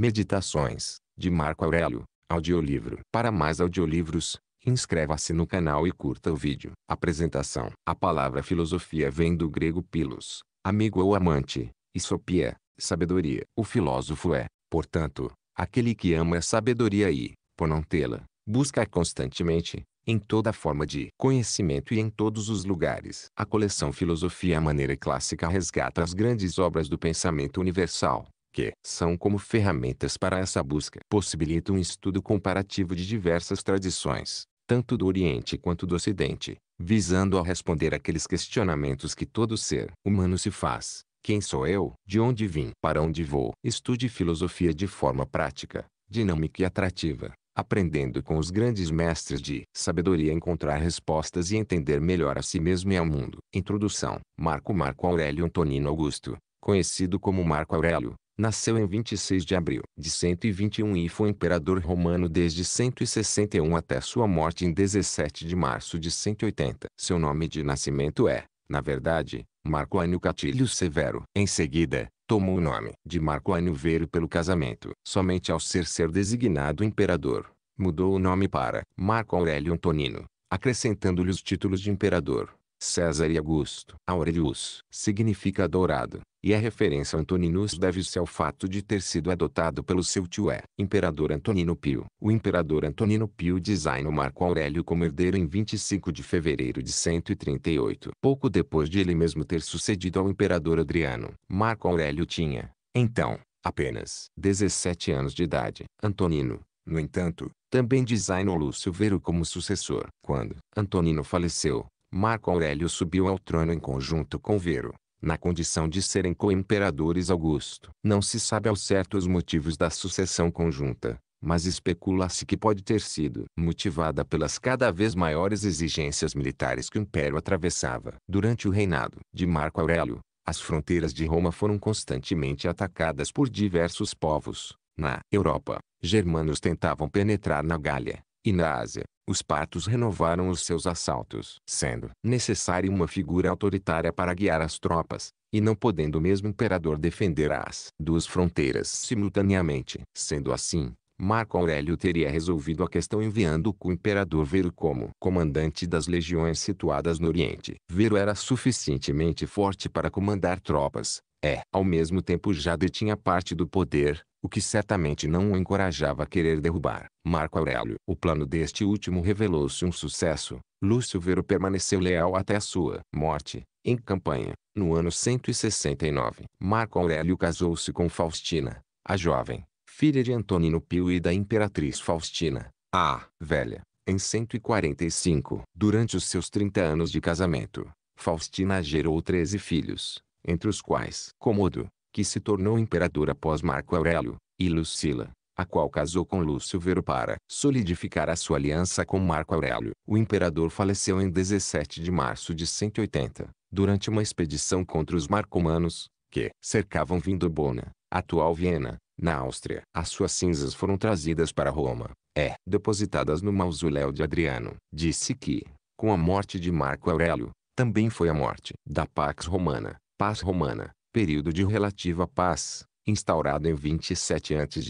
Meditações, de Marco Aurélio, audiolivro. Para mais audiolivros, inscreva-se no canal e curta o vídeo. Apresentação. A palavra filosofia vem do grego pilos, amigo ou amante, e sopia, sabedoria. O filósofo é, portanto, aquele que ama a sabedoria e, por não tê-la, busca constantemente, em toda forma de conhecimento e em todos os lugares. A coleção Filosofia à Maneira Clássica resgata as grandes obras do pensamento universal, que são como ferramentas para essa busca. Possibilita um estudo comparativo de diversas tradições, tanto do Oriente quanto do Ocidente, visando a responder aqueles questionamentos que todo ser humano se faz. Quem sou eu? De onde vim? Para onde vou? Estude filosofia de forma prática, dinâmica e atrativa, aprendendo com os grandes mestres de sabedoria encontrar respostas e entender melhor a si mesmo e ao mundo. Introdução: Marco Marco Aurélio Antonino Augusto, conhecido como Marco Aurélio, Nasceu em 26 de abril de 121 e foi imperador romano desde 161 até sua morte em 17 de março de 180. Seu nome de nascimento é, na verdade, Marco Anio Catilho Severo. Em seguida, tomou o nome de Marco Anio Vero pelo casamento. Somente ao ser ser designado imperador, mudou o nome para Marco Aurélio Antonino, acrescentando-lhe os títulos de imperador César e Augusto. Aurelius significa dourado, e a é referência a Antoninus deve-se ao fato de ter sido adotado pelo seu tio é Imperador Antonino Pio. O Imperador Antonino Pio designou Marco Aurélio como herdeiro em 25 de fevereiro de 138, pouco depois de ele mesmo ter sucedido ao Imperador Adriano. Marco Aurélio tinha, então, apenas 17 anos de idade. Antonino, no entanto, também designou Lúcio Vero como sucessor. Quando Antonino faleceu, Marco Aurélio subiu ao trono em conjunto com Vero, na condição de serem co-imperadores Augusto. Não se sabe ao certo os motivos da sucessão conjunta, mas especula-se que pode ter sido motivada pelas cada vez maiores exigências militares que o império atravessava. Durante o reinado de Marco Aurélio, as fronteiras de Roma foram constantemente atacadas por diversos povos. Na Europa, germanos tentavam penetrar na Gália, e na Ásia, os partos renovaram os seus assaltos, sendo necessária uma figura autoritária para guiar as tropas, e não podendo o mesmo imperador defender as duas fronteiras simultaneamente. Sendo assim, Marco Aurélio teria resolvido a questão enviando o imperador Vero como comandante das legiões situadas no Oriente. Vero era suficientemente forte para comandar tropas, é, ao mesmo tempo já detinha parte do poder, o que certamente não o encorajava a querer derrubar. Marco Aurélio. O plano deste último revelou-se um sucesso. Lúcio Vero permaneceu leal até a sua morte, em campanha, no ano 169. Marco Aurélio casou-se com Faustina, a jovem, filha de Antonino Pio e da imperatriz Faustina, a velha, em 145. Durante os seus 30 anos de casamento, Faustina gerou 13 filhos, entre os quais Comodo, que se tornou imperador após Marco Aurélio, e Lucila, a qual casou com Lúcio Vero para solidificar a sua aliança com Marco Aurélio. O imperador faleceu em 17 de março de 180, durante uma expedição contra os marcomanos, que cercavam Vindobona, atual Viena, na Áustria. As suas cinzas foram trazidas para Roma, é, depositadas no mausoléu de Adriano. Disse que, com a morte de Marco Aurélio, também foi a morte da Pax Romana, paz romana, período de relativa paz, instaurado em 27 a.C.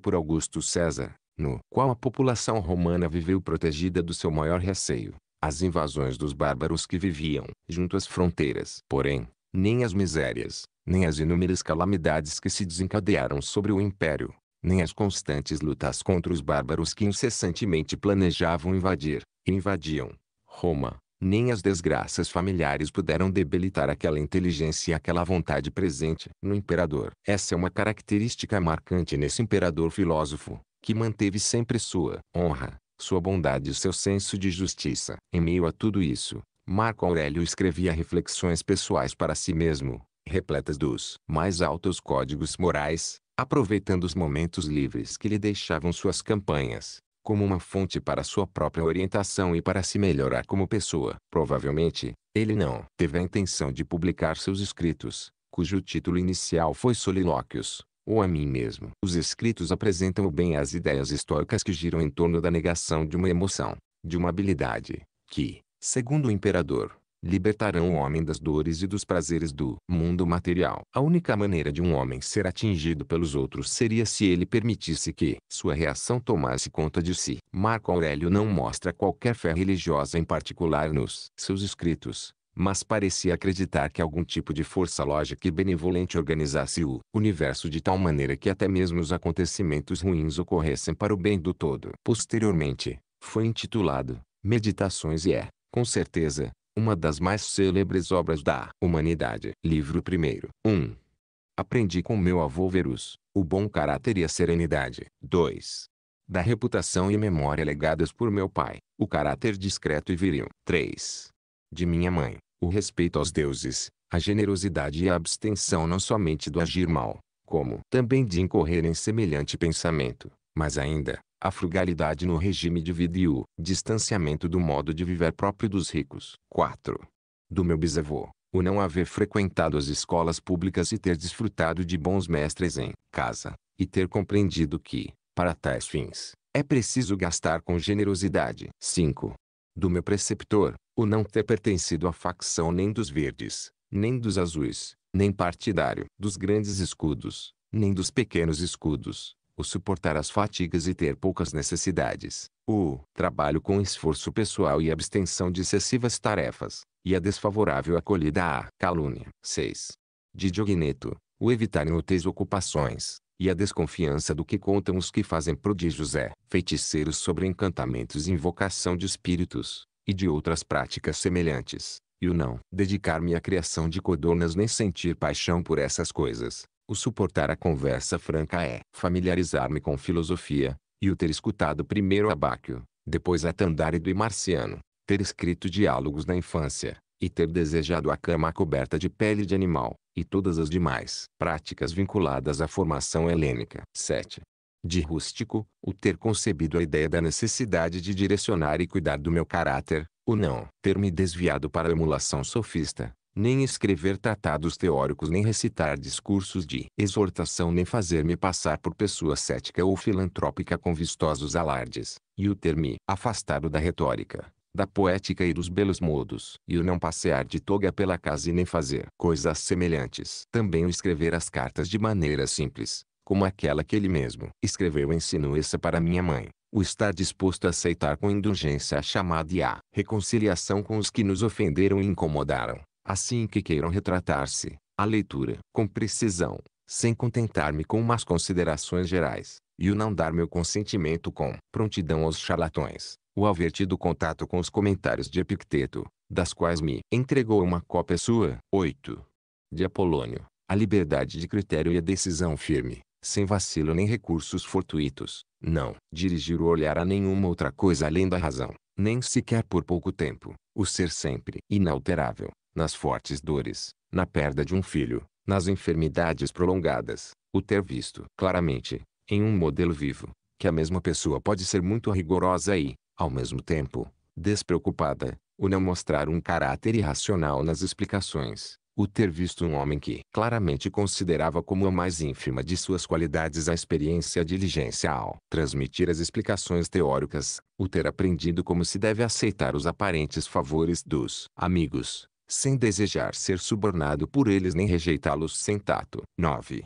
por Augusto César, no qual a população romana viveu protegida do seu maior receio, as invasões dos bárbaros que viviam junto às fronteiras. Porém, nem as misérias, nem as inúmeras calamidades que se desencadearam sobre o império, nem as constantes lutas contra os bárbaros que incessantemente planejavam invadir, invadiam, Roma, nem as desgraças familiares puderam debilitar aquela inteligência e aquela vontade presente no imperador. Essa é uma característica marcante nesse imperador filósofo, que manteve sempre sua honra, sua bondade e seu senso de justiça. Em meio a tudo isso, Marco Aurélio escrevia reflexões pessoais para si mesmo, repletas dos mais altos códigos morais, aproveitando os momentos livres que lhe deixavam suas campanhas como uma fonte para sua própria orientação e para se melhorar como pessoa. Provavelmente, ele não teve a intenção de publicar seus escritos, cujo título inicial foi Solilóquios, ou a mim mesmo. Os escritos apresentam bem as ideias estoicas que giram em torno da negação de uma emoção, de uma habilidade, que, segundo o imperador, libertarão o homem das dores e dos prazeres do mundo material. A única maneira de um homem ser atingido pelos outros seria se ele permitisse que sua reação tomasse conta de si. Marco Aurélio não mostra qualquer fé religiosa em particular nos seus escritos, mas parecia acreditar que algum tipo de força lógica e benevolente organizasse o universo de tal maneira que até mesmo os acontecimentos ruins ocorressem para o bem do todo. Posteriormente, foi intitulado Meditações e é, com certeza, uma das mais célebres obras da humanidade. Livro 1. 1. Aprendi com meu avô Verus, o bom caráter e a serenidade. 2. Da reputação e memória legadas por meu pai, o caráter discreto e viril. 3. De minha mãe, o respeito aos deuses, a generosidade e a abstenção não somente do agir mal, como também de incorrer em semelhante pensamento, mas ainda, a frugalidade no regime de vida e o distanciamento do modo de viver próprio dos ricos. 4. Do meu bisavô, o não haver frequentado as escolas públicas e ter desfrutado de bons mestres em casa, e ter compreendido que, para tais fins, é preciso gastar com generosidade. 5. Do meu preceptor, o não ter pertencido à facção nem dos verdes, nem dos azuis, nem partidário dos grandes escudos, nem dos pequenos escudos, o suportar as fatigas e ter poucas necessidades, o trabalho com esforço pessoal e abstenção de excessivas tarefas, e a desfavorável acolhida à calúnia. 6. De Diogneto, o evitar inúteis ocupações, e a desconfiança do que contam os que fazem prodígios é feiticeiros sobre encantamentos e invocação de espíritos, e de outras práticas semelhantes, e o não dedicar-me à criação de codornas nem sentir paixão por essas coisas, o suportar a conversa franca é familiarizar-me com filosofia, e o ter escutado primeiro Abáquio, depois Atandárido e Marciano, ter escrito diálogos na infância, e ter desejado a cama coberta de pele de animal, e todas as demais práticas vinculadas à formação helênica. 7. De rústico, o ter concebido a ideia da necessidade de direcionar e cuidar do meu caráter, o não ter me desviado para a emulação sofista, nem escrever tratados teóricos, nem recitar discursos de exortação, nem fazer-me passar por pessoa cética ou filantrópica com vistosos alardes, e o ter-me afastado da retórica, da poética e dos belos modos, e o não passear de toga pela casa e nem fazer coisas semelhantes. Também o escrever as cartas de maneira simples, como aquela que ele mesmo escreveu em insinuessa para minha mãe. O estar disposto a aceitar com indulgência a chamada e a reconciliação com os que nos ofenderam e incomodaram assim que queiram retratar-se, a leitura, com precisão, sem contentar-me com umas considerações gerais, e o não dar meu consentimento com prontidão aos charlatões, o haver tido contato com os comentários de Epicteto, das quais me entregou uma cópia sua. 8. De Apolônio, a liberdade de critério e a decisão firme, sem vacilo nem recursos fortuitos, não dirigir o olhar a nenhuma outra coisa além da razão, nem sequer por pouco tempo, o ser sempre inalterável, nas fortes dores, na perda de um filho, nas enfermidades prolongadas, o ter visto claramente, em um modelo vivo, que a mesma pessoa pode ser muito rigorosa e, ao mesmo tempo, despreocupada, o não mostrar um caráter irracional nas explicações, o ter visto um homem que claramente considerava como a mais ínfima de suas qualidades a experiência e a diligência ao transmitir as explicações teóricas, o ter aprendido como se deve aceitar os aparentes favores dos amigos, sem desejar ser subornado por eles nem rejeitá-los sem tato. 9.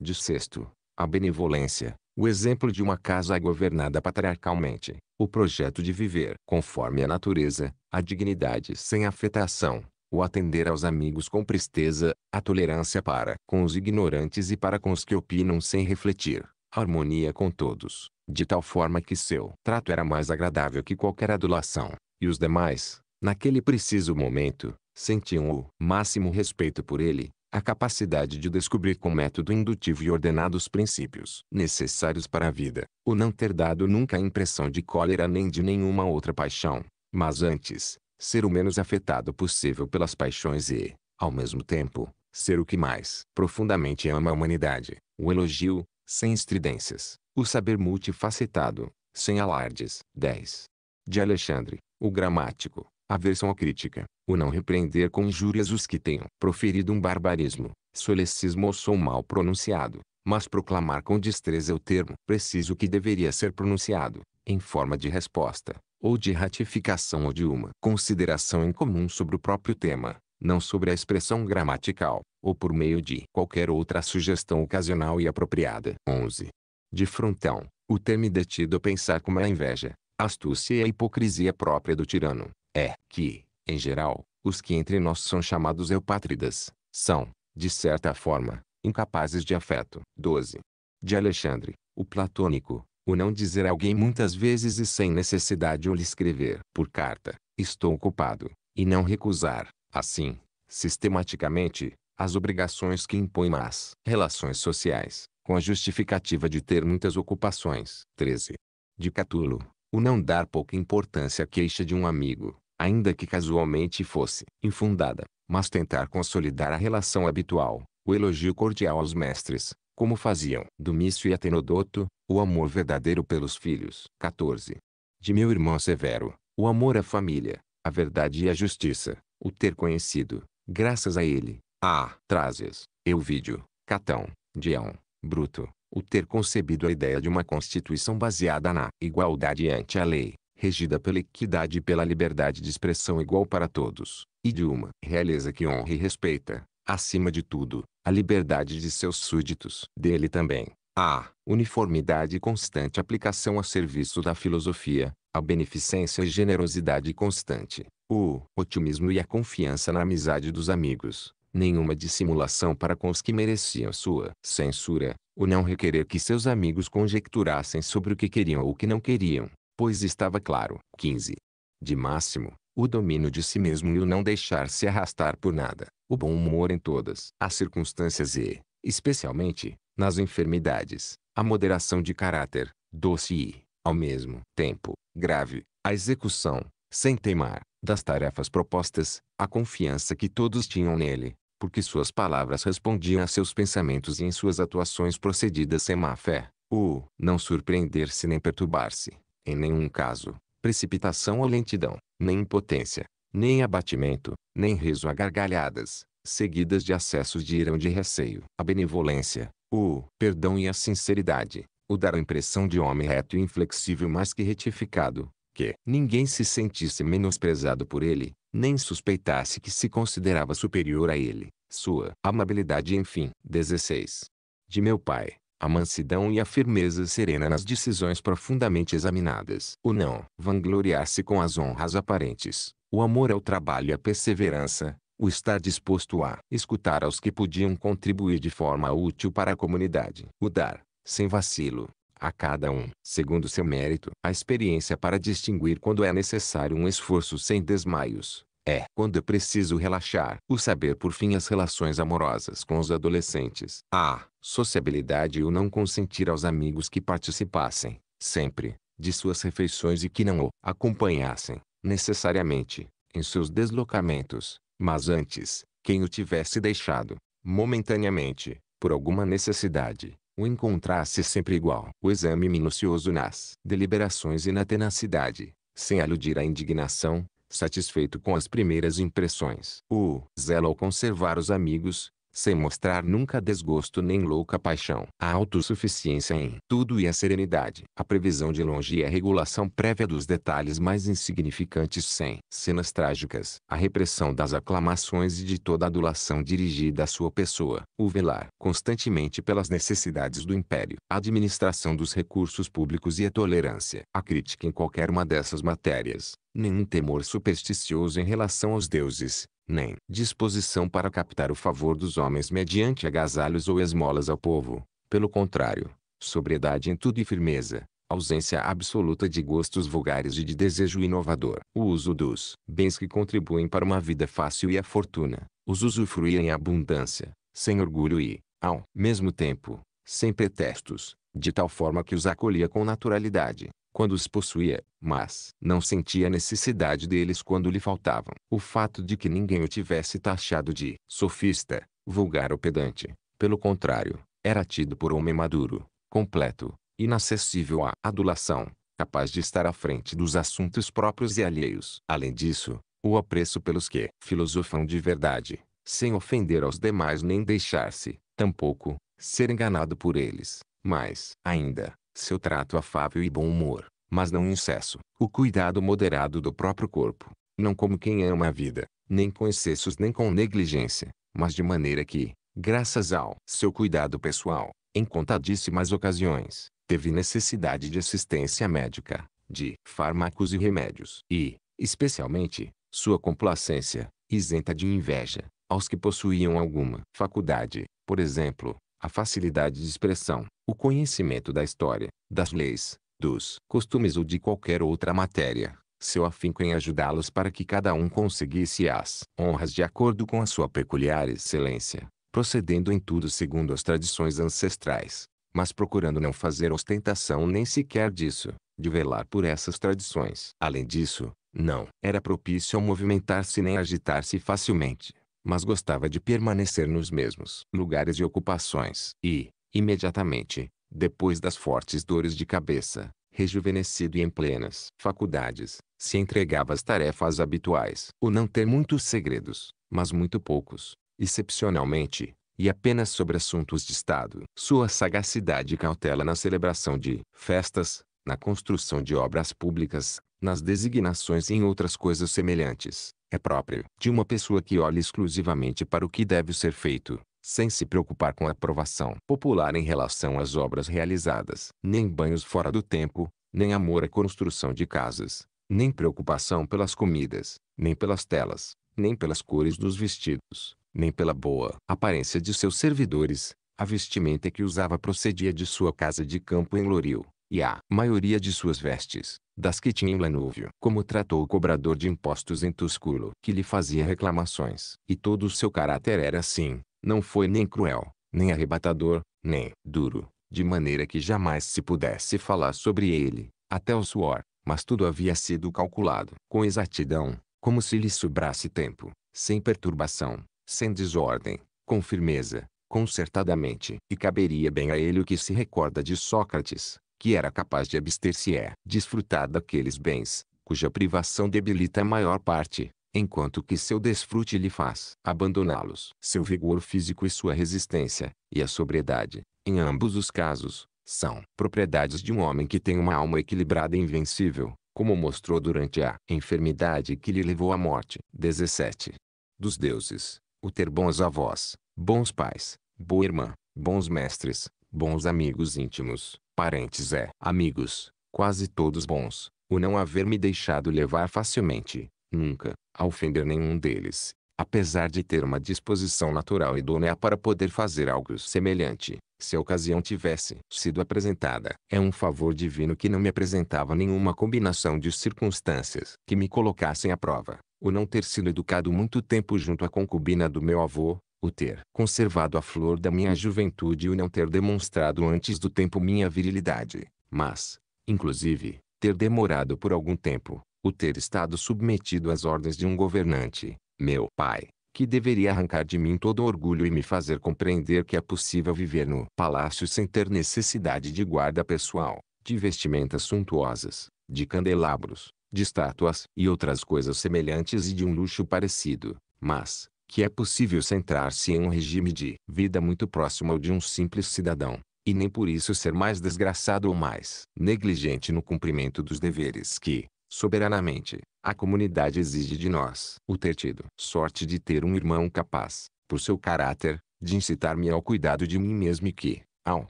De sexto, a benevolência, o exemplo de uma casa governada patriarcalmente, o projeto de viver conforme a natureza, a dignidade sem afetação, o atender aos amigos com presteza, a tolerância para com os ignorantes e para com os que opinam sem refletir, a harmonia com todos, de tal forma que seu trato era mais agradável que qualquer adulação, e os demais, Naquele preciso momento, sentiam o máximo respeito por ele, a capacidade de descobrir com método indutivo e ordenado os princípios necessários para a vida, o não ter dado nunca a impressão de cólera nem de nenhuma outra paixão, mas antes, ser o menos afetado possível pelas paixões e, ao mesmo tempo, ser o que mais profundamente ama a humanidade, o elogio, sem estridências, o saber multifacetado, sem alardes. 10. De Alexandre, o gramático aversão à crítica, o não repreender com injúrias os que tenham proferido um barbarismo, solecismo ou som mal pronunciado, mas proclamar com destreza o termo preciso que deveria ser pronunciado, em forma de resposta, ou de ratificação ou de uma consideração em comum sobre o próprio tema, não sobre a expressão gramatical, ou por meio de qualquer outra sugestão ocasional e apropriada. 11. De frontão, o termo detido a pensar como é a inveja, astúcia e a hipocrisia própria do tirano, é que, em geral, os que entre nós são chamados eupátridas, são, de certa forma, incapazes de afeto. 12. De Alexandre, o platônico, o não dizer a alguém muitas vezes e sem necessidade ou lhe escrever por carta, estou ocupado, e não recusar, assim, sistematicamente, as obrigações que impõem as relações sociais, com a justificativa de ter muitas ocupações. 13. De Catulo, o não dar pouca importância à queixa de um amigo, ainda que casualmente fosse infundada, mas tentar consolidar a relação habitual, o elogio cordial aos mestres, como faziam Domício e Atenodoto, o amor verdadeiro pelos filhos. 14. De meu irmão Severo, o amor à família, a verdade e a justiça, o ter conhecido, graças a ele, a Trásias, Euvídio, Catão, Dião, Bruto, o ter concebido a ideia de uma constituição baseada na igualdade ante a lei, regida pela equidade e pela liberdade de expressão igual para todos, e de uma realeza que honra e respeita, acima de tudo, a liberdade de seus súditos. Dele também, a uniformidade e constante aplicação a serviço da filosofia, a beneficência e generosidade constante, o otimismo e a confiança na amizade dos amigos, nenhuma dissimulação para com os que mereciam sua censura, o não requerer que seus amigos conjecturassem sobre o que queriam ou o que não queriam, pois estava claro. 15. De máximo, o domínio de si mesmo e o não deixar-se arrastar por nada, o bom humor em todas as circunstâncias e, especialmente, nas enfermidades, a moderação de caráter, doce e, ao mesmo tempo, grave, a execução, sem teimar, das tarefas propostas, a confiança que todos tinham nele, porque suas palavras respondiam a seus pensamentos e em suas atuações procedidas sem má fé, o não surpreender-se nem perturbar-se, em nenhum caso, precipitação ou lentidão, nem impotência, nem abatimento, nem riso a gargalhadas, seguidas de acessos de ira ou de receio. A benevolência, o perdão e a sinceridade, o dar a impressão de homem reto e inflexível mais que retificado, que ninguém se sentisse menosprezado por ele, nem suspeitasse que se considerava superior a ele, sua amabilidade enfim. 16. De meu pai, a mansidão e a firmeza serena nas decisões profundamente examinadas. O não vangloriar-se com as honras aparentes, o amor ao trabalho e a perseverança, o estar disposto a escutar aos que podiam contribuir de forma útil para a comunidade, o dar, sem vacilo, a cada um, segundo seu mérito, a experiência para distinguir quando é necessário um esforço sem desmaios, é, quando é preciso relaxar, o saber por fim as relações amorosas com os adolescentes. A ah, sociabilidade e o não consentir aos amigos que participassem, sempre, de suas refeições e que não o acompanhassem, necessariamente, em seus deslocamentos, mas antes, quem o tivesse deixado, momentaneamente, por alguma necessidade, o encontrasse sempre igual. O exame minucioso nas deliberações e na tenacidade, sem aludir à indignação, satisfeito com as primeiras impressões. O zelo ao conservar os amigos, sem mostrar nunca desgosto nem louca paixão. A autossuficiência em tudo e a serenidade. A previsão de longe e a regulação prévia dos detalhes mais insignificantes sem cenas trágicas. A repressão das aclamações e de toda adulação dirigida à sua pessoa. O velar constantemente pelas necessidades do império. A administração dos recursos públicos e a tolerância. A crítica em qualquer uma dessas matérias. Nenhum temor supersticioso em relação aos deuses, nem disposição para captar o favor dos homens mediante agasalhos ou esmolas ao povo. Pelo contrário, sobriedade em tudo e firmeza, ausência absoluta de gostos vulgares e de desejo inovador. O uso dos bens que contribuem para uma vida fácil e a fortuna, os usufruir em abundância, sem orgulho e, ao mesmo tempo, sem pretextos, de tal forma que os acolhia com naturalidade, quando os possuía, mas não sentia necessidade deles quando lhe faltavam. O fato de que ninguém o tivesse taxado de sofista, vulgar ou pedante, pelo contrário, era tido por homem maduro, completo, inacessível à adulação, capaz de estar à frente dos assuntos próprios e alheios. Além disso, o apreço pelos que filosofam de verdade, sem ofender aos demais nem deixar-se, tampouco, ser enganado por eles. Mas, ainda, seu trato afável e bom humor, mas não incesso, o cuidado moderado do próprio corpo, não como quem ama a vida, nem com excessos nem com negligência, mas de maneira que, graças ao seu cuidado pessoal, em contadíssimas ocasiões, teve necessidade de assistência médica, de fármacos e remédios, e, especialmente, sua complacência, isenta de inveja, aos que possuíam alguma faculdade, por exemplo, a facilidade de expressão, o conhecimento da história, das leis, dos costumes ou de qualquer outra matéria, seu afinco em ajudá-los para que cada um conseguisse as honras de acordo com a sua peculiar excelência, procedendo em tudo segundo as tradições ancestrais, mas procurando não fazer ostentação nem sequer disso, de velar por essas tradições. Além disso, não era propício ao movimentar-se nem agitar-se facilmente, mas gostava de permanecer nos mesmos lugares e ocupações. E, Imediatamente, depois das fortes dores de cabeça, rejuvenescido e em plenas faculdades, se entregava às tarefas habituais. O não ter muitos segredos, mas muito poucos, excepcionalmente, e apenas sobre assuntos de Estado. Sua sagacidade e cautela na celebração de festas, na construção de obras públicas, nas designações e em outras coisas semelhantes, é próprio de uma pessoa que olha exclusivamente para o que deve ser feito sem se preocupar com a aprovação popular em relação às obras realizadas. Nem banhos fora do tempo, nem amor à construção de casas, nem preocupação pelas comidas, nem pelas telas, nem pelas cores dos vestidos, nem pela boa aparência de seus servidores. A vestimenta que usava procedia de sua casa de campo em Loril, e a maioria de suas vestes, das que tinha em Lanúvio. Como tratou o cobrador de impostos em Tusculo, que lhe fazia reclamações. E todo o seu caráter era assim, não foi nem cruel, nem arrebatador, nem duro, de maneira que jamais se pudesse falar sobre ele, até o suor, mas tudo havia sido calculado com exatidão, como se lhe sobrasse tempo, sem perturbação, sem desordem, com firmeza, concertadamente, e caberia bem a ele o que se recorda de Sócrates, que era capaz de abster-se e desfrutar daqueles bens, cuja privação debilita a maior parte, enquanto que seu desfrute lhe faz abandoná-los. Seu vigor físico e sua resistência, e a sobriedade, em ambos os casos, são propriedades de um homem que tem uma alma equilibrada e invencível, como mostrou durante a enfermidade que lhe levou à morte. 17. Dos deuses, o ter bons avós, bons pais, boa irmã, bons mestres, bons amigos íntimos, parentes é amigos, quase todos bons, o não haver me deixado levar facilmente, nunca, a ofender nenhum deles, apesar de ter uma disposição natural idônea para poder fazer algo semelhante, se a ocasião tivesse sido apresentada. É um favor divino que não me apresentava nenhuma combinação de circunstâncias que me colocassem à prova. O não ter sido educado muito tempo junto à concubina do meu avô, o ter conservado a flor da minha juventude e o não ter demonstrado antes do tempo minha virilidade, mas, inclusive, ter demorado por algum tempo, o ter estado submetido às ordens de um governante, meu pai, que deveria arrancar de mim todo orgulho e me fazer compreender que é possível viver no palácio sem ter necessidade de guarda pessoal, de vestimentas suntuosas, de candelabros, de estátuas e outras coisas semelhantes e de um luxo parecido, mas que é possível centrar-se em um regime de vida muito próximo ao de um simples cidadão, e nem por isso ser mais desgraçado ou mais negligente no cumprimento dos deveres que soberanamente, a comunidade exige de nós o ter tido sorte de ter um irmão capaz, por seu caráter, de incitar-me ao cuidado de mim mesmo e que, ao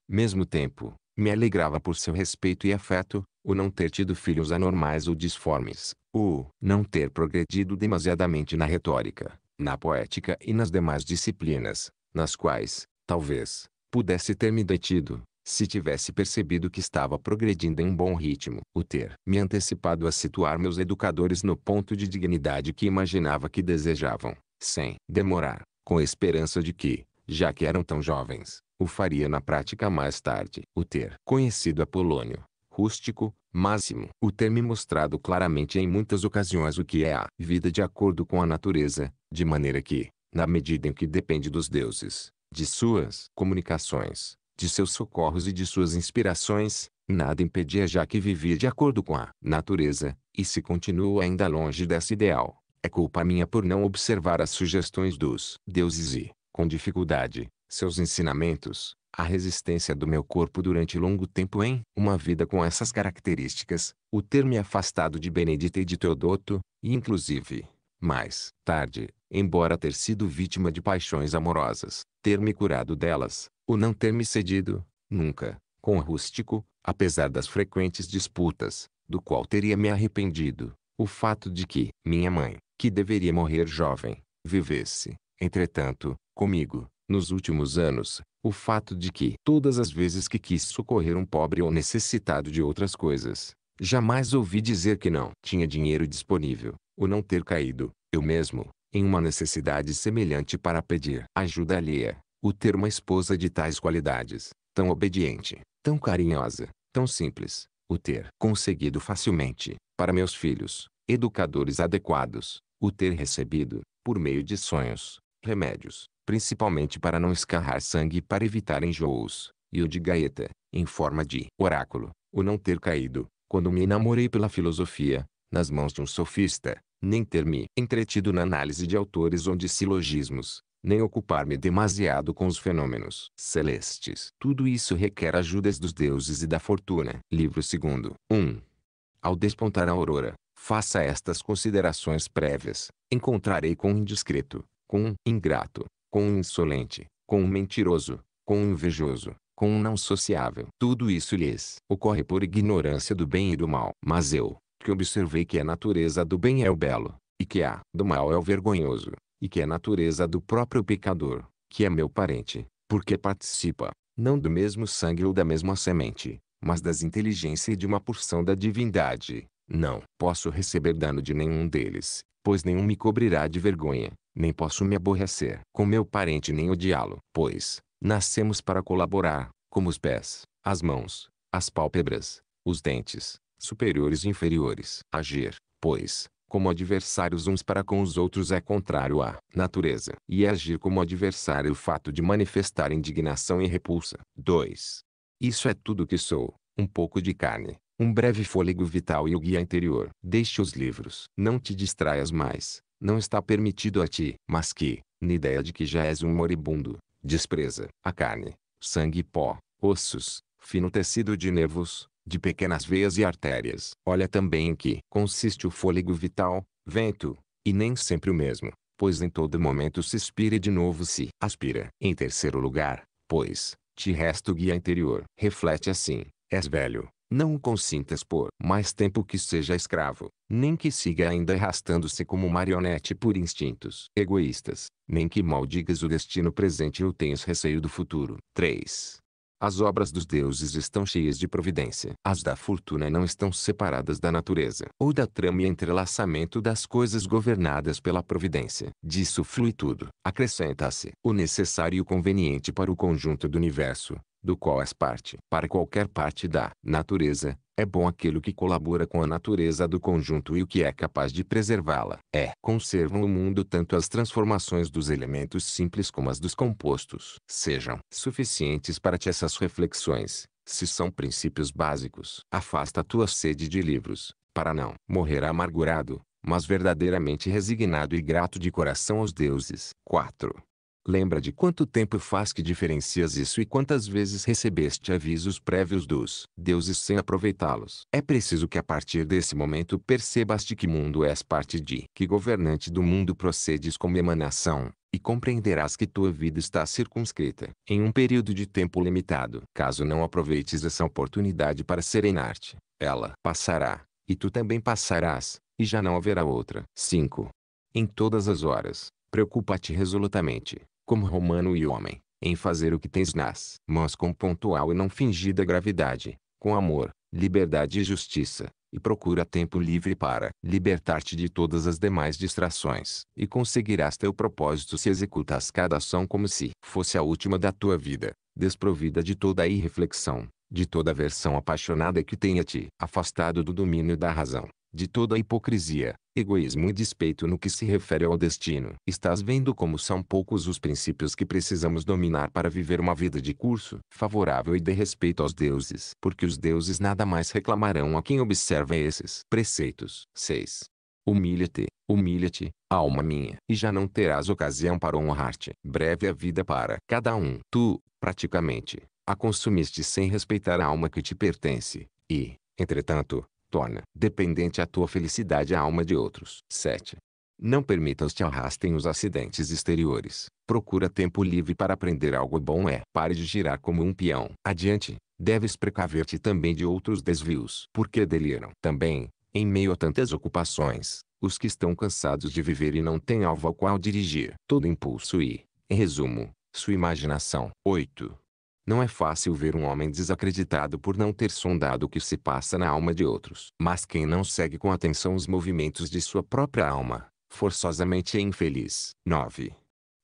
mesmo tempo, me alegrava por seu respeito e afeto, o não ter tido filhos anormais ou disformes, o não ter progredido demasiadamente na retórica, na poética e nas demais disciplinas, nas quais, talvez, pudesse ter me detido, se tivesse percebido que estava progredindo em bom ritmo, o ter me antecipado a situar meus educadores no ponto de dignidade que imaginava que desejavam, sem demorar, com a esperança de que, já que eram tão jovens, o faria na prática mais tarde. O ter conhecido Apolônio, rústico, máximo, o ter me mostrado claramente em muitas ocasiões o que é a vida de acordo com a natureza, de maneira que, na medida em que depende dos deuses, de suas comunicações, de seus socorros e de suas inspirações, nada impedia já que vivia de acordo com a natureza, e se continuo ainda longe desse ideal, é culpa minha por não observar as sugestões dos deuses e, com dificuldade, seus ensinamentos, a resistência do meu corpo durante longo tempo em uma vida com essas características, o ter-me afastado de Benedita e de Teodoto, e inclusive, mais tarde, embora ter sido vítima de paixões amorosas, ter me curado delas, o não ter me cedido, nunca, com o rústico, apesar das frequentes disputas, do qual teria me arrependido, o fato de que minha mãe, que deveria morrer jovem, vivesse, entretanto, comigo, nos últimos anos, o fato de que todas as vezes que quis socorrer um pobre ou necessitado de outras coisas, jamais ouvi dizer que não tinha dinheiro disponível, o não ter caído, eu mesmo, em uma necessidade semelhante para pedir ajuda alheia, o ter uma esposa de tais qualidades, tão obediente, tão carinhosa, tão simples, o ter conseguido facilmente, para meus filhos, educadores adequados, o ter recebido, por meio de sonhos, remédios, principalmente para não escarrar sangue e para evitar enjoos, e o de gaeta, em forma de oráculo, o não ter caído, quando me enamorei pela filosofia, nas mãos de um sofista, nem ter me entretido na análise de autores onde silogismos, nem ocupar-me demasiado com os fenômenos celestes. Tudo isso requer ajudas dos deuses e da fortuna. Livro 2. 1. Ao despontar a aurora, faça estas considerações prévias. Encontrarei com um indiscreto, com um ingrato, com um insolente, com um mentiroso, com um invejoso, com um não sociável. Tudo isso lhes ocorre por ignorância do bem e do mal. Mas eu, que observei que a natureza do bem é o belo, e que a do mal é o vergonhoso, e que é natureza do próprio pecador, que é meu parente, porque participa, não do mesmo sangue ou da mesma semente, mas das inteligências e de uma porção da divindade. Não posso receber dano de nenhum deles, pois nenhum me cobrirá de vergonha, nem posso me aborrecer com meu parente nem odiá-lo, pois nascemos para colaborar, como os pés, as mãos, as pálpebras, os dentes, superiores e inferiores. Agir, pois, como adversários uns para com os outros é contrário à natureza e é agir como adversário é o fato de manifestar indignação e repulsa. 2. Isso é tudo que sou, um pouco de carne, um breve fôlego vital e o guia interior. Deixe os livros. Não te distraias mais, não está permitido a ti, mas que, na ideia de que já és um moribundo, despreza a carne, sangue e pó, ossos, fino tecido de nervos, de pequenas veias e artérias. Olha também em que consiste o fôlego vital, vento, e nem sempre o mesmo, pois em todo momento se expira e de novo se aspira. Em terceiro lugar, pois, te resta o guia interior. Reflete assim, és velho, não consintas por mais tempo que seja escravo, nem que siga ainda arrastando-se como marionete por instintos egoístas, nem que maldigas o destino presente ou tenhas receio do futuro. 3. As obras dos deuses estão cheias de providência. As da fortuna não estão separadas da natureza ou da trama e entrelaçamento das coisas governadas pela providência. Disso flui tudo. Acrescenta-se o necessário e o conveniente para o conjunto do universo, do qual és parte. Para qualquer parte da natureza, é bom aquilo que colabora com a natureza do conjunto e o que é capaz de preservá-la. É. Conservam o mundo tanto as transformações dos elementos simples como as dos compostos. Sejam suficientes para ti essas reflexões, se são princípios básicos. Afasta a tua sede de livros, para não morrer amargurado, mas verdadeiramente resignado e grato de coração aos deuses. 4. Lembra de quanto tempo faz que diferencias isso e quantas vezes recebeste avisos prévios dos deuses sem aproveitá-los. É preciso que a partir desse momento percebas de que mundo és parte de que governante do mundo procedes como emanação, e compreenderás que tua vida está circunscrita em um período de tempo limitado. Caso não aproveites essa oportunidade para serenar-te, ela passará, e tu também passarás, e já não haverá outra. 5. Em todas as horas, Preocupa-te resolutamente, como romano e homem, em fazer o que tens nas mãos com pontual e não fingida gravidade, com amor, liberdade e justiça, e procura tempo livre para libertar-te de todas as demais distrações, e conseguirás teu propósito se executas cada ação como se fosse a última da tua vida, desprovida de toda a irreflexão, de toda a versão apaixonada que tenha te afastado do domínio da razão de toda hipocrisia, egoísmo e despeito no que se refere ao destino. Estás vendo como são poucos os princípios que precisamos dominar para viver uma vida de curso favorável e de respeito aos deuses, porque os deuses nada mais reclamarão a quem observa esses preceitos. 6. Humilha-te, humilha-te, alma minha, e já não terás ocasião para honrar-te. Breve a vida para cada um. Tu, praticamente, a consumiste sem respeitar a alma que te pertence, e, entretanto, torna dependente a tua felicidade a alma de outros. 7. Não permitas te arrastem os acidentes exteriores. Procura tempo livre para aprender algo bom é. Pare de girar como um peão. Adiante, deves precaver-te também de outros desvios. Porque deliram. Também, em meio a tantas ocupações, os que estão cansados de viver e não têm alvo ao qual dirigir. Todo impulso e, em resumo, sua imaginação. 8. Não é fácil ver um homem desacreditado por não ter sondado o que se passa na alma de outros. Mas quem não segue com atenção os movimentos de sua própria alma, forçosamente é infeliz. 9.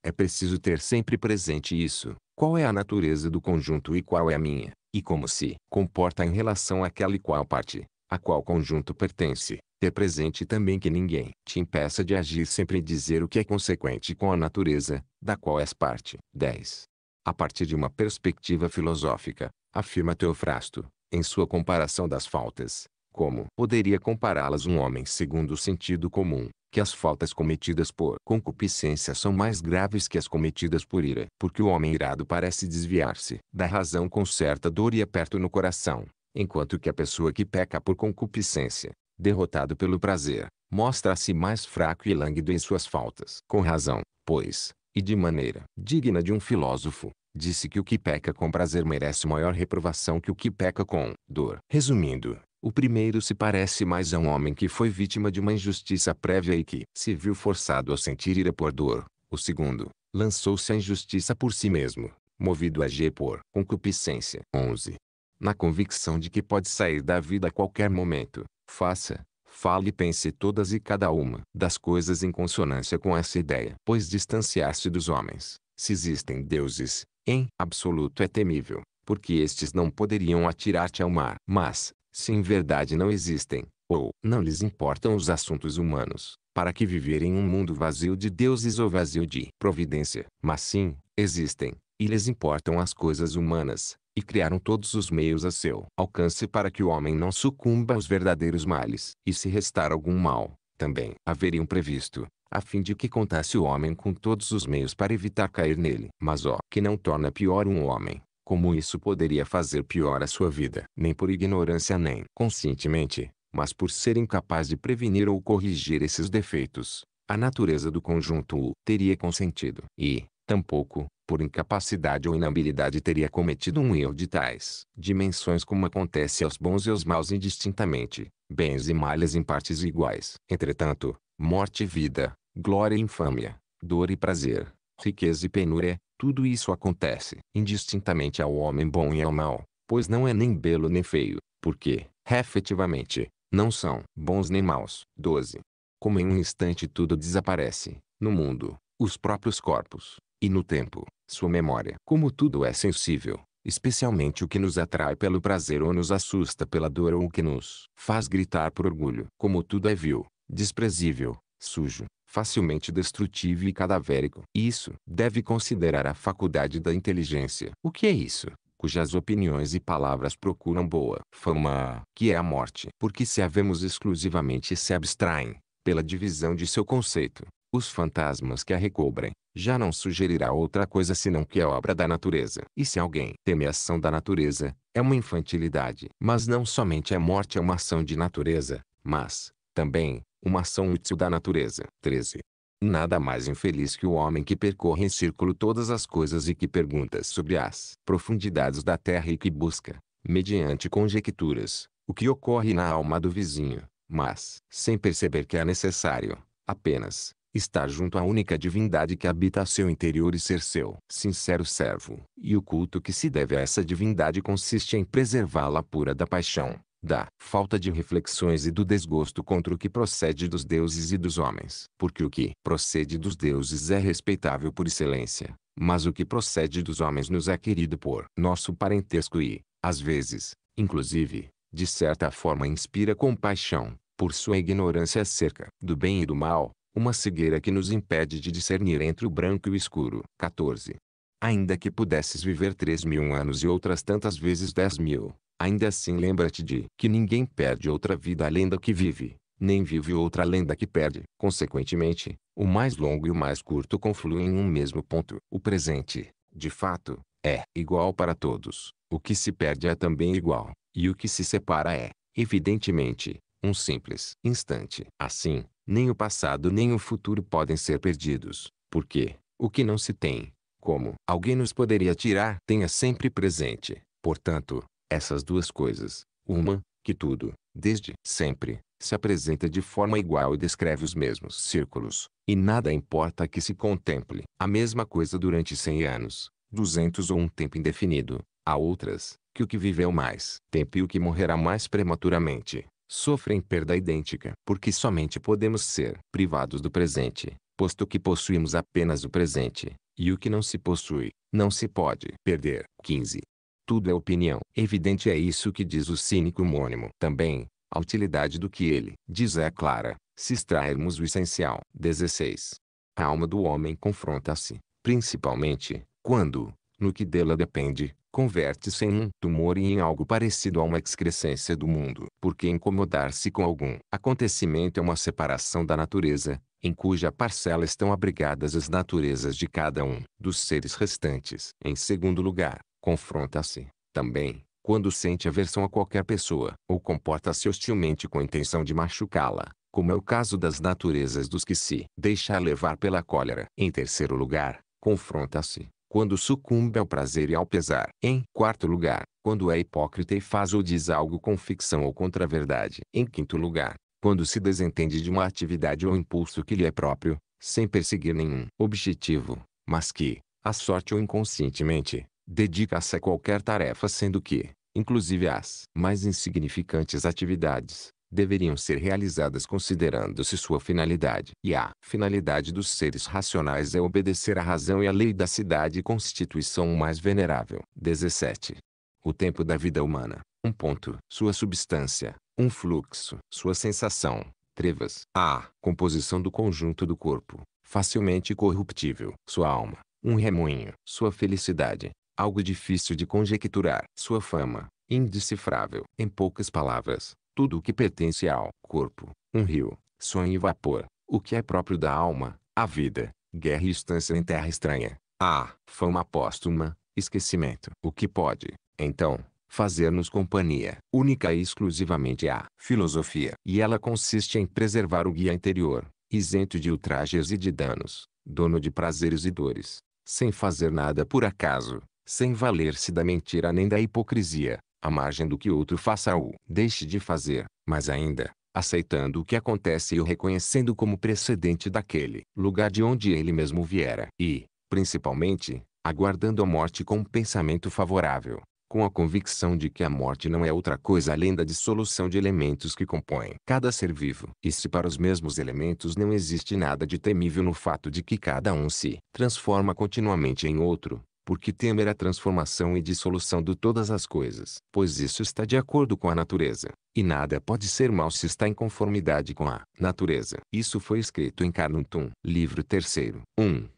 É preciso ter sempre presente isso. Qual é a natureza do conjunto e qual é a minha? E como se comporta em relação àquela e qual parte, a qual conjunto pertence. Ter presente também que ninguém te impeça de agir sempre e dizer o que é consequente com a natureza, da qual és parte. 10 a partir de uma perspectiva filosófica, afirma Teofrasto, em sua comparação das faltas, como poderia compará-las um homem segundo o sentido comum, que as faltas cometidas por concupiscência são mais graves que as cometidas por ira, porque o homem irado parece desviar-se da razão com certa dor e aperto no coração, enquanto que a pessoa que peca por concupiscência, derrotado pelo prazer, mostra-se mais fraco e lânguido em suas faltas. Com razão, pois, e de maneira digna de um filósofo, disse que o que peca com prazer merece maior reprovação que o que peca com dor. Resumindo, o primeiro se parece mais a um homem que foi vítima de uma injustiça prévia e que se viu forçado a sentir ira por dor. O segundo, lançou-se à injustiça por si mesmo, movido a agir por concupiscência. 11. Na convicção de que pode sair da vida a qualquer momento, faça, fale e pense todas e cada uma das coisas em consonância com essa ideia. Pois distanciar-se dos homens, se existem deuses, em absoluto é temível, porque estes não poderiam atirar-te ao mar. Mas, se em verdade não existem, ou não lhes importam os assuntos humanos, para que viverem um mundo vazio de deuses ou vazio de providência. Mas sim, existem, e lhes importam as coisas humanas, e criaram todos os meios a seu alcance para que o homem não sucumba aos verdadeiros males. E se restar algum mal, também haveriam previsto, a fim de que contasse o homem com todos os meios para evitar cair nele. Mas ó, que não torna pior um homem, como isso poderia fazer pior a sua vida, nem por ignorância nem conscientemente, mas por ser incapaz de prevenir ou corrigir esses defeitos, a natureza do conjunto o teria consentido. E, tampouco, por incapacidade ou inabilidade teria cometido um erro de tais dimensões como acontece aos bons e aos maus indistintamente, bens e malhas em partes iguais. Entretanto, morte e vida, glória e infâmia, dor e prazer, riqueza e penúria, tudo isso acontece indistintamente ao homem bom e ao mal pois não é nem belo nem feio, porque, efetivamente, não são bons nem maus. 12. Como em um instante tudo desaparece, no mundo, os próprios corpos, e no tempo, sua memória. Como tudo é sensível, especialmente o que nos atrai pelo prazer ou nos assusta pela dor ou o que nos faz gritar por orgulho. Como tudo é vil, desprezível, sujo, facilmente destrutivo e cadavérico. Isso deve considerar a faculdade da inteligência. O que é isso? Cujas opiniões e palavras procuram boa fama, que é a morte. Porque se a vemos exclusivamente se abstraem, pela divisão de seu conceito, os fantasmas que a recobrem, já não sugerirá outra coisa senão que é obra da natureza. E se alguém teme a ação da natureza, é uma infantilidade. Mas não somente a morte é uma ação de natureza, mas, também, uma ação útil da natureza. 13. Nada mais infeliz que o homem que percorre em círculo todas as coisas e que pergunta sobre as profundidades da terra e que busca, mediante conjecturas, o que ocorre na alma do vizinho, mas, sem perceber que é necessário, apenas, estar junto à única divindade que habita seu interior e ser seu sincero servo. E o culto que se deve a essa divindade consiste em preservá-la pura da paixão, da falta de reflexões e do desgosto contra o que procede dos deuses e dos homens. Porque o que procede dos deuses é respeitável por excelência, mas o que procede dos homens nos é querido por nosso parentesco e, às vezes, inclusive, de certa forma inspira compaixão, por sua ignorância acerca do bem e do mal, uma cegueira que nos impede de discernir entre o branco e o escuro. 14. Ainda que pudesses viver três mil anos e outras tantas vezes dez mil, ainda assim lembra-te de que ninguém perde outra vida além da que vive, nem vive outra além da que perde. Consequentemente, o mais longo e o mais curto confluem em um mesmo ponto. O presente, de fato, é igual para todos. O que se perde é também igual, e o que se separa é, evidentemente, um simples instante. Assim, nem o passado nem o futuro podem ser perdidos, porque, o que não se tem, como alguém nos poderia tirar, tenha sempre presente. Portanto, essas duas coisas, uma, que tudo, desde sempre, se apresenta de forma igual e descreve os mesmos círculos, e nada importa que se contemple a mesma coisa durante cem anos, duzentos ou um tempo indefinido, há outras, que o que viveu mais tempo e o que morrerá mais prematuramente, sofrem perda idêntica, porque somente podemos ser privados do presente, posto que possuímos apenas o presente, e o que não se possui, não se pode perder. 15. Tudo é opinião. Evidente é isso que diz o cínico homônimo. Também, a utilidade do que ele diz é clara, se extrairmos o essencial. 16. A alma do homem confronta-se, principalmente, quando, no que dela depende, converte-se em um tumor e em algo parecido a uma excrescência do mundo. Porque incomodar-se com algum acontecimento é uma separação da natureza, em cuja parcela estão abrigadas as naturezas de cada um dos seres restantes. Em segundo lugar, confronta-se, também, quando sente aversão a qualquer pessoa, ou comporta-se hostilmente com a intenção de machucá-la, como é o caso das naturezas dos que se deixa levar pela cólera. Em terceiro lugar, confronta-se, quando sucumbe ao prazer e ao pesar. Em quarto lugar, quando é hipócrita e faz ou diz algo com ficção ou contra a verdade. Em quinto lugar, quando se desentende de uma atividade ou impulso que lhe é próprio, sem perseguir nenhum objetivo, mas que, à sorte ou inconscientemente, dedica-se a qualquer tarefa sendo que, inclusive as mais insignificantes atividades, deveriam ser realizadas considerando-se sua finalidade. E a finalidade dos seres racionais é obedecer à razão e à lei da cidade e constituição mais venerável. 17. O tempo da vida humana, um ponto. Sua substância, um fluxo. Sua sensação, trevas. A composição do conjunto do corpo, facilmente corruptível. Sua alma, um remoinho. Sua felicidade, algo difícil de conjecturar. Sua fama, indecifrável. Em poucas palavras, tudo o que pertence ao corpo, um rio, sonho e vapor, o que é próprio da alma, a vida, guerra e estância em terra estranha, a fama póstuma, esquecimento. O que pode, então, fazer-nos companhia, única e exclusivamente a filosofia. E ela consiste em preservar o guia interior, isento de ultrajes e de danos, dono de prazeres e dores, sem fazer nada por acaso, sem valer-se da mentira nem da hipocrisia, à margem do que outro faça ou deixe de fazer, mas ainda, aceitando o que acontece e o reconhecendo como precedente daquele lugar de onde ele mesmo viera. E, principalmente, aguardando a morte com um pensamento favorável, com a convicção de que a morte não é outra coisa além da dissolução de elementos que compõem cada ser vivo. E se para os mesmos elementos não existe nada de temível no fato de que cada um se transforma continuamente em outro, porque temer a transformação e dissolução de todas as coisas, pois isso está de acordo com a natureza, e nada pode ser mal se está em conformidade com a natureza. Isso foi escrito em Carnuntum, livro 3 1.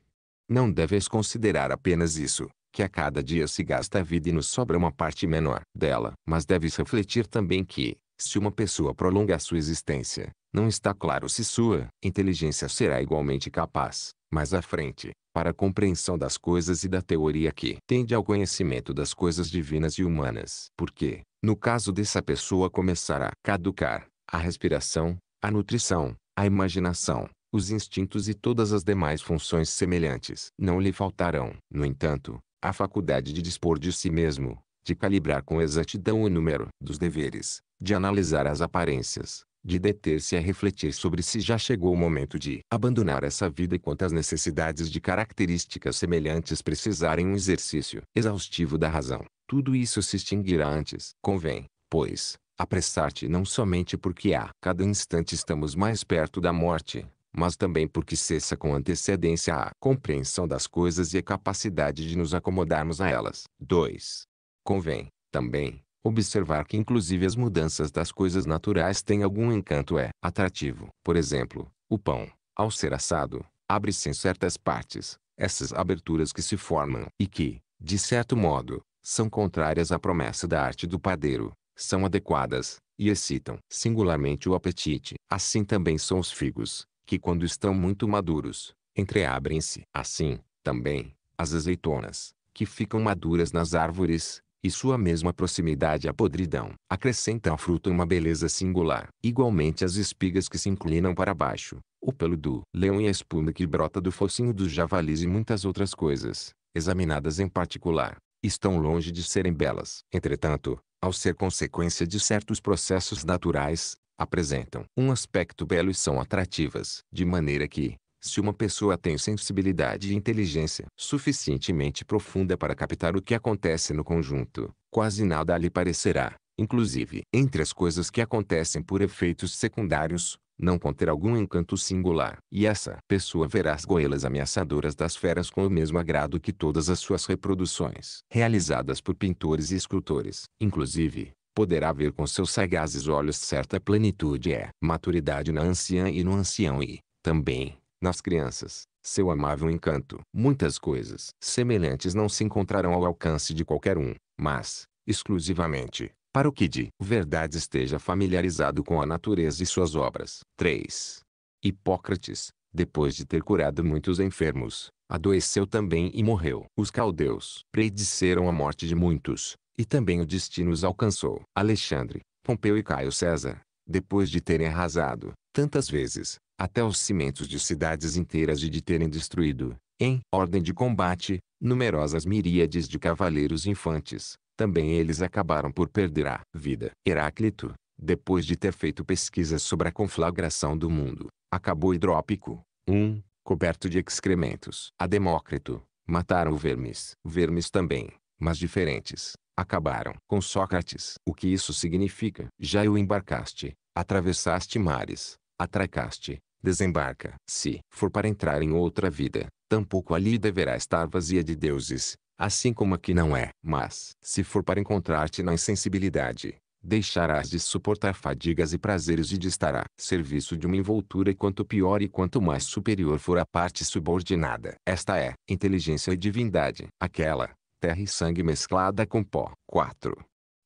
Não deves considerar apenas isso, que a cada dia se gasta a vida e nos sobra uma parte menor dela, mas deves refletir também que, se uma pessoa prolonga sua existência, não está claro se sua inteligência será igualmente capaz, mais à frente, para a compreensão das coisas e da teoria que tende ao conhecimento das coisas divinas e humanas. Porque, no caso dessa pessoa começar a caducar, a respiração, a nutrição, a imaginação, os instintos e todas as demais funções semelhantes não lhe faltarão. No entanto, a faculdade de dispor de si mesmo, de calibrar com exatidão o número dos deveres, de analisar as aparências, de deter-se a refletir sobre se já chegou o momento de abandonar essa vida e quantas necessidades de características semelhantes precisarem um exercício exaustivo da razão. Tudo isso se extinguirá antes. Convém, pois, apressar-te não somente porque a cada instante estamos mais perto da morte, mas também porque cessa com antecedência a compreensão das coisas e a capacidade de nos acomodarmos a elas. 2. Convém, também, Observar que inclusive as mudanças das coisas naturais têm algum encanto é atrativo. Por exemplo, o pão, ao ser assado, abre-se em certas partes, essas aberturas que se formam e que, de certo modo, são contrárias à promessa da arte do padeiro, são adequadas, e excitam singularmente o apetite. Assim também são os figos, que quando estão muito maduros, entreabrem-se. Assim, também, as azeitonas, que ficam maduras nas árvores, e sua mesma proximidade à podridão acrescenta ao fruto uma beleza singular. Igualmente as espigas que se inclinam para baixo, o pelo do leão e a espuma que brota do focinho dos javalis e muitas outras coisas, examinadas em particular, estão longe de serem belas. Entretanto, ao ser consequência de certos processos naturais, apresentam um aspecto belo e são atrativas, de maneira que, se uma pessoa tem sensibilidade e inteligência suficientemente profunda para captar o que acontece no conjunto, quase nada lhe parecerá, inclusive, entre as coisas que acontecem por efeitos secundários, não conter algum encanto singular. E essa pessoa verá as goelas ameaçadoras das feras com o mesmo agrado que todas as suas reproduções, realizadas por pintores e escultores. Inclusive, poderá ver com seus sagazes olhos certa plenitude e maturidade na anciã e no ancião e, também, nas crianças, seu amável encanto. Muitas coisas semelhantes não se encontrarão ao alcance de qualquer um, mas, exclusivamente, para o que de verdade esteja familiarizado com a natureza e suas obras. 3. Hipócrates, depois de ter curado muitos enfermos, adoeceu também e morreu. Os caldeus predisseram a morte de muitos, e também o destino os alcançou. Alexandre, Pompeu e Caio César, depois de terem arrasado, tantas vezes, até os cimentos de cidades inteiras e de terem destruído, em ordem de combate, numerosas miríades de cavaleiros infantes. Também eles acabaram por perder a vida. Heráclito, depois de ter feito pesquisas sobre a conflagração do mundo, acabou hidrópico, um, coberto de excrementos. A Demócrito, mataram vermes. Vermes também, mas diferentes, acabaram com Sócrates. O que isso significa? Já o embarcaste, atravessaste mares, atracaste, desembarca. Se for para entrar em outra vida, tampouco ali deverá estar vazia de deuses, assim como aqui não é. Mas, se for para encontrar-te na insensibilidade, deixarás de suportar fadigas e prazeres e de estar a serviço de uma envoltura quanto pior e quanto mais superior for a parte subordinada. Esta é inteligência e divindade. Aquela, terra e sangue mesclada com pó. 4.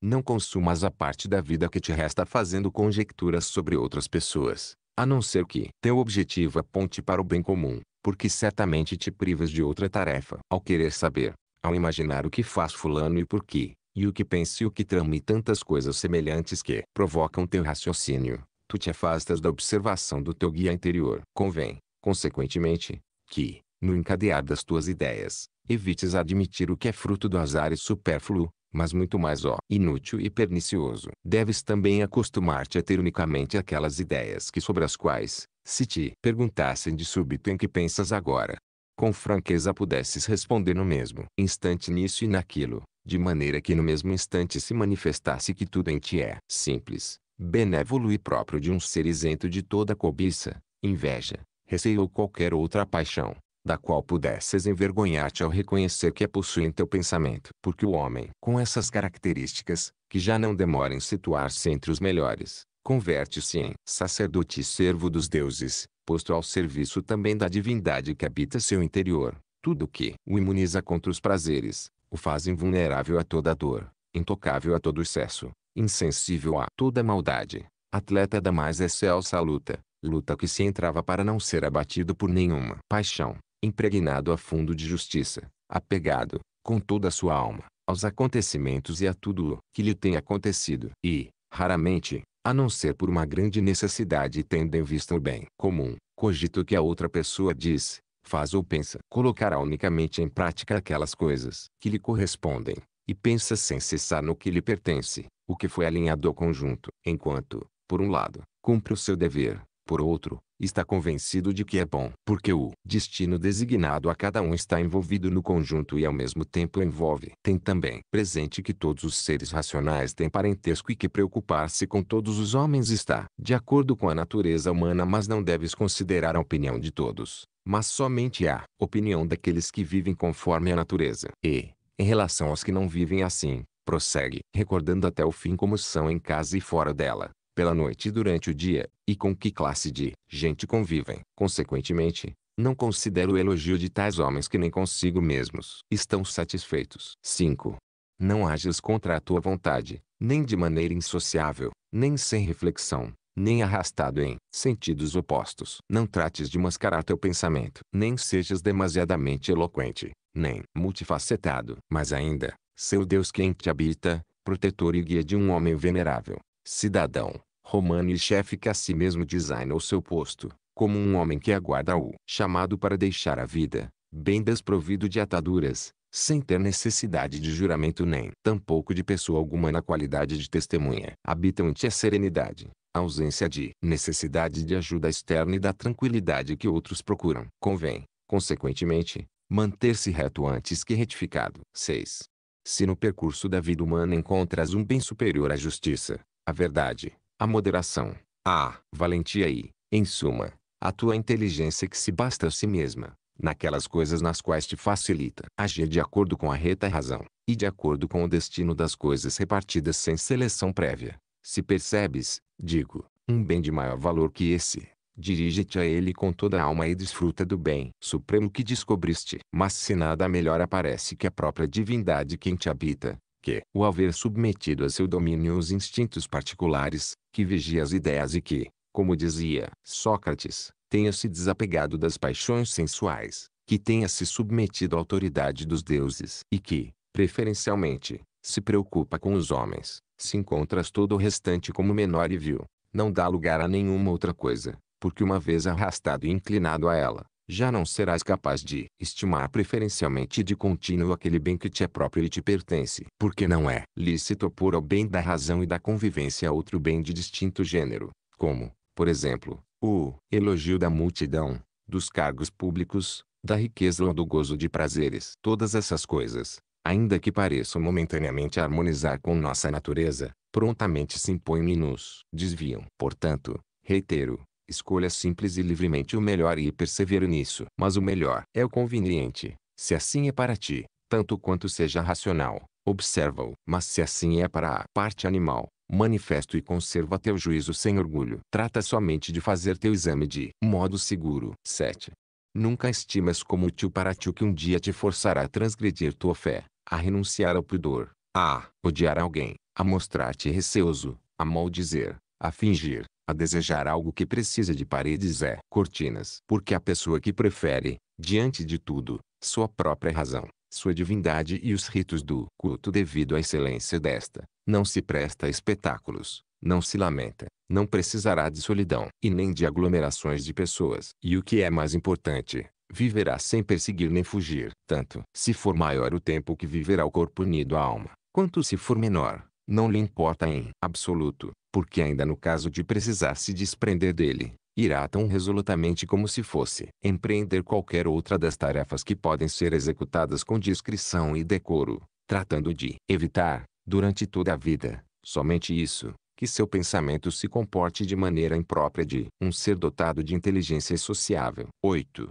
Não consumas a parte da vida que te resta fazendo conjecturas sobre outras pessoas, a não ser que teu objetivo aponte para o bem comum, porque certamente te privas de outra tarefa. Ao querer saber, ao imaginar o que faz fulano e por quê, e o que pensa e o que trama e tantas coisas semelhantes que provocam teu raciocínio, tu te afastas da observação do teu guia interior. Convém, consequentemente, que, no encadear das tuas ideias, evites admitir o que é fruto do azar e supérfluo, mas muito mais ó, inútil e pernicioso. Deves também acostumar-te a ter unicamente aquelas ideias que sobre as quais, se te perguntassem de súbito em que pensas agora, com franqueza pudesses responder no mesmo instante nisso e naquilo, de maneira que no mesmo instante se manifestasse que tudo em ti é simples, benévolo e próprio de um ser isento de toda cobiça, inveja, receio ou qualquer outra paixão, da qual pudesses envergonhar-te ao reconhecer que a é em teu pensamento. Porque o homem com essas características, que já não demora em situar-se entre os melhores, converte-se em sacerdote e servo dos deuses, posto ao serviço também da divindade que habita seu interior. Tudo o que o imuniza contra os prazeres, o faz invulnerável a toda dor, intocável a todo excesso, insensível a toda maldade, atleta da mais excelsa luta, luta que se entrava para não ser abatido por nenhuma paixão impregnado a fundo de justiça, apegado, com toda a sua alma, aos acontecimentos e a tudo o que lhe tem acontecido. E, raramente, a não ser por uma grande necessidade tendo em vista o bem comum, cogita o que a outra pessoa diz, faz ou pensa. Colocará unicamente em prática aquelas coisas que lhe correspondem, e pensa sem cessar no que lhe pertence, o que foi alinhado ao conjunto. Enquanto, por um lado, cumpre o seu dever, por outro, está convencido de que é bom. Porque o destino designado a cada um está envolvido no conjunto e ao mesmo tempo envolve. Tem também presente que todos os seres racionais têm parentesco e que preocupar-se com todos os homens está de acordo com a natureza humana, mas não deves considerar a opinião de todos, mas somente a opinião daqueles que vivem conforme a natureza. E, em relação aos que não vivem assim, prossegue, recordando até o fim como são em casa e fora dela, pela noite e durante o dia, e com que classe de gente convivem. Consequentemente, não considero o elogio de tais homens que nem consigo mesmos estão satisfeitos. 5. Não ages contra a tua vontade, nem de maneira insociável, nem sem reflexão, nem arrastado em sentidos opostos. Não trates de mascarar teu pensamento, nem sejas demasiadamente eloquente, nem multifacetado. Mas ainda, seu Deus quem te habita, protetor e guia de um homem venerável, cidadão, romano e chefe que a si mesmo designa o seu posto, como um homem que aguarda o chamado para deixar a vida, bem desprovido de ataduras, sem ter necessidade de juramento nem tampouco de pessoa alguma na qualidade de testemunha. Habitam em ti a serenidade, a ausência de necessidade de ajuda externa e da tranquilidade que outros procuram. Convém, consequentemente, manter-se reto antes que retificado. 6. Se no percurso da vida humana encontras um bem superior à justiça, a verdade, a moderação, a valentia e, em suma, a tua inteligência que se basta a si mesma, naquelas coisas nas quais te facilita agir de acordo com a reta razão, e de acordo com o destino das coisas repartidas sem seleção prévia. Se percebes, digo, um bem de maior valor que esse, dirige-te a ele com toda a alma e desfruta do bem supremo que descobriste. Mas se nada melhor aparece que a própria divindade que em te habita, que o haver submetido a seu domínio os instintos particulares, que vigia as ideias e que, como dizia Sócrates, tenha se desapegado das paixões sensuais, que tenha se submetido à autoridade dos deuses e que, preferencialmente, se preocupa com os homens, se encontras todo o restante como menor e vil, não dá lugar a nenhuma outra coisa, porque uma vez arrastado e inclinado a ela, já não serás capaz de estimar preferencialmente de contínuo aquele bem que te é próprio e te pertence. Porque não é lícito opor ao bem da razão e da convivência outro bem de distinto gênero, como, por exemplo, o elogio da multidão, dos cargos públicos, da riqueza ou do gozo de prazeres. Todas essas coisas, ainda que pareçam momentaneamente harmonizar com nossa natureza, prontamente se impõem e nos desviam. Portanto, reitero, Escolha simples e livremente o melhor e persevere nisso. Mas o melhor é o conveniente, se assim é para ti, tanto quanto seja racional. Observa-o. Mas se assim é para a parte animal, manifesto e conserva teu juízo sem orgulho. Trata somente de fazer teu exame de modo seguro. 7. Nunca estimas como útil para ti o que um dia te forçará a transgredir tua fé, a renunciar ao pudor, a odiar alguém, a mostrar-te receoso, a maldizer, a fingir, a desejar algo que precisa de paredes é cortinas. Porque a pessoa que prefere, diante de tudo, sua própria razão, sua divindade e os ritos do culto devido à excelência desta, não se presta a espetáculos, não se lamenta, não precisará de solidão e nem de aglomerações de pessoas. E o que é mais importante, viverá sem perseguir nem fugir. Tanto se for maior o tempo que viverá o corpo unido à alma, quanto se for menor, não lhe importa em absoluto porque ainda no caso de precisar se desprender dele, irá tão resolutamente como se fosse empreender qualquer outra das tarefas que podem ser executadas com discrição e decoro, tratando de evitar, durante toda a vida, somente isso, que seu pensamento se comporte de maneira imprópria de um ser dotado de inteligência sociável. 8.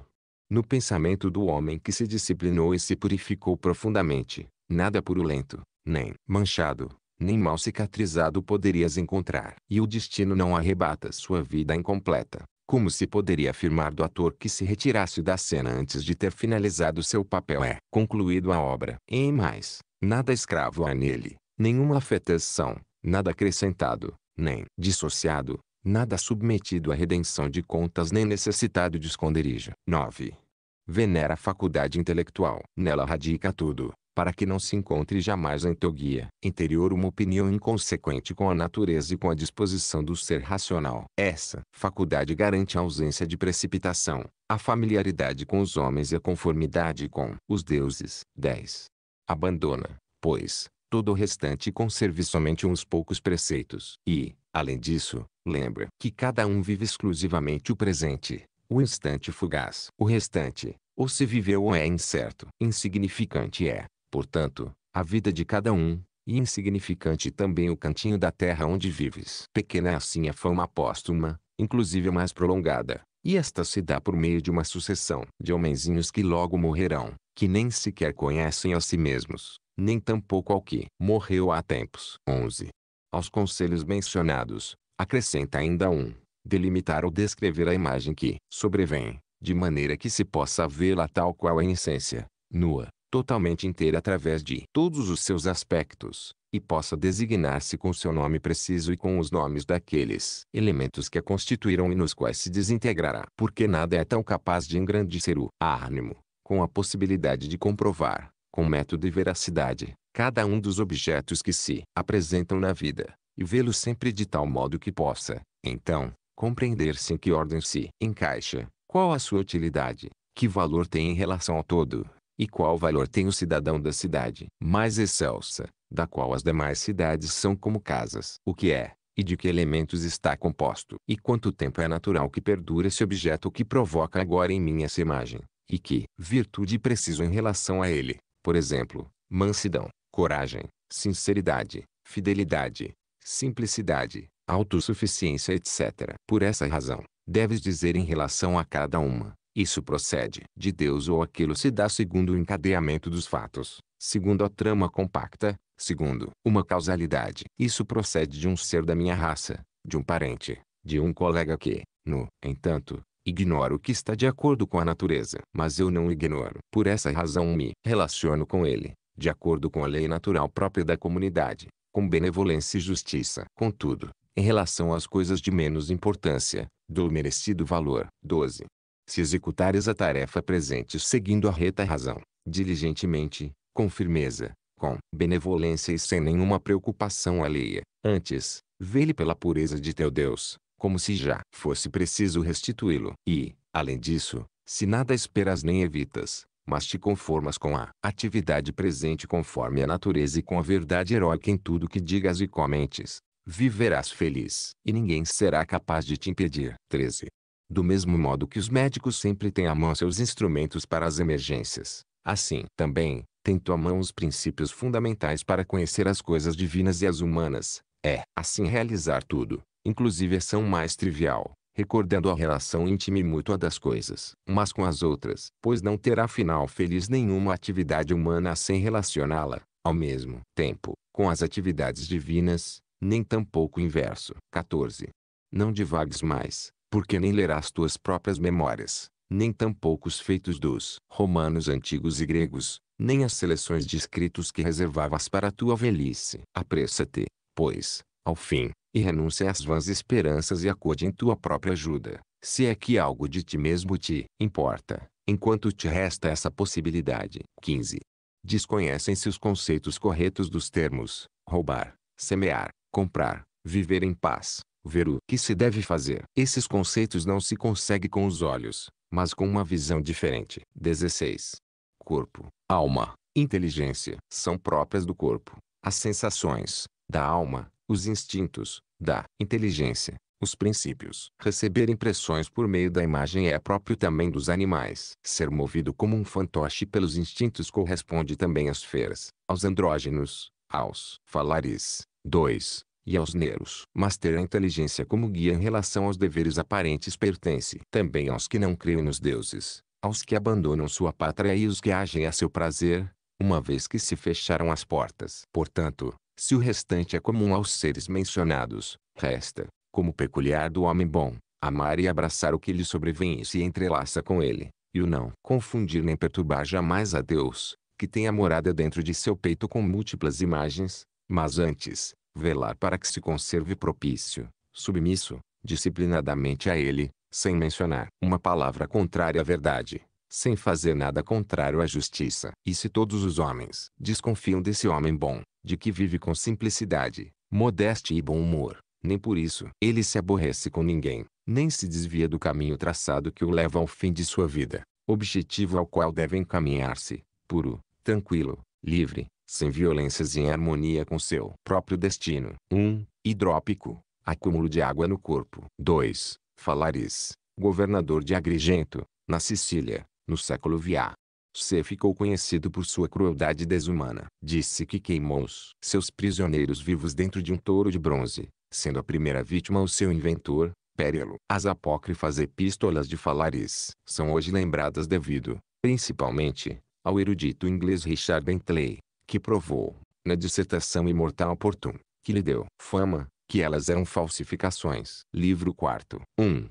No pensamento do homem que se disciplinou e se purificou profundamente, nada purulento, nem manchado, nem mal cicatrizado poderias encontrar. E o destino não arrebata sua vida incompleta. Como se poderia afirmar do ator que se retirasse da cena antes de ter finalizado seu papel é concluído a obra. Em mais, nada escravo há nele, nenhuma afetação, nada acrescentado, nem dissociado, nada submetido à redenção de contas nem necessitado de esconderijo. 9. Venera a faculdade intelectual. Nela radica tudo, para que não se encontre jamais em teu guia interior uma opinião inconsequente com a natureza e com a disposição do ser racional. Essa faculdade garante a ausência de precipitação, a familiaridade com os homens e a conformidade com os deuses. 10. Abandona, pois, todo o restante e conserve somente uns poucos preceitos. E, além disso, lembra que cada um vive exclusivamente o presente, o instante fugaz. O restante, ou se viveu ou é incerto. Insignificante é, Portanto, a vida de cada um, e insignificante também o cantinho da terra onde vives. Pequena é assim a fama póstuma, inclusive a mais prolongada, e esta se dá por meio de uma sucessão de homenzinhos que logo morrerão, que nem sequer conhecem a si mesmos, nem tampouco ao que morreu há tempos. 11. Aos conselhos mencionados, acrescenta ainda um, delimitar ou descrever a imagem que sobrevém, de maneira que se possa vê-la tal qual é em essência, nua, totalmente inteira através de todos os seus aspectos, e possa designar-se com seu nome preciso e com os nomes daqueles elementos que a constituíram e nos quais se desintegrará. Porque nada é tão capaz de engrandecer o ânimo, com a possibilidade de comprovar, com método e veracidade, cada um dos objetos que se apresentam na vida, e vê-los sempre de tal modo que possa, então, compreender-se em que ordem se encaixa, qual a sua utilidade, que valor tem em relação ao todo, e qual valor tem o cidadão da cidade mais excelsa, da qual as demais cidades são como casas? O que é, e de que elementos está composto? E quanto tempo é natural que perdure esse objeto que provoca agora em mim essa imagem, e que virtude preciso em relação a ele, por exemplo, mansidão, coragem, sinceridade, fidelidade, simplicidade, autossuficiência, etc. Por essa razão, deves dizer em relação a cada uma, isso procede de Deus ou aquilo se dá segundo o encadeamento dos fatos, segundo a trama compacta, segundo uma causalidade. Isso procede de um ser da minha raça, de um parente, de um colega que, no entanto, ignoro o que está de acordo com a natureza. Mas eu não ignoro. Por essa razão me relaciono com ele, de acordo com a lei natural própria da comunidade, com benevolência e justiça. Contudo, em relação às coisas de menos importância, dou merecido valor. 12 se executares a tarefa presente seguindo a reta razão, diligentemente, com firmeza, com benevolência e sem nenhuma preocupação alheia, antes, vele pela pureza de teu Deus, como se já fosse preciso restituí-lo. E, além disso, se nada esperas nem evitas, mas te conformas com a atividade presente conforme a natureza e com a verdade heróica em tudo que digas e comentes, viverás feliz e ninguém será capaz de te impedir. 13. Do mesmo modo que os médicos sempre têm à mão seus instrumentos para as emergências, assim também, tem tua mão os princípios fundamentais para conhecer as coisas divinas e as humanas, é, assim realizar tudo, inclusive ação é mais trivial, recordando a relação íntima e mútua das coisas, umas com as outras, pois não terá final feliz nenhuma atividade humana sem relacioná-la, ao mesmo tempo, com as atividades divinas, nem tampouco o inverso. 14. Não divagues mais, porque nem lerás tuas próprias memórias, nem tampouco os feitos dos romanos antigos e gregos, nem as seleções de escritos que reservavas para a tua velhice. Apressa-te, pois, ao fim, e renuncia às vãs esperanças e acode em tua própria ajuda, se é que algo de ti mesmo te importa, enquanto te resta essa possibilidade. 15. Desconhecem-se os conceitos corretos dos termos roubar, semear, comprar, viver em paz, ver o que se deve fazer. Esses conceitos não se consegue com os olhos, mas com uma visão diferente. 16. Corpo, alma, inteligência são próprias do corpo. As sensações, da alma, os instintos, da inteligência, os princípios. Receber impressões por meio da imagem é próprio também dos animais. Ser movido como um fantoche pelos instintos corresponde também às feras, aos andrógenos, aos falares. 2 e aos negros. Mas ter a inteligência como guia em relação aos deveres aparentes pertence também aos que não creem nos deuses, aos que abandonam sua pátria e os que agem a seu prazer, uma vez que se fecharam as portas. Portanto, se o restante é comum aos seres mencionados, resta, como peculiar do homem bom, amar e abraçar o que lhe sobrevém e se entrelaça com ele, e o não confundir nem perturbar jamais a Deus, que tem a morada dentro de seu peito com múltiplas imagens, mas antes, velar para que se conserve propício, submisso, disciplinadamente a ele, sem mencionar uma palavra contrária à verdade, sem fazer nada contrário à justiça. E se todos os homens desconfiam desse homem bom, de que vive com simplicidade, modéstia e bom humor, nem por isso ele se aborrece com ninguém, nem se desvia do caminho traçado que o leva ao fim de sua vida, objetivo ao qual deve encaminhar-se, puro, tranquilo, livre, sem violências e em harmonia com seu próprio destino. 1. Um, hidrópico, acúmulo de água no corpo. 2. Falaris, governador de Agrigento, na Sicília, no século VIA. C ficou conhecido por sua crueldade desumana. Disse que queimou os seus prisioneiros vivos dentro de um touro de bronze, sendo a primeira vítima o seu inventor, Périlo. As apócrifas epístolas de Falaris são hoje lembradas devido, principalmente, ao erudito inglês Richard Bentley, que provou, na dissertação imortal oportun, que lhe deu fama, que elas eram falsificações. Livro 4. 1.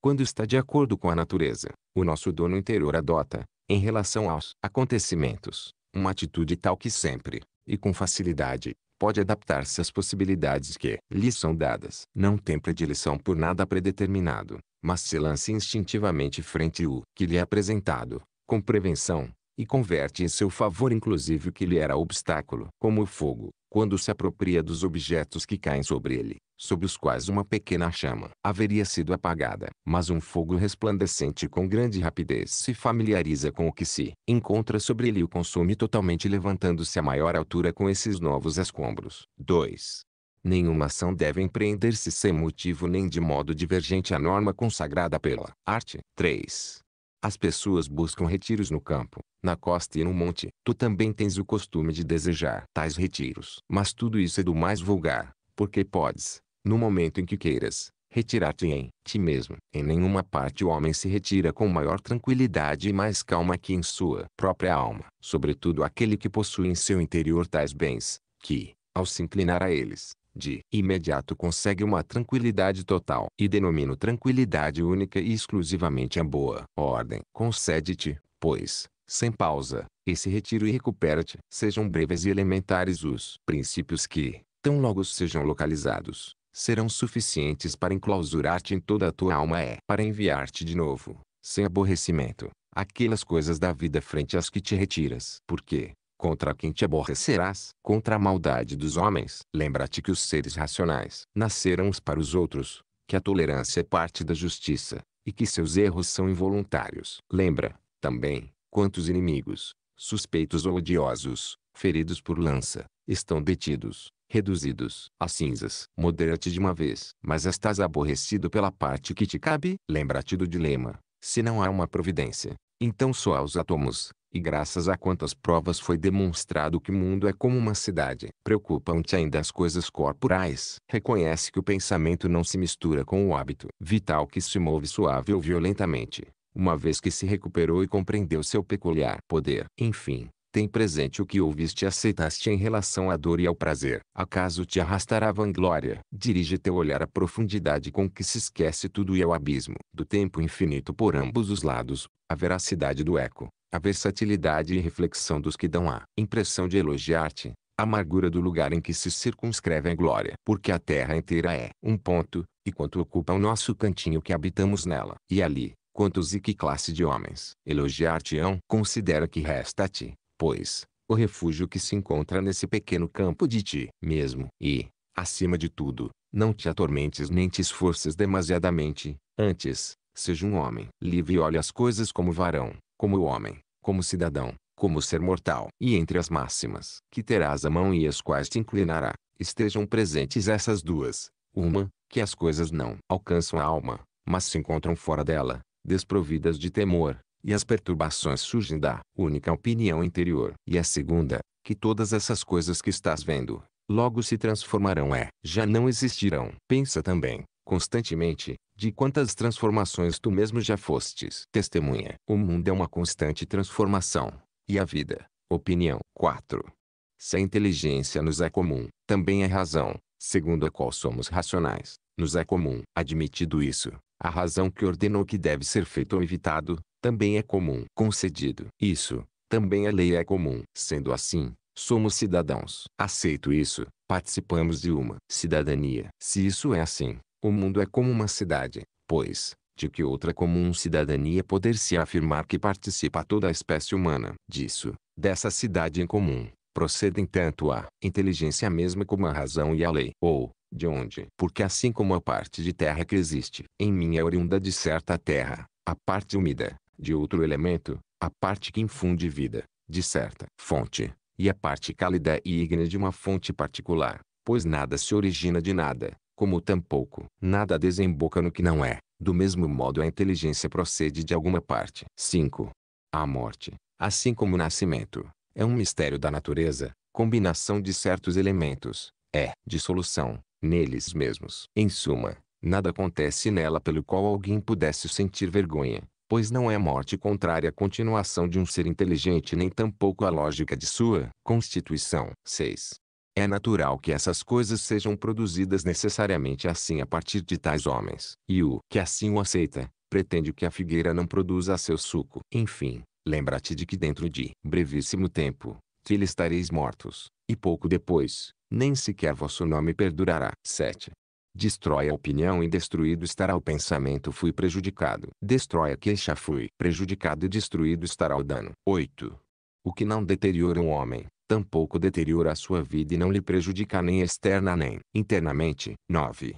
Quando está de acordo com a natureza, o nosso dono interior adota, em relação aos acontecimentos, uma atitude tal que sempre, e com facilidade, pode adaptar-se às possibilidades que lhe são dadas. Não tem predileção por nada predeterminado, mas se lança instintivamente frente ao que lhe é apresentado, com prevenção, e converte em seu favor inclusive o que lhe era obstáculo, como o fogo, quando se apropria dos objetos que caem sobre ele, sob os quais uma pequena chama haveria sido apagada. Mas um fogo resplandecente com grande rapidez se familiariza com o que se encontra sobre ele e o consome totalmente levantando-se a maior altura com esses novos escombros. 2. Nenhuma ação deve empreender-se sem motivo nem de modo divergente à norma consagrada pela arte. 3. As pessoas buscam retiros no campo, na costa e no monte. Tu também tens o costume de desejar tais retiros. Mas tudo isso é do mais vulgar, porque podes, no momento em que queiras, retirar-te em ti mesmo. Em nenhuma parte o homem se retira com maior tranquilidade e mais calma que em sua própria alma. Sobretudo aquele que possui em seu interior tais bens, que, ao se inclinar a eles, de imediato consegue uma tranquilidade total e denomino tranquilidade única e exclusivamente a boa ordem. Concede-te, pois, sem pausa, esse retiro e recupera-te. Sejam breves e elementares os princípios que, tão logo sejam localizados, serão suficientes para enclausurar-te em toda a tua alma é para enviar-te de novo, sem aborrecimento, aquelas coisas da vida frente às que te retiras. Porque, Contra quem te aborrecerás? Contra a maldade dos homens. Lembra-te que os seres racionais nasceram uns para os outros, que a tolerância é parte da justiça, e que seus erros são involuntários. Lembra, também, quantos inimigos, suspeitos ou odiosos, feridos por lança, estão detidos, reduzidos a cinzas. Modera-te de uma vez, mas estás aborrecido pela parte que te cabe. Lembra-te do dilema. Se não há uma providência, então só há os átomos, e graças a quantas provas foi demonstrado que o mundo é como uma cidade. Preocupam-te ainda as coisas corporais. Reconhece que o pensamento não se mistura com o hábito vital que se move suave ou violentamente, uma vez que se recuperou e compreendeu seu peculiar poder. Enfim, tem presente o que ouviste e aceitaste em relação à dor e ao prazer. Acaso te arrastará a vanglória? Dirige teu olhar à profundidade com que se esquece tudo e ao abismo do tempo infinito por ambos os lados, a veracidade do eco a versatilidade e reflexão dos que dão a impressão de elogiar-te, a amargura do lugar em que se circunscreve a glória. Porque a terra inteira é um ponto, e quanto ocupa o nosso cantinho que habitamos nela. E ali, quantos e que classe de homens elogiar-te-ão. Considera que resta te pois, o refúgio que se encontra nesse pequeno campo de ti mesmo. E, acima de tudo, não te atormentes nem te esforces demasiadamente, antes, seja um homem livre e olhe as coisas como varão como homem, como cidadão, como ser mortal. E entre as máximas que terás à mão e as quais te inclinará, estejam presentes essas duas. Uma, que as coisas não alcançam a alma, mas se encontram fora dela, desprovidas de temor, e as perturbações surgem da única opinião interior. E a segunda, que todas essas coisas que estás vendo, logo se transformarão é, já não existirão. Pensa também, constantemente, de quantas transformações tu mesmo já fostes testemunha. O mundo é uma constante transformação, e a vida, opinião. 4. Se a inteligência nos é comum, também é razão, segundo a qual somos racionais, nos é comum. Admitido isso, a razão que ordenou que deve ser feito ou evitado, também é comum. Concedido isso, também a lei é comum. Sendo assim, somos cidadãos. Aceito isso, participamos de uma cidadania. Se isso é assim, o mundo é como uma cidade, pois, de que outra comum cidadania poder-se afirmar que participa toda a espécie humana. Disso, dessa cidade em comum, procedem tanto a inteligência mesma como a razão e a lei. Ou, de onde? Porque assim como a parte de terra que existe em mim é oriunda de certa terra, a parte úmida, de outro elemento, a parte que infunde vida, de certa fonte, e a parte cálida e ígnea de uma fonte particular, pois nada se origina de nada, como tampouco nada desemboca no que não é. Do mesmo modo a inteligência procede de alguma parte. 5. A morte, assim como o nascimento, é um mistério da natureza, combinação de certos elementos, é dissolução, neles mesmos. Em suma, nada acontece nela pelo qual alguém pudesse sentir vergonha, pois não é morte contrária à continuação de um ser inteligente nem tampouco à lógica de sua constituição. 6. É natural que essas coisas sejam produzidas necessariamente assim a partir de tais homens. E o que assim o aceita, pretende que a figueira não produza seu suco. Enfim, lembra-te de que dentro de brevíssimo tempo, lhe estareis mortos, e pouco depois, nem sequer vosso nome perdurará. 7. Destrói a opinião e destruído estará o pensamento fui prejudicado. Destrói a queixa fui prejudicado e destruído estará o dano. 8. O que não deteriora um homem, Tampouco deteriora a sua vida e não lhe prejudica nem externa nem internamente. 9.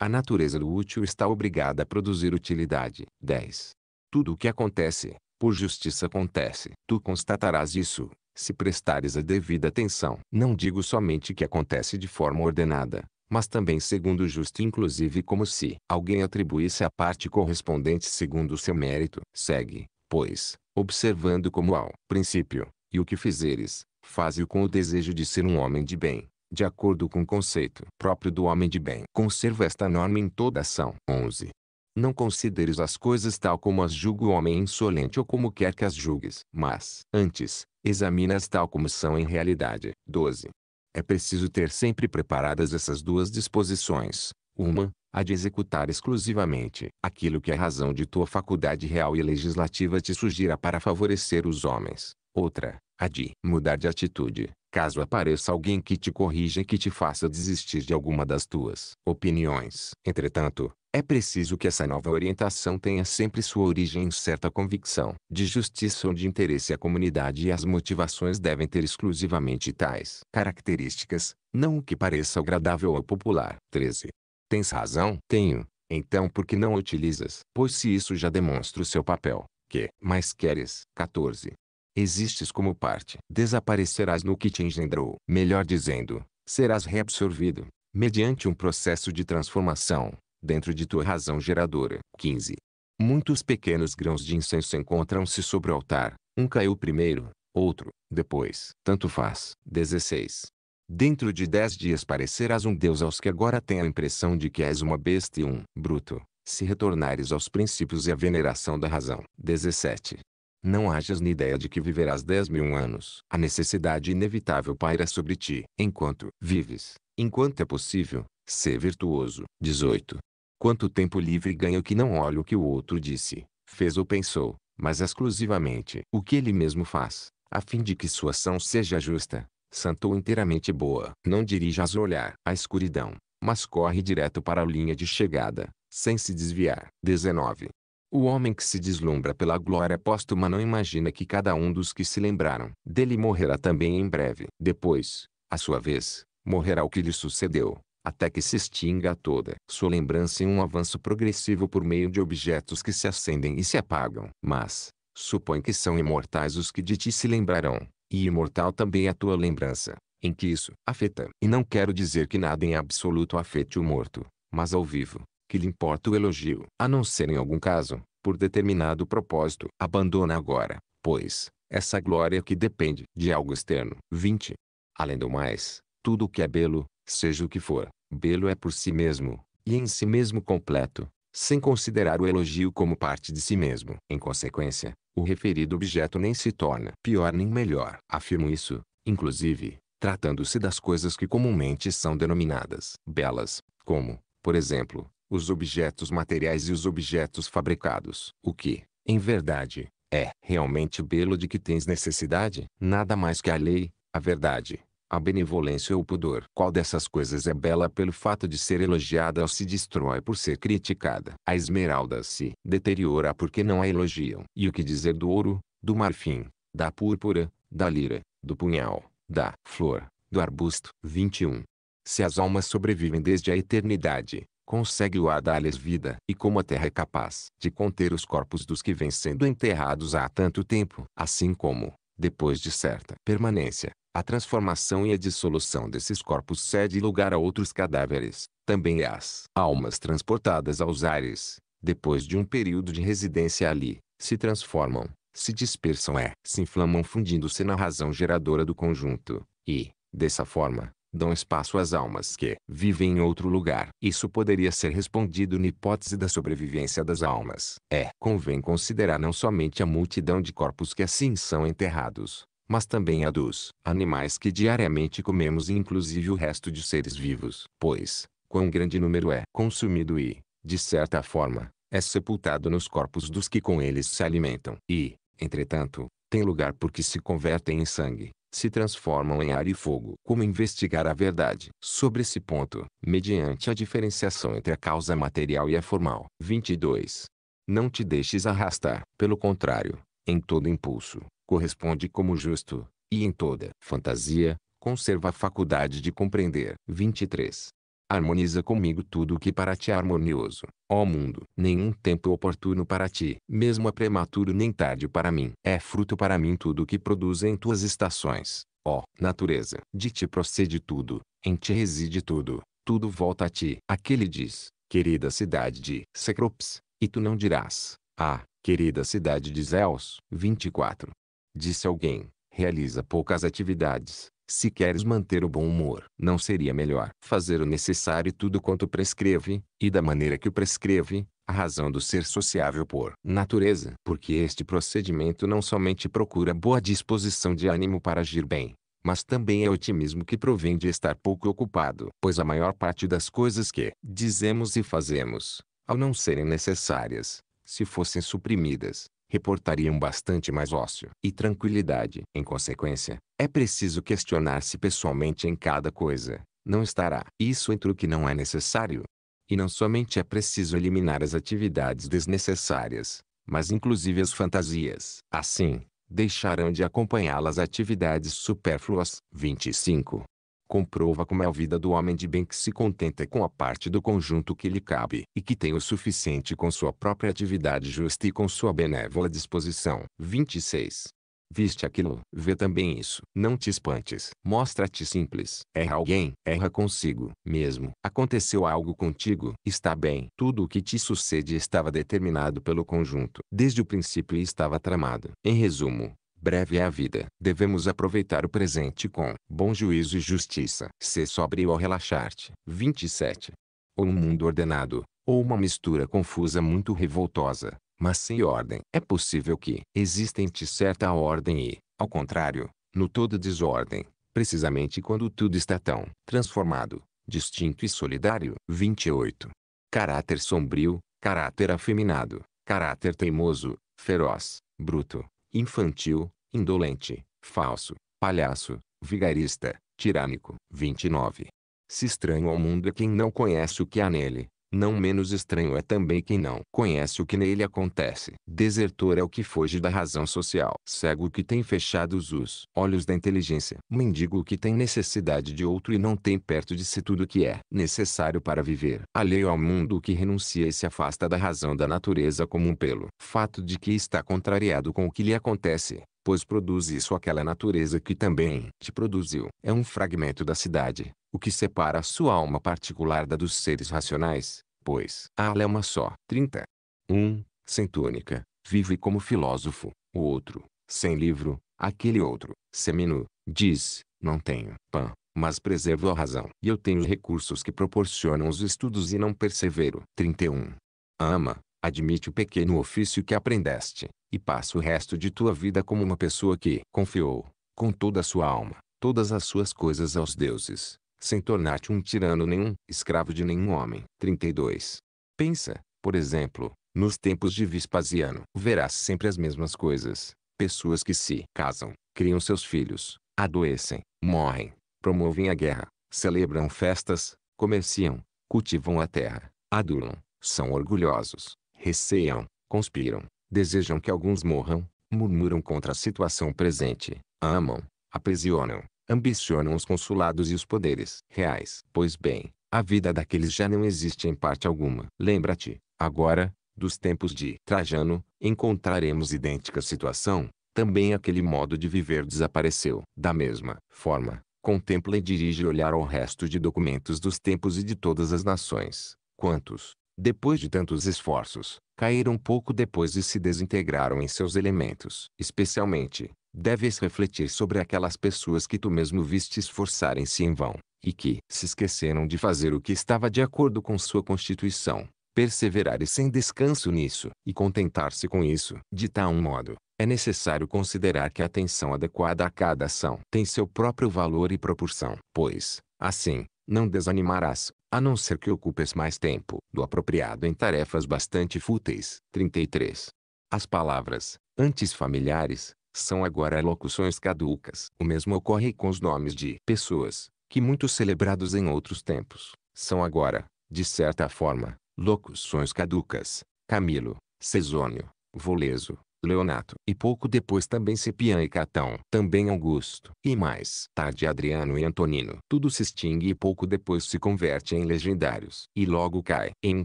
A natureza do útil está obrigada a produzir utilidade. 10. Tudo o que acontece, por justiça acontece. Tu constatarás isso, se prestares a devida atenção. Não digo somente que acontece de forma ordenada, mas também segundo o justo, inclusive como se alguém atribuísse a parte correspondente segundo o seu mérito. Segue, pois, observando como ao princípio, e o que fizeres, Faz-o com o desejo de ser um homem de bem, de acordo com o conceito próprio do homem de bem. Conserva esta norma em toda ação. 11. Não consideres as coisas tal como as julga o homem insolente ou como quer que as julgues, mas, antes, examina-as tal como são em realidade. 12. É preciso ter sempre preparadas essas duas disposições. Uma, a de executar exclusivamente aquilo que a razão de tua faculdade real e legislativa te sugira para favorecer os homens. Outra, a de mudar de atitude, caso apareça alguém que te corrija e que te faça desistir de alguma das tuas opiniões. Entretanto, é preciso que essa nova orientação tenha sempre sua origem em certa convicção de justiça ou de interesse à comunidade e as motivações devem ter exclusivamente tais características, não o que pareça agradável ou popular. 13. Tens razão? Tenho. Então por que não utilizas? Pois se isso já demonstra o seu papel, que mais queres? 14 existes como parte. Desaparecerás no que te engendrou. Melhor dizendo, serás reabsorvido, mediante um processo de transformação, dentro de tua razão geradora. 15. Muitos pequenos grãos de incenso encontram-se sobre o altar. Um caiu primeiro, outro, depois. Tanto faz. 16. Dentro de dez dias parecerás um deus aos que agora têm a impressão de que és uma besta e um bruto, se retornares aos princípios e à veneração da razão. 17. Não hajas na ideia de que viverás dez mil anos. A necessidade inevitável paira sobre ti. Enquanto vives, enquanto é possível, ser virtuoso. 18. Quanto tempo livre ganha o que não olha o que o outro disse, fez ou pensou, mas exclusivamente o que ele mesmo faz, a fim de que sua ação seja justa, santa ou inteiramente boa. Não dirijas o olhar à escuridão, mas corre direto para a linha de chegada, sem se desviar. 19. O homem que se deslumbra pela glória póstuma não imagina que cada um dos que se lembraram dele morrerá também em breve. Depois, à sua vez, morrerá o que lhe sucedeu, até que se extinga toda sua lembrança em um avanço progressivo por meio de objetos que se acendem e se apagam. Mas, supõe que são imortais os que de ti se lembrarão, e imortal também a tua lembrança, em que isso afeta. E não quero dizer que nada em absoluto afete o morto, mas ao vivo, que lhe importa o elogio, a não ser em algum caso, por determinado propósito. Abandona agora, pois, essa glória que depende de algo externo. 20. Além do mais, tudo o que é belo, seja o que for, belo é por si mesmo, e em si mesmo completo, sem considerar o elogio como parte de si mesmo. Em consequência, o referido objeto nem se torna pior nem melhor. Afirmo isso, inclusive, tratando-se das coisas que comumente são denominadas belas, como, por exemplo, os objetos materiais e os objetos fabricados. O que, em verdade, é realmente belo de que tens necessidade? Nada mais que a lei, a verdade, a benevolência ou o pudor. Qual dessas coisas é bela pelo fato de ser elogiada ou se destrói por ser criticada? A esmeralda se deteriora porque não a elogiam. E o que dizer do ouro, do marfim, da púrpura, da lira, do punhal, da flor, do arbusto? 21. Se as almas sobrevivem desde a eternidade, consegue-o a dar-lhes vida. E como a terra é capaz de conter os corpos dos que vêm sendo enterrados há tanto tempo, assim como, depois de certa permanência, a transformação e a dissolução desses corpos cede lugar a outros cadáveres, também as almas transportadas aos ares, depois de um período de residência ali, se transformam, se dispersam e é, se inflamam fundindo-se na razão geradora do conjunto, e, dessa forma, dão espaço às almas que vivem em outro lugar. Isso poderia ser respondido na hipótese da sobrevivência das almas. É, convém considerar não somente a multidão de corpos que assim são enterrados, mas também a dos animais que diariamente comemos e inclusive o resto de seres vivos. Pois, quão grande número é consumido e, de certa forma, é sepultado nos corpos dos que com eles se alimentam. E, entretanto, tem lugar porque se convertem em sangue, se transformam em ar e fogo. Como investigar a verdade sobre esse ponto, mediante a diferenciação entre a causa material e a formal? 22. Não te deixes arrastar. Pelo contrário, em todo impulso, corresponde como justo, e em toda fantasia, conserva a faculdade de compreender. 23 harmoniza comigo tudo o que para ti é harmonioso. Ó oh mundo, nenhum tempo oportuno para ti, mesmo é prematuro nem tarde para mim. É fruto para mim tudo o que produz em tuas estações. Ó oh, natureza, de ti procede tudo, em ti reside tudo, tudo volta a ti. Aquele diz, querida cidade de Cecrops, e tu não dirás, ah, querida cidade de Zeus. 24. Disse alguém, realiza poucas atividades, se queres manter o bom humor, não seria melhor fazer o necessário tudo quanto prescreve, e da maneira que o prescreve, a razão do ser sociável por natureza? Porque este procedimento não somente procura boa disposição de ânimo para agir bem, mas também é otimismo que provém de estar pouco ocupado, pois a maior parte das coisas que dizemos e fazemos, ao não serem necessárias, se fossem suprimidas, reportariam bastante mais ócio e tranquilidade. Em consequência, é preciso questionar-se pessoalmente em cada coisa. Não estará isso entre o que não é necessário. E não somente é preciso eliminar as atividades desnecessárias, mas inclusive as fantasias. Assim, deixarão de acompanhá-las atividades supérfluas. 25 comprova como é a vida do homem de bem que se contenta com a parte do conjunto que lhe cabe e que tem o suficiente com sua própria atividade justa e com sua benévola disposição. 26. Viste aquilo, vê também isso. Não te espantes, mostra-te simples. Erra alguém, erra consigo mesmo. Aconteceu algo contigo, está bem. Tudo o que te sucede estava determinado pelo conjunto. Desde o princípio estava tramado. Em resumo, Breve é a vida. Devemos aproveitar o presente com bom juízo e justiça. Ser sóbrio ao relaxar-te. 27. Ou um mundo ordenado, ou uma mistura confusa muito revoltosa, mas sem ordem. É possível que exista em ti certa ordem e, ao contrário, no todo desordem, precisamente quando tudo está tão transformado, distinto e solidário. 28. Caráter sombrio, caráter afeminado, caráter teimoso, feroz, bruto, infantil, indolente, falso, palhaço, vigarista, tirânico. 29. Se estranho ao mundo é quem não conhece o que há nele, não menos estranho é também quem não conhece o que nele acontece. Desertor é o que foge da razão social. Cego que tem fechados os olhos da inteligência. Mendigo que tem necessidade de outro e não tem perto de si tudo o que é necessário para viver. Alheio ao mundo que renuncia e se afasta da razão da natureza como um pelo. Fato de que está contrariado com o que lhe acontece, pois produz isso aquela natureza que também te produziu. É um fragmento da cidade, o que separa a sua alma particular da dos seres racionais, pois a ala é uma só. 30. Um, sem túnica, vive como filósofo, o outro, sem livro, aquele outro, seminu, diz, não tenho pão, mas preservo a razão. E eu tenho recursos que proporcionam os estudos e não persevero. 31. Ama, admite o pequeno ofício que aprendeste, e passa o resto de tua vida como uma pessoa que confiou, com toda a sua alma, todas as suas coisas aos deuses, sem tornar-te um tirano nenhum, escravo de nenhum homem. 32. Pensa, por exemplo, nos tempos de Vespasiano. Verás sempre as mesmas coisas. Pessoas que se casam, criam seus filhos, adoecem, morrem, promovem a guerra, celebram festas, comerciam, cultivam a terra, adulam, são orgulhosos, receiam, conspiram, desejam que alguns morram, murmuram contra a situação presente, amam, aprisionam, ambicionam os consulados e os poderes reais. Pois bem, a vida daqueles já não existe em parte alguma. Lembra-te, agora, dos tempos de Trajano, encontraremos idêntica situação, também aquele modo de viver desapareceu. Da mesma forma, contempla e dirige olhar ao resto de documentos dos tempos e de todas as nações, quantos, depois de tantos esforços, caíram pouco depois e se desintegraram em seus elementos. Especialmente, deves refletir sobre aquelas pessoas que tu mesmo viste esforçarem-se em vão, e que se esqueceram de fazer o que estava de acordo com sua constituição, perseverar e sem descanso nisso, e contentar-se com isso. De tal modo, é necessário considerar que a atenção adequada a cada ação tem seu próprio valor e proporção, pois, assim, não desanimarás, a não ser que ocupes mais tempo do apropriado em tarefas bastante fúteis. 33. As palavras, antes familiares, são agora locuções caducas. O mesmo ocorre com os nomes de pessoas, que muito celebrados em outros tempos, são agora, de certa forma, locuções caducas. Camilo, Cesônio, Voleso, Leonato, e pouco depois também Cipião e Catão, também Augusto, e mais tarde Adriano e Antonino. Tudo se extingue e pouco depois se converte em legendários, e logo cai em um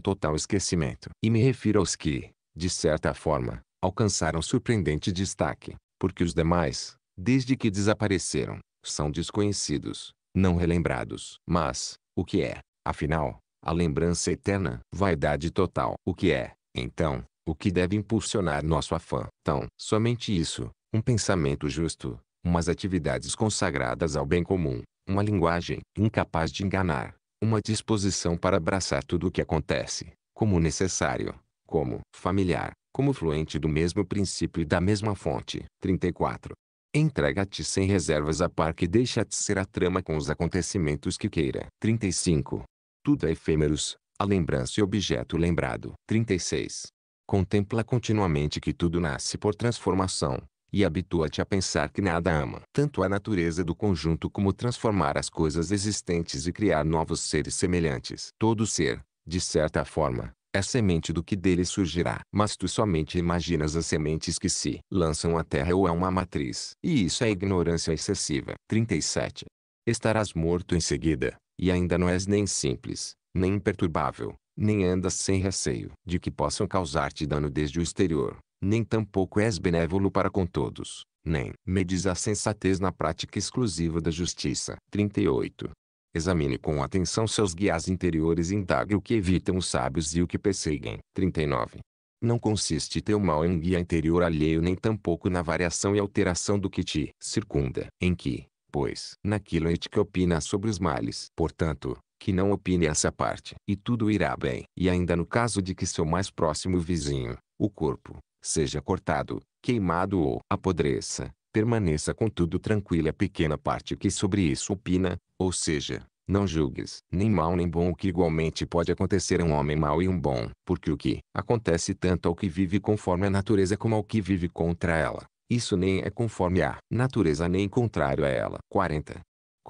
total esquecimento. E me refiro aos que, de certa forma, alcançaram surpreendente destaque, porque os demais, desde que desapareceram, são desconhecidos, não relembrados. Mas, o que é, afinal, a lembrança eterna? Vaidade total. O que é, então, o que deve impulsionar nosso afã. Então, somente isso, um pensamento justo, umas atividades consagradas ao bem comum, uma linguagem incapaz de enganar, uma disposição para abraçar tudo o que acontece, como necessário, como familiar, como fluente do mesmo princípio e da mesma fonte. 34. Entrega-te sem reservas à par que deixa-te ser a trama com os acontecimentos que queira. 35. Tudo é efêmeros, a lembrança e objeto lembrado. 36. Contempla continuamente que tudo nasce por transformação, e habitua-te a pensar que nada ama. Tanto a natureza do conjunto como transformar as coisas existentes e criar novos seres semelhantes. Todo ser, de certa forma, é semente do que dele surgirá. Mas tu somente imaginas as sementes que se lançam à terra ou a é uma matriz. E isso é ignorância excessiva. 37. Estarás morto em seguida, e ainda não és nem simples, nem imperturbável, nem andas sem receio de que possam causar-te dano desde o exterior, nem tampouco és benévolo para com todos, nem medes a sensatez na prática exclusiva da justiça. 38. Examine com atenção seus guias interiores e indague o que evitam os sábios e o que perseguem. 39. Não consiste teu mal em um guia interior alheio nem tampouco na variação e alteração do que te circunda, em que, pois, naquilo é que opina sobre os males. Portanto, que não opine essa parte, e tudo irá bem. E ainda no caso de que seu mais próximo vizinho, o corpo, seja cortado, queimado ou apodreça, permaneça contudo tranquila a é pequena parte que sobre isso opina, ou seja, não julgues nem mal nem bom o que igualmente pode acontecer a um homem mau e um bom, porque o que acontece tanto ao que vive conforme a natureza como ao que vive contra ela, isso nem é conforme à natureza nem contrário a ela. 40.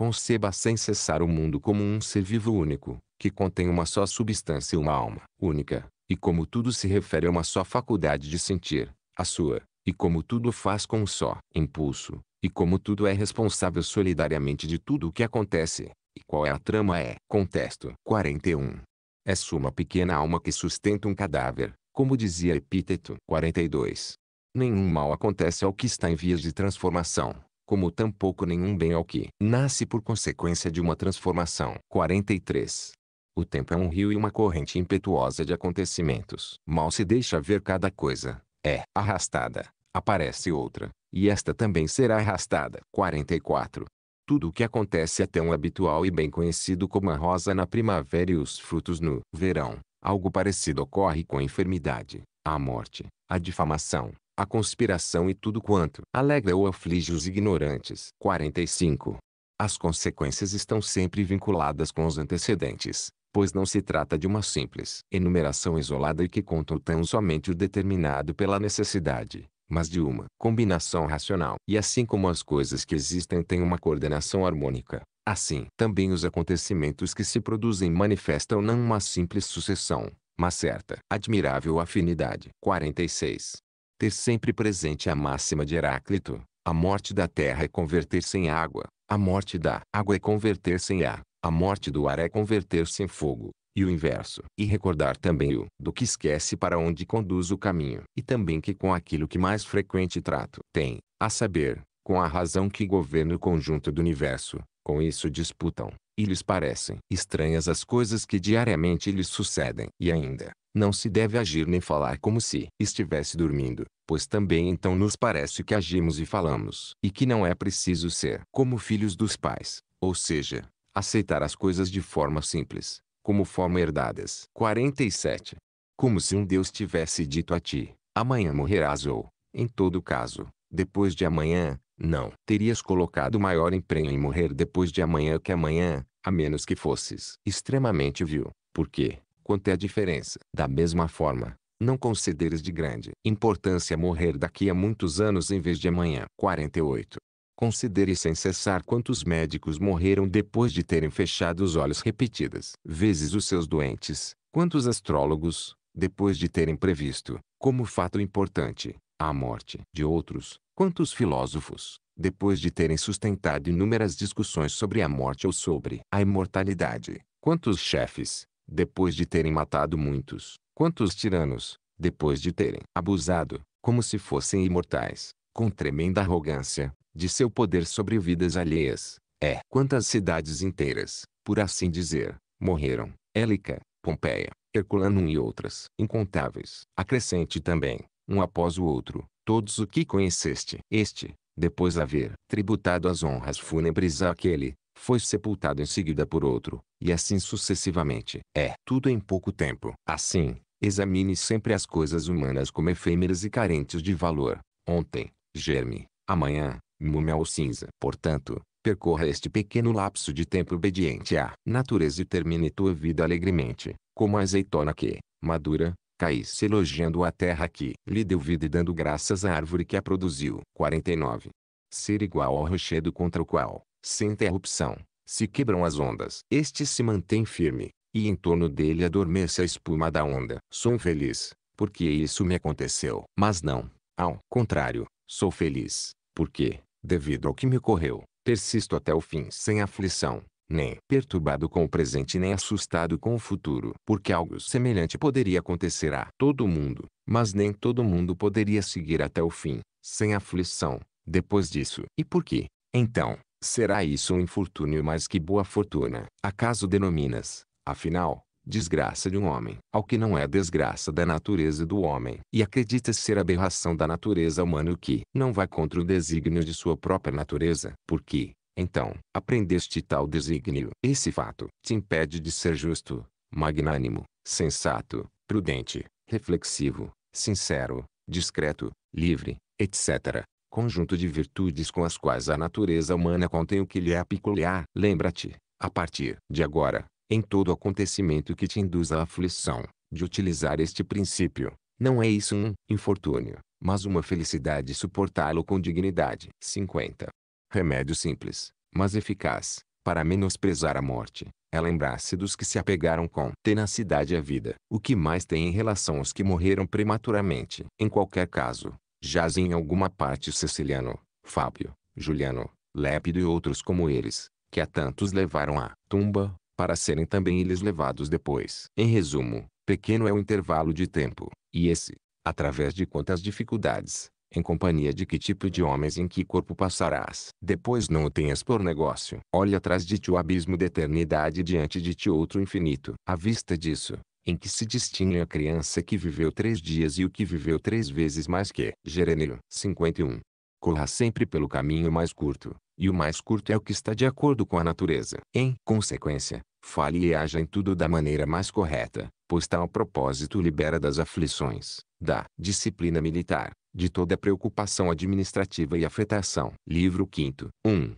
Conceba sem cessar o mundo como um ser vivo único, que contém uma só substância e uma alma única, e como tudo se refere a uma só faculdade de sentir, a sua, e como tudo faz com um só impulso, e como tudo é responsável solidariamente de tudo o que acontece, e qual é a trama é. contexto 41. É suma pequena alma que sustenta um cadáver, como dizia Epíteto 42. Nenhum mal acontece ao que está em vias de transformação, como tampouco nenhum bem ao que nasce por consequência de uma transformação. 43. O tempo é um rio e uma corrente impetuosa de acontecimentos. Mal se deixa ver cada coisa, é arrastada, aparece outra, e esta também será arrastada. 44. Tudo o que acontece é tão habitual e bem conhecido como a rosa na primavera e os frutos no verão. Algo parecido ocorre com a enfermidade, a morte, a difamação, a conspiração e tudo quanto alegra ou aflige os ignorantes. 45. As consequências estão sempre vinculadas com os antecedentes, pois não se trata de uma simples enumeração isolada e que conta tão somente o determinado pela necessidade, mas de uma combinação racional. E assim como as coisas que existem têm uma coordenação harmônica, assim também os acontecimentos que se produzem manifestam não uma simples sucessão, mas certa admirável afinidade. 46 ter sempre presente a máxima de Heráclito, a morte da terra é converter-se em água, a morte da água é converter-se em ar, a morte do ar é converter-se em fogo, e o inverso. E recordar também o do que esquece para onde conduz o caminho, e também que com aquilo que mais frequente trato tem, a saber, com a razão que governa o conjunto do universo, com isso disputam, e lhes parecem estranhas as coisas que diariamente lhes sucedem. E ainda, não se deve agir nem falar como se estivesse dormindo, pois também então nos parece que agimos e falamos, e que não é preciso ser como filhos dos pais, ou seja, aceitar as coisas de forma simples, como forma herdadas. 47. Como se um Deus tivesse dito a ti, amanhã morrerás ou, em todo caso, depois de amanhã, não. Terias colocado maior empenho em morrer depois de amanhã que amanhã, a menos que fosses extremamente vil, porque, quanto é a diferença. Da mesma forma, não consideres de grande importância morrer daqui a muitos anos em vez de amanhã. 48. Considere sem cessar quantos médicos morreram depois de terem fechado os olhos repetidas vezes os seus doentes, quantos astrólogos, depois de terem previsto, como fato importante, a morte de outros, quantos filósofos, depois de terem sustentado inúmeras discussões sobre a morte ou sobre a imortalidade, quantos chefes, depois de terem matado muitos, quantos tiranos, depois de terem abusado, como se fossem imortais, com tremenda arrogância, de seu poder sobre vidas alheias, é quantas cidades inteiras, por assim dizer, morreram, Élica, Pompeia, Herculano e outras, incontáveis. Acrescente também, um após o outro, todos o que conheceste. Este, depois haver tributado as honras fúnebres àquele, foi sepultado em seguida por outro, e assim sucessivamente. É tudo em pouco tempo. Assim, examine sempre as coisas humanas como efêmeras e carentes de valor. Ontem, germe, amanhã, múmia ou cinza. Portanto, percorra este pequeno lapso de tempo obediente à natureza e termine tua vida alegremente, como a azeitona que, madura, caísse elogiando a terra que lhe deu vida e dando graças à árvore que a produziu. 49. Ser igual ao rochedo contra o qual sem interrupção, se quebram as ondas. Este se mantém firme, e em torno dele adormece a espuma da onda. Sou feliz, porque isso me aconteceu. Mas não, ao contrário, sou feliz, porque, devido ao que me ocorreu, persisto até o fim sem aflição, nem perturbado com o presente nem assustado com o futuro. Porque algo semelhante poderia acontecer a todo mundo, mas nem todo mundo poderia seguir até o fim, sem aflição, depois disso. E por que, então, Será isso um infortúnio mais que boa fortuna? Acaso denominas, afinal, desgraça de um homem, ao que não é desgraça da natureza do homem, e acredita ser aberração da natureza humana o que não vai contra o desígnio de sua própria natureza, porque, então, aprendeste tal desígnio. Esse fato te impede de ser justo, magnânimo, sensato, prudente, reflexivo, sincero, discreto, livre, etc conjunto de virtudes com as quais a natureza humana contém o que lhe é peculiar. Lembra-te, a partir de agora, em todo acontecimento que te induza à aflição, de utilizar este princípio. Não é isso um infortúnio, mas uma felicidade suportá-lo com dignidade. 50. Remédio simples, mas eficaz, para menosprezar a morte, é lembrar-se dos que se apegaram com tenacidade à vida. O que mais tem em relação aos que morreram prematuramente? Em qualquer caso, Jazem em alguma parte Ceciliano, Fábio, Juliano, Lépido e outros como eles, que a tantos levaram à tumba, para serem também eles levados depois. Em resumo, pequeno é o intervalo de tempo, e esse, através de quantas dificuldades, em companhia de que tipo de homens em que corpo passarás. Depois não o tenhas por negócio. Olha atrás de ti o abismo de eternidade diante de ti outro infinito. À vista disso, em que se distingue a criança que viveu três dias e o que viveu três vezes mais que. Jerônimo 51. Corra sempre pelo caminho mais curto, e o mais curto é o que está de acordo com a natureza. Em consequência, fale e haja em tudo da maneira mais correta, pois tal propósito libera das aflições, da disciplina militar, de toda preocupação administrativa e afetação. Livro 5. 1.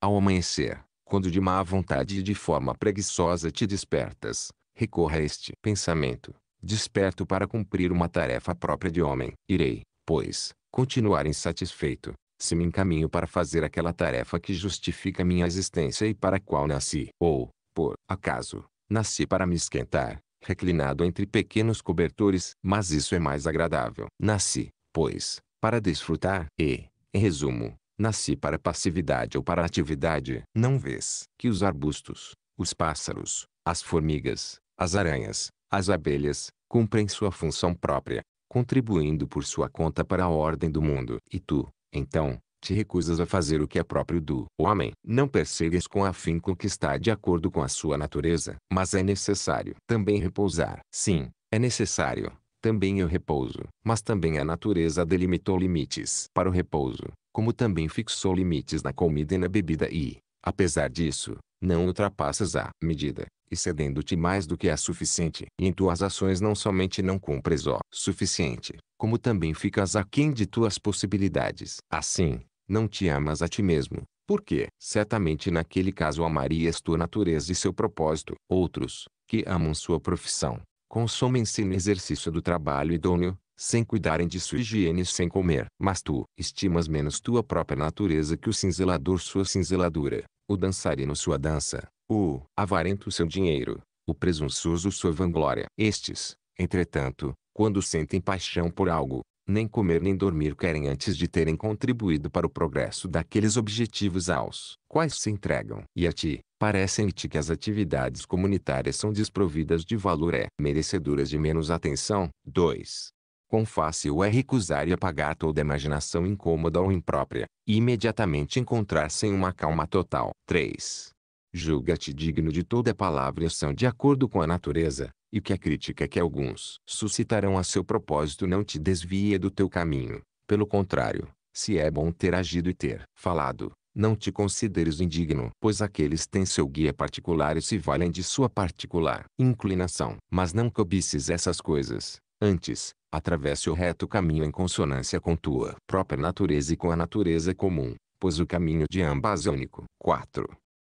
Ao amanhecer, quando de má vontade e de forma preguiçosa te despertas, recorra a este pensamento, desperto para cumprir uma tarefa própria de homem. Irei, pois, continuar insatisfeito, se me encaminho para fazer aquela tarefa que justifica minha existência e para a qual nasci. Ou, por acaso, nasci para me esquentar, reclinado entre pequenos cobertores, mas isso é mais agradável. Nasci, pois, para desfrutar e, em resumo, nasci para passividade ou para atividade. Não vês que os arbustos, os pássaros, as formigas, as aranhas, as abelhas, cumprem sua função própria, contribuindo por sua conta para a ordem do mundo. E tu, então, te recusas a fazer o que é próprio do homem. Não persegues com afinco o que está de acordo com a sua natureza, mas é necessário também repousar. Sim, é necessário. Também eu repouso, mas também a natureza delimitou limites para o repouso, como também fixou limites na comida e na bebida e, apesar disso, não ultrapassas a medida e cedendo te mais do que é suficiente. E em tuas ações não somente não cumpres o suficiente, como também ficas aquém de tuas possibilidades. Assim, não te amas a ti mesmo, porque, certamente naquele caso amarias tua natureza e seu propósito. Outros, que amam sua profissão, consomem-se no exercício do trabalho idôneo, sem cuidarem de sua higiene e sem comer. Mas tu estimas menos tua própria natureza que o cinzelador sua cinzeladura, o dançarino sua dança, o avarento seu dinheiro, o presunçoso sua vanglória. Estes, entretanto, quando sentem paixão por algo, nem comer nem dormir querem antes de terem contribuído para o progresso daqueles objetivos aos quais se entregam. E a ti, parecem-te que as atividades comunitárias são desprovidas de valor é merecedoras de menos atenção. 2. Quão fácil é recusar e apagar toda imaginação incômoda ou imprópria, e imediatamente encontrar-se em uma calma total. 3 julga-te digno de toda palavra e ação de acordo com a natureza, e que a crítica que alguns suscitarão a seu propósito não te desvie do teu caminho. Pelo contrário, se é bom ter agido e ter falado, não te consideres indigno, pois aqueles têm seu guia particular e se valem de sua particular inclinação. Mas não cobices essas coisas, antes, atravesse o reto caminho em consonância com tua própria natureza e com a natureza comum, pois o caminho de ambas é único. 4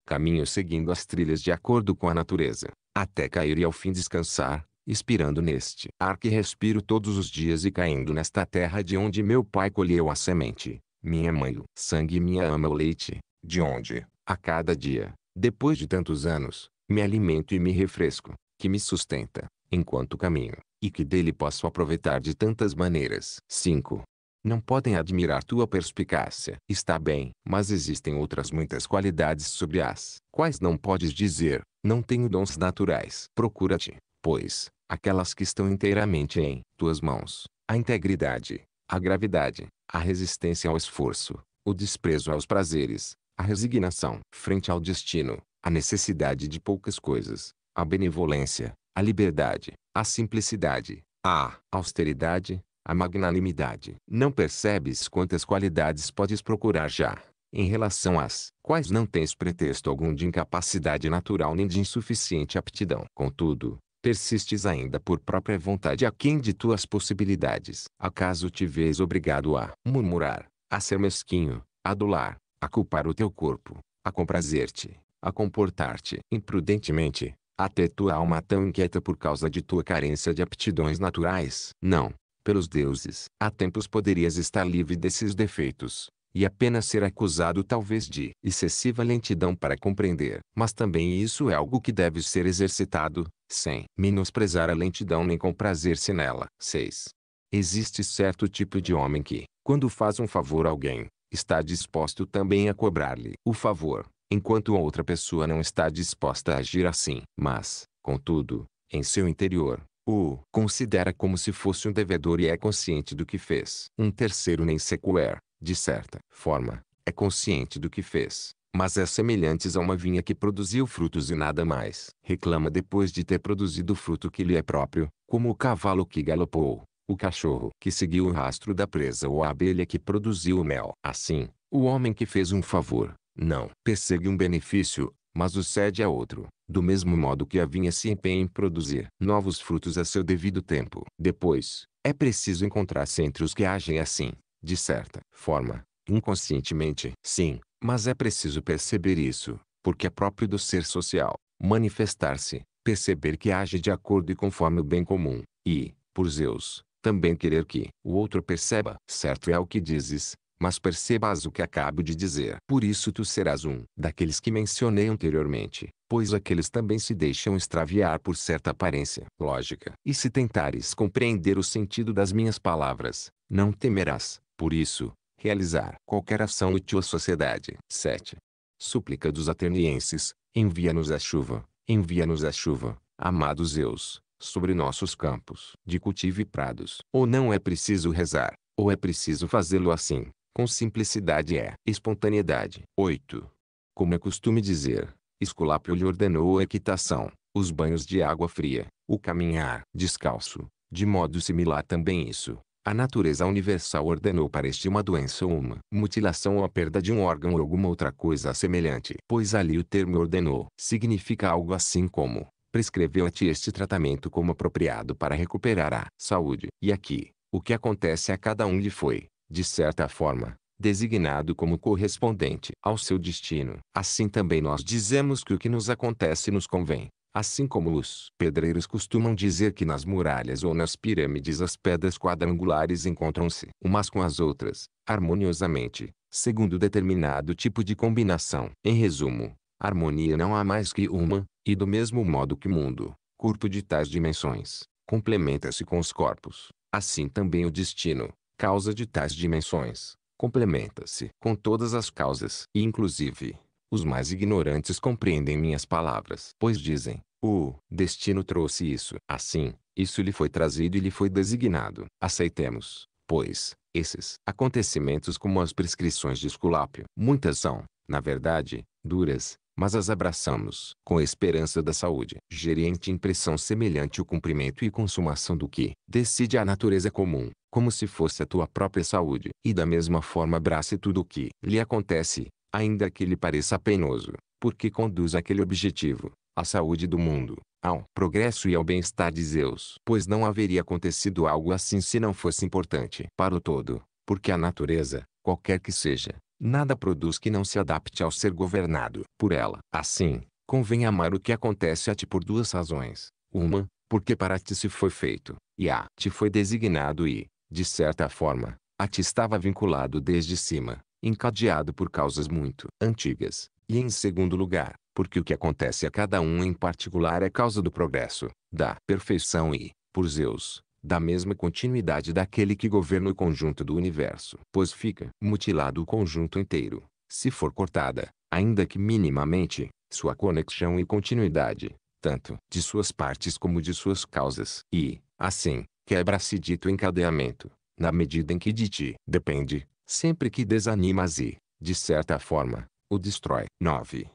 caminho seguindo as trilhas de acordo com a natureza, até cair e ao fim descansar, expirando neste ar que respiro todos os dias e caindo nesta terra de onde meu pai colheu a semente, minha mãe o sangue e minha ama o leite, de onde, a cada dia, depois de tantos anos, me alimento e me refresco, que me sustenta, enquanto caminho, e que dele posso aproveitar de tantas maneiras. 5. Não podem admirar tua perspicácia. Está bem, mas existem outras muitas qualidades sobre as quais não podes dizer, não tenho dons naturais. Procura-te, pois, aquelas que estão inteiramente em tuas mãos, a integridade, a gravidade, a resistência ao esforço, o desprezo aos prazeres, a resignação frente ao destino, a necessidade de poucas coisas, a benevolência, a liberdade, a simplicidade, a austeridade, a magnanimidade. Não percebes quantas qualidades podes procurar já, em relação às quais não tens pretexto algum de incapacidade natural nem de insuficiente aptidão. Contudo, persistes ainda por própria vontade aquém de tuas possibilidades. Acaso te vês obrigado a murmurar, a ser mesquinho, a adular, a culpar o teu corpo, a comprazer-te, a comportar-te imprudentemente, a ter tua alma tão inquieta por causa de tua carência de aptidões naturais? Não pelos deuses. Há tempos poderias estar livre desses defeitos, e apenas ser acusado talvez de excessiva lentidão para compreender. Mas também isso é algo que deve ser exercitado, sem menosprezar a lentidão nem comprazer-se nela. 6. Existe certo tipo de homem que, quando faz um favor a alguém, está disposto também a cobrar-lhe o favor, enquanto a outra pessoa não está disposta a agir assim. Mas, contudo, em seu interior, o considera como se fosse um devedor e é consciente do que fez. Um terceiro nem sequer, de certa forma, é consciente do que fez, mas é semelhantes a uma vinha que produziu frutos e nada mais. Reclama depois de ter produzido o fruto que lhe é próprio, como o cavalo que galopou, o cachorro que seguiu o rastro da presa ou a abelha que produziu o mel. Assim, o homem que fez um favor, não persegue um benefício, mas o cede a é outro, do mesmo modo que a vinha se empenha em produzir novos frutos a seu devido tempo. Depois, é preciso encontrar-se entre os que agem assim, de certa forma, inconscientemente. Sim, mas é preciso perceber isso, porque é próprio do ser social, manifestar-se, perceber que age de acordo e conforme o bem comum, e, por Zeus, também querer que o outro perceba. Certo é o que dizes, mas percebas o que acabo de dizer. Por isso tu serás um daqueles que mencionei anteriormente, pois aqueles também se deixam extraviar por certa aparência lógica. E se tentares compreender o sentido das minhas palavras, não temerás, por isso, realizar qualquer ação útil à sociedade. 7. Súplica dos atenienses, envia-nos a chuva, envia-nos a chuva, amados Zeus, sobre nossos campos de cultivo e prados. Ou não é preciso rezar, ou é preciso fazê-lo assim, com simplicidade é espontaneidade. 8. Como é costume dizer, Esculápio lhe ordenou a equitação, os banhos de água fria, o caminhar descalço. De modo similar também isso, a natureza universal ordenou para este uma doença ou uma mutilação ou a perda de um órgão ou alguma outra coisa semelhante. Pois ali o termo ordenou significa algo assim como prescreveu a ti este tratamento como apropriado para recuperar a saúde. E aqui, o que acontece a cada um lhe foi de certa forma, designado como correspondente ao seu destino. Assim também nós dizemos que o que nos acontece nos convém. Assim como os pedreiros costumam dizer que nas muralhas ou nas pirâmides as pedras quadrangulares encontram-se umas com as outras, harmoniosamente, segundo determinado tipo de combinação. Em resumo, harmonia não há mais que uma, e do mesmo modo que mundo, corpo de tais dimensões, complementa-se com os corpos. Assim também o destino, causa de tais dimensões, complementa-se com todas as causas. E inclusive, os mais ignorantes compreendem minhas palavras, pois dizem, o destino trouxe isso. Assim, isso lhe foi trazido e lhe foi designado. Aceitemos, pois, esses acontecimentos como as prescrições de Esculápio. Muitas são, na verdade, duras, mas as abraçamos com esperança da saúde. Gerente impressão semelhante o cumprimento e consumação do que decide a natureza comum como se fosse a tua própria saúde, e da mesma forma abrace tudo o que lhe acontece, ainda que lhe pareça penoso, porque conduz aquele objetivo, a saúde do mundo, ao progresso e ao bem-estar de Zeus. Pois não haveria acontecido algo assim se não fosse importante para o todo, porque a natureza, qualquer que seja, nada produz que não se adapte ao ser governado por ela. Assim, convém amar o que acontece a ti por duas razões. Uma, porque para ti se foi feito, e a ti foi designado e, de certa forma, a ti estava vinculado desde cima, encadeado por causas muito antigas, e em segundo lugar, porque o que acontece a cada um em particular é causa do progresso, da perfeição e, por Zeus, da mesma continuidade daquele que governa o conjunto do universo. Pois fica mutilado o conjunto inteiro, se for cortada, ainda que minimamente, sua conexão e continuidade, tanto de suas partes como de suas causas. E, assim, quebra-se dito encadeamento, na medida em que de ti depende, sempre que desanimas e, de certa forma, o destrói. 9.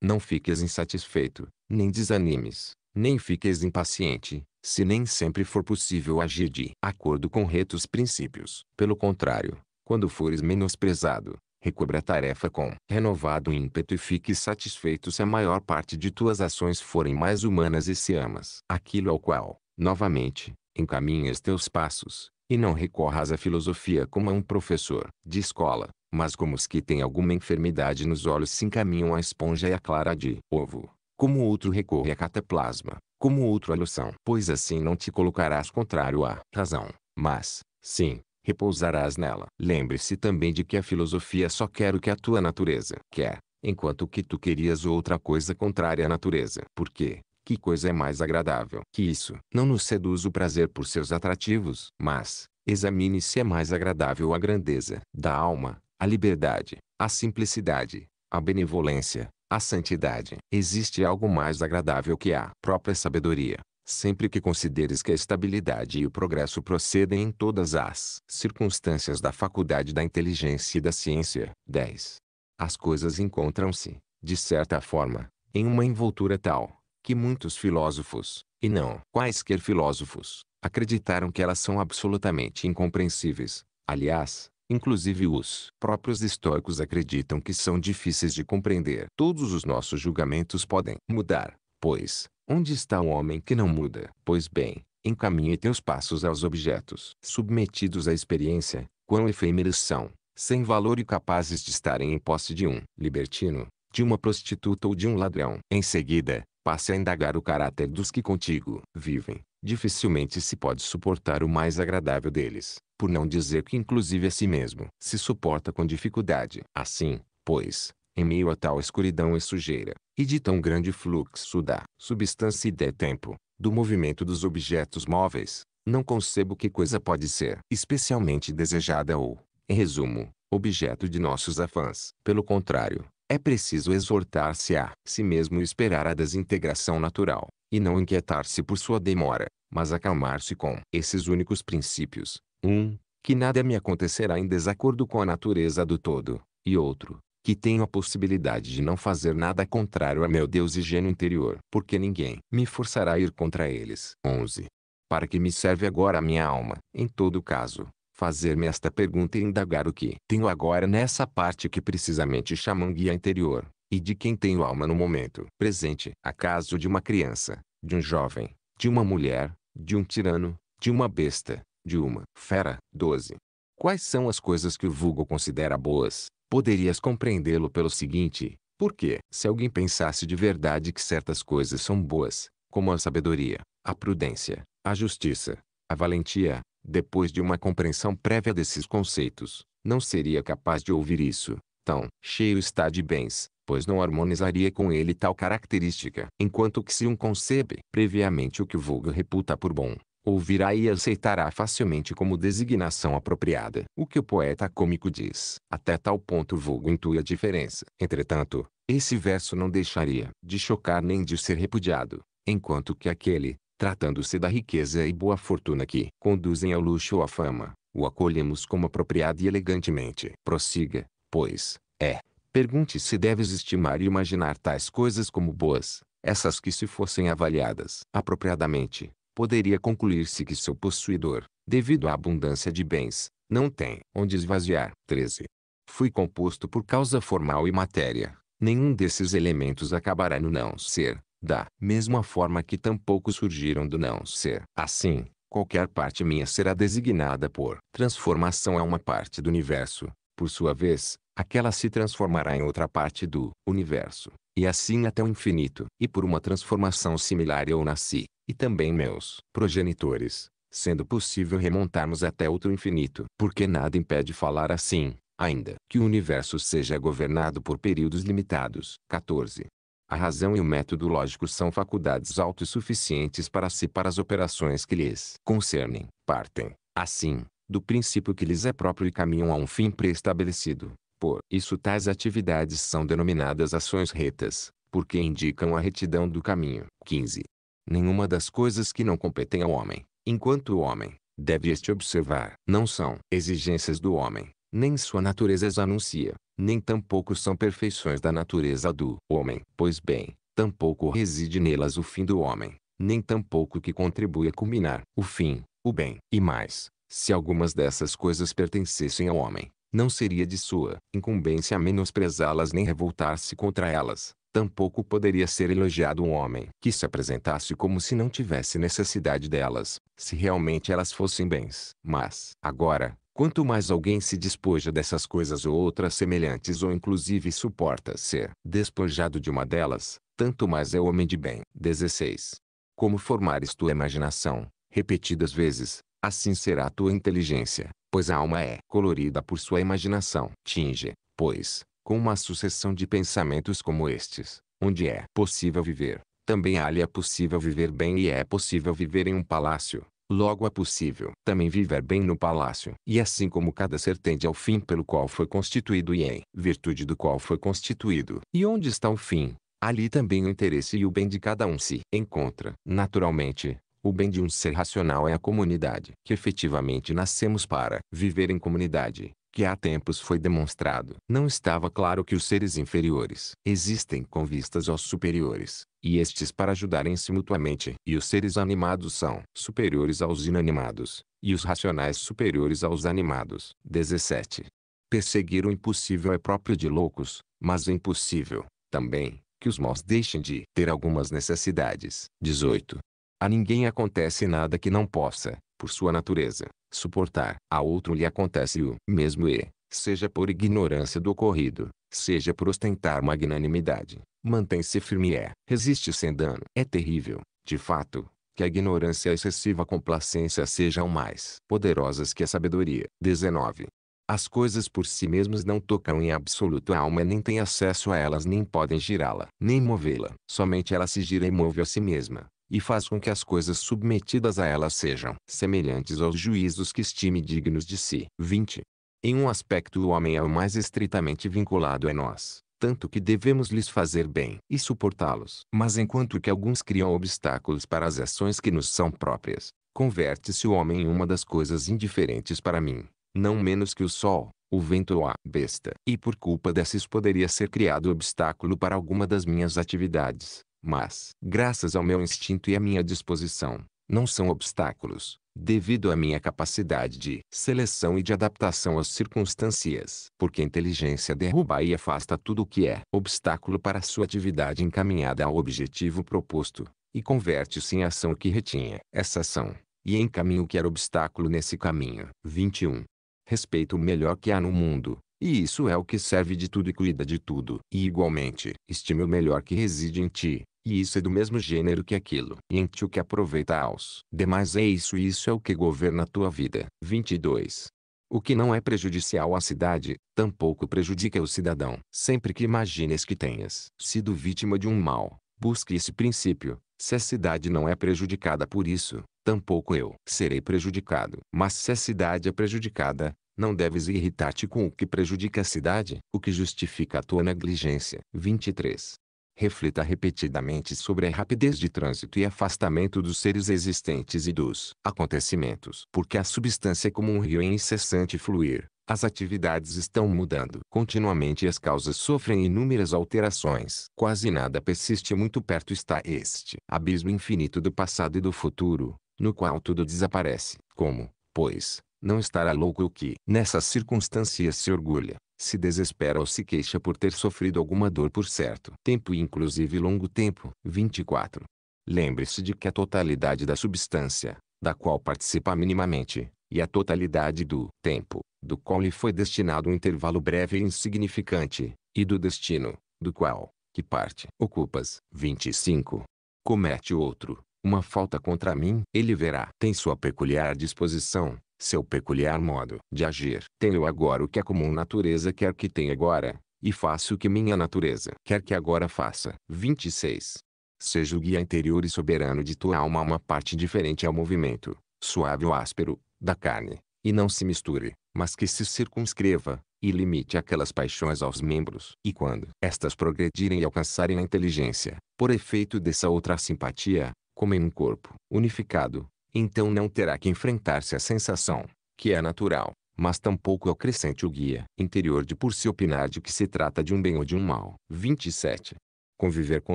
Não fiques insatisfeito, nem desanimes, nem fiques impaciente, se nem sempre for possível agir de acordo com retos princípios. Pelo contrário, quando fores menosprezado, recobra a tarefa com renovado ímpeto e fique satisfeito se a maior parte de tuas ações forem mais humanas e se amas aquilo ao qual, novamente, encaminhes teus passos, e não recorras à filosofia como a um professor de escola, mas como os que têm alguma enfermidade nos olhos se encaminham à esponja e à clara de ovo, como outro recorre a cataplasma, como outro à loção. Pois assim não te colocarás contrário à razão, mas, sim, repousarás nela. Lembre-se também de que a filosofia só quer o que a tua natureza quer, enquanto que tu querias outra coisa contrária à natureza. Porque, que coisa é mais agradável que isso? Não nos seduz o prazer por seus atrativos, mas, examine se é mais agradável a grandeza da alma, a liberdade, a simplicidade, a benevolência, a santidade. Existe algo mais agradável que a própria sabedoria. Sempre que consideres que a estabilidade e o progresso procedem em todas as circunstâncias da faculdade da inteligência e da ciência. 10. As coisas encontram-se, de certa forma, em uma envoltura tal que muitos filósofos, e não quaisquer filósofos, acreditaram que elas são absolutamente incompreensíveis. Aliás, inclusive os próprios estoicos acreditam que são difíceis de compreender. Todos os nossos julgamentos podem mudar, pois, onde está o homem que não muda? Pois bem, encaminhe teus passos aos objetos submetidos à experiência, quão efêmeros são, sem valor e capazes de estarem em posse de um libertino, de uma prostituta ou de um ladrão. Em seguida, passe a indagar o caráter dos que contigo vivem, dificilmente se pode suportar o mais agradável deles, por não dizer que inclusive a si mesmo se suporta com dificuldade. Assim, pois, em meio a tal escuridão e sujeira, e de tão grande fluxo da substância e de tempo, do movimento dos objetos móveis, não concebo que coisa pode ser especialmente desejada ou, em resumo, objeto de nossos afãs. Pelo contrário, é preciso exortar-se a si mesmo esperar a desintegração natural, e não inquietar-se por sua demora, mas acalmar-se com esses únicos princípios. Um, que nada me acontecerá em desacordo com a natureza do todo, e outro, que tenho a possibilidade de não fazer nada contrário a meu Deus e gênio interior, porque ninguém me forçará a ir contra eles. 11. Para que me serve agora a minha alma? Em todo caso, fazer-me esta pergunta e indagar o que tenho agora nessa parte que precisamente chamam guia é interior, e de quem tenho alma no momento presente. Acaso de uma criança, de um jovem, de uma mulher, de um tirano, de uma besta, de uma fera. 12. Quais são as coisas que o vulgo considera boas? Poderias compreendê-lo pelo seguinte, porque, se alguém pensasse de verdade que certas coisas são boas, como a sabedoria, a prudência, a justiça, a valentia, depois de uma compreensão prévia desses conceitos, não seria capaz de ouvir isso. Tão cheio está de bens, pois não harmonizaria com ele tal característica. Enquanto que se um concebe previamente o que o vulgo reputa por bom, ouvirá e aceitará facilmente como designação apropriada o que o poeta cômico diz. Até tal ponto o vulgo intui a diferença. Entretanto, esse verso não deixaria de chocar nem de ser repudiado, enquanto que aquele, tratando-se da riqueza e boa fortuna que conduzem ao luxo ou à fama, o acolhemos como apropriado e elegantemente. Prossiga, pois, é. Pergunte se deves estimar e imaginar tais coisas como boas, essas que se fossem avaliadas apropriadamente, poderia concluir-se que seu possuidor, devido à abundância de bens, não tem onde esvaziar. 13. Fui composto por causa formal e matéria. Nenhum desses elementos acabará no não ser da mesma forma que tampouco surgiram do não ser. Assim, qualquer parte minha será designada por transformação a uma parte do universo, por sua vez, aquela se transformará em outra parte do universo, e assim até o infinito. E por uma transformação similar eu nasci, e também meus progenitores, sendo possível remontarmos até outro infinito. Porque nada impede falar assim, ainda que o universo seja governado por períodos limitados. 14. A razão e o método lógico são faculdades autossuficientes para si para as operações que lhes concernem. Partem, assim, do princípio que lhes é próprio e caminham a um fim preestabelecido. Por isso tais atividades são denominadas ações retas, porque indicam a retidão do caminho. 15. Nenhuma das coisas que não competem ao homem, enquanto o homem, deve este observar, não são exigências do homem, nem sua natureza as anuncia, nem tampouco são perfeições da natureza do homem. Pois bem, tampouco reside nelas o fim do homem, nem tampouco que contribui a culminar o fim, o bem. E mais, se algumas dessas coisas pertencessem ao homem, não seria de sua incumbência menosprezá-las nem revoltar-se contra elas. Tampouco poderia ser elogiado um homem que se apresentasse como se não tivesse necessidade delas, se realmente elas fossem bens. Mas, agora, Quanto mais alguém se despoja dessas coisas ou outras semelhantes ou inclusive suporta ser despojado de uma delas, tanto mais é homem de bem. 16. Como formares tua é imaginação, repetidas vezes, assim será a tua inteligência, pois a alma é colorida por sua imaginação. Tinge, pois, com uma sucessão de pensamentos como estes, onde é possível viver, também ali é possível viver bem e é possível viver em um palácio, Logo é possível também viver bem no palácio. E assim como cada ser tende ao é fim pelo qual foi constituído e em virtude do qual foi constituído. E onde está o fim? Ali também o interesse e o bem de cada um se encontra. Naturalmente, o bem de um ser racional é a comunidade, que efetivamente nascemos para viver em comunidade, que há tempos foi demonstrado. Não estava claro que os seres inferiores existem com vistas aos superiores, e estes para ajudarem-se mutuamente. E os seres animados são superiores aos inanimados, e os racionais superiores aos animados. 17. Perseguir o impossível é próprio de loucos, mas é impossível, também, que os maus deixem de ter algumas necessidades. 18. A ninguém acontece nada que não possa, por sua natureza, suportar. A outro lhe acontece o mesmo e, seja por ignorância do ocorrido, seja por ostentar magnanimidade, mantém-se firme e é, resiste sem dano. É terrível, de fato, que a ignorância e a excessiva complacência sejam mais poderosas que a sabedoria. 19. As coisas por si mesmas não tocam em absoluto a alma nem têm acesso a elas nem podem girá-la, nem movê-la. Somente ela se gira e move a si mesma e faz com que as coisas submetidas a ela sejam semelhantes aos juízos que estime dignos de si. 20. Em um aspecto o homem é o mais estritamente vinculado a nós, tanto que devemos lhes fazer bem e suportá-los. Mas enquanto que alguns criam obstáculos para as ações que nos são próprias, converte-se o homem em uma das coisas indiferentes para mim, não menos que o sol, o vento ou a besta. E por culpa desses poderia ser criado obstáculo para alguma das minhas atividades mas, graças ao meu instinto e à minha disposição, não são obstáculos, devido à minha capacidade de seleção e de adaptação às circunstâncias, porque a inteligência derruba e afasta tudo o que é obstáculo para sua atividade encaminhada ao objetivo proposto, e converte-se em ação que retinha essa ação, e encaminha o que era obstáculo nesse caminho. 21. Respeita o melhor que há no mundo, e isso é o que serve de tudo e cuida de tudo. E igualmente, estime o melhor que reside em ti, e isso é do mesmo gênero que aquilo. E em ti o que aproveita aos demais é isso e isso é o que governa a tua vida. 22. O que não é prejudicial à cidade, tampouco prejudica o cidadão. Sempre que imagines que tenhas sido vítima de um mal, busque esse princípio. Se a cidade não é prejudicada por isso, tampouco eu serei prejudicado. Mas se a cidade é prejudicada, não deves irritar-te com o que prejudica a cidade, o que justifica a tua negligência. 23 reflita repetidamente sobre a rapidez de trânsito e afastamento dos seres existentes e dos acontecimentos. Porque a substância é como um rio em é incessante fluir, as atividades estão mudando continuamente e as causas sofrem inúmeras alterações. Quase nada persiste muito perto está este abismo infinito do passado e do futuro, no qual tudo desaparece. Como, pois, não estará louco o que, nessas circunstâncias, se orgulha? se desespera ou se queixa por ter sofrido alguma dor por certo tempo inclusive longo tempo. 24. Lembre-se de que a totalidade da substância, da qual participa minimamente, e a totalidade do tempo, do qual lhe foi destinado um intervalo breve e insignificante, e do destino, do qual, que parte ocupas. 25. Comete outro, uma falta contra mim, ele verá. Tem sua peculiar disposição, seu peculiar modo de agir. Tenho agora o que a comum natureza quer que tenha agora, e faço o que minha natureza quer que agora faça. 26. Seja o guia interior e soberano de tua alma uma parte diferente ao movimento, suave ou áspero, da carne, e não se misture, mas que se circunscreva, e limite aquelas paixões aos membros. E quando estas progredirem e alcançarem a inteligência, por efeito dessa outra simpatia, como em um corpo unificado, então não terá que enfrentar-se a sensação, que é natural, mas tampouco acrescente o guia interior de por se opinar de que se trata de um bem ou de um mal. 27. Conviver com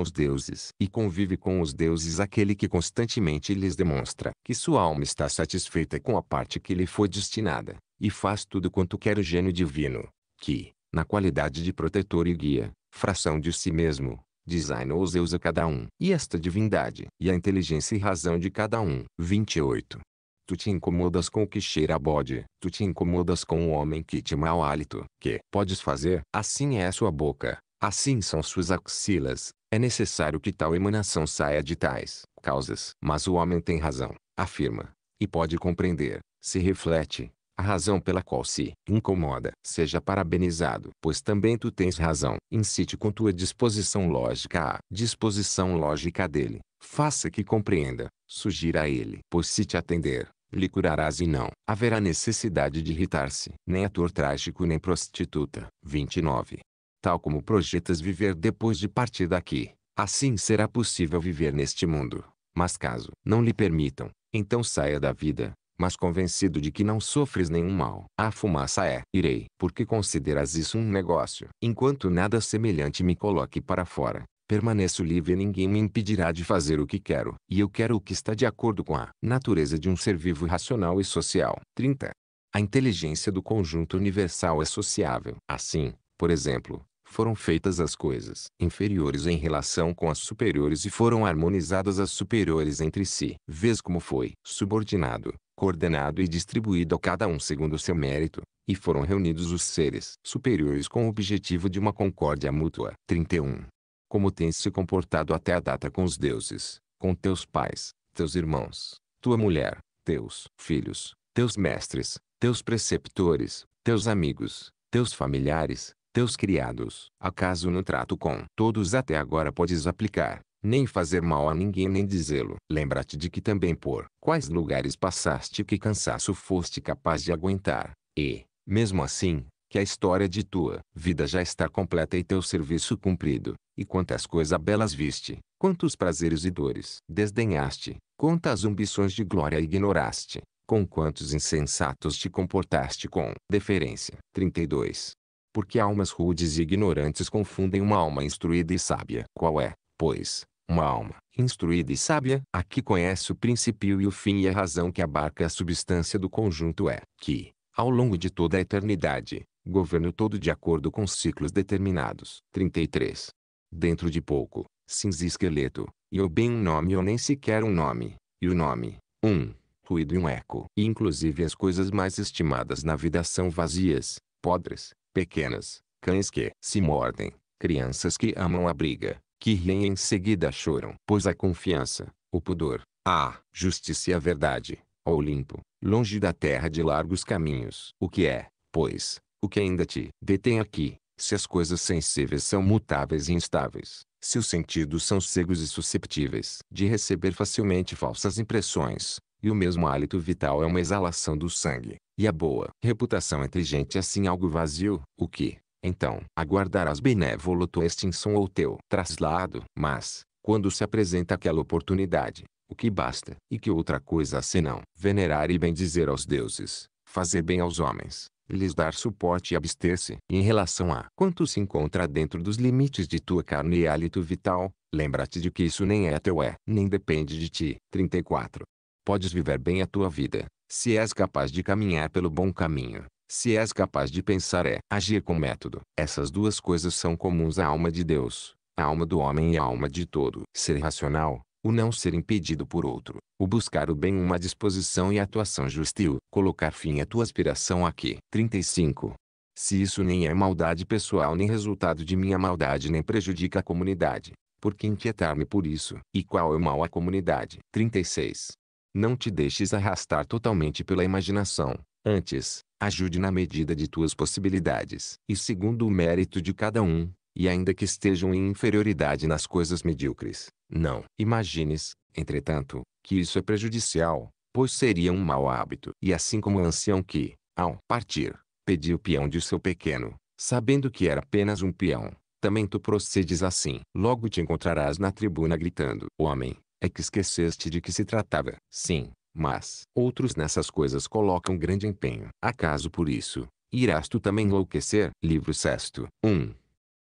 os deuses. E convive com os deuses aquele que constantemente lhes demonstra que sua alma está satisfeita com a parte que lhe foi destinada, e faz tudo quanto quer o gênio divino, que, na qualidade de protetor e guia, fração de si mesmo, Designou-os e usa cada um. E esta divindade. E a inteligência e razão de cada um. 28. Tu te incomodas com o que cheira a bode. Tu te incomodas com o homem que te mau hálito. Que podes fazer? Assim é a sua boca. Assim são suas axilas. É necessário que tal emanação saia de tais causas. Mas o homem tem razão. Afirma. E pode compreender. Se reflete a razão pela qual se incomoda, seja parabenizado, pois também tu tens razão. Incite com tua disposição lógica a disposição lógica dele. Faça que compreenda, sugira a ele, pois se te atender, lhe curarás e não haverá necessidade de irritar-se, nem ator trágico nem prostituta. 29. Tal como projetas viver depois de partir daqui, assim será possível viver neste mundo. Mas caso não lhe permitam, então saia da vida, mas convencido de que não sofres nenhum mal. A fumaça é, irei, porque consideras isso um negócio. Enquanto nada semelhante me coloque para fora, permaneço livre e ninguém me impedirá de fazer o que quero. E eu quero o que está de acordo com a natureza de um ser vivo racional e social. 30. A inteligência do conjunto universal é sociável. Assim, por exemplo, foram feitas as coisas inferiores em relação com as superiores e foram harmonizadas as superiores entre si. Vês como foi subordinado, coordenado e distribuído a cada um segundo o seu mérito, e foram reunidos os seres superiores com o objetivo de uma concórdia mútua. 31. Como tens se comportado até a data com os deuses, com teus pais, teus irmãos, tua mulher, teus filhos, teus mestres, teus preceptores, teus amigos, teus familiares, teus criados, acaso no trato com todos até agora podes aplicar, nem fazer mal a ninguém nem dizê-lo. Lembra-te de que também por quais lugares passaste que cansaço foste capaz de aguentar, e, mesmo assim, que a história de tua vida já está completa e teu serviço cumprido, e quantas coisas belas viste, quantos prazeres e dores desdenhaste, quantas ambições de glória ignoraste, com quantos insensatos te comportaste com deferência. 32 porque almas rudes e ignorantes confundem uma alma instruída e sábia. Qual é, pois, uma alma instruída e sábia? A que conhece o princípio e o fim e a razão que abarca a substância do conjunto é que, ao longo de toda a eternidade, governa todo de acordo com ciclos determinados. 33. Dentro de pouco, cinza esqueleto, e ou bem um nome ou nem sequer um nome, e o nome, um, ruído e um eco. E inclusive as coisas mais estimadas na vida são vazias, podres, pequenas, cães que se mordem, crianças que amam a briga, que riem e em seguida choram. Pois a confiança, o pudor, a justiça e a verdade, ao limpo, longe da terra de largos caminhos. O que é, pois, o que ainda te detém aqui, se as coisas sensíveis são mutáveis e instáveis, se os sentidos são cegos e susceptíveis de receber facilmente falsas impressões, e o mesmo hálito vital é uma exalação do sangue, e a boa reputação entre gente é assim algo vazio, o que, então, aguardarás benévolo tua extinção ou teu traslado. Mas, quando se apresenta aquela oportunidade, o que basta, e que outra coisa senão venerar e bendizer aos deuses, fazer bem aos homens, lhes dar suporte e abster-se. Em relação a quanto se encontra dentro dos limites de tua carne e hálito vital, lembra-te de que isso nem é teu é, nem depende de ti. 34 podes viver bem a tua vida, se és capaz de caminhar pelo bom caminho, se és capaz de pensar é agir com método. Essas duas coisas são comuns à alma de Deus, à alma do homem e à alma de todo. Ser racional, o não ser impedido por outro, o buscar o bem uma disposição e atuação justa e o colocar fim à tua aspiração aqui. 35. Se isso nem é maldade pessoal nem resultado de minha maldade nem prejudica a comunidade, por que inquietar-me por isso? E qual é o mal à comunidade? 36. Não te deixes arrastar totalmente pela imaginação. Antes, ajude na medida de tuas possibilidades e segundo o mérito de cada um, e ainda que estejam em inferioridade nas coisas medíocres. Não imagines, entretanto, que isso é prejudicial, pois seria um mau hábito. E assim como o ancião que, ao partir, pediu o peão de seu pequeno, sabendo que era apenas um peão, também tu procedes assim. Logo te encontrarás na tribuna gritando: Homem, é que esqueceste de que se tratava. Sim, mas outros nessas coisas colocam grande empenho. Acaso por isso, irás tu também enlouquecer? Livro sexto, 1.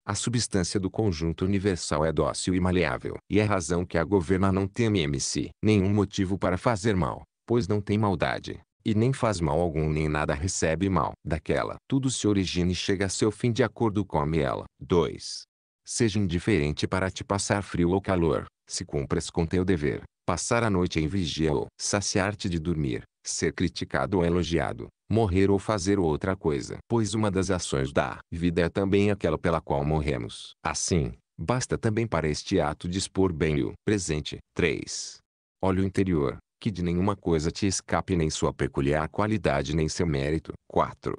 A substância do conjunto universal é dócil e maleável. E é razão que a governa não teme MC. Nenhum motivo para fazer mal, pois não tem maldade. E nem faz mal algum nem nada recebe mal. Daquela, tudo se origina e chega a seu fim de acordo com a ela. 2. Seja indiferente para te passar frio ou calor. Se cumpras com teu dever, passar a noite em vigia ou saciar-te de dormir, ser criticado ou elogiado, morrer ou fazer outra coisa. Pois uma das ações da vida é também aquela pela qual morremos. Assim, basta também para este ato dispor bem o presente. 3. Olha o interior, que de nenhuma coisa te escape nem sua peculiar qualidade nem seu mérito. 4.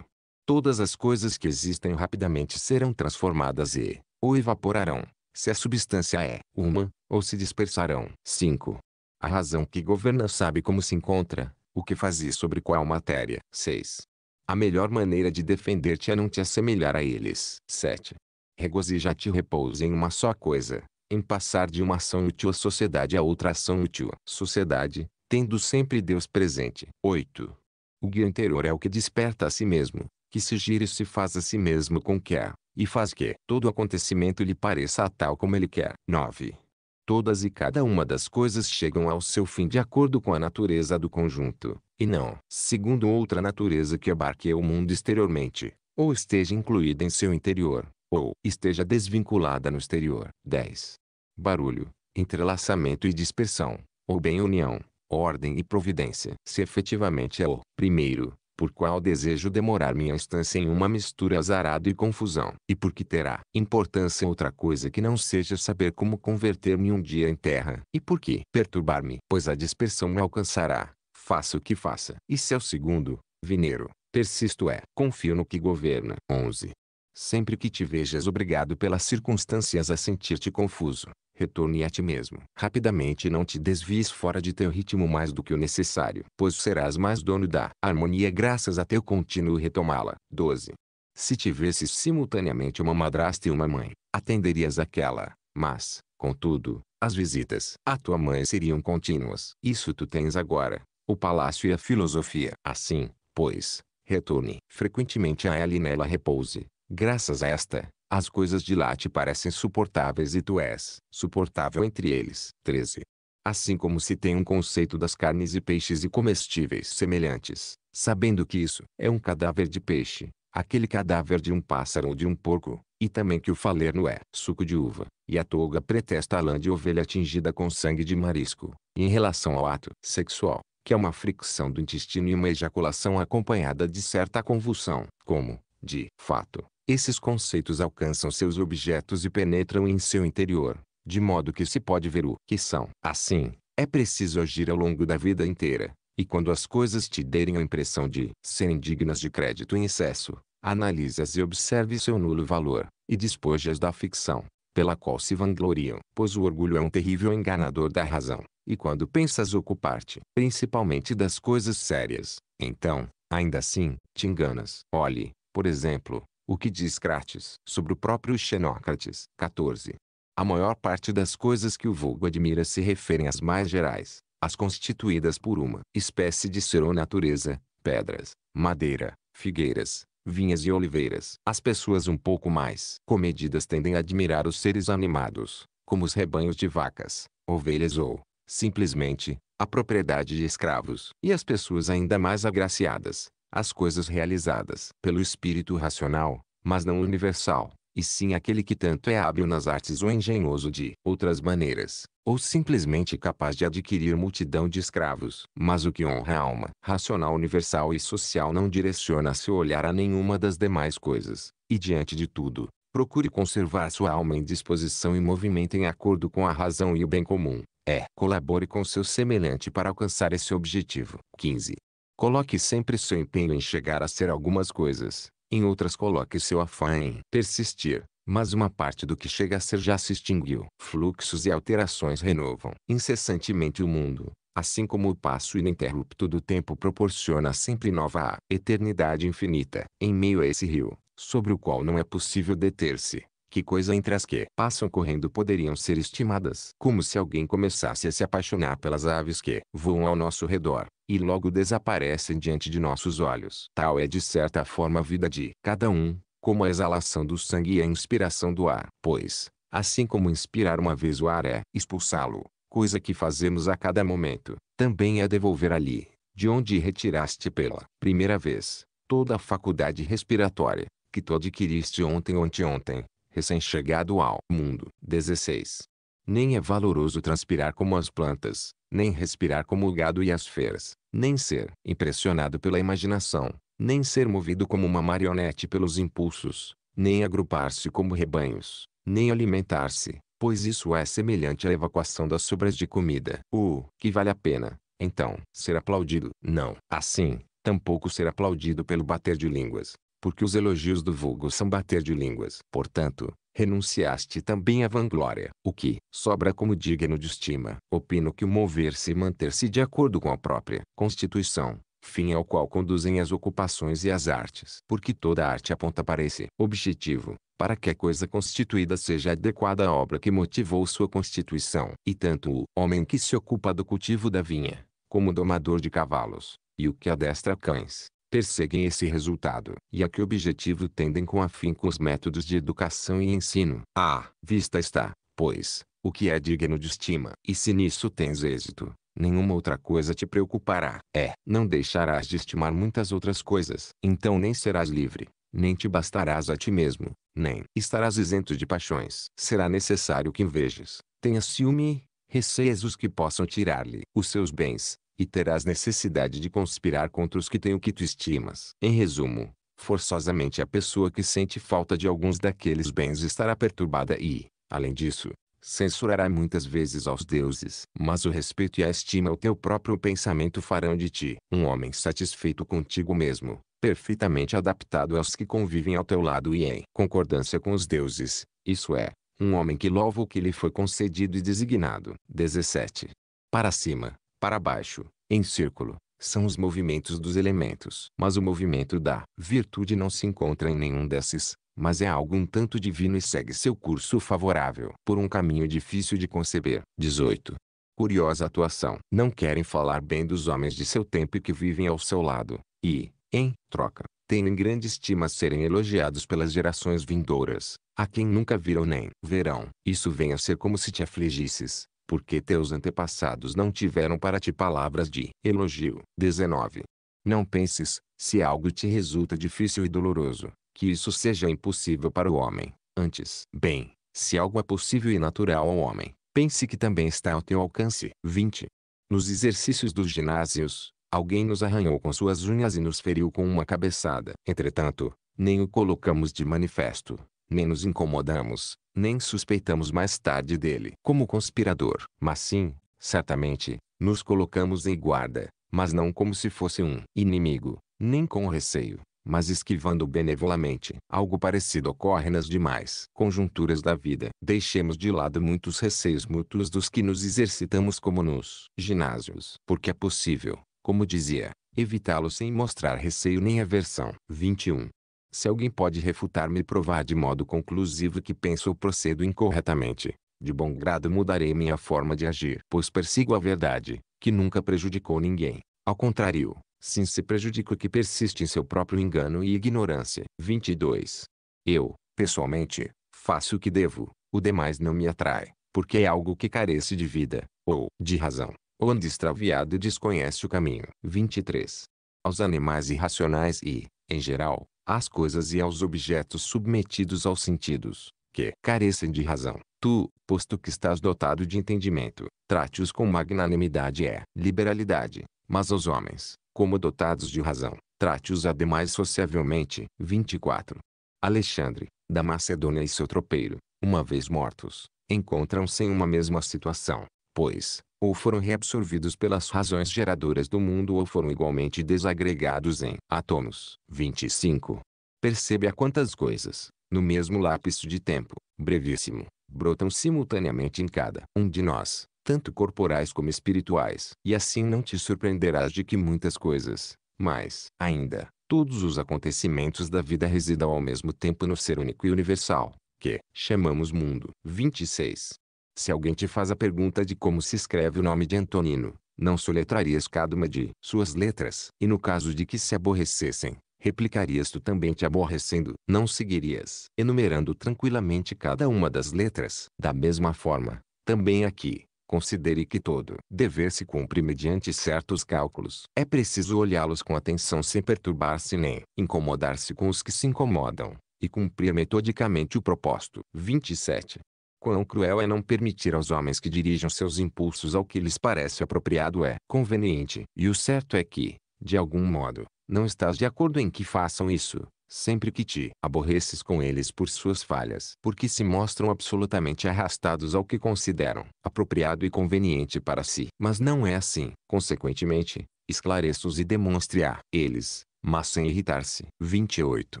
Todas as coisas que existem rapidamente serão transformadas e, ou evaporarão, se a substância é uma, ou se dispersarão. 5. A razão que governa sabe como se encontra, o que faz e sobre qual matéria. 6. A melhor maneira de defender-te é não te assemelhar a eles. 7. Regozija-te e repousa em uma só coisa, em passar de uma ação útil à sociedade a outra ação útil. Sociedade, tendo sempre Deus presente. 8. O guia interior é o que desperta a si mesmo, que se gira e se faz a si mesmo com que é, e faz que todo acontecimento lhe pareça tal como ele quer. 9. Todas e cada uma das coisas chegam ao seu fim de acordo com a natureza do conjunto, e não segundo outra natureza que abarque o mundo exteriormente, ou esteja incluída em seu interior, ou esteja desvinculada no exterior. 10. Barulho, entrelaçamento e dispersão, ou bem união, ordem e providência. Se efetivamente é o primeiro, por qual desejo demorar minha instância em uma mistura azarada e confusão, e por que terá importância outra coisa que não seja saber como converter-me um dia em terra, e por que perturbar-me, pois a dispersão me alcançará, faça o que faça. E se é o segundo, Vineiro, persisto é, confio no que governa. 11. Sempre que te vejas obrigado pelas circunstâncias a sentir-te confuso, retorne a ti mesmo. Rapidamente não te desvies fora de teu ritmo mais do que o necessário, pois serás mais dono da harmonia graças a teu contínuo retomá-la. 12. Se tivesses simultaneamente uma madrasta e uma mãe, atenderias aquela, mas, contudo, as visitas à tua mãe seriam contínuas. Isso tu tens agora, o palácio e a filosofia. Assim, pois, retorne frequentemente a ela e nela repouse. Graças a esta, as coisas de lá te parecem suportáveis e tu és suportável entre eles. 13. Assim como se tem um conceito das carnes e peixes e comestíveis semelhantes, sabendo que isso é um cadáver de peixe, aquele cadáver de um pássaro ou de um porco, e também que o falerno é suco de uva, e a toga pretesta a lã de ovelha tingida com sangue de marisco. E em relação ao ato sexual, que é uma fricção do intestino e uma ejaculação acompanhada de certa convulsão, como, de fato, esses conceitos alcançam seus objetos e penetram em seu interior, de modo que se pode ver o que são. Assim, é preciso agir ao longo da vida inteira, e quando as coisas te derem a impressão de serem dignas de crédito em excesso, analise-as e observe seu nulo valor, e despoje-as da ficção, pela qual se vangloriam. Pois o orgulho é um terrível enganador da razão, e quando pensas ocupar-te, principalmente das coisas sérias, então, ainda assim, te enganas. Olhe, por exemplo, o que diz Crates sobre o próprio Xenócrates? 14. A maior parte das coisas que o vulgo admira se referem às mais gerais, as constituídas por uma espécie de ser ou natureza, pedras, madeira, figueiras, vinhas e oliveiras. As pessoas um pouco mais comedidas tendem a admirar os seres animados, como os rebanhos de vacas, ovelhas ou, simplesmente, a propriedade de escravos. E as pessoas ainda mais agraciadas, as coisas realizadas pelo espírito racional, mas não universal, e sim aquele que tanto é hábil nas artes ou engenhoso de outras maneiras, ou simplesmente capaz de adquirir multidão de escravos. Mas o que honra a alma racional universal e social não direciona seu olhar a nenhuma das demais coisas, e diante de tudo, procure conservar sua alma em disposição e movimento em acordo com a razão e o bem comum. É, colabore com seu semelhante para alcançar esse objetivo. 15. Coloque sempre seu empenho em chegar a ser algumas coisas, em outras coloque seu afã em persistir, mas uma parte do que chega a ser já se extinguiu. Fluxos e alterações renovam incessantemente o mundo, assim como o passo ininterrupto do tempo proporciona sempre nova eternidade infinita. Em meio a esse rio, sobre o qual não é possível deter-se, que coisa entre as que passam correndo poderiam ser estimadas? Como se alguém começasse a se apaixonar pelas aves que voam ao nosso redor, e logo desaparecem diante de nossos olhos. Tal é de certa forma a vida de cada um, como a exalação do sangue e a inspiração do ar. Pois, assim como inspirar uma vez o ar é expulsá-lo, coisa que fazemos a cada momento, também é devolver ali, de onde retiraste pela primeira vez, toda a faculdade respiratória, que tu adquiriste ontem ou anteontem, recém-chegado ao mundo. 16. Nem é valoroso transpirar como as plantas, nem respirar como o gado e as feras, nem ser impressionado pela imaginação, nem ser movido como uma marionete pelos impulsos, nem agrupar-se como rebanhos, nem alimentar-se, pois isso é semelhante à evacuação das sobras de comida. O que vale a pena, então, ser aplaudido? Não. Assim, tampouco ser aplaudido pelo bater de línguas, porque os elogios do vulgo são bater de línguas. Portanto, renunciaste também à vanglória, o que sobra como digno de estima. Opino que o mover-se e manter-se de acordo com a própria constituição, fim ao qual conduzem as ocupações e as artes, porque toda arte aponta para esse objetivo, para que a coisa constituída seja adequada à obra que motivou sua constituição. E tanto o homem que se ocupa do cultivo da vinha, como o domador de cavalos, e o que adestra cães, perseguem esse resultado e a que objetivo tendem com afinco os métodos de educação e ensino. ah, vista está, pois, o que é digno de estima. E se nisso tens êxito, nenhuma outra coisa te preocupará. É, não deixarás de estimar muitas outras coisas. Então nem serás livre, nem te bastarás a ti mesmo, nem estarás isento de paixões. Será necessário que invejes, tenhas ciúme, receias os que possam tirar-lhe os seus bens, e terás necessidade de conspirar contra os que têm o que tu estimas. Em resumo, forçosamente a pessoa que sente falta de alguns daqueles bens estará perturbada e, além disso, censurará muitas vezes aos deuses. Mas o respeito e a estima ao teu próprio pensamento farão de ti um homem satisfeito contigo mesmo, perfeitamente adaptado aos que convivem ao teu lado e em concordância com os deuses, isso é, um homem que louva o que lhe foi concedido e designado. 17. Para cima para baixo, em círculo, são os movimentos dos elementos. Mas o movimento da virtude não se encontra em nenhum desses, mas é algo um tanto divino e segue seu curso favorável por um caminho difícil de conceber. 18. Curiosa atuação. Não querem falar bem dos homens de seu tempo e que vivem ao seu lado, e, em troca, têm em grande estima serem elogiados pelas gerações vindouras, a quem nunca viram nem verão. Isso vem a ser como se te afligisses, porque teus antepassados não tiveram para ti palavras de elogio. 19. Não penses, se algo te resulta difícil e doloroso, que isso seja impossível para o homem. Antes, bem, se algo é possível e natural ao homem, pense que também está ao teu alcance. 20. Nos exercícios dos ginásios, alguém nos arranhou com suas unhas e nos feriu com uma cabeçada. Entretanto, nem o colocamos de manifesto, nem nos incomodamos, nem suspeitamos mais tarde dele como conspirador, mas sim, certamente, nos colocamos em guarda, mas não como se fosse um inimigo, nem com receio, mas esquivando benevolamente. Algo parecido ocorre nas demais conjunturas da vida. Deixemos de lado muitos receios mútuos dos que nos exercitamos como nos ginásios, porque é possível, como dizia, evitá-lo sem mostrar receio nem aversão. 21. Se alguém pode refutar-me e provar de modo conclusivo que penso ou procedo incorretamente, de bom grado mudarei minha forma de agir. Pois persigo a verdade, que nunca prejudicou ninguém. Ao contrário, sim se prejudica o que persiste em seu próprio engano e ignorância. 22. Eu, pessoalmente, faço o que devo, o demais não me atrai, porque é algo que carece de vida, ou de razão, ou anda extraviado e desconhece o caminho. 23. Aos animais irracionais e, em geral, às coisas e aos objetos submetidos aos sentidos, que carecem de razão. Tu, posto que estás dotado de entendimento, trate-os com magnanimidade e liberalidade, mas aos homens, como dotados de razão, trate-os ademais sociavelmente. 24. Alexandre, da Macedônia e seu tropeiro, uma vez mortos, encontram-se em uma mesma situação, pois, ou foram reabsorvidos pelas razões geradoras do mundo ou foram igualmente desagregados em átomos. 25. Percebe a quantas coisas, no mesmo lápis de tempo, brevíssimo, brotam simultaneamente em cada um de nós, tanto corporais como espirituais. E assim não te surpreenderás de que muitas coisas, mas, ainda, todos os acontecimentos da vida residam ao mesmo tempo no ser único e universal, que chamamos mundo. 26. Se alguém te faz a pergunta de como se escreve o nome de Antonino, não soletrarias cada uma de suas letras. E no caso de que se aborrecessem, replicarias tu também te aborrecendo. Não seguirias enumerando tranquilamente cada uma das letras. Da mesma forma, também aqui, considere que todo dever se cumpre mediante certos cálculos. É preciso olhá-los com atenção sem perturbar-se nem incomodar-se com os que se incomodam, e cumprir metodicamente o proposto. 27. Quão cruel é não permitir aos homens que dirijam seus impulsos ao que lhes parece apropriado é conveniente. E o certo é que, de algum modo, não estás de acordo em que façam isso, sempre que te aborreces com eles por suas falhas, porque se mostram absolutamente arrastados ao que consideram apropriado e conveniente para si. Mas não é assim. Consequentemente, esclareça-os e demonstre a eles, mas sem irritar-se. 28.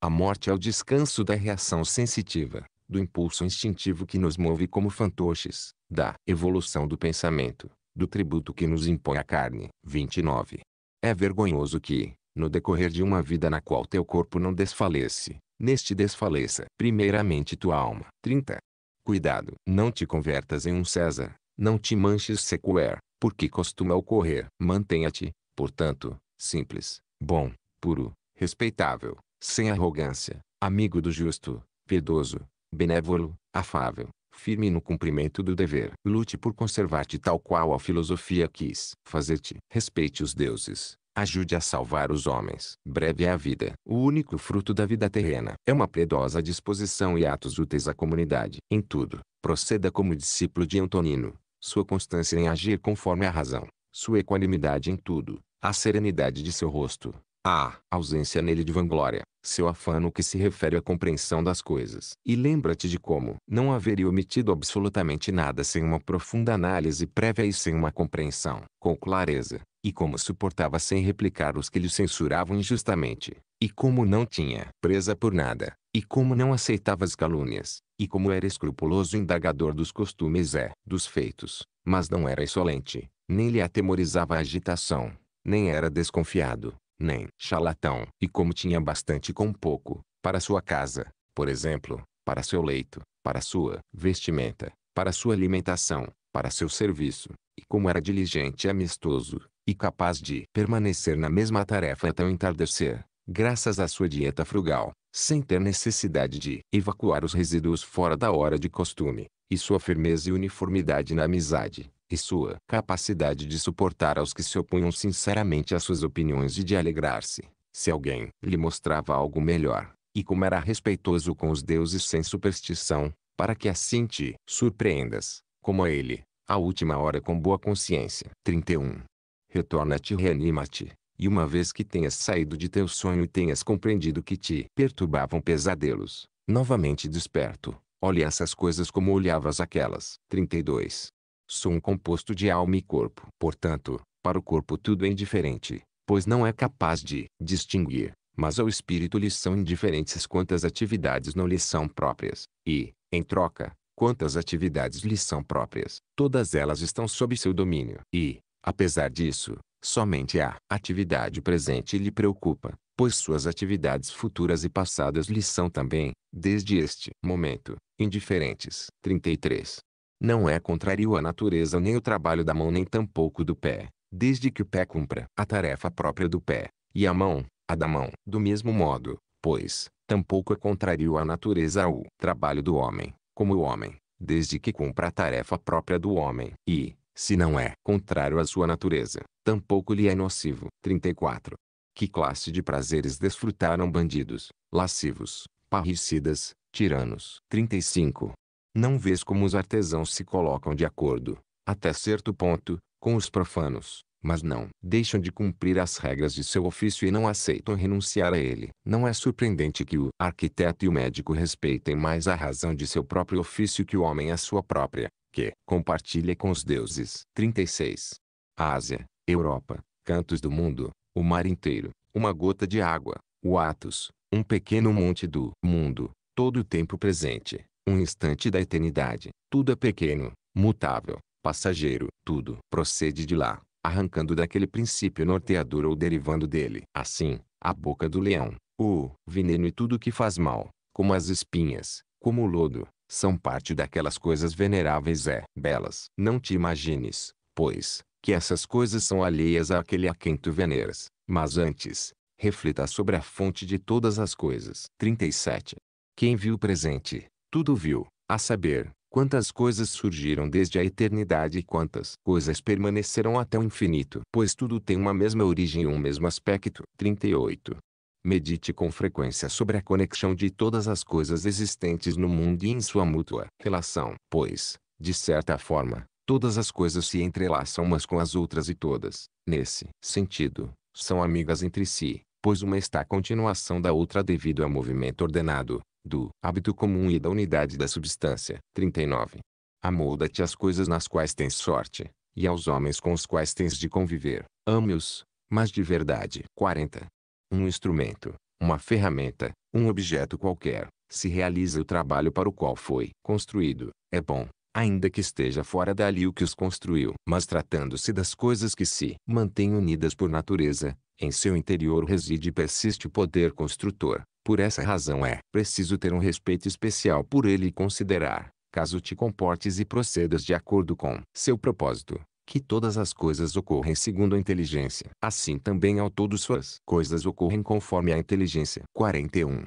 A morte é o descanso da reação sensitiva do impulso instintivo que nos move como fantoches, da evolução do pensamento, do tributo que nos impõe a carne. 29. É vergonhoso que, no decorrer de uma vida na qual teu corpo não desfalece, neste desfaleça primeiramente tua alma. 30. Cuidado, não te convertas em um César, não te manches sequer, porque costuma ocorrer. Mantenha-te, portanto, simples, bom, puro, respeitável, sem arrogância, amigo do justo, piedoso, benévolo, afável, firme no cumprimento do dever. Lute por conservar-te tal qual a filosofia quis fazer-te. Respeite os deuses. Ajude a salvar os homens. Breve é a vida. O único fruto da vida terrena é uma piedosa disposição e atos úteis à comunidade. Em tudo, proceda como discípulo de Antonino. Sua constância em agir conforme a razão, sua equanimidade em tudo, a serenidade de seu rosto, a ausência nele de vanglória, seu afano que se refere à compreensão das coisas. E lembra-te de como não haveria omitido absolutamente nada sem uma profunda análise prévia e sem uma compreensão, com clareza, e como suportava sem replicar os que lhe censuravam injustamente, e como não tinha presa por nada, e como não aceitava as calúnias, e como era escrupuloso indagador dos costumes e dos feitos, mas não era insolente, nem lhe atemorizava a agitação, nem era desconfiado, nem charlatão. E como tinha bastante com pouco, para sua casa, por exemplo, para seu leito, para sua vestimenta, para sua alimentação, para seu serviço, e como era diligente e amistoso, e capaz de permanecer na mesma tarefa até o entardecer, graças à sua dieta frugal, sem ter necessidade de evacuar os resíduos fora da hora de costume, e sua firmeza e uniformidade na amizade, e sua capacidade de suportar aos que se opunham sinceramente às suas opiniões e de alegrar-se, se alguém lhe mostrava algo melhor, e como era respeitoso com os deuses sem superstição, para que assim te surpreendas, como a ele, à última hora com boa consciência. 31. Retorna-te e reanima-te, e uma vez que tenhas saído de teu sonho e tenhas compreendido que te perturbavam pesadelos, novamente desperto, olhe essas coisas como olhavas aquelas. 32. Sou um composto de alma e corpo. Portanto, para o corpo tudo é indiferente, pois não é capaz de distinguir. Mas ao espírito lhe são indiferentes quantas atividades não lhe são próprias, e, em troca, quantas atividades lhe são próprias. Todas elas estão sob seu domínio. E, apesar disso, somente a atividade presente lhe preocupa, pois suas atividades futuras e passadas lhe são também, desde este momento, indiferentes. 33. Não é contrário à natureza nem o trabalho da mão nem tampouco do pé, desde que o pé cumpra a tarefa própria do pé, e a mão, a da mão. Do mesmo modo, pois, tampouco é contrário à natureza o trabalho do homem, como o homem, desde que cumpra a tarefa própria do homem. E, se não é contrário à sua natureza, tampouco lhe é nocivo. 34. Que classe de prazeres desfrutaram bandidos, lascivos, parricidas, tiranos? 35. Não vês como os artesãos se colocam de acordo, até certo ponto, com os profanos, mas não deixam de cumprir as regras de seu ofício e não aceitam renunciar a ele. Não é surpreendente que o arquiteto e o médico respeitem mais a razão de seu próprio ofício que o homem a sua própria, que compartilha com os deuses. 36. Ásia, Europa, cantos do mundo, o mar inteiro, uma gota de água, o Atos, um pequeno monte do mundo, todo o tempo presente, um instante da eternidade. Tudo é pequeno, mutável, passageiro. Tudo procede de lá, arrancando daquele princípio norteador ou derivando dele. Assim, a boca do leão, o veneno e tudo que faz mal, como as espinhas, como o lodo, são parte daquelas coisas veneráveis é belas. Não te imagines, pois, que essas coisas são alheias àquele a quem tu veneras, mas antes, reflita sobre a fonte de todas as coisas. 37. Quem viu o presente, tudo viu, a saber, quantas coisas surgiram desde a eternidade e quantas coisas permanecerão até o infinito, pois tudo tem uma mesma origem e um mesmo aspecto. 38. Medite com frequência sobre a conexão de todas as coisas existentes no mundo e em sua mútua relação, pois, de certa forma, todas as coisas se entrelaçam umas com as outras e todas, nesse sentido, são amigas entre si, pois uma está a continuação da outra devido ao movimento ordenado, do hábito comum e da unidade da substância. 39. Amolda-te às coisas nas quais tens sorte, e aos homens com os quais tens de conviver. Ame-os, mas de verdade. 40. Um instrumento, uma ferramenta, um objeto qualquer, se realiza o trabalho para o qual foi construído, é bom, ainda que esteja fora dali o que os construiu. Mas tratando-se das coisas que se mantêm unidas por natureza, em seu interior reside e persiste o poder construtor. Por essa razão é preciso ter um respeito especial por ele e considerar, caso te comportes e procedas de acordo com seu propósito, que todas as coisas ocorrem segundo a inteligência. Assim também ao todo suas coisas ocorrem conforme a inteligência. 41.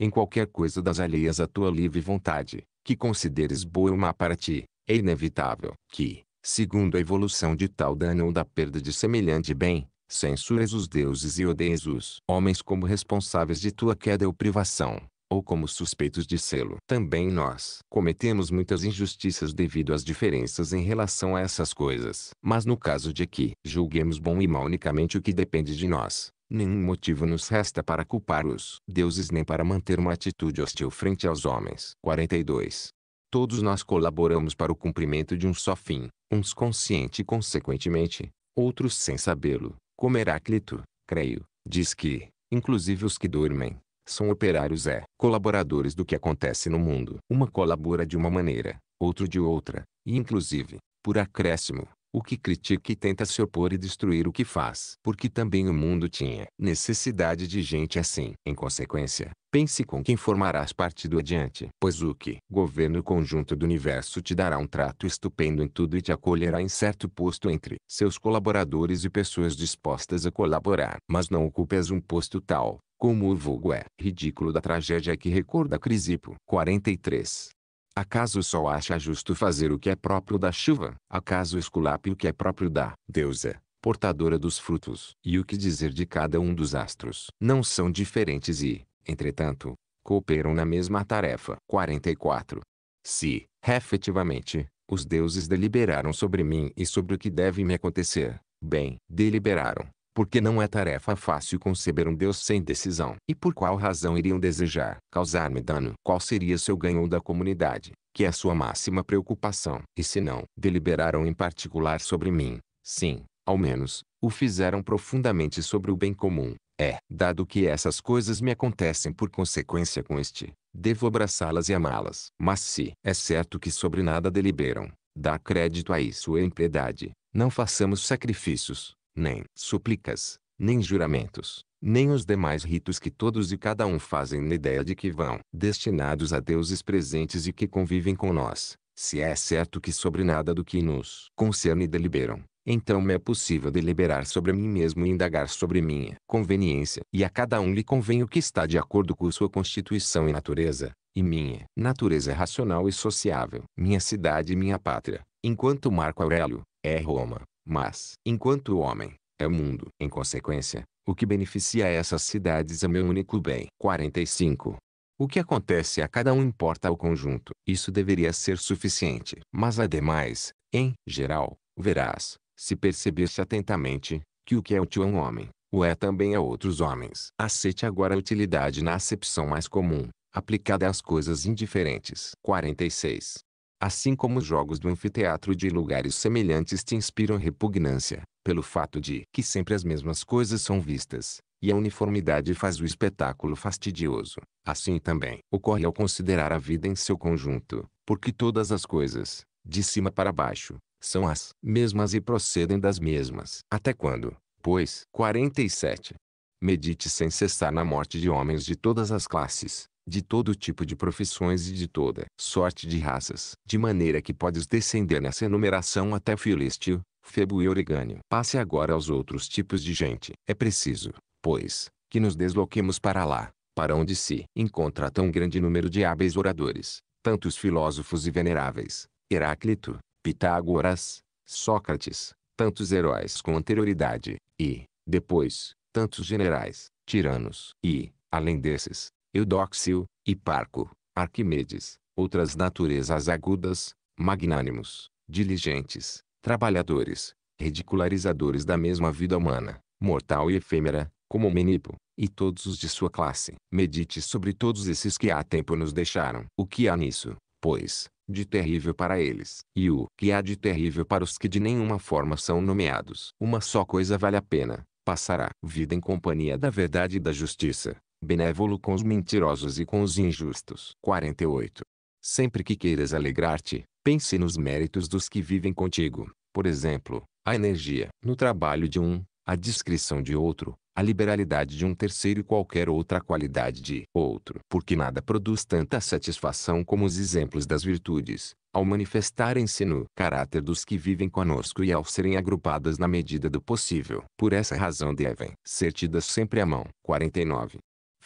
Em qualquer coisa das alheias à tua livre vontade, que consideres boa ou má para ti, é inevitável que, segundo a evolução de tal dano ou da perda de semelhante bem, censures os deuses e odeies os homens como responsáveis de tua queda ou privação, ou como suspeitos de sê-lo. Também nós cometemos muitas injustiças devido às diferenças em relação a essas coisas. Mas no caso de que julguemos bom e mal unicamente o que depende de nós, nenhum motivo nos resta para culpar os deuses nem para manter uma atitude hostil frente aos homens. 42. Todos nós colaboramos para o cumprimento de um só fim, uns consciente e consequentemente, outros sem sabê-lo, como Heráclito, creio, diz que, inclusive os que dormem, são operários é, colaboradores do que acontece no mundo. Uma colabora de uma maneira, outro de outra, e inclusive, por acréscimo, o que critica e tenta se opor e destruir o que faz. Porque também o mundo tinha necessidade de gente assim. Em consequência, pense com quem formarás partido adiante. Pois o que governa o conjunto do universo te dará um trato estupendo em tudo e te acolherá em certo posto entre seus colaboradores e pessoas dispostas a colaborar. Mas não ocupes um posto tal, como o vulgo é. Ridículo da tragédia que recorda Crisipo. 43. Acaso o sol acha justo fazer o que é próprio da chuva? Acaso esculape o que é próprio da deusa, portadora dos frutos? E o que dizer de cada um dos astros? Não são diferentes e, entretanto, cooperam na mesma tarefa. 44. Se, efetivamente, os deuses deliberaram sobre mim e sobre o que deve me acontecer, bem, deliberaram, porque não é tarefa fácil conceber um Deus sem decisão. E por qual razão iriam desejar causar-me dano? Qual seria seu ganho da comunidade, que é sua máxima preocupação? E se não deliberaram em particular sobre mim, sim, ao menos, o fizeram profundamente sobre o bem comum. É, dado que essas coisas me acontecem por consequência com este, devo abraçá-las e amá-las. Mas se é certo que sobre nada deliberam, dá crédito a isso é impiedade não façamos sacrifícios, nem súplicas, nem juramentos, nem os demais ritos que todos e cada um fazem na ideia de que vão destinados a deuses presentes e que convivem com nós, se é certo que sobre nada do que nos concerne deliberam, então me é possível deliberar sobre mim mesmo e indagar sobre minha conveniência. E a cada um lhe convém o que está de acordo com sua constituição e natureza, e minha natureza é racional e sociável. Minha cidade e minha pátria, enquanto Marco Aurélio, é Roma. Mas, enquanto o homem, é mundo. Em consequência, o que beneficia essas cidades é meu único bem. 45. O que acontece a cada um importa ao conjunto. Isso deveria ser suficiente. Mas ademais, em geral, verás, se percebeste atentamente, que o que é útil a um homem, o é também a outros homens. Aceite agora a utilidade na acepção mais comum, aplicada às coisas indiferentes. 46 assim como os jogos do anfiteatro de lugares semelhantes te inspiram repugnância, pelo fato de que sempre as mesmas coisas são vistas, e a uniformidade faz o espetáculo fastidioso. Assim também ocorre ao considerar a vida em seu conjunto, porque todas as coisas, de cima para baixo, são as mesmas e procedem das mesmas. Até quando, pois? 47. Medite sem cessar na morte de homens de todas as classes, de todo tipo de profissões e de toda sorte de raças, de maneira que podes descender nessa enumeração até Filisteu, Febo e Oregânio. Passe agora aos outros tipos de gente. É preciso, pois, que nos desloquemos para lá, para onde se encontra tão grande número de hábeis oradores, tantos filósofos e veneráveis, Heráclito, Pitágoras, Sócrates, tantos heróis com anterioridade, e, depois, tantos generais, tiranos, e, além desses, Eudóxio, Hiparco, Arquimedes, outras naturezas agudas, magnânimos, diligentes, trabalhadores, ridicularizadores da mesma vida humana, mortal e efêmera, como Menipo, e todos os de sua classe. Medite sobre todos esses que há tempo nos deixaram. O que há nisso, pois, de terrível para eles? E o que há de terrível para os que de nenhuma forma são nomeados? Uma só coisa vale a pena, passará. Vida em companhia da verdade e da justiça, benévolo com os mentirosos e com os injustos. 48. Sempre que queiras alegrar-te, pense nos méritos dos que vivem contigo. Por exemplo, a energia no trabalho de um, a discrição de outro, a liberalidade de um terceiro e qualquer outra qualidade de outro. Porque nada produz tanta satisfação como os exemplos das virtudes, ao manifestarem-se no caráter dos que vivem conosco e ao serem agrupadas na medida do possível. Por essa razão devem ser tidas sempre à mão. 49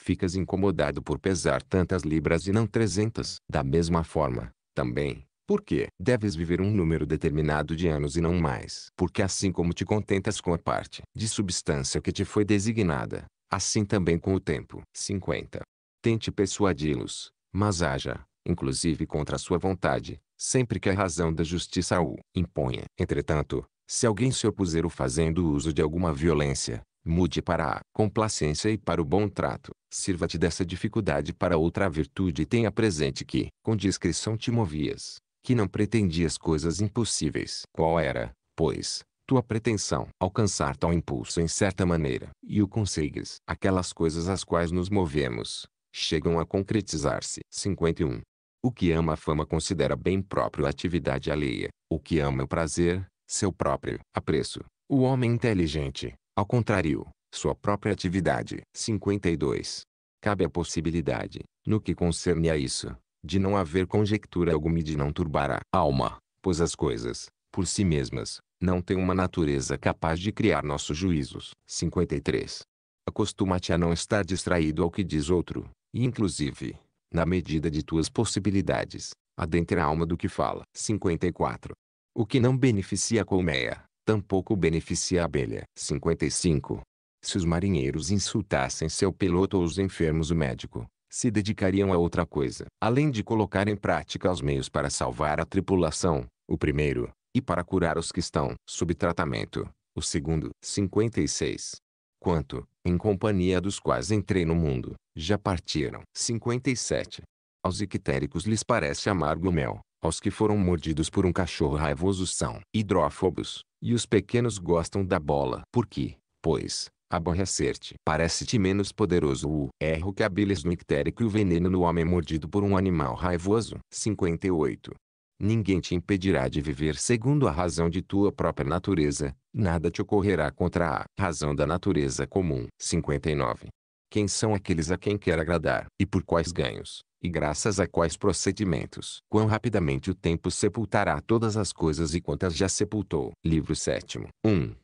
ficas incomodado por pesar tantas libras e não trezentas. Da mesma forma, também, porque deves viver um número determinado de anos e não mais. Porque assim como te contentas com a parte de substância que te foi designada, assim também com o tempo. 50. Tente persuadi-los, mas haja, inclusive contra a sua vontade, sempre que a razão da justiça o imponha. Entretanto, se alguém se opuser o fazendo uso de alguma violência, Mude para a complacência e para o bom trato. Sirva-te dessa dificuldade para outra virtude e tenha presente que, com discrição te movias, que não pretendias coisas impossíveis. Qual era, pois, tua pretensão alcançar tal impulso em certa maneira e o consegues. Aquelas coisas às quais nos movemos chegam a concretizar-se. 51. O que ama a fama considera bem próprio a atividade alheia, o que ama o prazer, seu próprio apreço. O homem inteligente, ao contrário, sua própria atividade. 52. Cabe a possibilidade, no que concerne a isso, de não haver conjectura alguma e de não turbar a alma, pois as coisas, por si mesmas, não têm uma natureza capaz de criar nossos juízos. 53. Acostuma-te a não estar distraído ao que diz outro, e inclusive, na medida de tuas possibilidades, adentra a alma do que fala. 54. O que não beneficia a colmeia, Tampouco beneficia a abelha. 55. Se os marinheiros insultassem seu piloto ou os enfermos o médico, se dedicariam a outra coisa. Além de colocar em prática os meios para salvar a tripulação, o primeiro, e para curar os que estão sob tratamento, o segundo. 56. Quanto, em companhia dos quais entrei no mundo, já partiram. 57. Aos equitéricos lhes parece amargo o mel, aos que foram mordidos por um cachorro raivoso são hidrófobos, e os pequenos gostam da bola. Porque, pois, aborrecer-te parece-te menos poderoso o erro que abelhas no ictérico e o veneno no homem mordido por um animal raivoso. 58. Ninguém te impedirá de viver segundo a razão de tua própria natureza, nada te ocorrerá contra a razão da natureza comum. 59. Quem são aqueles a quem quer agradar e por quais ganhos? e graças a quais procedimentos, quão rapidamente o tempo sepultará todas as coisas e quantas já sepultou. Livro 7. 1.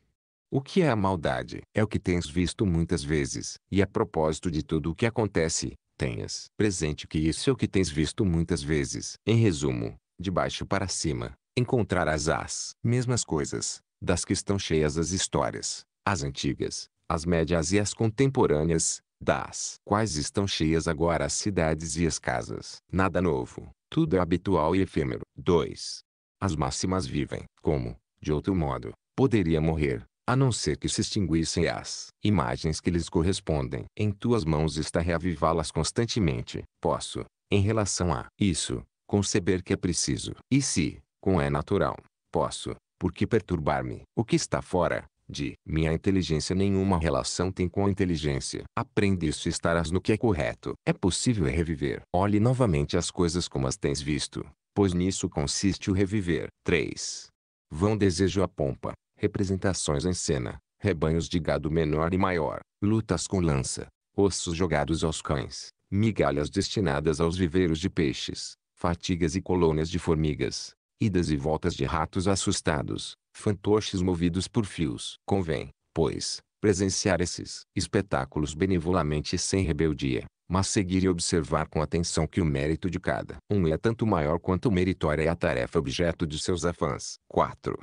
O que é a maldade? É o que tens visto muitas vezes, e a propósito de tudo o que acontece, tenhas presente que isso é o que tens visto muitas vezes. Em resumo, de baixo para cima, encontrarás as mesmas coisas, das que estão cheias as histórias, as antigas, as médias e as contemporâneas, das quais estão cheias agora as cidades e as casas. Nada novo, tudo é habitual e efêmero. 2. As máximas vivem, como, de outro modo, poderia morrer, a não ser que se extinguissem as imagens que lhes correspondem. Em tuas mãos está reavivá-las constantemente. Posso, em relação a isso, conceber que é preciso. E se, com é natural, posso, por que perturbar-me? O que está fora, de minha inteligência nenhuma relação tem com a inteligência. Aprende isso e estarás no que é correto. É possível reviver. Olhe novamente as coisas como as tens visto, pois nisso consiste o reviver. 3. Vão desejo à pompa, representações em cena, rebanhos de gado menor e maior, lutas com lança, ossos jogados aos cães, migalhas destinadas aos viveiros de peixes, fatigas e colônias de formigas, idas e voltas de ratos assustados, fantoches movidos por fios. Convém, pois, presenciar esses espetáculos benevolamente e sem rebeldia, mas seguir e observar com atenção que o mérito de cada um é tanto maior quanto meritória é a tarefa objeto de seus afãs. 4.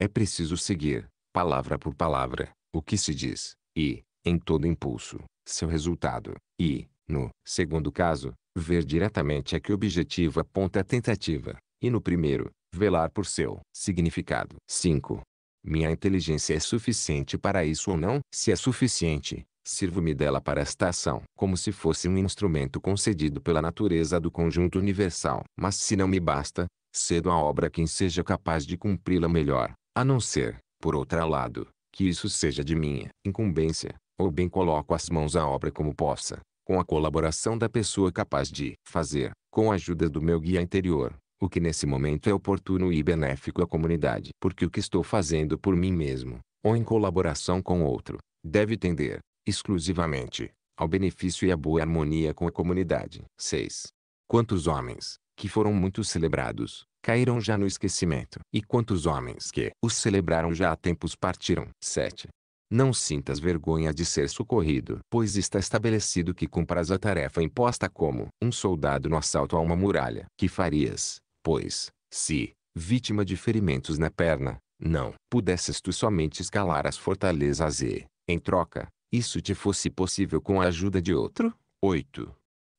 É preciso seguir, palavra por palavra, o que se diz, e, em todo impulso, seu resultado, e, no segundo caso, ver diretamente a que objetivo aponta a tentativa, e no primeiro, velar por seu significado. 5. Minha inteligência é suficiente para isso ou não? Se é suficiente, sirvo-me dela para esta ação, como se fosse um instrumento concedido pela natureza do conjunto universal. Mas se não me basta, cedo a obra quem seja capaz de cumpri-la melhor, a não ser, por outro lado, que isso seja de minha incumbência, ou bem coloco as mãos à obra como possa, com a colaboração da pessoa capaz de fazer, com a ajuda do meu guia interior, o que nesse momento é oportuno e benéfico à comunidade. Porque o que estou fazendo por mim mesmo, ou em colaboração com outro, deve tender, exclusivamente, ao benefício e à boa harmonia com a comunidade. 6. Quantos homens, que foram muito celebrados, caíram já no esquecimento. E quantos homens que os celebraram já há tempos partiram. 7. Não sintas vergonha de ser socorrido, pois está estabelecido que cumpras a tarefa imposta como um soldado no assalto a uma muralha. Que farias, pois, se, vítima de ferimentos na perna, não pudesses tu somente escalar as fortalezas e, em troca, isso te fosse possível com a ajuda de outro? 8.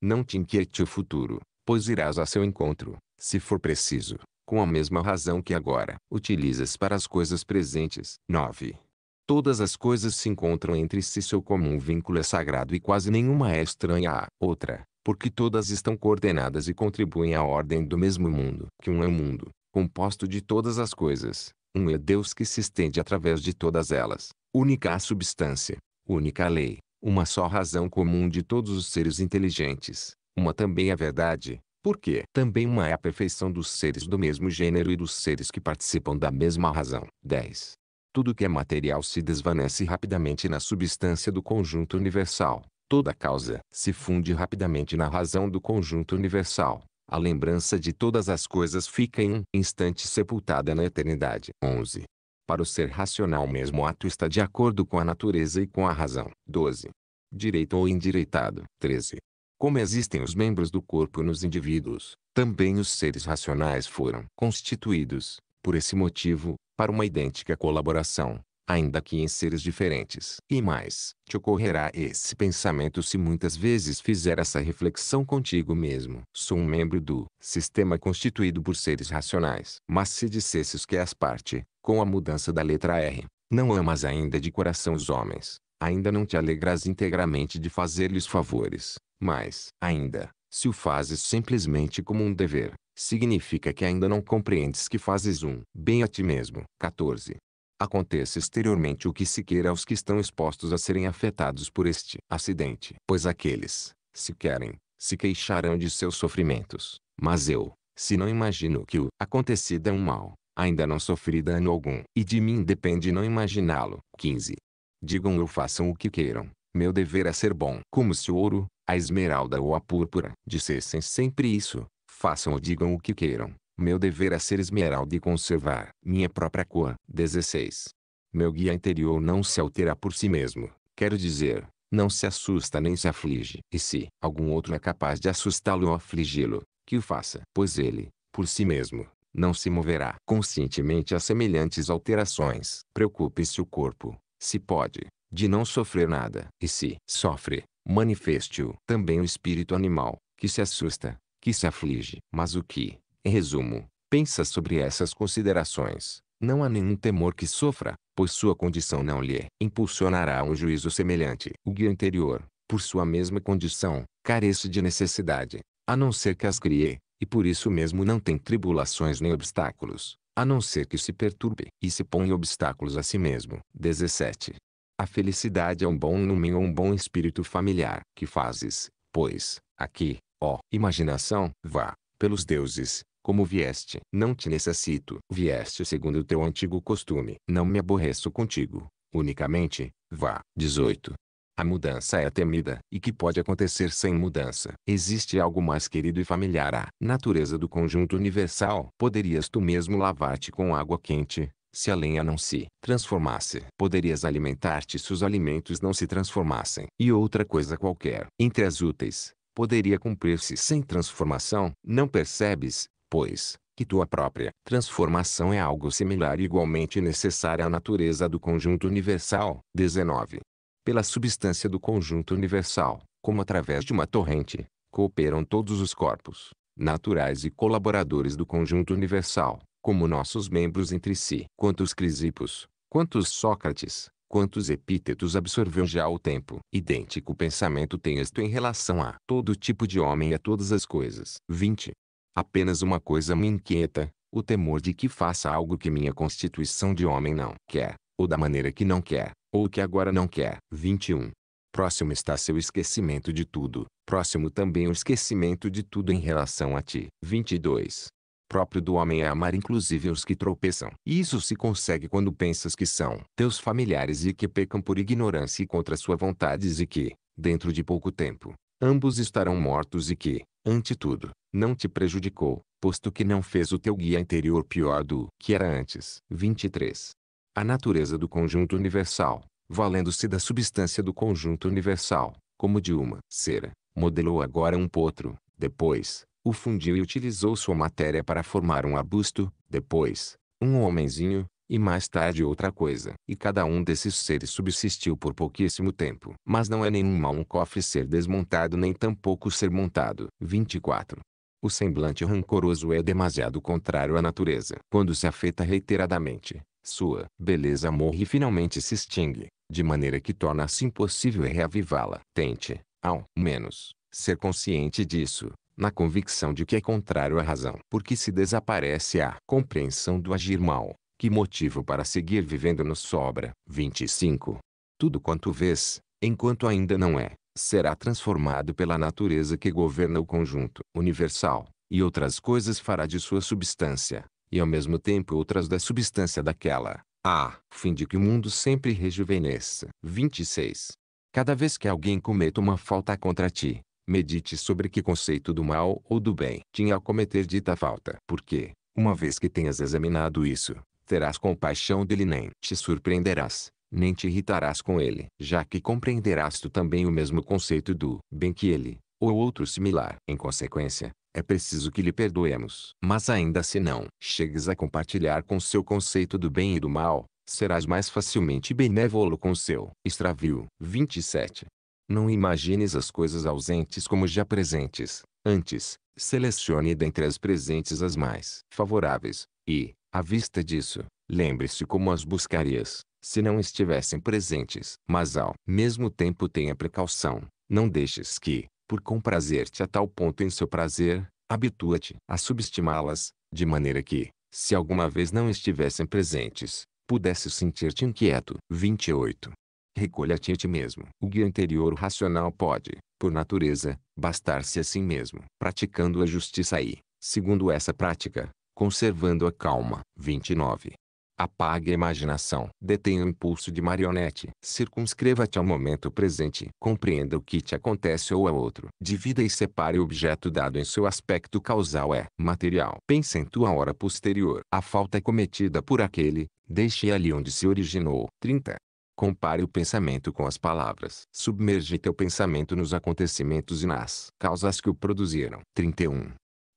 Não te inquiete o futuro, pois irás a seu encontro, se for preciso, com a mesma razão que agora utilizas para as coisas presentes. 9. Todas as coisas se encontram entre si seu comum vínculo é sagrado e quase nenhuma é estranha à outra porque todas estão coordenadas e contribuem à ordem do mesmo mundo, que um é o mundo, composto de todas as coisas, um é Deus que se estende através de todas elas, única a substância, única a lei, uma só razão comum de todos os seres inteligentes, uma também a é verdade, porque também uma é a perfeição dos seres do mesmo gênero e dos seres que participam da mesma razão. 10. Tudo que é material se desvanece rapidamente na substância do conjunto universal, Toda causa se funde rapidamente na razão do conjunto universal. A lembrança de todas as coisas fica em um instante sepultada na eternidade. 11. Para o ser racional o mesmo ato está de acordo com a natureza e com a razão. 12. Direito ou indireitado. 13. Como existem os membros do corpo nos indivíduos, também os seres racionais foram constituídos, por esse motivo, para uma idêntica colaboração ainda que em seres diferentes. E mais, te ocorrerá esse pensamento se muitas vezes fizer essa reflexão contigo mesmo. Sou um membro do sistema constituído por seres racionais. Mas se dissesses que és parte, com a mudança da letra R, não amas ainda de coração os homens, ainda não te alegras integramente de fazer-lhes favores, mas, ainda, se o fazes simplesmente como um dever, significa que ainda não compreendes que fazes um bem a ti mesmo. 14 aconteça exteriormente o que se queira aos que estão expostos a serem afetados por este acidente. Pois aqueles, se querem, se queixarão de seus sofrimentos. Mas eu, se não imagino que o acontecido é um mal, ainda não sofri dano algum. E de mim depende não imaginá-lo. 15. Digam ou façam o que queiram. Meu dever é ser bom. Como se o ouro, a esmeralda ou a púrpura dissessem sempre isso, façam ou digam o que queiram, meu dever é ser esmeralda e conservar minha própria cor. 16. Meu guia interior não se altera por si mesmo, quero dizer, não se assusta nem se aflige. E se algum outro é capaz de assustá-lo ou afligi-lo, que o faça. Pois ele, por si mesmo, não se moverá conscientemente a semelhantes alterações. Preocupe-se o corpo, se pode, de não sofrer nada. E se sofre, manifeste-o. Também o espírito animal, que se assusta, que se aflige. Mas o que, em resumo, pensa sobre essas considerações. Não há nenhum temor que sofra, pois sua condição não lhe impulsionará a um juízo semelhante. O guia interior, por sua mesma condição, carece de necessidade, a não ser que as crie, e por isso mesmo não tem tribulações nem obstáculos, a não ser que se perturbe e se ponha obstáculos a si mesmo. 17. A felicidade é um bom nome ou um bom espírito familiar. Que fazes, pois, aqui, ó imaginação, vá, pelos deuses, como vieste, não te necessito. Vieste segundo o teu antigo costume. Não me aborreço contigo. Unicamente, vá. 18. A mudança é temida, e que pode acontecer sem mudança. Existe algo mais querido e familiar à natureza do conjunto universal. Poderias tu mesmo lavar-te com água quente, se a lenha não se transformasse. Poderias alimentar-te se os alimentos não se transformassem. E outra coisa qualquer, entre as úteis, poderia cumprir-se sem transformação. Não percebes, pois, que tua própria transformação é algo similar e igualmente necessária à natureza do conjunto universal. 19. Pela substância do conjunto universal, como através de uma torrente, cooperam todos os corpos, naturais e colaboradores do conjunto universal, como nossos membros entre si. Quantos Crisipos, quantos Sócrates, quantos epítetos absorveu já o tempo. Idêntico pensamento tens tu em relação a todo tipo de homem e a todas as coisas. 20. Apenas uma coisa me inquieta, o temor de que faça algo que minha constituição de homem não quer, ou da maneira que não quer, ou que agora não quer. 21. Próximo está seu esquecimento de tudo, próximo também o esquecimento de tudo em relação a ti. 22. Próprio do homem é amar inclusive os que tropeçam. E isso se consegue quando pensas que são teus familiares e que pecam por ignorância e contra sua vontade e que, dentro de pouco tempo, ambos estarão mortos e que, Ante tudo, não te prejudicou, posto que não fez o teu guia interior pior do que era antes. 23. A natureza do conjunto universal, valendo-se da substância do conjunto universal, como de uma cera, modelou agora um potro, depois, o fundiu e utilizou sua matéria para formar um arbusto, depois, um homenzinho, e mais tarde outra coisa. E cada um desses seres subsistiu por pouquíssimo tempo. Mas não é nenhum mal um cofre ser desmontado nem tampouco ser montado. 24. O semblante rancoroso é demasiado contrário à natureza. Quando se afeta reiteradamente, sua beleza morre e finalmente se extingue, de maneira que torna-se impossível reavivá-la. Tente, ao menos, ser consciente disso, na convicção de que é contrário à razão. Porque se desaparece a compreensão do agir mal, que motivo para seguir vivendo nos sobra? 25. Tudo quanto vês, enquanto ainda não é, será transformado pela natureza que governa o conjunto universal, e outras coisas fará de sua substância, e ao mesmo tempo outras da substância daquela, a fim de que o mundo sempre rejuvenesça. 26. Cada vez que alguém cometa uma falta contra ti, medite sobre que conceito do mal ou do bem tinha ao cometer dita falta. Porque, uma vez que tenhas examinado isso, terás compaixão dele nem te surpreenderás, nem te irritarás com ele, já que compreenderás tu também o mesmo conceito do bem que ele, ou outro similar. Em consequência, é preciso que lhe perdoemos. Mas ainda se assim não chegues a compartilhar com seu conceito do bem e do mal, serás mais facilmente benévolo com seu extravio. 27. Não imagines as coisas ausentes como já presentes. Antes, selecione dentre as presentes as mais favoráveis, e, à vista disso, lembre-se como as buscarias, se não estivessem presentes. Mas ao mesmo tempo tenha precaução. Não deixes que, por comprazer-te a tal ponto em seu prazer, habitua-te a subestimá-las, de maneira que, se alguma vez não estivessem presentes, pudesse sentir-te inquieto. 28. Recolha-te a ti mesmo. O guia interior racional pode, por natureza, bastar-se a si mesmo, praticando a justiça e, segundo essa prática, conservando a calma. 29. Apague a imaginação. Detenha o impulso de marionete. Circunscreva-te ao momento presente. Compreenda o que te acontece ou a outro. Divida e separe o objeto dado em seu aspecto causal é material. Pense em tua hora posterior. A falta é cometida por aquele, deixe ali onde se originou. 30. Compare o pensamento com as palavras. Submerge teu pensamento nos acontecimentos e nas causas que o produziram. 31.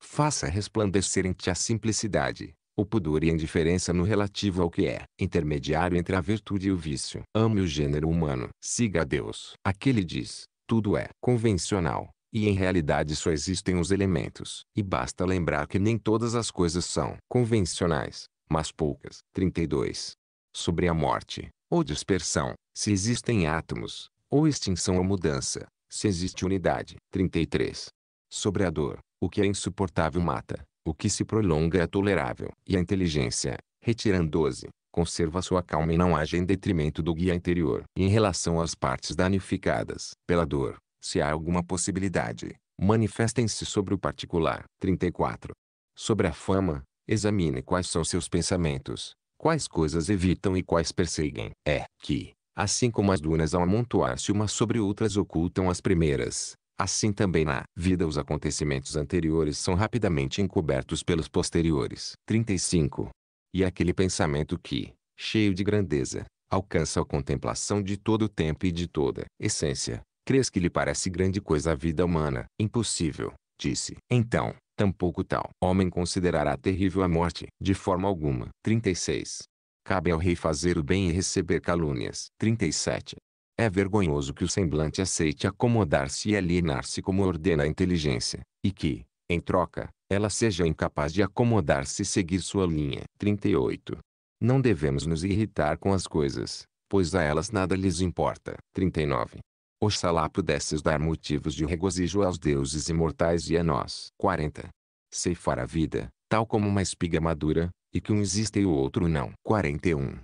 Faça resplandecer em ti a simplicidade, o pudor e a indiferença no relativo ao que é intermediário entre a virtude e o vício. Ame o gênero humano. Siga a Deus. Aquele diz: tudo é convencional. E em realidade só existem os elementos. E basta lembrar que nem todas as coisas são convencionais, mas poucas. 32. Sobre a morte, ou dispersão, se existem átomos, ou extinção ou mudança, se existe unidade. 33. Sobre a dor, o que é insuportável mata, o que se prolonga é tolerável. E a inteligência, retirando-se, conserva sua calma e não age em detrimento do guia interior. Em relação às partes danificadas pela dor, se há alguma possibilidade, manifestem-se sobre o particular. 34. Sobre a fama, examine quais são seus pensamentos, quais coisas evitam e quais perseguem. É que, assim como as dunas ao amontoar-se umas sobre outras ocultam as primeiras, Assim também na vida os acontecimentos anteriores são rapidamente encobertos pelos posteriores. 35. E aquele pensamento que, cheio de grandeza, alcança a contemplação de todo o tempo e de toda essência, crês que lhe parece grande coisa a vida humana? Impossível, disse. Então, tampouco tal homem considerará terrível a morte, de forma alguma. 36. Cabe ao rei fazer o bem e receber calúnias. 37. É vergonhoso que o semblante aceite acomodar-se e alienar-se como ordena a inteligência, e que, em troca, ela seja incapaz de acomodar-se e seguir sua linha. 38. Não devemos nos irritar com as coisas, pois a elas nada lhes importa. 39. Oxalá pudesses dar motivos de regozijo aos deuses imortais e a nós. 40. Ceifar a vida, tal como uma espiga madura, e que um existe e o outro não. 41.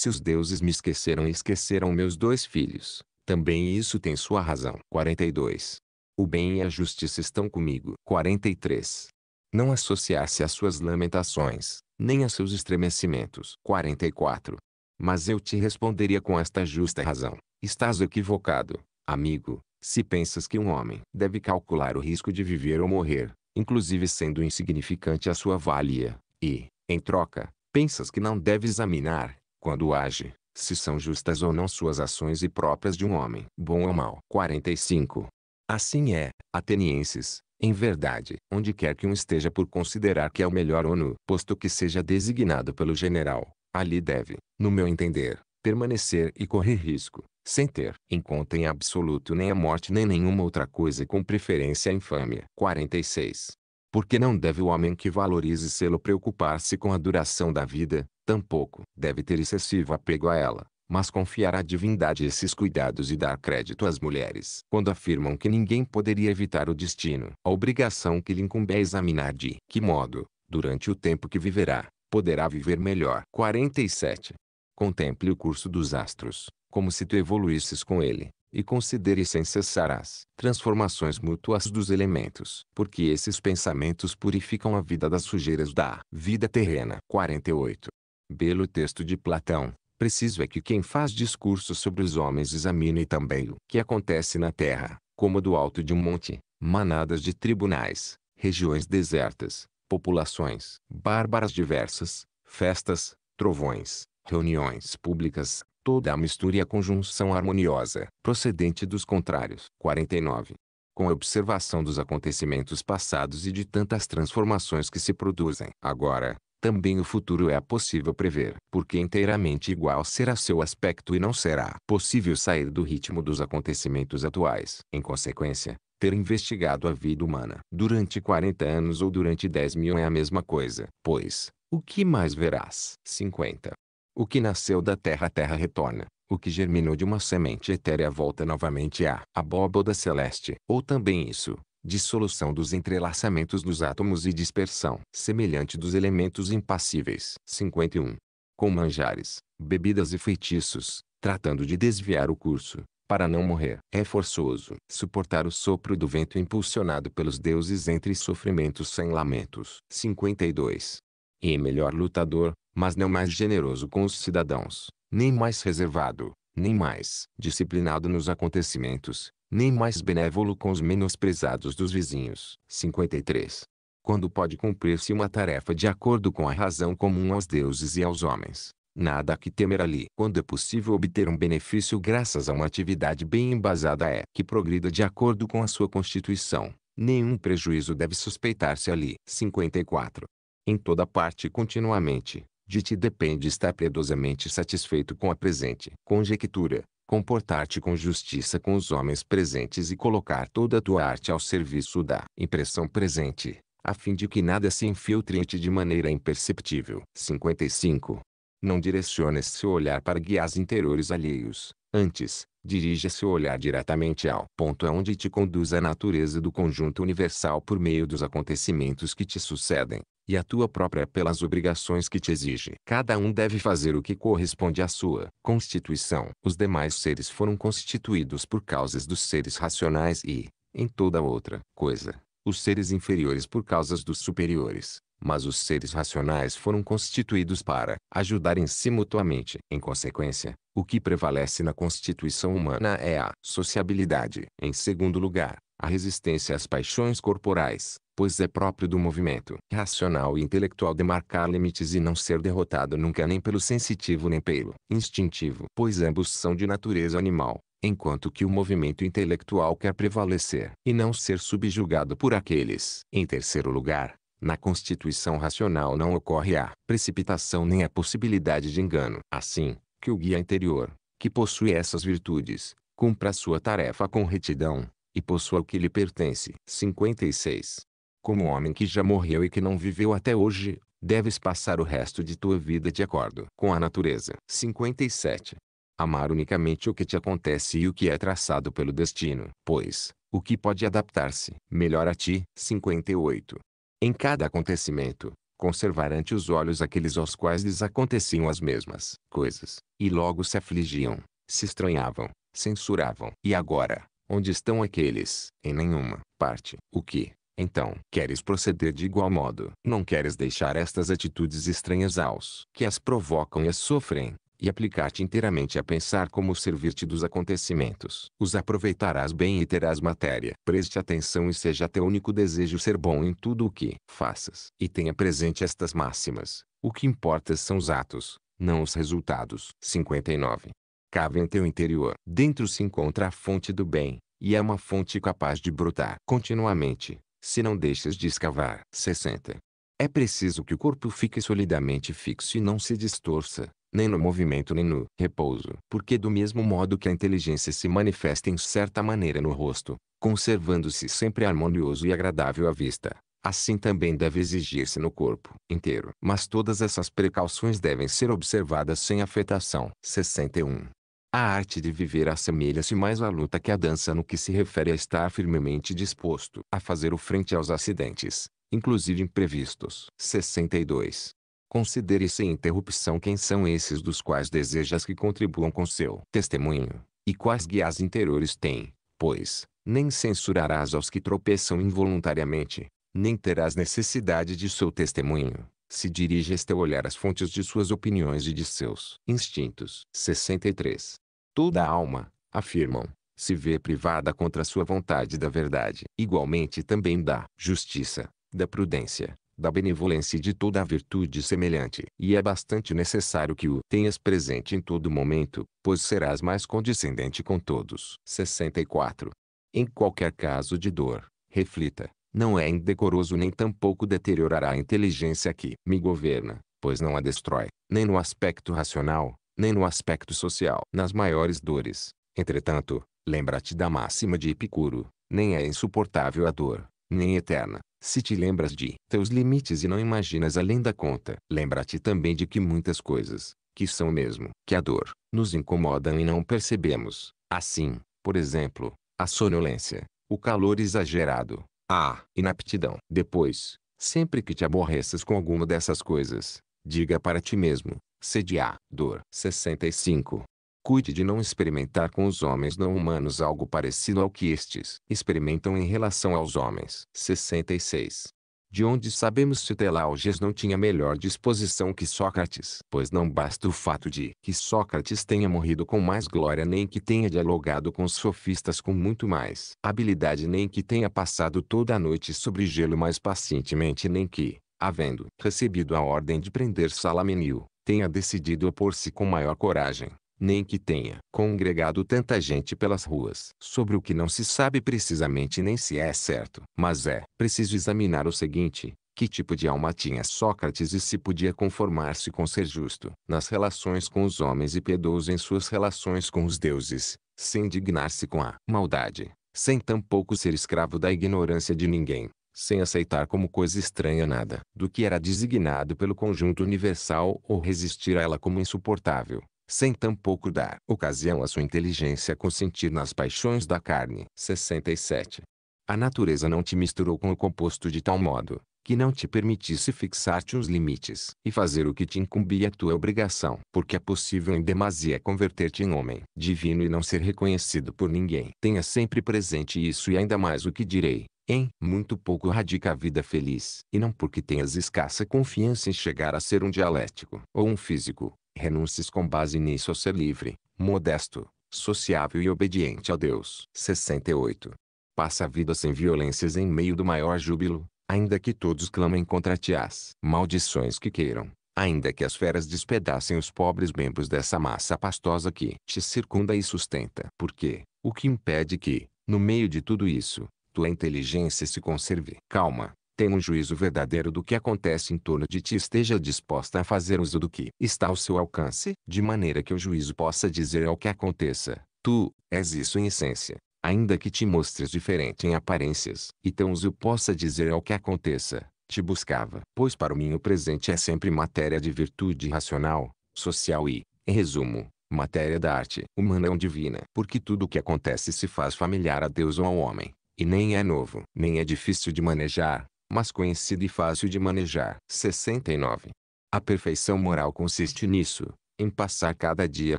Se os deuses me esqueceram e esqueceram meus dois filhos, também isso tem sua razão. 42. O bem e a justiça estão comigo. 43. Não associar-se às suas lamentações, nem a seus estremecimentos. 44. Mas eu te responderia com esta justa razão. Estás equivocado, amigo, se pensas que um homem deve calcular o risco de viver ou morrer, inclusive sendo insignificante a sua valia, e, em troca, pensas que não deve examinar, quando age, se são justas ou não suas ações e próprias de um homem, bom ou mau. 45. Assim é, atenienses, em verdade, onde quer que um esteja por considerar que é o melhor ou no posto que seja designado pelo general, ali deve, no meu entender, permanecer e correr risco, sem ter em conta em absoluto nem a morte nem nenhuma outra coisa com preferência à infâmia. 46. Porque não deve o homem que valorize sê-lo preocupar-se com a duração da vida, Tampouco deve ter excessivo apego a ela, mas confiar à divindade esses cuidados e dar crédito às mulheres quando afirmam que ninguém poderia evitar o destino. A obrigação que lhe incumbe é examinar de que modo, durante o tempo que viverá, poderá viver melhor. 47. Contemple o curso dos astros, como se tu evoluísses com ele, e considere sem cessar as transformações mútuas dos elementos, porque esses pensamentos purificam a vida das sujeiras da vida terrena. 48. Belo texto de Platão, preciso é que quem faz discursos sobre os homens examine também o que acontece na terra, como do alto de um monte, manadas de tribunais, regiões desertas, populações bárbaras diversas, festas, trovões, reuniões públicas, toda a mistura e a conjunção harmoniosa, procedente dos contrários. 49. Com a observação dos acontecimentos passados e de tantas transformações que se produzem agora, também o futuro é possível prever, porque inteiramente igual será seu aspecto e não será possível sair do ritmo dos acontecimentos atuais. Em consequência, ter investigado a vida humana durante 40 anos ou durante 10 mil é a mesma coisa, pois, o que mais verás? 50. O que nasceu da terra a terra retorna. O que germinou de uma semente etérea volta novamente à abóboda celeste. Ou também isso, dissolução dos entrelaçamentos dos átomos e dispersão semelhante dos elementos impassíveis. 51. Com manjares, bebidas e feitiços, tratando de desviar o curso, para não morrer. É forçoso suportar o sopro do vento impulsionado pelos deuses entre sofrimentos sem lamentos. 52. E é melhor lutador, mas não mais generoso com os cidadãos, nem mais reservado, nem mais disciplinado nos acontecimentos, nem mais benévolo com os menosprezados dos vizinhos. 53. Quando pode cumprir-se uma tarefa de acordo com a razão comum aos deuses e aos homens, nada que temer ali. Quando é possível obter um benefício graças a uma atividade bem embasada é que progrida de acordo com a sua constituição, nenhum prejuízo deve suspeitar-se ali. 54. Em toda parte continuamente, de ti depende estar piedosamente satisfeito com a presente conjectura, comportar-te com justiça com os homens presentes e colocar toda a tua arte ao serviço da impressão presente, a fim de que nada se infiltre em de maneira imperceptível. 55. Não direcione seu olhar para guias interiores alheios, antes, dirija seu olhar diretamente ao ponto aonde te conduz a natureza do conjunto universal por meio dos acontecimentos que te sucedem, e a tua própria pelas obrigações que te exige. Cada um deve fazer o que corresponde à sua constituição. Os demais seres foram constituídos por causas dos seres racionais e, em toda outra coisa, os seres inferiores por causas dos superiores. Mas os seres racionais foram constituídos para ajudar em mutuamente. Em consequência, o que prevalece na constituição humana é a sociabilidade. Em segundo lugar, a resistência às paixões corporais, pois é próprio do movimento racional e intelectual demarcar limites e não ser derrotado nunca nem pelo sensitivo nem pelo instintivo, pois ambos são de natureza animal, enquanto que o movimento intelectual quer prevalecer e não ser subjugado por aqueles. Em terceiro lugar, na constituição racional não ocorre a precipitação nem a possibilidade de engano. Assim, que o guia interior, que possui essas virtudes, cumpra sua tarefa com retidão, e possua o que lhe pertence. 56 como homem que já morreu e que não viveu até hoje, deves passar o resto de tua vida de acordo com a natureza. 57. Amar unicamente o que te acontece e o que é traçado pelo destino, pois, o que pode adaptar-se melhor a ti. 58. Em cada acontecimento, conservar ante os olhos aqueles aos quais lhes aconteciam as mesmas coisas, e logo se afligiam, se estranhavam, censuravam. E agora, onde estão aqueles, em nenhuma parte, o que, então, queres proceder de igual modo. Não queres deixar estas atitudes estranhas aos que as provocam e as sofrem, e aplicar-te inteiramente a pensar como servir-te dos acontecimentos. Os aproveitarás bem e terás matéria. Preste atenção e seja teu único desejo ser bom em tudo o que faças. E tenha presente estas máximas. O que importa são os atos, não os resultados. 59. Cave em teu interior. Dentro se encontra a fonte do bem, e é uma fonte capaz de brotar continuamente se não deixas de escavar. 60. É preciso que o corpo fique solidamente fixo e não se distorça, nem no movimento nem no repouso. Porque do mesmo modo que a inteligência se manifesta em certa maneira no rosto, conservando-se sempre harmonioso e agradável à vista, assim também deve exigir-se no corpo inteiro. Mas todas essas precauções devem ser observadas sem afetação. 61. A arte de viver assemelha-se mais à luta que à dança no que se refere a estar firmemente disposto a fazer o frente aos acidentes, inclusive imprevistos. 62. Considere sem interrupção quem são esses dos quais desejas que contribuam com seu testemunho, e quais guias interiores têm, pois, nem censurarás aos que tropeçam involuntariamente, nem terás necessidade de seu testemunho. Se diriges teu olhar às fontes de suas opiniões e de seus instintos. 63. Toda alma, afirmam, se vê privada contra sua vontade da verdade, igualmente também da justiça, da prudência, da benevolência e de toda a virtude semelhante. E é bastante necessário que o tenhas presente em todo momento, pois serás mais condescendente com todos. 64. Em qualquer caso de dor, reflita, não é indecoroso nem tampouco deteriorará a inteligência que me governa, pois não a destrói, nem no aspecto racional, nem no aspecto social, nas maiores dores. Entretanto, lembra-te da máxima de Epicuro, nem é insuportável a dor, nem eterna, se te lembras de teus limites e não imaginas além da conta. Lembra-te também de que muitas coisas, que são mesmo que a dor, nos incomodam e não percebemos. Assim, por exemplo, a sonolência, o calor exagerado, a ah, inaptidão. Depois, sempre que te aborreças com alguma dessas coisas, diga para ti mesmo, sede a dor. 65. Cuide de não experimentar com os homens não humanos algo parecido ao que estes experimentam em relação aos homens. 66 de onde sabemos se Telauges não tinha melhor disposição que Sócrates. Pois não basta o fato de que Sócrates tenha morrido com mais glória nem que tenha dialogado com os sofistas com muito mais habilidade nem que tenha passado toda a noite sobre gelo mais pacientemente nem que, havendo recebido a ordem de prender Salamenil, tenha decidido opor-se com maior coragem nem que tenha congregado tanta gente pelas ruas. Sobre o que não se sabe precisamente nem se é certo, mas é preciso examinar o seguinte: que tipo de alma tinha Sócrates e se podia conformar-se com ser justo nas relações com os homens e piedoso em suas relações com os deuses, sem indignar-se com a maldade, sem tampouco ser escravo da ignorância de ninguém, sem aceitar como coisa estranha nada do que era designado pelo conjunto universal ou resistir a ela como insuportável, sem tampouco dar ocasião à sua inteligência consentir nas paixões da carne. 67. A natureza não te misturou com o composto de tal modo, que não te permitisse fixar-te os limites e fazer o que te incumbia a tua obrigação, porque é possível em demasia converter-te em homem divino e não ser reconhecido por ninguém. Tenha sempre presente isso e ainda mais o que direi. Em muito pouco radica a vida feliz, e não porque tenhas escassa confiança em chegar a ser um dialético ou um físico, renuncies com base nisso a ser livre, modesto, sociável e obediente a Deus. 68. Passa a vida sem violências em meio do maior júbilo, ainda que todos clamem contra ti as maldições que queiram, ainda que as feras despedacem os pobres membros dessa massa pastosa que te circunda e sustenta. Porque, o que impede que, no meio de tudo isso, tua inteligência se conserve calma, tenha um juízo verdadeiro do que acontece em torno de ti e esteja disposta a fazer uso do que está ao seu alcance, de maneira que o juízo possa dizer ao que aconteça, tu, és isso em essência, ainda que te mostres diferente em aparências, e teu uso possa dizer ao que aconteça, te buscava. Pois para mim o presente é sempre matéria de virtude racional, social e, em resumo, matéria da arte humana ou divina. Porque tudo o que acontece se faz familiar a Deus ou ao homem, e nem é novo, nem é difícil de manejar, mas conhecida e fácil de manejar. 69. A perfeição moral consiste nisso, em passar cada dia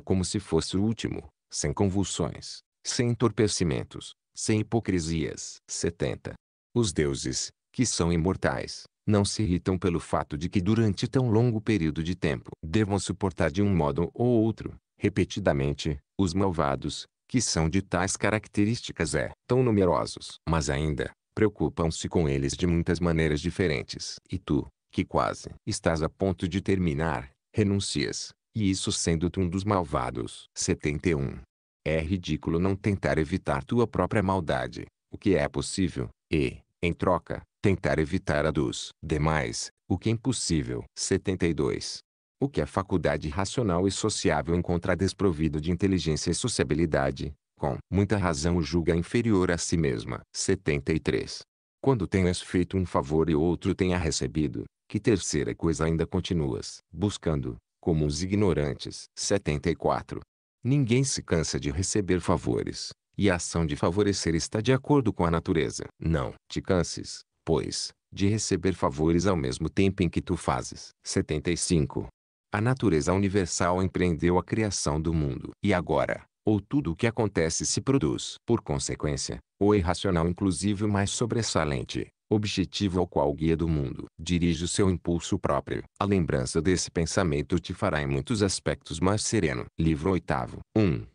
como se fosse o último, sem convulsões, sem entorpecimentos, sem hipocrisias. 70. Os deuses, que são imortais, não se irritam pelo fato de que durante tão longo período de tempo devam suportar de um modo ou outro, repetidamente, os malvados, que são de tais características é tão numerosos. Mas ainda, preocupam-se com eles de muitas maneiras diferentes. E tu, que quase estás a ponto de terminar, renuncias, e isso sendo tu um dos malvados. 71. É ridículo não tentar evitar tua própria maldade, o que é possível, e, em troca, tentar evitar a dos demais, o que é impossível. 72. O que a faculdade racional e sociável encontra desprovido de inteligência e sociabilidade, com muita razão o julga inferior a si mesma. 73. Quando tenhas feito um favor e outro tenha recebido, que terceira coisa ainda continuas buscando, como os ignorantes? 74. Ninguém se cansa de receber favores, e a ação de favorecer está de acordo com a natureza. Não te canses, pois, de receber favores ao mesmo tempo em que tu fazes. 75. A natureza universal empreendeu a criação do mundo. E agora, ou tudo o que acontece se produz. Por consequência, o irracional inclusive mais sobressalente, objetivo ao qual guia do mundo dirige o seu impulso próprio. A lembrança desse pensamento te fará em muitos aspectos mais sereno. Livro 8 1.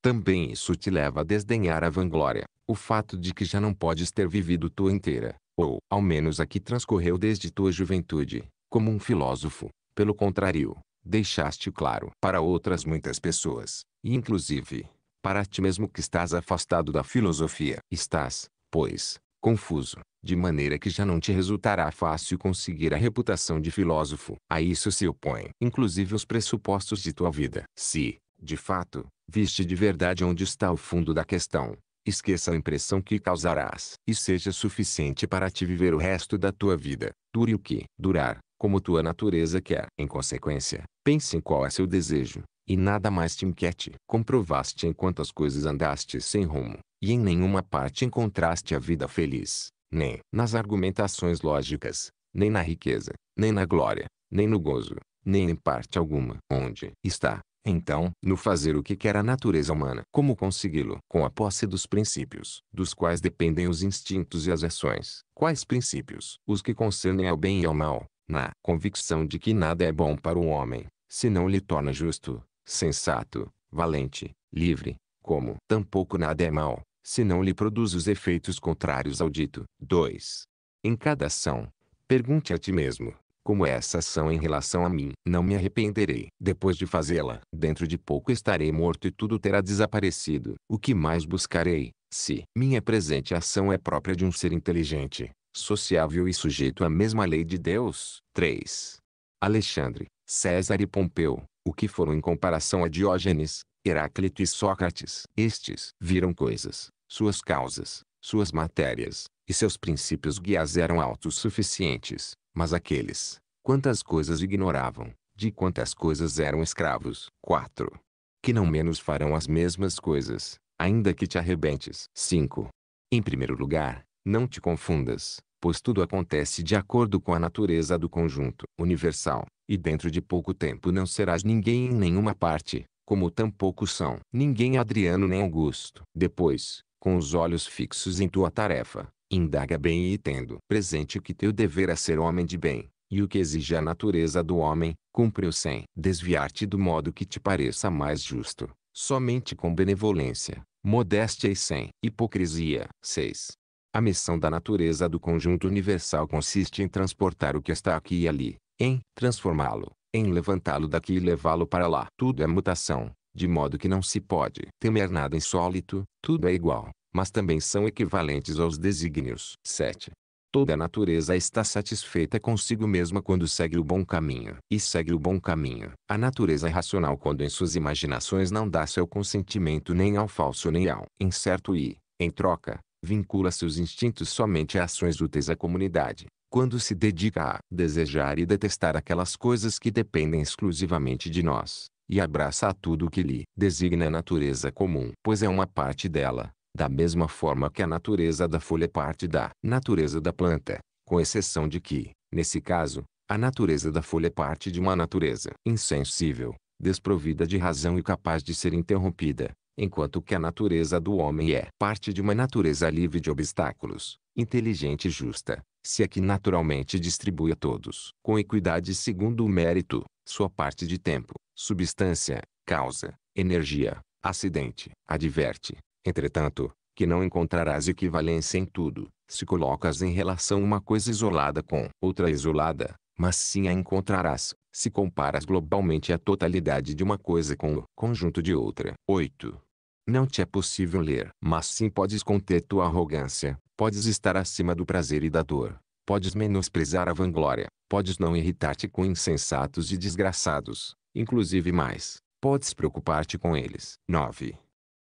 Também isso te leva a desdenhar a vanglória, o fato de que já não podes ter vivido tua inteira, ou ao menos a que transcorreu desde tua juventude, como um filósofo. Pelo contrário, deixaste claro para outras muitas pessoas e inclusive, para ti mesmo que estás afastado da filosofia. Estás, pois, confuso, de maneira que já não te resultará fácil conseguir a reputação de filósofo. A isso se opõem, inclusive, os pressupostos de tua vida. Se, de fato, viste de verdade onde está o fundo da questão, esqueça a impressão que causarás e seja suficiente para te viver o resto da tua vida, dure o que durar, como tua natureza quer. Em consequência, pense em qual é seu desejo, e nada mais te inquiete. Comprovaste em quantas coisas andaste sem rumo, e em nenhuma parte encontraste a vida feliz, nem nas argumentações lógicas, nem na riqueza, nem na glória, nem no gozo, nem em parte alguma. Onde está, então, no fazer o que quer a natureza humana? Como consegui-lo? Com a posse dos princípios, dos quais dependem os instintos e as ações. Quais princípios? Os que concernem ao bem e ao mal, na convicção de que nada é bom para o homem, se não lhe torna justo, sensato, valente, livre, como tampouco nada é mal, se não lhe produz os efeitos contrários ao dito. 2. Em cada ação, pergunte a ti mesmo, como é essa ação em relação a mim? Não me arrependerei. Depois de fazê-la, dentro de pouco estarei morto e tudo terá desaparecido. O que mais buscarei, se minha presente ação é própria de um ser inteligente, sociável e sujeito à mesma lei de Deus? 3. Alexandre, César e Pompeu, o que foram em comparação a Diógenes, Heráclito e Sócrates. Estes viram coisas, suas causas, suas matérias, e seus princípios guias eram autossuficientes, mas aqueles, quantas coisas ignoravam, de quantas coisas eram escravos. 4. Que não menos farão as mesmas coisas, ainda que te arrebentes. 5. Em primeiro lugar, não te confundas, pois tudo acontece de acordo com a natureza do conjunto universal. E dentro de pouco tempo não serás ninguém em nenhuma parte, como tampouco são ninguém Adriano nem Augusto. Depois, com os olhos fixos em tua tarefa, indaga bem e tendo presente que teu dever é ser homem de bem, e o que exige a natureza do homem, cumpre-o sem desviar-te do modo que te pareça mais justo, somente com benevolência, modéstia e sem hipocrisia. 6. A missão da natureza do conjunto universal consiste em transportar o que está aqui e ali, em transformá-lo, em levantá-lo daqui e levá-lo para lá. Tudo é mutação, de modo que não se pode temer nada insólito, tudo é igual, mas também são equivalentes aos desígnios. 7. Toda a natureza está satisfeita consigo mesma quando segue o bom caminho. E segue o bom caminho. A natureza é racional quando em suas imaginações não dá seu consentimento nem ao falso nem ao incerto e, em troca, vincula seus instintos somente a ações úteis à comunidade quando se dedica a desejar e detestar aquelas coisas que dependem exclusivamente de nós, e abraça a tudo o que lhe designa a natureza comum, pois é uma parte dela, da mesma forma que a natureza da folha é parte da natureza da planta, com exceção de que, nesse caso, a natureza da folha é parte de uma natureza insensível, desprovida de razão e capaz de ser interrompida, enquanto que a natureza do homem é parte de uma natureza livre de obstáculos, inteligente e justa, se é que naturalmente distribui a todos, com equidade segundo o mérito, sua parte de tempo, substância, causa, energia, acidente, adverte, entretanto, que não encontrarás equivalência em tudo, se colocas em relação uma coisa isolada com outra isolada, mas sim a encontrarás, se comparas globalmente a totalidade de uma coisa com o conjunto de outra. 8. Não te é possível ler, mas sim podes conter tua arrogância, Podes estar acima do prazer e da dor. Podes menosprezar a vanglória. Podes não irritar-te com insensatos e desgraçados. Inclusive mais. Podes preocupar-te com eles. 9.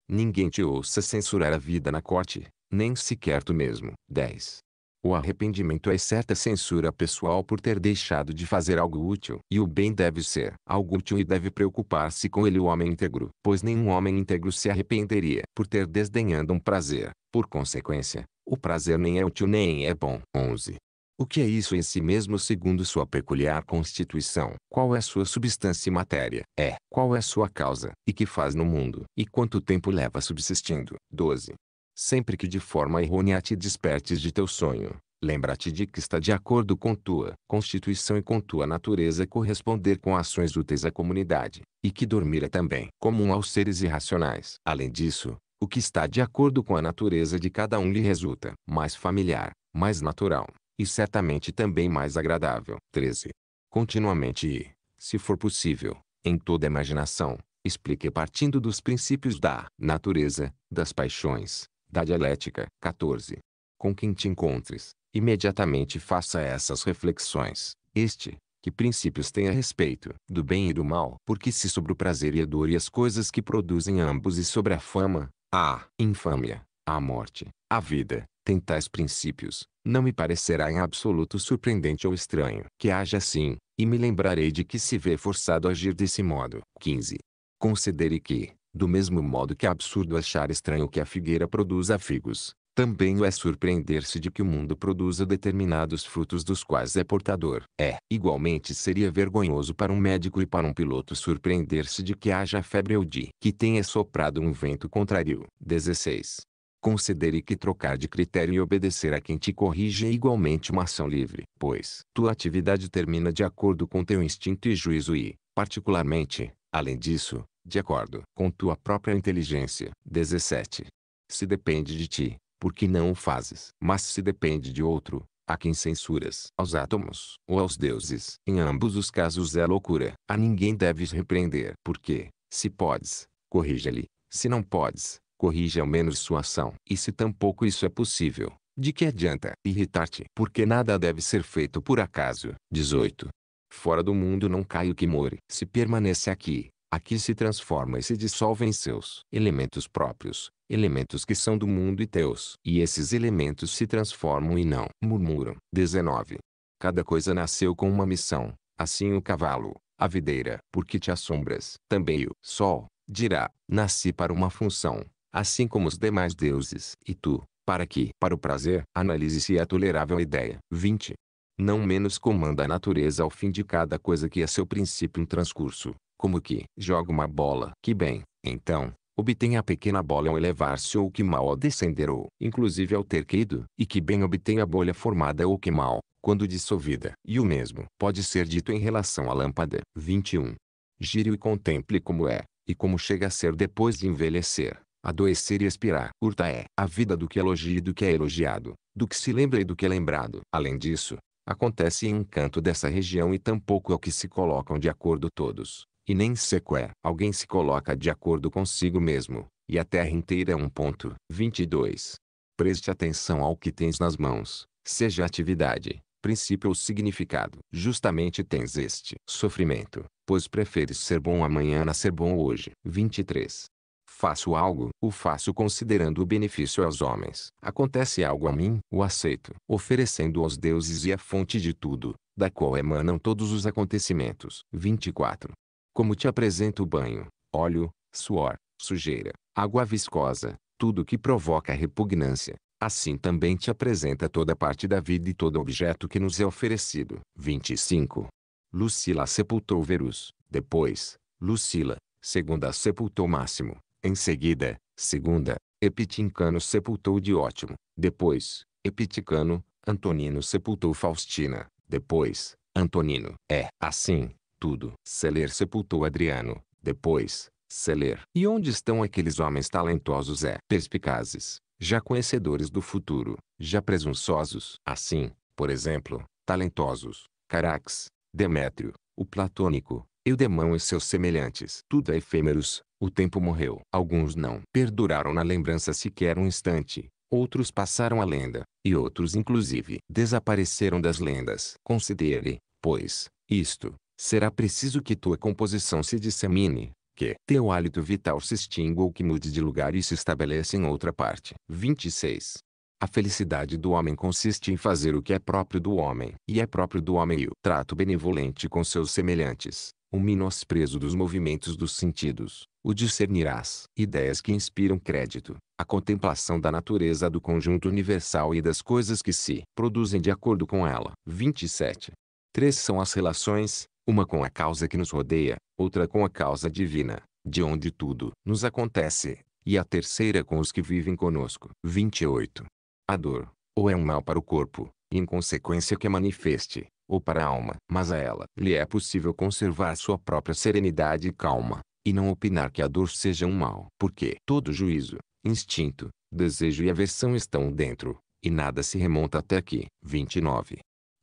Ninguém te ouça censurar a vida na corte, nem sequer tu mesmo. 10. O arrependimento é certa censura pessoal por ter deixado de fazer algo útil. E o bem deve ser algo útil e deve preocupar-se com ele o homem íntegro. Pois nenhum homem íntegro se arrependeria por ter desdenhado um prazer. Por consequência, o prazer nem é útil nem é bom. 11. O que é isso em si mesmo segundo sua peculiar constituição? Qual é sua substância e matéria? É. Qual é sua causa? E que faz no mundo? E quanto tempo leva subsistindo? 12. Sempre que de forma errônea te despertes de teu sonho, lembra-te de que está de acordo com tua constituição e com tua natureza corresponder com ações úteis à comunidade, e que dormir é também comum aos seres irracionais. Além disso, o que está de acordo com a natureza de cada um lhe resulta mais familiar, mais natural, e certamente também mais agradável. 13. Continuamente e, se for possível, em toda imaginação, explique partindo dos princípios da natureza, das paixões, da dialética. 14. Com quem te encontres, imediatamente faça essas reflexões. Este, que princípios tem a respeito do bem e do mal, porque se sobre o prazer e a dor e as coisas que produzem ambos e sobre a fama, a infâmia, a morte, a vida, tem tais princípios. Não me parecerá em absoluto surpreendente ou estranho que haja assim, e me lembrarei de que se vê forçado a agir desse modo. 15. Considere que, do mesmo modo que é absurdo achar estranho que a figueira produza figos, também o é surpreender-se de que o mundo produza determinados frutos dos quais é portador. É. Igualmente seria vergonhoso para um médico e para um piloto surpreender-se de que haja febre ou de que tenha soprado um vento contrário. 16. Considere que trocar de critério e obedecer a quem te corrige é igualmente uma ação livre, pois tua atividade termina de acordo com teu instinto e juízo e, particularmente, além disso, de acordo com tua própria inteligência. 17. Se depende de ti, porque não o fazes. Mas se depende de outro, a quem censuras, aos átomos, ou aos deuses, em ambos os casos é loucura. A ninguém deves repreender, porque, se podes, corrija-lhe, se não podes, corrija ao menos sua ação. E se tampouco isso é possível, de que adianta irritar-te? Porque nada deve ser feito por acaso. 18. Fora do mundo não cai o que more. Se permanece aqui, aqui se transforma e se dissolve em seus elementos próprios, elementos que são do mundo e teus. E esses elementos se transformam e não murmuram. 19. Cada coisa nasceu com uma missão, assim o cavalo, a videira, porque te assombras. Também o sol, dirá, nasci para uma função, assim como os demais deuses. E tu, para que, para o prazer, analise se é tolerável a ideia. 20. Não menos comanda a natureza ao fim de cada coisa que é seu princípio um transcurso, como que joga uma bola. Que bem, então, obtenha a pequena bola ao elevar-se ou que mal ao descender ou, inclusive ao ter caído, e que bem obtenha a bolha formada ou que mal, quando dissolvida. E o mesmo pode ser dito em relação à lâmpada. 21. Gire e contemple como é, e como chega a ser depois de envelhecer, adoecer e expirar. Curta é a vida do que elogia e do que é elogiado, do que se lembra e do que é lembrado. Além disso, acontece em um canto dessa região e tampouco é o que se colocam de acordo todos, e nem sequer. Alguém se coloca de acordo consigo mesmo, e a terra inteira é um ponto. 22. Preste atenção ao que tens nas mãos, seja atividade, princípio ou significado. Justamente tens este sofrimento, pois preferes ser bom amanhã a ser bom hoje. 23. Faço algo, o faço considerando o benefício aos homens. Acontece algo a mim, o aceito, oferecendo aos deuses e a fonte de tudo, da qual emanam todos os acontecimentos. 24 como te apresento o banho, óleo, suor, sujeira, água viscosa, tudo que provoca repugnância, assim também te apresenta toda parte da vida e todo objeto que nos é oferecido. 25. Lucila sepultou Verus, depois, Lucila, segunda sepultou Máximo, em seguida, segunda, Epitincano sepultou Diótimo, depois, Epiticano, Antonino sepultou Faustina, depois, Antonino. É, assim, tudo. Celer sepultou Adriano. Depois, Celer. E onde estão aqueles homens talentosos é? Perspicazes, já conhecedores do futuro, já presunçosos. Assim, por exemplo, talentosos, Carax, Demétrio, o platônico, Eudemão e seus semelhantes. Tudo é efêmeros, o tempo morreu. Alguns não perduraram na lembrança sequer um instante. Outros passaram a lenda, e outros inclusive desapareceram das lendas. Considere, pois, isto, será preciso que tua composição se dissemine, que teu hálito vital se extinga ou que mude de lugar e se estabeleça em outra parte. 26. A felicidade do homem consiste em fazer o que é próprio do homem, e é próprio do homem o trato benevolente com seus semelhantes, o menosprezo dos movimentos dos sentidos, o discernirás, ideias que inspiram crédito, a contemplação da natureza do conjunto universal e das coisas que se produzem de acordo com ela. 27. Três são as relações, uma com a causa que nos rodeia, outra com a causa divina, de onde tudo nos acontece, e a terceira com os que vivem conosco. 28. A dor, ou é um mal para o corpo, e em consequência que a manifeste, ou para a alma. Mas a ela lhe é possível conservar sua própria serenidade e calma, e não opinar que a dor seja um mal. Porque todo juízo, instinto, desejo e aversão estão dentro, e nada se remonta até aqui. 29.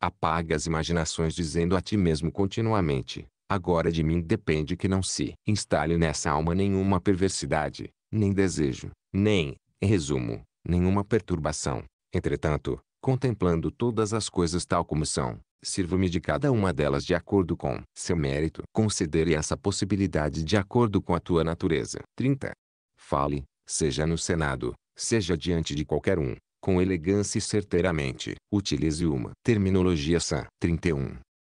Apaga as imaginações dizendo a ti mesmo continuamente, agora de mim depende que não se instale nessa alma nenhuma perversidade, nem desejo, nem, em resumo, nenhuma perturbação. Entretanto, contemplando todas as coisas tal como são, sirvo-me de cada uma delas de acordo com seu mérito. Considere essa possibilidade de acordo com a tua natureza. 30. Fale, seja no Senado, seja diante de qualquer um, com elegância e certeiramente, utilize uma terminologia sã. 31.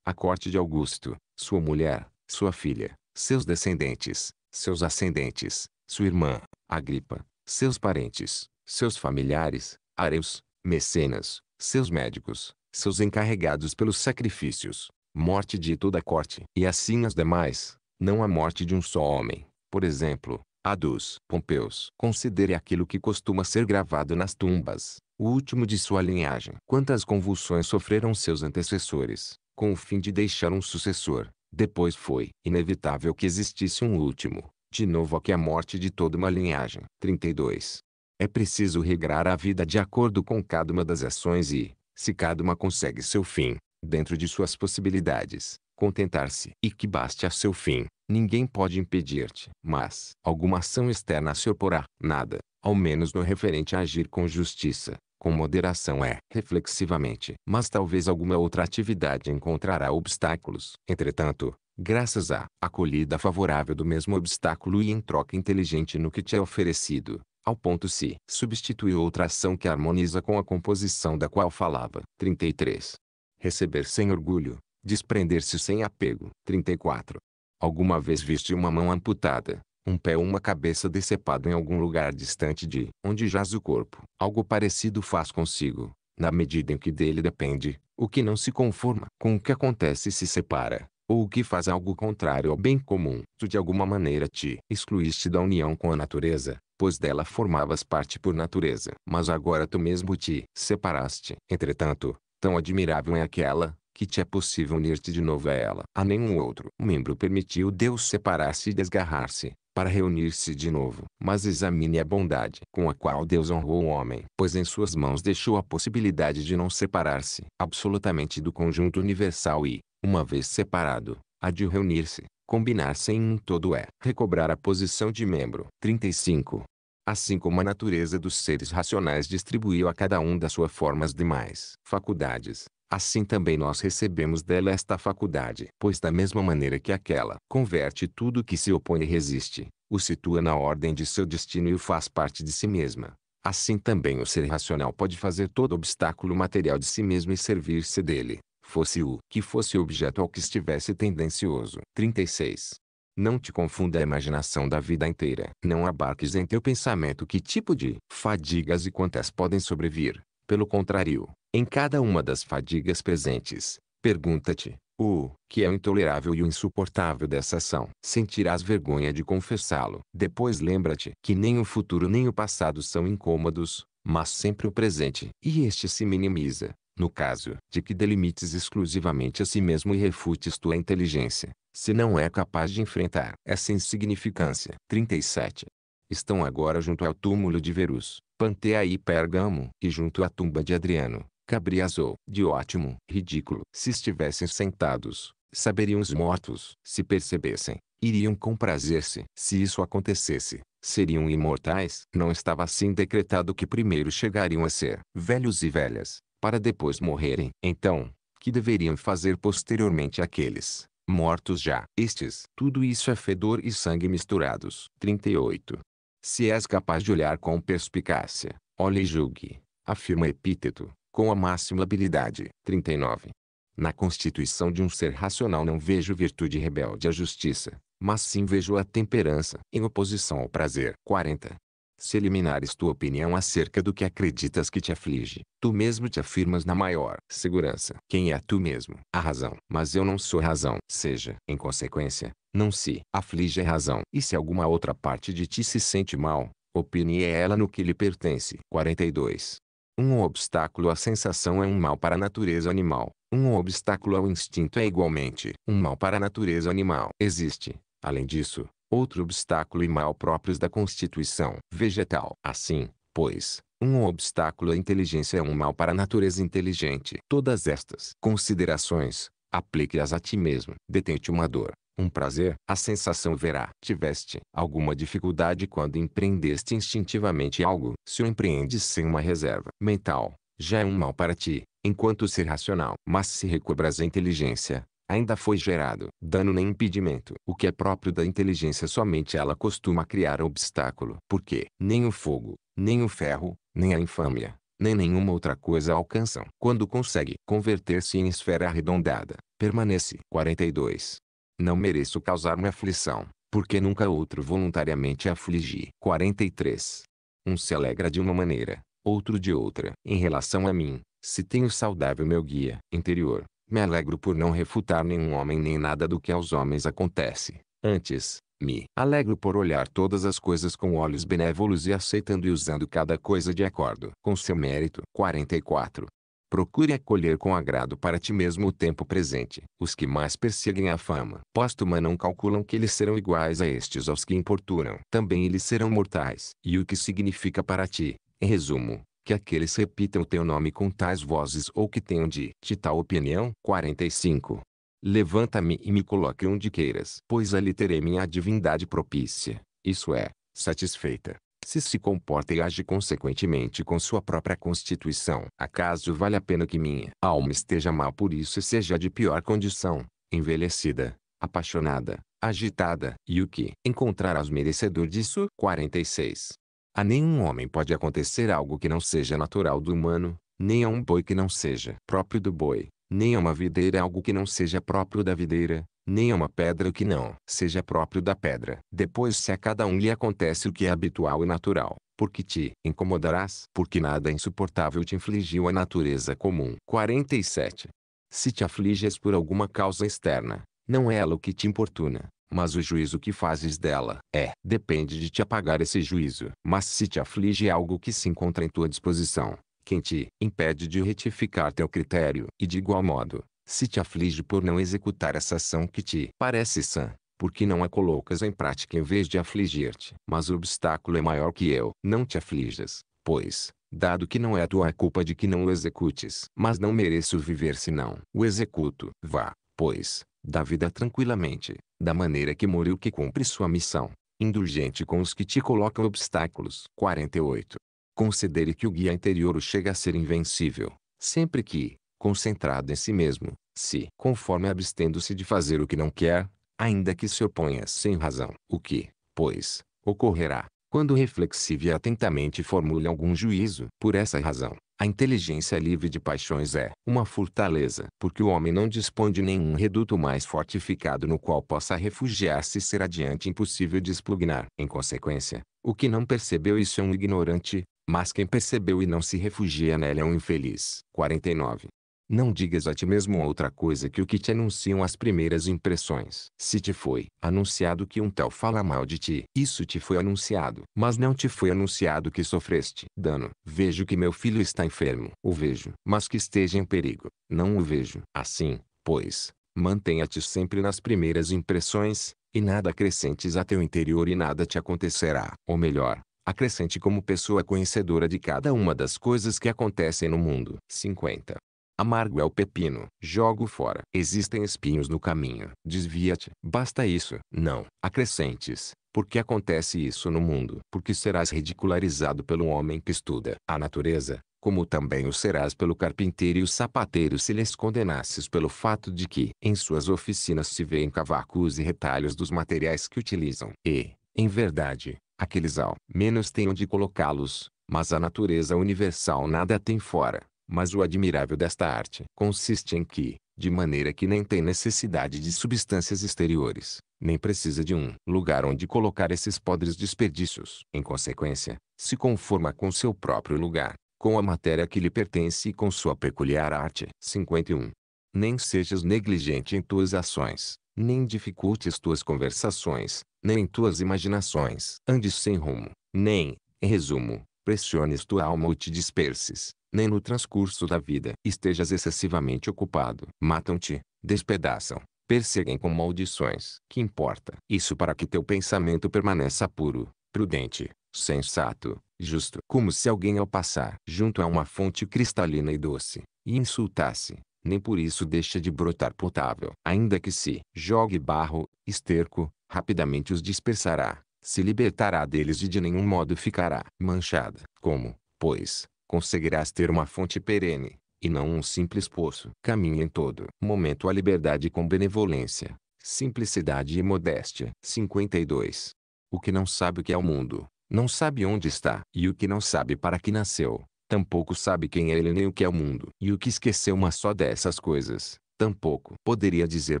A corte de Augusto, sua mulher, sua filha, seus descendentes, seus ascendentes, sua irmã, Agripa, seus parentes, seus familiares, areus, mecenas, seus médicos, seus encarregados pelos sacrifícios, morte de toda a corte, e assim as demais, não a morte de um só homem, por exemplo, a dos Pompeus. Considere aquilo que costuma ser gravado nas tumbas, o último de sua linhagem. Quantas convulsões sofreram seus antecessores, com o fim de deixar um sucessor. Depois foi inevitável que existisse um último, de novo aqui a morte de toda uma linhagem. 32. É preciso regrar a vida de acordo com cada uma das ações e, se cada uma consegue seu fim, dentro de suas possibilidades, contentar-se e que baste a seu fim. Ninguém pode impedir-te. Mas, alguma ação externa se oporá. Nada, ao menos no referente a agir com justiça, com moderação é, reflexivamente. Mas talvez alguma outra atividade encontrará obstáculos. Entretanto, graças à acolhida favorável do mesmo obstáculo e em troca inteligente no que te é oferecido, ao ponto se substitui outra ação que harmoniza com a composição da qual falava. 33. Receber sem orgulho, Desprender-se sem apego. 34. Alguma vez viste uma mão amputada, um pé ou uma cabeça decepada em algum lugar distante de onde jaz o corpo. Algo parecido faz consigo, na medida em que dele depende, o que não se conforma com o que acontece se separa, ou o que faz algo contrário ao bem comum. Tu de alguma maneira te excluíste da união com a natureza, pois dela formavas parte por natureza. Mas agora tu mesmo te separaste. Entretanto, tão admirável é aquela que te é possível unir-te de novo a ela. A nenhum outro membro permitiu Deus separar-se e desgarrar-se, para reunir-se de novo. Mas examine a bondade com a qual Deus honrou o homem, pois em suas mãos deixou a possibilidade de não separar-se absolutamente do conjunto universal e, uma vez separado, a de reunir-se, combinar-se em um todo é recobrar a posição de membro. 35. Assim como a natureza dos seres racionais distribuiu a cada um das suas formas demais faculdades, Assim também nós recebemos dela esta faculdade. Pois da mesma maneira que aquela converte tudo que se opõe e resiste, o situa na ordem de seu destino e o faz parte de si mesma. Assim também o ser racional pode fazer todo obstáculo material de si mesmo e servir-se dele, fosse o que fosse objeto ao que estivesse tendencioso. 36. Não te confunda a imaginação da vida inteira. Não abarques em teu pensamento que tipo de fadigas e quantas podem sobrevir. Pelo contrário, em cada uma das fadigas presentes, pergunta-te, o que é o intolerável e o insuportável dessa ação. Sentirás vergonha de confessá-lo. Depois lembra-te que nem o futuro nem o passado são incômodos, mas sempre o presente. E este se minimiza, no caso de que delimites exclusivamente a si mesmo e refutes tua inteligência, se não é capaz de enfrentar essa insignificância. 37. Estão agora junto ao túmulo de Verus, Panteia e Pérgamo, e junto à tumba de Adriano, Cabriazou, de ótimo, ridículo. Se estivessem sentados, saberiam os mortos. Se percebessem, iriam prazer se Se isso acontecesse, seriam imortais. Não estava assim decretado que primeiro chegariam a ser velhos e velhas, para depois morrerem. Então, que deveriam fazer posteriormente aqueles mortos já? Estes, tudo isso é fedor e sangue misturados. 38. Se és capaz de olhar com perspicácia, olhe e julgue, afirma Epíteto, com a máxima habilidade. 39. Na constituição de um ser racional não vejo virtude rebelde à justiça, mas sim vejo a temperança em oposição ao prazer. 40. Se eliminares tua opinião acerca do que acreditas que te aflige, tu mesmo te afirmas na maior segurança. Quem é tu mesmo? A razão. Mas eu não sou razão. Seja, em consequência, não se aflige a razão. E se alguma outra parte de ti se sente mal, opine é ela no que lhe pertence. 42. Um obstáculo à sensação é um mal para a natureza animal. Um obstáculo ao instinto é igualmente um mal para a natureza animal. Existe, além disso, outro obstáculo e mal próprios da constituição vegetal. Assim, pois, um obstáculo à inteligência é um mal para a natureza inteligente. Todas estas considerações, Aplique-as a ti mesmo. Detente uma dor, um prazer, a sensação verá. Tiveste alguma dificuldade quando empreendeste instintivamente algo. Se o empreendes sem uma reserva mental, já é um mal para ti, enquanto ser racional. Mas se recobras a inteligência, ainda foi gerado dano nem impedimento. O que é próprio da inteligência somente ela costuma criar obstáculo. Porque nem o fogo, nem o ferro, nem a infâmia, nem nenhuma outra coisa alcançam. Quando consegue converter-se em esfera arredondada, permanece. 42. Não mereço causar-me aflição, porque nunca outro voluntariamente afligi. 43. Um se alegra de uma maneira, outro de outra. Em relação a mim, se tenho saudável meu guia interior, me alegro por não refutar nenhum homem nem nada do que aos homens acontece. Antes, me alegro por olhar todas as coisas com olhos benévolos e aceitando e usando cada coisa de acordo com seu mérito. 44. Procure acolher com agrado para ti mesmo o tempo presente. Os que mais perseguem a fama póstuma não calculam que eles serão iguais a estes aos que importunam. Também eles serão mortais. E o que significa para ti, em resumo, que aqueles repitam o teu nome com tais vozes ou que tenham de ti tal opinião? 45. Levanta-me e me coloque onde queiras, pois ali terei minha divindade propícia, isso é, satisfeita. Se se comporta e age consequentemente com sua própria constituição, acaso vale a pena que minha alma esteja mal por isso e seja de pior condição, envelhecida, apaixonada, agitada, e o que encontrarás merecedor disso? 46. A nenhum homem pode acontecer algo que não seja natural do humano, nem a um boi que não seja próprio do boi. Nem a uma videira é algo que não seja próprio da videira, nem a uma pedra que não seja próprio da pedra. Depois se a cada um lhe acontece o que é habitual e natural, porque te incomodarás, porque nada insuportável te infligiu a natureza comum. 47. Se te afliges por alguma causa externa, não é ela o que te importuna, mas o juízo que fazes dela. É, depende de te apagar esse juízo. Mas se te aflige é algo que se encontra em tua disposição, quem te impede de retificar teu critério. E de igual modo, se te aflige por não executar essa ação que te parece sã, porque não a colocas em prática em vez de afligir-te. Mas o obstáculo é maior que eu. Não te aflijas, pois, dado que não é a tua culpa de que não o executes. Mas não mereço viver se não o executo. Vá, pois, da vida tranquilamente, da maneira que morreu que cumpre sua missão, indulgente com os que te colocam obstáculos. 48. Considere que o guia interior chega a ser invencível, sempre que, concentrado em si mesmo, se conforme abstendo-se de fazer o que não quer, ainda que se oponha sem razão. O que, pois, ocorrerá, quando reflexivo e atentamente formule algum juízo? Por essa razão, a inteligência livre de paixões é uma fortaleza, porque o homem não dispõe de nenhum reduto mais fortificado no qual possa refugiar-se e ser adiante impossível de expugnar. Em consequência, o que não percebeu isso é um ignorante, mas quem percebeu e não se refugia nela é um infeliz. 49. Não digas a ti mesmo outra coisa que o que te anunciam as primeiras impressões. Se te foi anunciado que um tal fala mal de ti, isso te foi anunciado. Mas não te foi anunciado que sofreste dano. Vejo que meu filho está enfermo. O vejo, mas que esteja em perigo. Não o vejo. Assim, pois, mantenha-te sempre nas primeiras impressões, e nada acrescentes a teu interior e nada te acontecerá. Ou melhor, acrescente como pessoa conhecedora de cada uma das coisas que acontecem no mundo. 50. Amargo é o pepino, jogo fora. Existem espinhos no caminho. Desvia-te. Basta isso. Não, acrescentes. Porque acontece isso no mundo? Porque serás ridicularizado pelo homem que estuda a natureza, como também o serás pelo carpinteiro e o sapateiro se lhes condenasses pelo fato de que em suas oficinas se veem cavacos e retalhos dos materiais que utilizam. E, em verdade, Aqueles ao menos têm onde colocá-los, mas a natureza universal nada tem fora. Mas o admirável desta arte consiste em que, de maneira que nem tem necessidade de substâncias exteriores, nem precisa de um lugar onde colocar esses podres desperdícios. Em consequência, se conforma com seu próprio lugar, com a matéria que lhe pertence e com sua peculiar arte. 51. Nem sejas negligente em tuas ações, nem dificultes tuas conversações, nem em tuas imaginações andes sem rumo, nem, em resumo, pressiones tua alma ou te disperses, nem no transcurso da vida estejas excessivamente ocupado. Matam-te, despedaçam, perseguem com maldições. Que importa? Isso para que teu pensamento permaneça puro, prudente, sensato, justo. Como se alguém ao passar junto a uma fonte cristalina e doce, e insultasse, nem por isso deixa de brotar potável. Ainda que se jogue barro, esterco, rapidamente os dispersará, se libertará deles e de nenhum modo ficará manchada. Como, pois, conseguirás ter uma fonte perene, e não um simples poço? Caminha em todo momento a liberdade com benevolência, simplicidade e modéstia. 52. O que não sabe o que é o mundo, não sabe onde está. E o que não sabe para que nasceu, Tampouco sabe quem é ele nem o que é o mundo. E o que esqueceu uma só dessas coisas, tampouco poderia dizer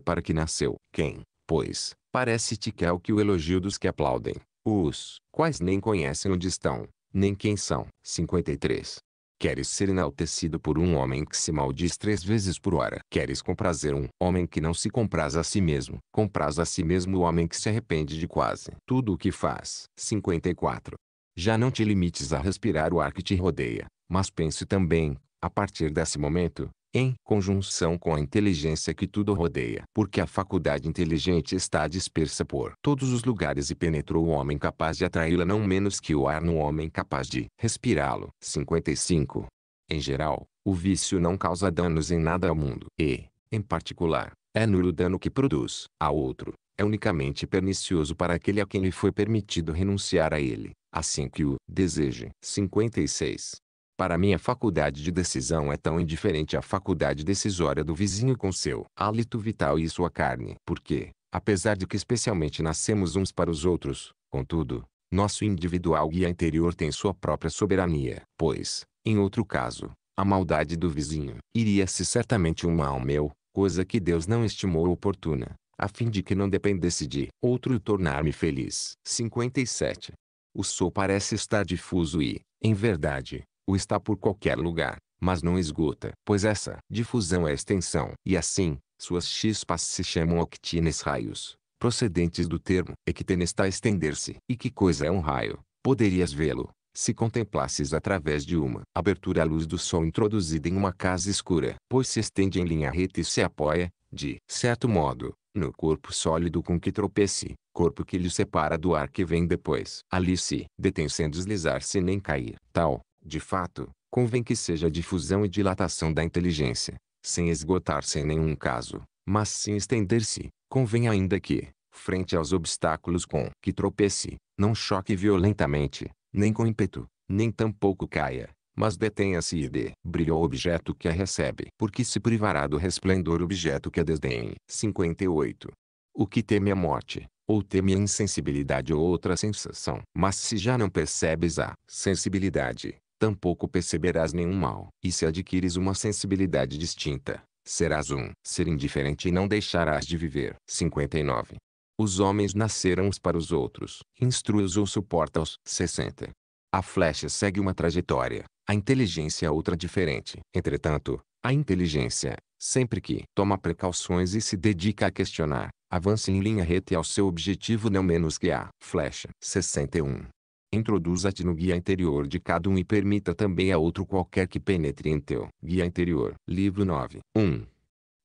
para que nasceu. Quem, pois, parece-te que é o que o elogio dos que aplaudem, os quais nem conhecem onde estão, nem quem são. 53. Queres ser enaltecido por um homem que se maldiz três vezes por hora. Queres comprazer um homem que não se compraz a si mesmo. Compraz a si mesmo o homem que se arrepende de quase tudo o que faz. 54. Já não te limites a respirar o ar que te rodeia, mas pense também, a partir desse momento, em conjunção com a inteligência que tudo rodeia. Porque a faculdade inteligente está dispersa por todos os lugares e penetrou o homem capaz de atraí-la não menos que o ar no homem capaz de respirá-lo. 55. Em geral, o vício não causa danos em nada ao mundo. E, em particular, é nulo o dano que produz a outro. É unicamente pernicioso para aquele a quem lhe foi permitido renunciar a ele, assim que o deseje. 56. Para mim a faculdade de decisão é tão indiferente à faculdade decisória do vizinho com seu hálito vital e sua carne. Porque, apesar de que especialmente nascemos uns para os outros, contudo, nosso individual guia interior tem sua própria soberania. Pois, em outro caso, a maldade do vizinho iria-se certamente um mal meu, coisa que Deus não estimou oportuna, a fim de que não dependesse de outro tornar-me feliz. 57. O sol parece estar difuso e, em verdade, o está por qualquer lugar, mas não esgota, pois essa difusão é extensão. E assim, suas chispas se chamam octines raios, procedentes do termo ectenesta estender-se. E que coisa é um raio? Poderias vê-lo, se contemplasses através de uma abertura à luz do sol introduzida em uma casa escura, pois se estende em linha reta e se apoia, de certo modo, no corpo sólido com que tropece, corpo que lhe separa do ar que vem depois. Ali se detém sem deslizar-se nem cair. Tal de fato, convém que seja a difusão e dilatação da inteligência, sem esgotar-se em nenhum caso, mas sim estender-se. Convém ainda que, frente aos obstáculos com que tropece, não choque violentamente, nem com ímpeto, nem tampouco caia, mas detenha-se e dê brilho ao objeto que a recebe, porque se privará do resplendor objeto que a desdenhe. 58. O que teme a é morte, ou teme a insensibilidade ou outra sensação. Mas se já não percebes a sensibilidade, Tampouco perceberás nenhum mal. E se adquires uma sensibilidade distinta, serás um ser indiferente e não deixarás de viver. 59. Os homens nasceram uns para os outros. Instrui-os ou suporta-os. 60. A flecha segue uma trajetória, a inteligência outra diferente. Entretanto, a inteligência, sempre que toma precauções e se dedica a questionar, avança em linha reta ao seu objetivo não menos que a flecha. 61. Introduza-te no guia interior de cada um e permita também a outro qualquer que penetre em teu guia interior. Livro 9. 1.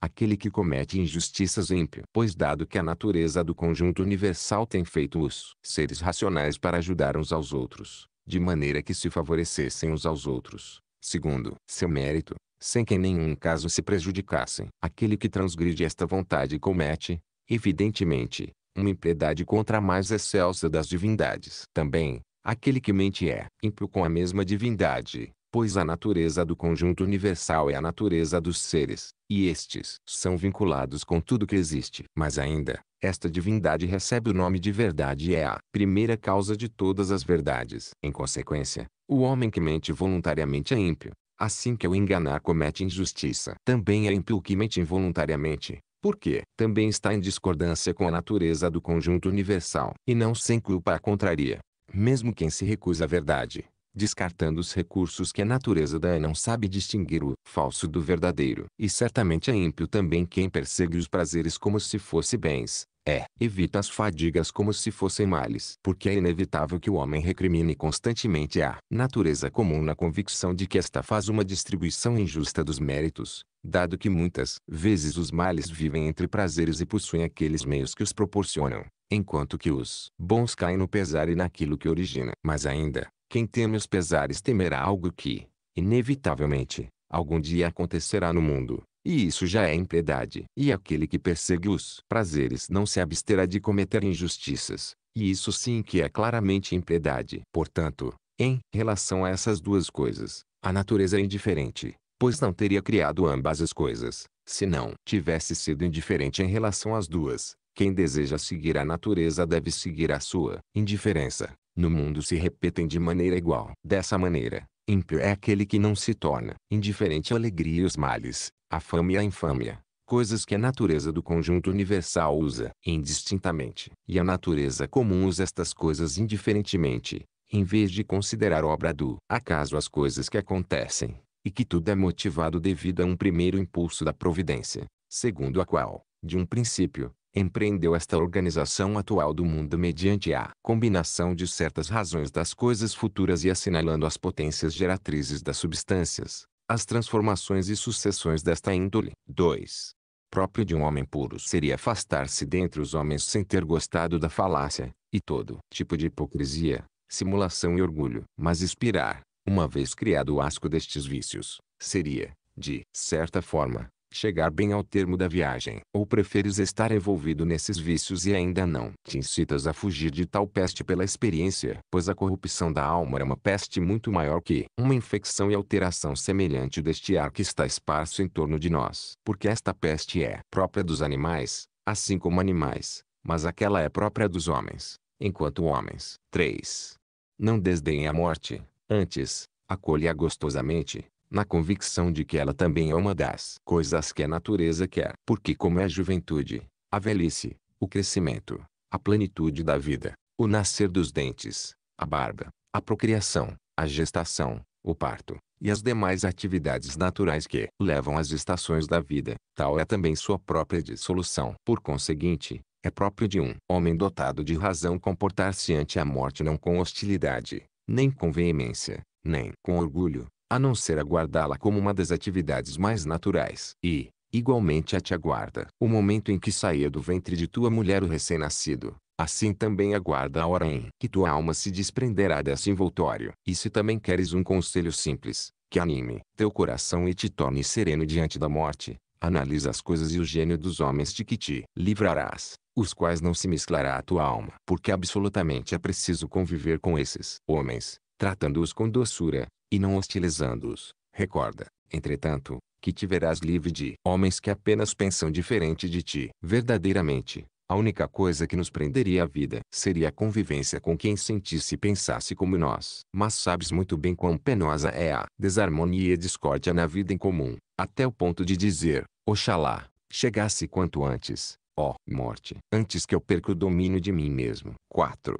Aquele que comete injustiças é ímpio. Pois dado que a natureza do conjunto universal tem feito os seres racionais para ajudar uns aos outros, de maneira que se favorecessem uns aos outros, segundo seu mérito, sem que em nenhum caso se prejudicassem. Aquele que transgride esta vontade comete, evidentemente, uma impiedade contra a mais excelsa das divindades. Também, Aquele que mente é ímpio com a mesma divindade, pois a natureza do conjunto universal é a natureza dos seres, e estes são vinculados com tudo que existe. Mas ainda, esta divindade recebe o nome de verdade e é a primeira causa de todas as verdades. Em consequência, o homem que mente voluntariamente é ímpio. Assim que o enganar comete injustiça. Também é ímpio o que mente involuntariamente, porque também está em discordância com a natureza do conjunto universal, e não sem culpa a contraria mesmo quem se recusa à verdade, descartando os recursos que a natureza dá e não sabe distinguir o falso do verdadeiro. E certamente é ímpio também quem persegue os prazeres como se fossem bens, é, evita as fadigas como se fossem males. Porque é inevitável que o homem recrimine constantemente a natureza comum na convicção de que esta faz uma distribuição injusta dos méritos, dado que muitas vezes os males vivem entre prazeres e possuem aqueles meios que os proporcionam enquanto que os bons caem no pesar e naquilo que origina. Mas ainda, quem teme os pesares temerá algo que, inevitavelmente, algum dia acontecerá no mundo, e isso já é impiedade. E aquele que persegue os prazeres não se absterá de cometer injustiças, e isso sim que é claramente impiedade. Portanto, em relação a essas duas coisas, a natureza é indiferente, pois não teria criado ambas as coisas, se não tivesse sido indiferente em relação às duas. Quem deseja seguir a natureza deve seguir a sua indiferença. No mundo se repetem de maneira igual. Dessa maneira, ímpio é aquele que não se torna indiferente à alegria e os males, a fama e à infâmia, coisas que a natureza do conjunto universal usa indistintamente. E a natureza comum usa estas coisas indiferentemente, em vez de considerar obra do acaso as coisas que acontecem, e que tudo é motivado devido a um primeiro impulso da providência, segundo a qual, de um princípio, empreendeu esta organização atual do mundo mediante a combinação de certas razões das coisas futuras e assinalando as potências geratrizes das substâncias, as transformações e sucessões desta índole. 2. Próprio de um homem puro seria afastar-se dentre os homens sem ter gostado da falácia, e todo tipo de hipocrisia, simulação e orgulho. Mas expirar, uma vez criado o asco destes vícios, seria, de certa forma, chegar bem ao termo da viagem. Ou preferes estar envolvido nesses vícios e ainda não te incitas a fugir de tal peste pela experiência? Pois a corrupção da alma é uma peste muito maior que uma infecção e alteração semelhante deste ar que está esparso em torno de nós. Porque esta peste é própria dos animais, assim como animais, mas aquela é própria dos homens, enquanto homens. 3. Não desdenhe a morte, antes, acolha gostosamente, na convicção de que ela também é uma das coisas que a natureza quer. Porque como é a juventude, a velhice, o crescimento, a plenitude da vida, o nascer dos dentes, a barba, a procriação, a gestação, o parto, e as demais atividades naturais que levam às estações da vida, tal é também sua própria dissolução. Por conseguinte, é próprio de um homem dotado de razão comportar-se ante a morte não com hostilidade, nem com veemência, nem com orgulho, a não ser aguardá-la como uma das atividades mais naturais. E, igualmente a te aguarda, o momento em que saia do ventre de tua mulher o recém-nascido. Assim também aguarda a hora em que tua alma se desprenderá desse envoltório. E se também queres um conselho simples, que anime teu coração e te torne sereno diante da morte, analisa as coisas e o gênio dos homens de que te livrarás, os quais não se mesclará a tua alma, porque absolutamente é preciso conviver com esses homens, tratando-os com doçura, e não hostilizando-os. Recorda, entretanto, que te verás livre de homens que apenas pensam diferente de ti. Verdadeiramente, a única coisa que nos prenderia à vida seria a convivência com quem sentisse e pensasse como nós. Mas sabes muito bem quão penosa é a desarmonia e a discórdia na vida em comum, até o ponto de dizer, oxalá, chegasse quanto antes, ó morte, antes que eu perca o domínio de mim mesmo. 4.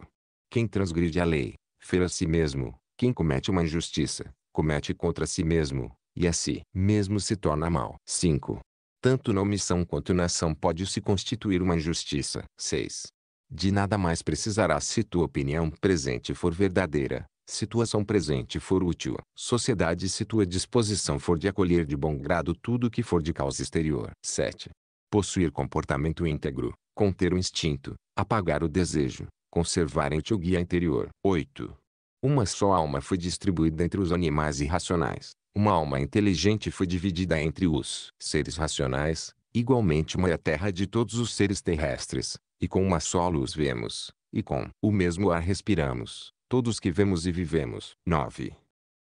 Quem transgride a lei, fera a si mesmo, quem comete uma injustiça, comete contra si mesmo, e a si mesmo se torna mal. 5. Tanto na omissão quanto na ação pode-se constituir uma injustiça. 6. De nada mais precisarás se tua opinião presente for verdadeira, se tua ação presente for útil, sociedade se tua disposição for de acolher de bom grado tudo que for de causa exterior. 7. Possuir comportamento íntegro, conter o instinto, apagar o desejo, conservar em ti o guia interior. 8. Uma só alma foi distribuída entre os animais irracionais. Uma alma inteligente foi dividida entre os seres racionais. Igualmente uma é a terra de todos os seres terrestres. E com uma só luz vemos. E com o mesmo ar respiramos. Todos que vemos e vivemos. 9.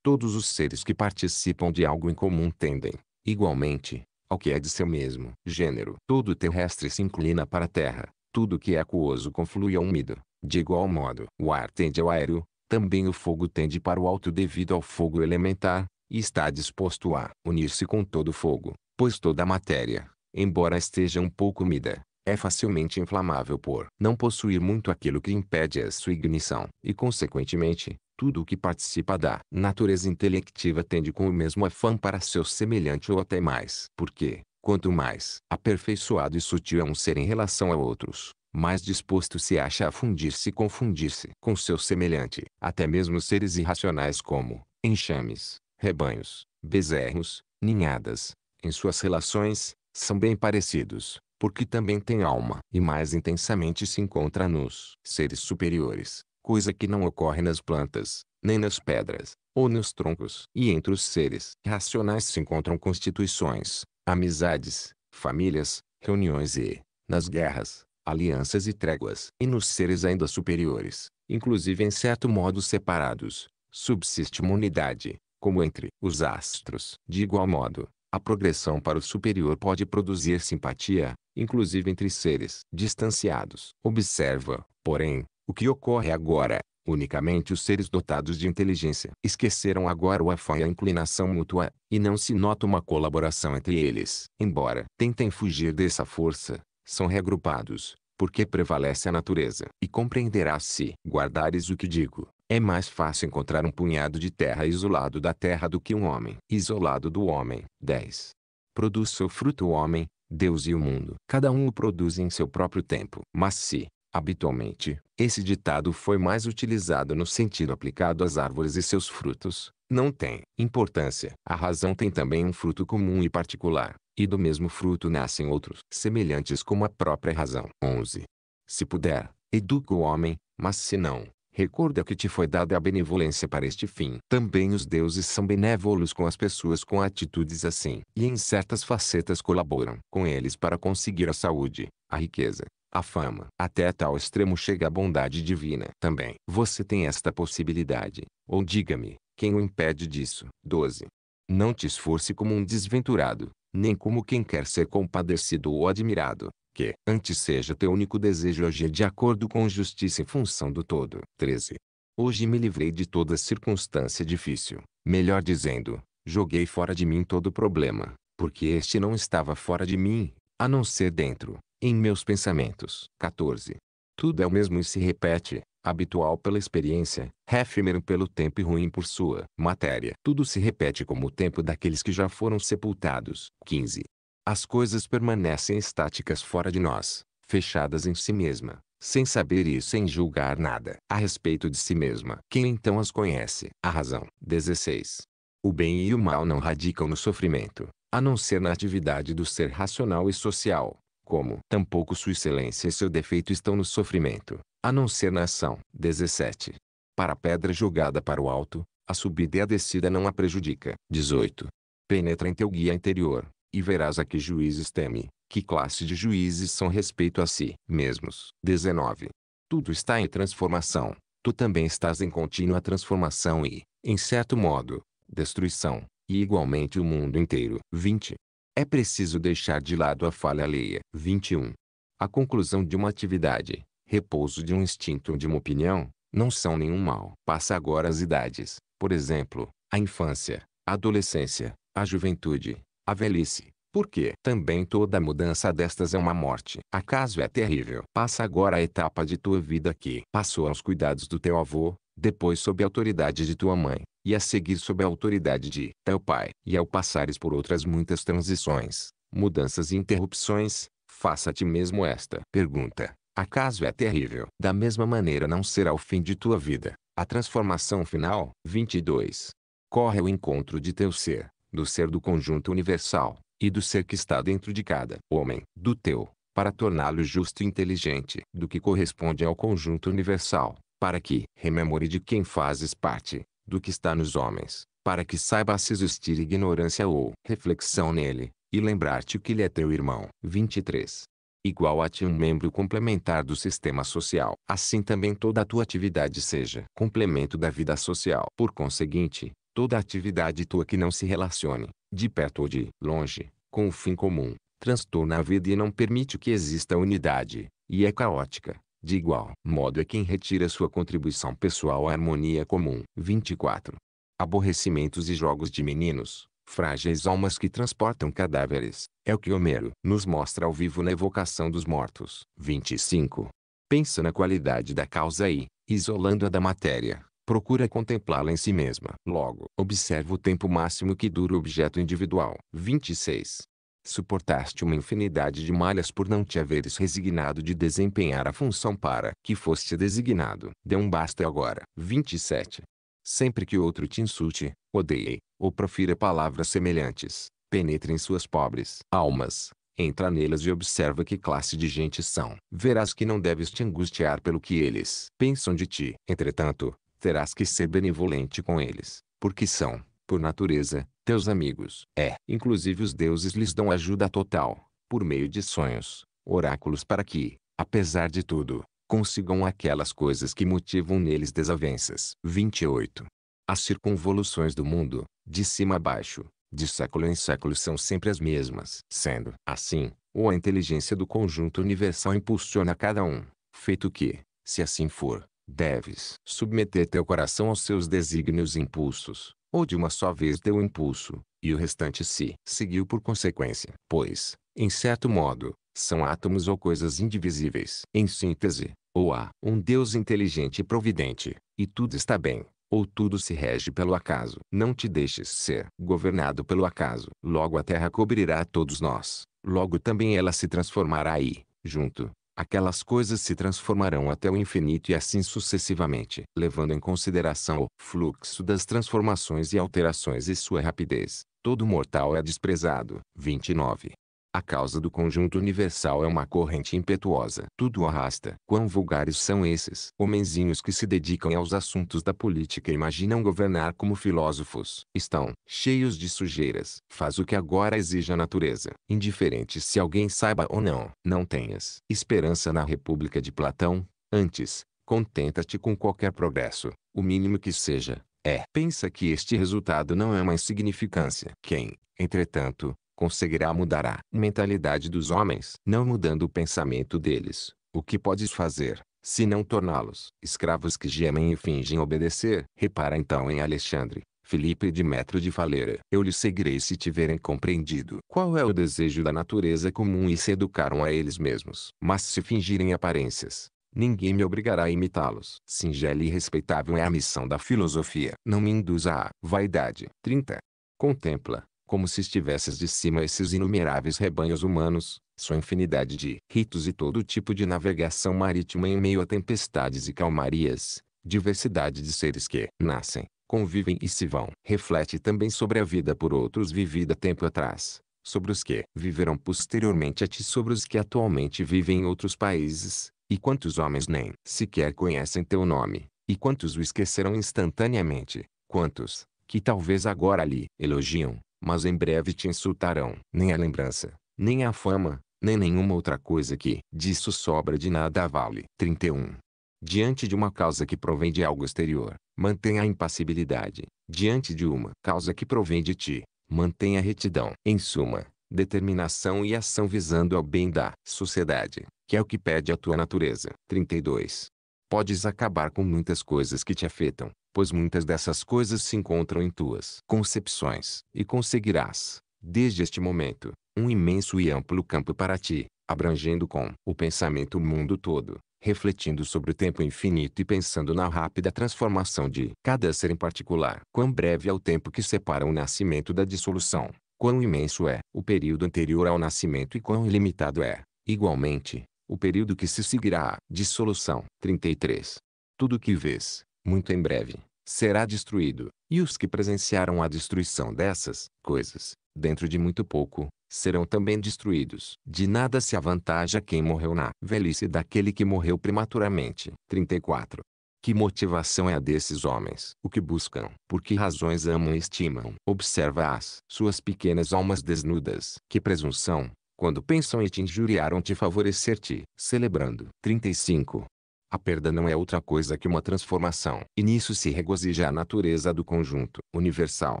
Todos os seres que participam de algo em comum tendem, igualmente, ao que é de seu mesmo gênero. Todo terrestre se inclina para a terra. Tudo que é aquoso conflui ao úmido. De igual modo, o ar tende ao aéreo, também o fogo tende para o alto devido ao fogo elementar, e está disposto a unir-se com todo o fogo, pois toda a matéria, embora esteja um pouco umida, é facilmente inflamável por não possuir muito aquilo que impede a sua ignição. E consequentemente, tudo o que participa da natureza intelectiva tende com o mesmo afã para seu semelhante ou até mais. Porque, quanto mais aperfeiçoado e sutil é um ser em relação a outros, mais disposto se acha a fundir-se e confundir-se com seu semelhante, até mesmo seres irracionais como enxames, rebanhos, bezerros, ninhadas, em suas relações, são bem parecidos, porque também têm alma e mais intensamente se encontra nos seres superiores, coisa que não ocorre nas plantas, nem nas pedras, ou nos troncos. E entre os seres racionais se encontram constituições, amizades, famílias, reuniões e, nas guerras, alianças e tréguas, e nos seres ainda superiores, inclusive em certo modo separados, subsiste uma unidade, como entre os astros. De igual modo, a progressão para o superior pode produzir simpatia, inclusive entre seres distanciados. Observa, porém, o que ocorre agora. Unicamente os seres dotados de inteligência esqueceram agora o afã e a inclinação mútua, e não se nota uma colaboração entre eles. Embora tentem fugir dessa força, são reagrupados, porque prevalece a natureza. E compreenderás se guardares o que digo. É mais fácil encontrar um punhado de terra isolado da terra do que um homem isolado do homem. 10. Produz seu fruto o homem, Deus e o mundo. Cada um o produz em seu próprio tempo. Mas se, habitualmente, esse ditado foi mais utilizado no sentido aplicado às árvores e seus frutos, não tem importância. A razão tem também um fruto comum e particular, e do mesmo fruto nascem outros, semelhantes como a própria razão. 11. Se puder, educa o homem, mas se não, recorda que te foi dada a benevolência para este fim. Também os deuses são benévolos com as pessoas com atitudes assim, e em certas facetas colaboram com eles para conseguir a saúde, a riqueza, a fama. Até tal extremo chega a bondade divina. Também você tem esta possibilidade, ou diga-me, quem o impede disso? 12. Não te esforce como um desventurado, nem como quem quer ser compadecido ou admirado, que antes seja teu único desejo agir é de acordo com justiça em função do todo. 13. Hoje me livrei de toda circunstância difícil, melhor dizendo, joguei fora de mim todo problema, porque este não estava fora de mim, a não ser dentro, em meus pensamentos. 14. Tudo é o mesmo e se repete, habitual pela experiência, efêmero pelo tempo e ruim por sua matéria. Tudo se repete como o tempo daqueles que já foram sepultados. 15. As coisas permanecem estáticas fora de nós, fechadas em si mesma, sem saber e sem julgar nada a respeito de si mesma. Quem então as conhece? A razão. 16. O bem e o mal não radicam no sofrimento, a não ser na atividade do ser racional e social, como tampouco sua excelência e seu defeito estão no sofrimento, a não ser na ação. 17. Para a pedra jogada para o alto, a subida e a descida não a prejudica. 18. Penetra em teu guia interior, e verás a que juízes teme, que classe de juízes são respeito a si mesmos. 19. Tudo está em transformação, tu também estás em contínua transformação e, em certo modo, destruição, e igualmente o mundo inteiro. 20. É preciso deixar de lado a falha alheia. 21. A conclusão de uma atividade, repouso de um instinto ou de uma opinião, não são nenhum mal. Passa agora as idades, por exemplo, a infância, a adolescência, a juventude, a velhice. Porque também toda mudança destas é uma morte. Acaso é terrível? Passa agora a etapa de tua vida que passou aos cuidados do teu avô, depois sob a autoridade de tua mãe, e a seguir sob a autoridade de teu pai. E ao passares por outras muitas transições, mudanças e interrupções, faça a ti mesmo esta pergunta. Acaso é terrível? Da mesma maneira não será o fim de tua vida, a transformação final. 22. Corre ao encontro de teu ser, do ser do conjunto universal, e do ser que está dentro de cada homem, do teu, para torná-lo justo e inteligente, do que corresponde ao conjunto universal, para que rememore de quem fazes parte, do que está nos homens, para que saiba se existir ignorância ou reflexão nele, e lembrar-te que ele é teu irmão. 23. Igual a ti um membro complementar do sistema social. Assim também toda a tua atividade seja complemento da vida social. Por conseguinte, toda atividade tua que não se relacione, de perto ou de longe, com o fim comum, transtorna a vida e não permite que exista unidade, e é caótica. De igual modo é quem retira sua contribuição pessoal à harmonia comum. 24. Aborrecimentos e jogos de meninos, frágeis almas que transportam cadáveres, é o que Homero nos mostra ao vivo na evocação dos mortos. 25. Pensa na qualidade da causa e, isolando-a da matéria, procura contemplá-la em si mesma. Logo, observa o tempo máximo que dura o objeto individual. 26. Suportaste uma infinidade de malhas por não te haveres resignado de desempenhar a função para que foste designado. Dê um basta agora. 27. Sempre que outro te insulte, odeie, ou profira palavras semelhantes, penetre em suas pobres almas, entra nelas e observa que classe de gente são. Verás que não deves te angustiar pelo que eles pensam de ti. Entretanto, terás que ser benevolente com eles, porque são, por natureza, teus amigos. É, inclusive os deuses lhes dão ajuda total, por meio de sonhos, oráculos para que, apesar de tudo, consigam aquelas coisas que motivam neles desavenças. 28. As circunvoluções do mundo, de cima a baixo, de século em século são sempre as mesmas. Sendo assim, ou a inteligência do conjunto universal impulsiona cada um, feito que, se assim for, deves submeter teu coração aos seus desígnios impulsos, ou de uma só vez deu impulso, e o restante se seguiu por consequência. Pois, em certo modo, são átomos ou coisas indivisíveis. Em síntese, ou há um Deus inteligente e providente, e tudo está bem, ou tudo se rege pelo acaso. Não te deixes ser governado pelo acaso. Logo a terra cobrirá todos nós, logo também ela se transformará e, junto, aquelas coisas se transformarão até o infinito e assim sucessivamente, levando em consideração o fluxo das transformações e alterações e sua rapidez. Todo mortal é desprezado. 29. A causa do conjunto universal é uma corrente impetuosa. Tudo arrasta. Quão vulgares são esses homenzinhos que se dedicam aos assuntos da política e imaginam governar como filósofos. Estão cheios de sujeiras. Faz o que agora exige a natureza. Indiferente se alguém saiba ou não. Não tenhas esperança na República de Platão. Antes, contenta-te com qualquer progresso, o mínimo que seja. É. Pensa que este resultado não é uma insignificância. Quem, entretanto, conseguirá mudar a mentalidade dos homens, não mudando o pensamento deles. O que podes fazer, se não torná-los escravos que gemem e fingem obedecer? Repara então em Alexandre, Filipe e Demetrio de Faleira. Eu lhe seguirei se tiverem compreendido qual é o desejo da natureza comum e se educaram a eles mesmos. Mas se fingirem aparências, ninguém me obrigará a imitá-los. Singela e respeitável é a missão da filosofia. Não me induza à vaidade. 30. Contempla, como se estivesses de cima esses inumeráveis rebanhos humanos, sua infinidade de ritos e todo tipo de navegação marítima em meio a tempestades e calmarias, diversidade de seres que nascem, convivem e se vão. Reflete também sobre a vida por outros vivida tempo atrás, sobre os que viveram posteriormente a ti, sobre os que atualmente vivem em outros países, e quantos homens nem sequer conhecem teu nome, e quantos o esqueceram instantaneamente, quantos, que talvez agora ali elogiam, mas em breve te insultarão. Nem a lembrança, nem a fama, nem nenhuma outra coisa que disso sobra de nada vale. 31. Diante de uma causa que provém de algo exterior, mantenha a impassibilidade. Diante de uma causa que provém de ti, mantenha a retidão. Em suma, determinação e ação visando ao bem da sociedade, que é o que pede a tua natureza. 32. Podes acabar com muitas coisas que te afetam, pois muitas dessas coisas se encontram em tuas concepções, e conseguirás, desde este momento, um imenso e amplo campo para ti, abrangendo com o pensamento o mundo todo, refletindo sobre o tempo infinito e pensando na rápida transformação de cada ser em particular. Quão breve é o tempo que separa o nascimento da dissolução, quão imenso é o período anterior ao nascimento e quão ilimitado é, igualmente, o período que se seguirá à dissolução. 33. Tudo o que vês, muito em breve, será destruído. E os que presenciaram a destruição dessas coisas, dentro de muito pouco, serão também destruídos. De nada se avantaja quem morreu na velhice daquele que morreu prematuramente. 34. Que motivação é a desses homens? O que buscam? Por que razões amam e estimam? Observa as suas pequenas almas desnudas. Que presunção, quando pensam e te injuriaram te favorecer-te, celebrando. 35. A perda não é outra coisa que uma transformação. E nisso se regozija a natureza do conjunto universal.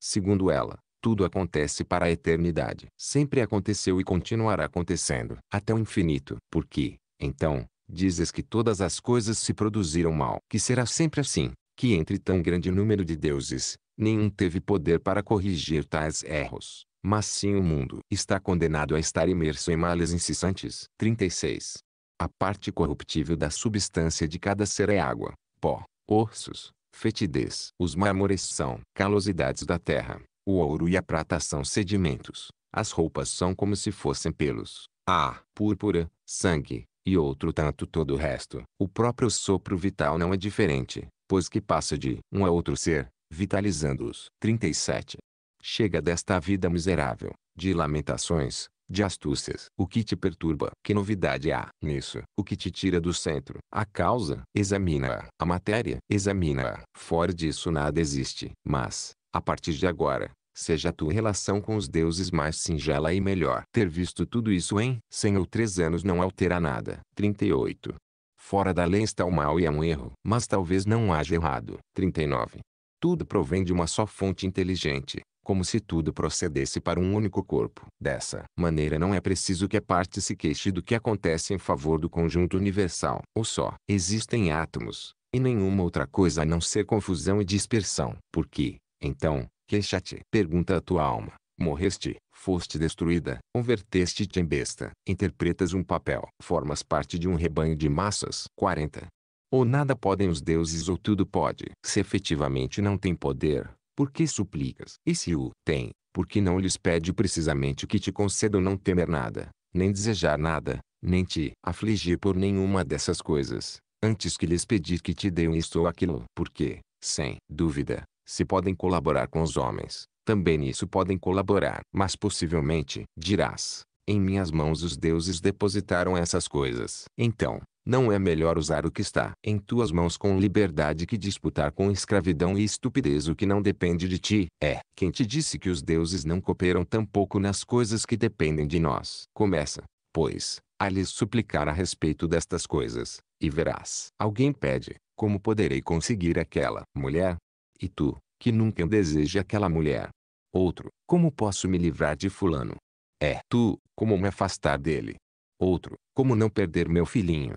Segundo ela, tudo acontece para a eternidade. Sempre aconteceu e continuará acontecendo, até o infinito. Porque, então, dizes que todas as coisas se produziram mal. Que será sempre assim, que entre tão grande número de deuses, nenhum teve poder para corrigir tais erros. Mas sim o mundo está condenado a estar imerso em males incessantes. 36. A parte corruptível da substância de cada ser é água, pó, ossos, fetidez. Os mármores são calosidades da terra, o ouro e a prata são sedimentos, as roupas são como se fossem pelos, a púrpura, sangue, e outro tanto todo o resto. O próprio sopro vital não é diferente, pois que passa de um a outro ser, vitalizando-os. 37. Chega desta vida miserável, de lamentações, de astúcias. O que te perturba? Que novidade há nisso? O que te tira do centro? A causa? Examina-a. A matéria? Examina-a. Fora disso nada existe. Mas, a partir de agora, seja a tua relação com os deuses mais singela e melhor. Ter visto tudo isso em 100 ou 3 anos não altera nada. 38. Fora da lei está o mal e é um erro, mas talvez não haja errado. 39. Tudo provém de uma só fonte inteligente, como se tudo procedesse para um único corpo. Dessa maneira não é preciso que a parte se queixe do que acontece em favor do conjunto universal. Ou só existem átomos, e nenhuma outra coisa a não ser confusão e dispersão. Por que, então, queixa-te? Pergunta a tua alma. Morreste, foste destruída, converteste-te em besta. Interpretas um papel, formas parte de um rebanho de massas. 40. Ou nada podem os deuses ou tudo pode. Se efetivamente não tem poder, porque suplicas? E se o tem, porque não lhes pede precisamente que te concedam não temer nada, nem desejar nada, nem te afligir por nenhuma dessas coisas, antes que lhes pedir que te deem isto ou aquilo? Porque, sem dúvida, se podem colaborar com os homens, também nisso podem colaborar. Mas possivelmente, dirás, em minhas mãos os deuses depositaram essas coisas. Então, não é melhor usar o que está em tuas mãos com liberdade que disputar com escravidão e estupidez o que não depende de ti? É, quem te disse que os deuses não cooperam tampouco nas coisas que dependem de nós? Começa, pois, a lhes suplicar a respeito destas coisas, e verás. Alguém pede, como poderei conseguir aquela mulher? E tu, que nunca deseje aquela mulher. Outro, como posso me livrar de fulano? É, tu, como me afastar dele? Outro, como não perder meu filhinho?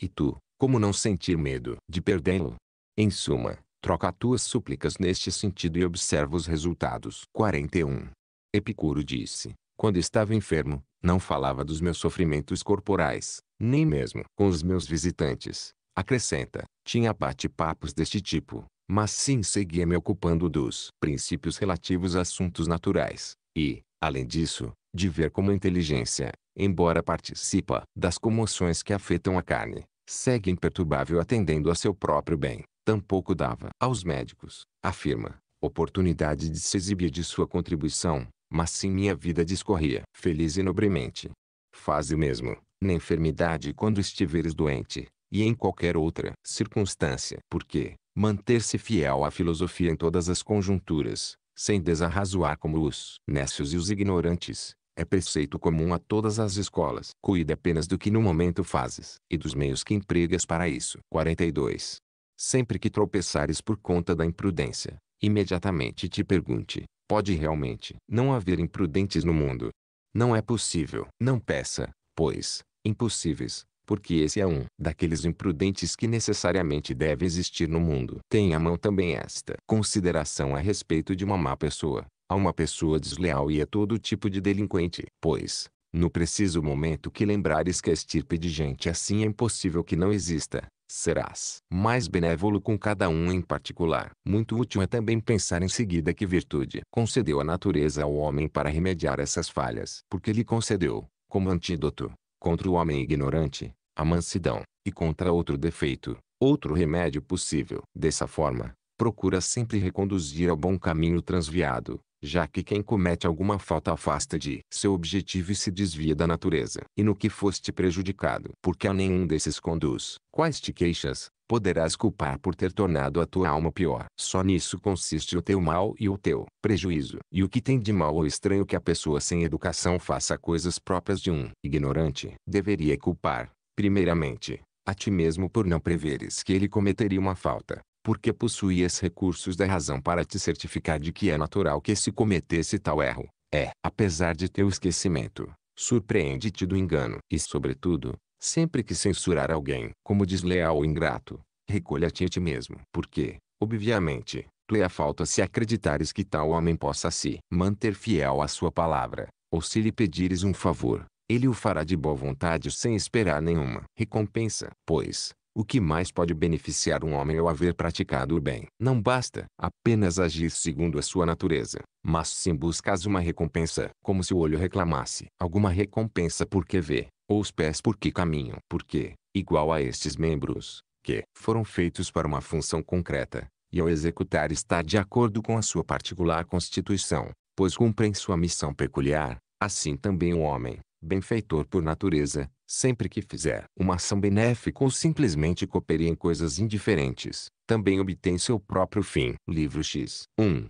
E tu, como não sentir medo de perdê-lo? Em suma, troca tuas súplicas neste sentido e observa os resultados. 41. Epicuro disse, quando estava enfermo, não falava dos meus sofrimentos corporais, nem mesmo com os meus visitantes. Acrescenta, tinha bate-papos deste tipo, mas sim seguia me ocupando dos princípios relativos a assuntos naturais, e, além disso, de ver como a inteligência, embora participa das comoções que afetam a carne, segue imperturbável atendendo a seu próprio bem. Tampouco dava aos médicos, afirma, oportunidade de se exibir de sua contribuição, mas sim minha vida discorria feliz e nobremente. Faze o mesmo, na enfermidade quando estiveres doente, e em qualquer outra circunstância. Porque, manter-se fiel à filosofia em todas as conjunturas, sem desarrazoar como os nécios e os ignorantes, é preceito comum a todas as escolas. cuide apenas do que no momento fazes e dos meios que empregas para isso. 42. Sempre que tropeçares por conta da imprudência, imediatamente te pergunte: pode realmente não haver imprudentes no mundo? Não é possível. Não peça, pois, impossíveis, porque esse é um daqueles imprudentes que necessariamente deve existir no mundo. Tenha mão também esta consideração a respeito de uma má pessoa a uma pessoa desleal e a todo tipo de delinquente. Pois, no preciso momento que lembrares que a estirpe de gente assim é impossível que não exista, serás mais benévolo com cada um em particular. Muito útil é também pensar em seguida que virtude concedeu a natureza ao homem para remediar essas falhas, porque lhe concedeu, como antídoto, contra o homem ignorante, a mansidão, e contra outro defeito, outro remédio possível. Dessa forma, procura sempre reconduzir ao bom caminho transviado, já que quem comete alguma falta afasta de seu objetivo e se desvia da natureza e no que foste prejudicado, porque a nenhum desses conduz, quais te queixas, poderás culpar por ter tornado a tua alma pior. Só nisso consiste o teu mal e o teu prejuízo. E o que tem de mal ou estranho que a pessoa sem educação faça coisas próprias de um ignorante, deveria culpar, primeiramente, a ti mesmo por não preveres que ele cometeria uma falta, porque possuías recursos da razão para te certificar de que é natural que se cometesse tal erro. É, apesar de teu esquecimento, surpreende-te do engano e, sobretudo, sempre que censurar alguém como desleal ou ingrato, recolha-te a ti mesmo, porque, obviamente, a é falta se acreditares que tal homem possa se manter fiel à sua palavra, ou se lhe pedires um favor, ele o fará de boa vontade sem esperar nenhuma recompensa, pois, o que mais pode beneficiar um homem é o haver praticado o bem. Não basta apenas agir segundo a sua natureza, mas sim buscas uma recompensa, como se o olho reclamasse alguma recompensa porque vê, ou os pés porque caminham. Porque, igual a estes membros, que foram feitos para uma função concreta, e ao executar está de acordo com a sua particular constituição, pois cumprem sua missão peculiar, assim também o homem benfeitor por natureza, sempre que fizer uma ação benéfica ou simplesmente cooperia em coisas indiferentes, também obtém seu próprio fim. Livro X. 1.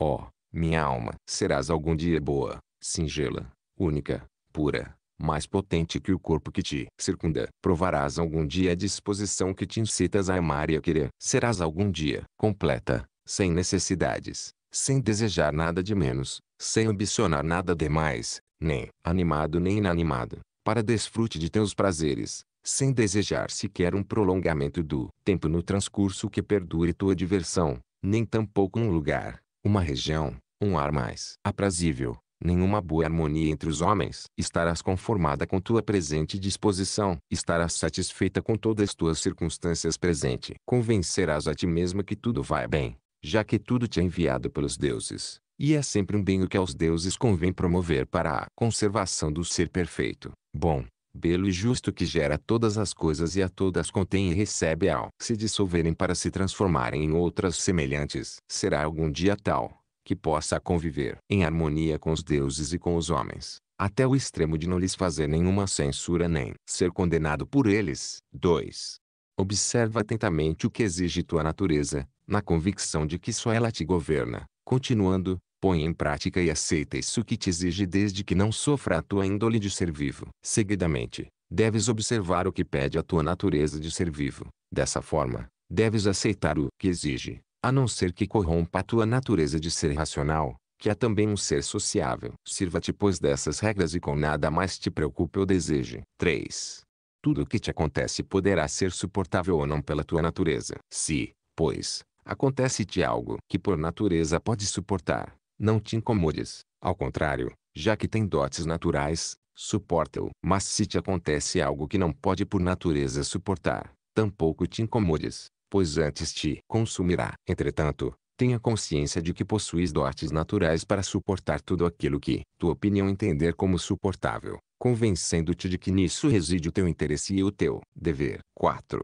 Ó, oh, minha alma, serás algum dia boa, singela, única, pura, mais potente que o corpo que te circunda. Provarás algum dia a disposição que te incitas a amar e a querer. Serás algum dia completa, sem necessidades, sem desejar nada de menos, sem ambicionar nada demais, nem animado nem inanimado, para desfrute de teus prazeres, sem desejar sequer um prolongamento do tempo no transcurso que perdure tua diversão, nem tampouco um lugar, uma região, um ar mais aprazível, nenhuma boa harmonia entre os homens. Estarás conformada com tua presente disposição, estarás satisfeita com todas as tuas circunstâncias presente. Convencerás a ti mesma que tudo vai bem, já que tudo te é enviado pelos deuses, e é sempre um bem o que aos deuses convém promover para a conservação do ser perfeito, bom, belo e justo que gera todas as coisas e a todas contém e recebe ao se dissolverem para se transformarem em outras semelhantes. Será algum dia tal, que possa conviver em harmonia com os deuses e com os homens, até o extremo de não lhes fazer nenhuma censura nem ser condenado por eles. 2. Observa atentamente o que exige tua natureza, na convicção de que só ela te governa, continuando, Põe em prática e aceita isso que te exige desde que não sofra a tua índole de ser vivo. Seguidamente, deves observar o que pede a tua natureza de ser vivo. Dessa forma, deves aceitar o que exige, a não ser que corrompa a tua natureza de ser racional, que é também um ser sociável. Sirva-te pois dessas regras e com nada mais te preocupe ou deseje. 3. Tudo o que te acontece poderá ser suportável ou não pela tua natureza. Se, pois, acontece-te algo que por natureza pode suportar, não te incomodes, ao contrário, já que tem dotes naturais, suporta-o. Mas se te acontece algo que não pode por natureza suportar, tampouco te incomodes, pois antes te consumirá. Entretanto, tenha consciência de que possuis dotes naturais para suportar tudo aquilo que tua opinião entender como suportável, convencendo-te de que nisso reside o teu interesse e o teu dever. 4.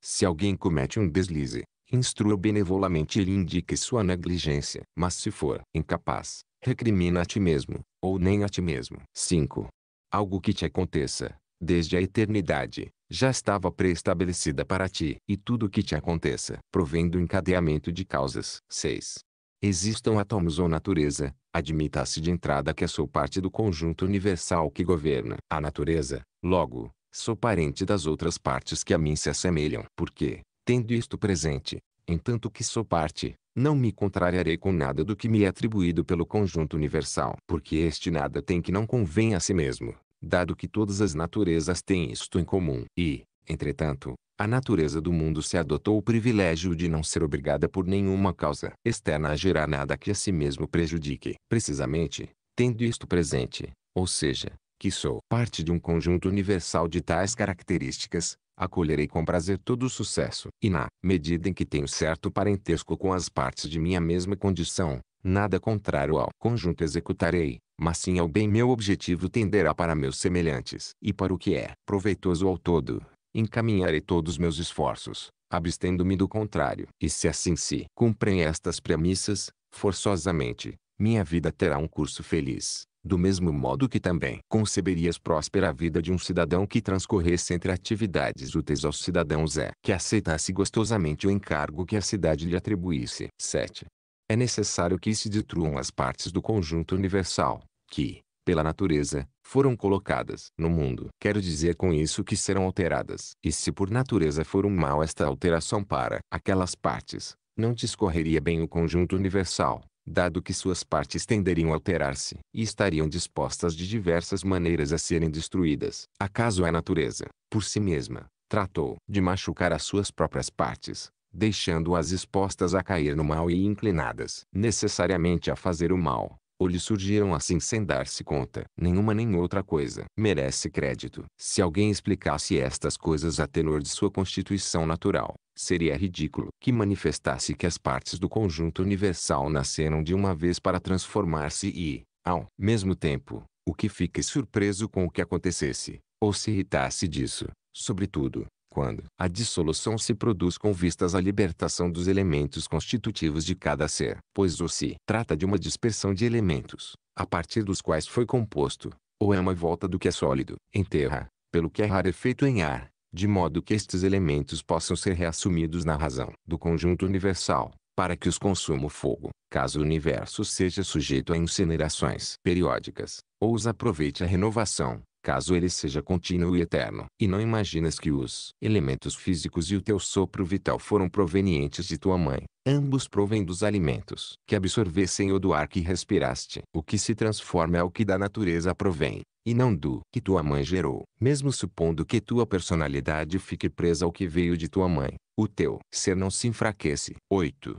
Se alguém comete um deslize, instrua benevolamente e lhe indique sua negligência. Mas se for incapaz, recrimina a ti mesmo, ou nem a ti mesmo. 5. Algo que te aconteça, desde a eternidade, já estava pré-estabelecida para ti, e tudo o que te aconteça provém do encadeamento de causas. 6. Existam átomos ou natureza, admita-se de entrada que sou parte do conjunto universal que governa a natureza, logo, sou parente das outras partes que a mim se assemelham, porque, Tendo isto presente, entanto que sou parte, não me contrariarei com nada do que me é atribuído pelo conjunto universal, porque este nada tem que não convém a si mesmo, dado que todas as naturezas têm isto em comum. E, entretanto, a natureza do mundo se adotou o privilégio de não ser obrigada por nenhuma causa externa a gerar nada que a si mesmo prejudique. Precisamente, tendo isto presente, ou seja, que sou parte de um conjunto universal de tais características, acolherei com prazer todo o sucesso. E na medida em que tenho certo parentesco com as partes de minha mesma condição, nada contrário ao conjunto executarei, mas sim ao bem meu objetivo tenderá para meus semelhantes. E para o que é proveitoso ao todo, encaminharei todos meus esforços, abstendo-me do contrário. E se assim se cumprem estas premissas, forçosamente, minha vida terá um curso feliz do mesmo modo que também conceberias próspera a vida de um cidadão que transcorresse entre atividades úteis aos cidadãos é que aceitasse gostosamente o encargo que a cidade lhe atribuísse. 7. É necessário que se destruam as partes do conjunto universal, que, pela natureza, foram colocadas no mundo. Quero dizer com isso que serão alteradas. E se por natureza for um mal esta alteração para aquelas partes, não discorreria bem o conjunto universal, dado que suas partes tenderiam a alterar-se e estariam dispostas de diversas maneiras a serem destruídas. Acaso a natureza, por si mesma, tratou de machucar as suas próprias partes, deixando-as expostas a cair no mal e inclinadas necessariamente a fazer o mal ou lhe surgiram assim sem dar-se conta. Nenhuma nem outra coisa merece crédito. Se alguém explicasse estas coisas a tenor de sua constituição natural, seria ridículo que manifestasse que as partes do conjunto universal nasceram de uma vez para transformar-se e, ao mesmo tempo, o que fique surpreso com o que acontecesse, ou se irritasse disso, sobretudo, quando a dissolução se produz com vistas à libertação dos elementos constitutivos de cada ser, pois ou se trata de uma dispersão de elementos, a partir dos quais foi composto, ou é uma volta do que é sólido, em terra, pelo que é raro efeito em ar, de modo que estes elementos possam ser reassumidos na razão do conjunto universal, para que os consuma o fogo, caso o universo seja sujeito a incinerações periódicas, ou os aproveite a renovação, caso ele seja contínuo e eterno. E não imaginas que os elementos físicos e o teu sopro vital foram provenientes de tua mãe. Ambos provém dos alimentos que absorvessem ou do ar que respiraste. O que se transforma é o que da natureza provém, e não do que tua mãe gerou. Mesmo supondo que tua personalidade fique presa ao que veio de tua mãe, o teu ser não se enfraquece. 8.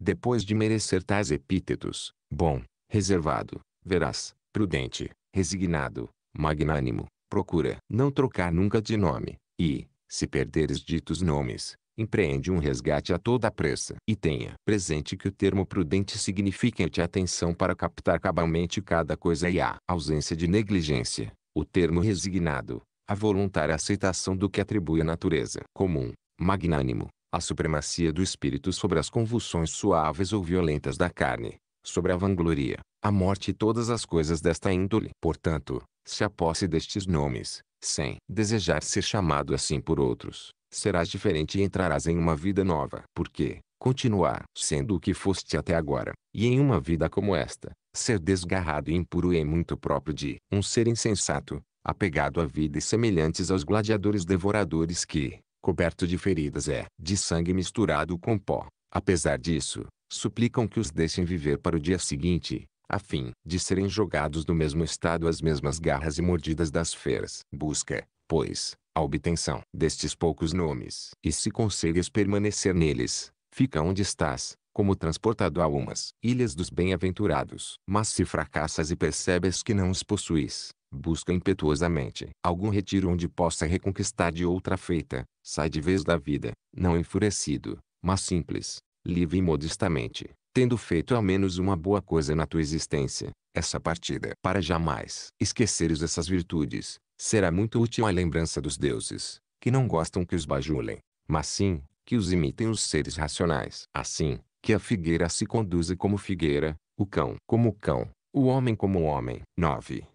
Depois de merecer tais epítetos, bom, reservado, verás prudente, resignado, magnânimo, procura não trocar nunca de nome, e, se perderes ditos nomes, empreende um resgate a toda a pressa. E tenha presente que o termo prudente significa te atenção para captar cabalmente cada coisa e a ausência de negligência. O termo resignado, a voluntária aceitação do que atribui a natureza comum, magnânimo, a supremacia do espírito sobre as convulsões suaves ou violentas da carne, sobre a vangloria, a morte e todas as coisas desta índole. Portanto, se a posse destes nomes, sem desejar ser chamado assim por outros, serás diferente e entrarás em uma vida nova. Porque, continuar sendo o que foste até agora, e em uma vida como esta, ser desgarrado e impuro é muito próprio de um ser insensato, apegado à vida e semelhantes aos gladiadores devoradores que, coberto de feridas é de sangue misturado com pó. Apesar disso, suplicam que os deixem viver para o dia seguinte, a fim de serem jogados do mesmo estado às mesmas garras e mordidas das feras. Busca, pois, a obtenção destes poucos nomes. E se consegues permanecer neles, fica onde estás, como transportado a umas ilhas dos bem-aventurados. Mas se fracassas e percebes que não os possuis, busca impetuosamente algum retiro onde possa reconquistar de outra feita, sai de vez da vida, não enfurecido, mas simples, livre e modestamente, tendo feito ao menos uma boa coisa na tua existência, essa partida é para jamais esqueceres essas virtudes, será muito útil à lembrança dos deuses, que não gostam que os bajulem, mas sim, que os imitem os seres racionais. Assim, que a figueira se conduza como figueira, o cão como cão, o homem como homem. 9.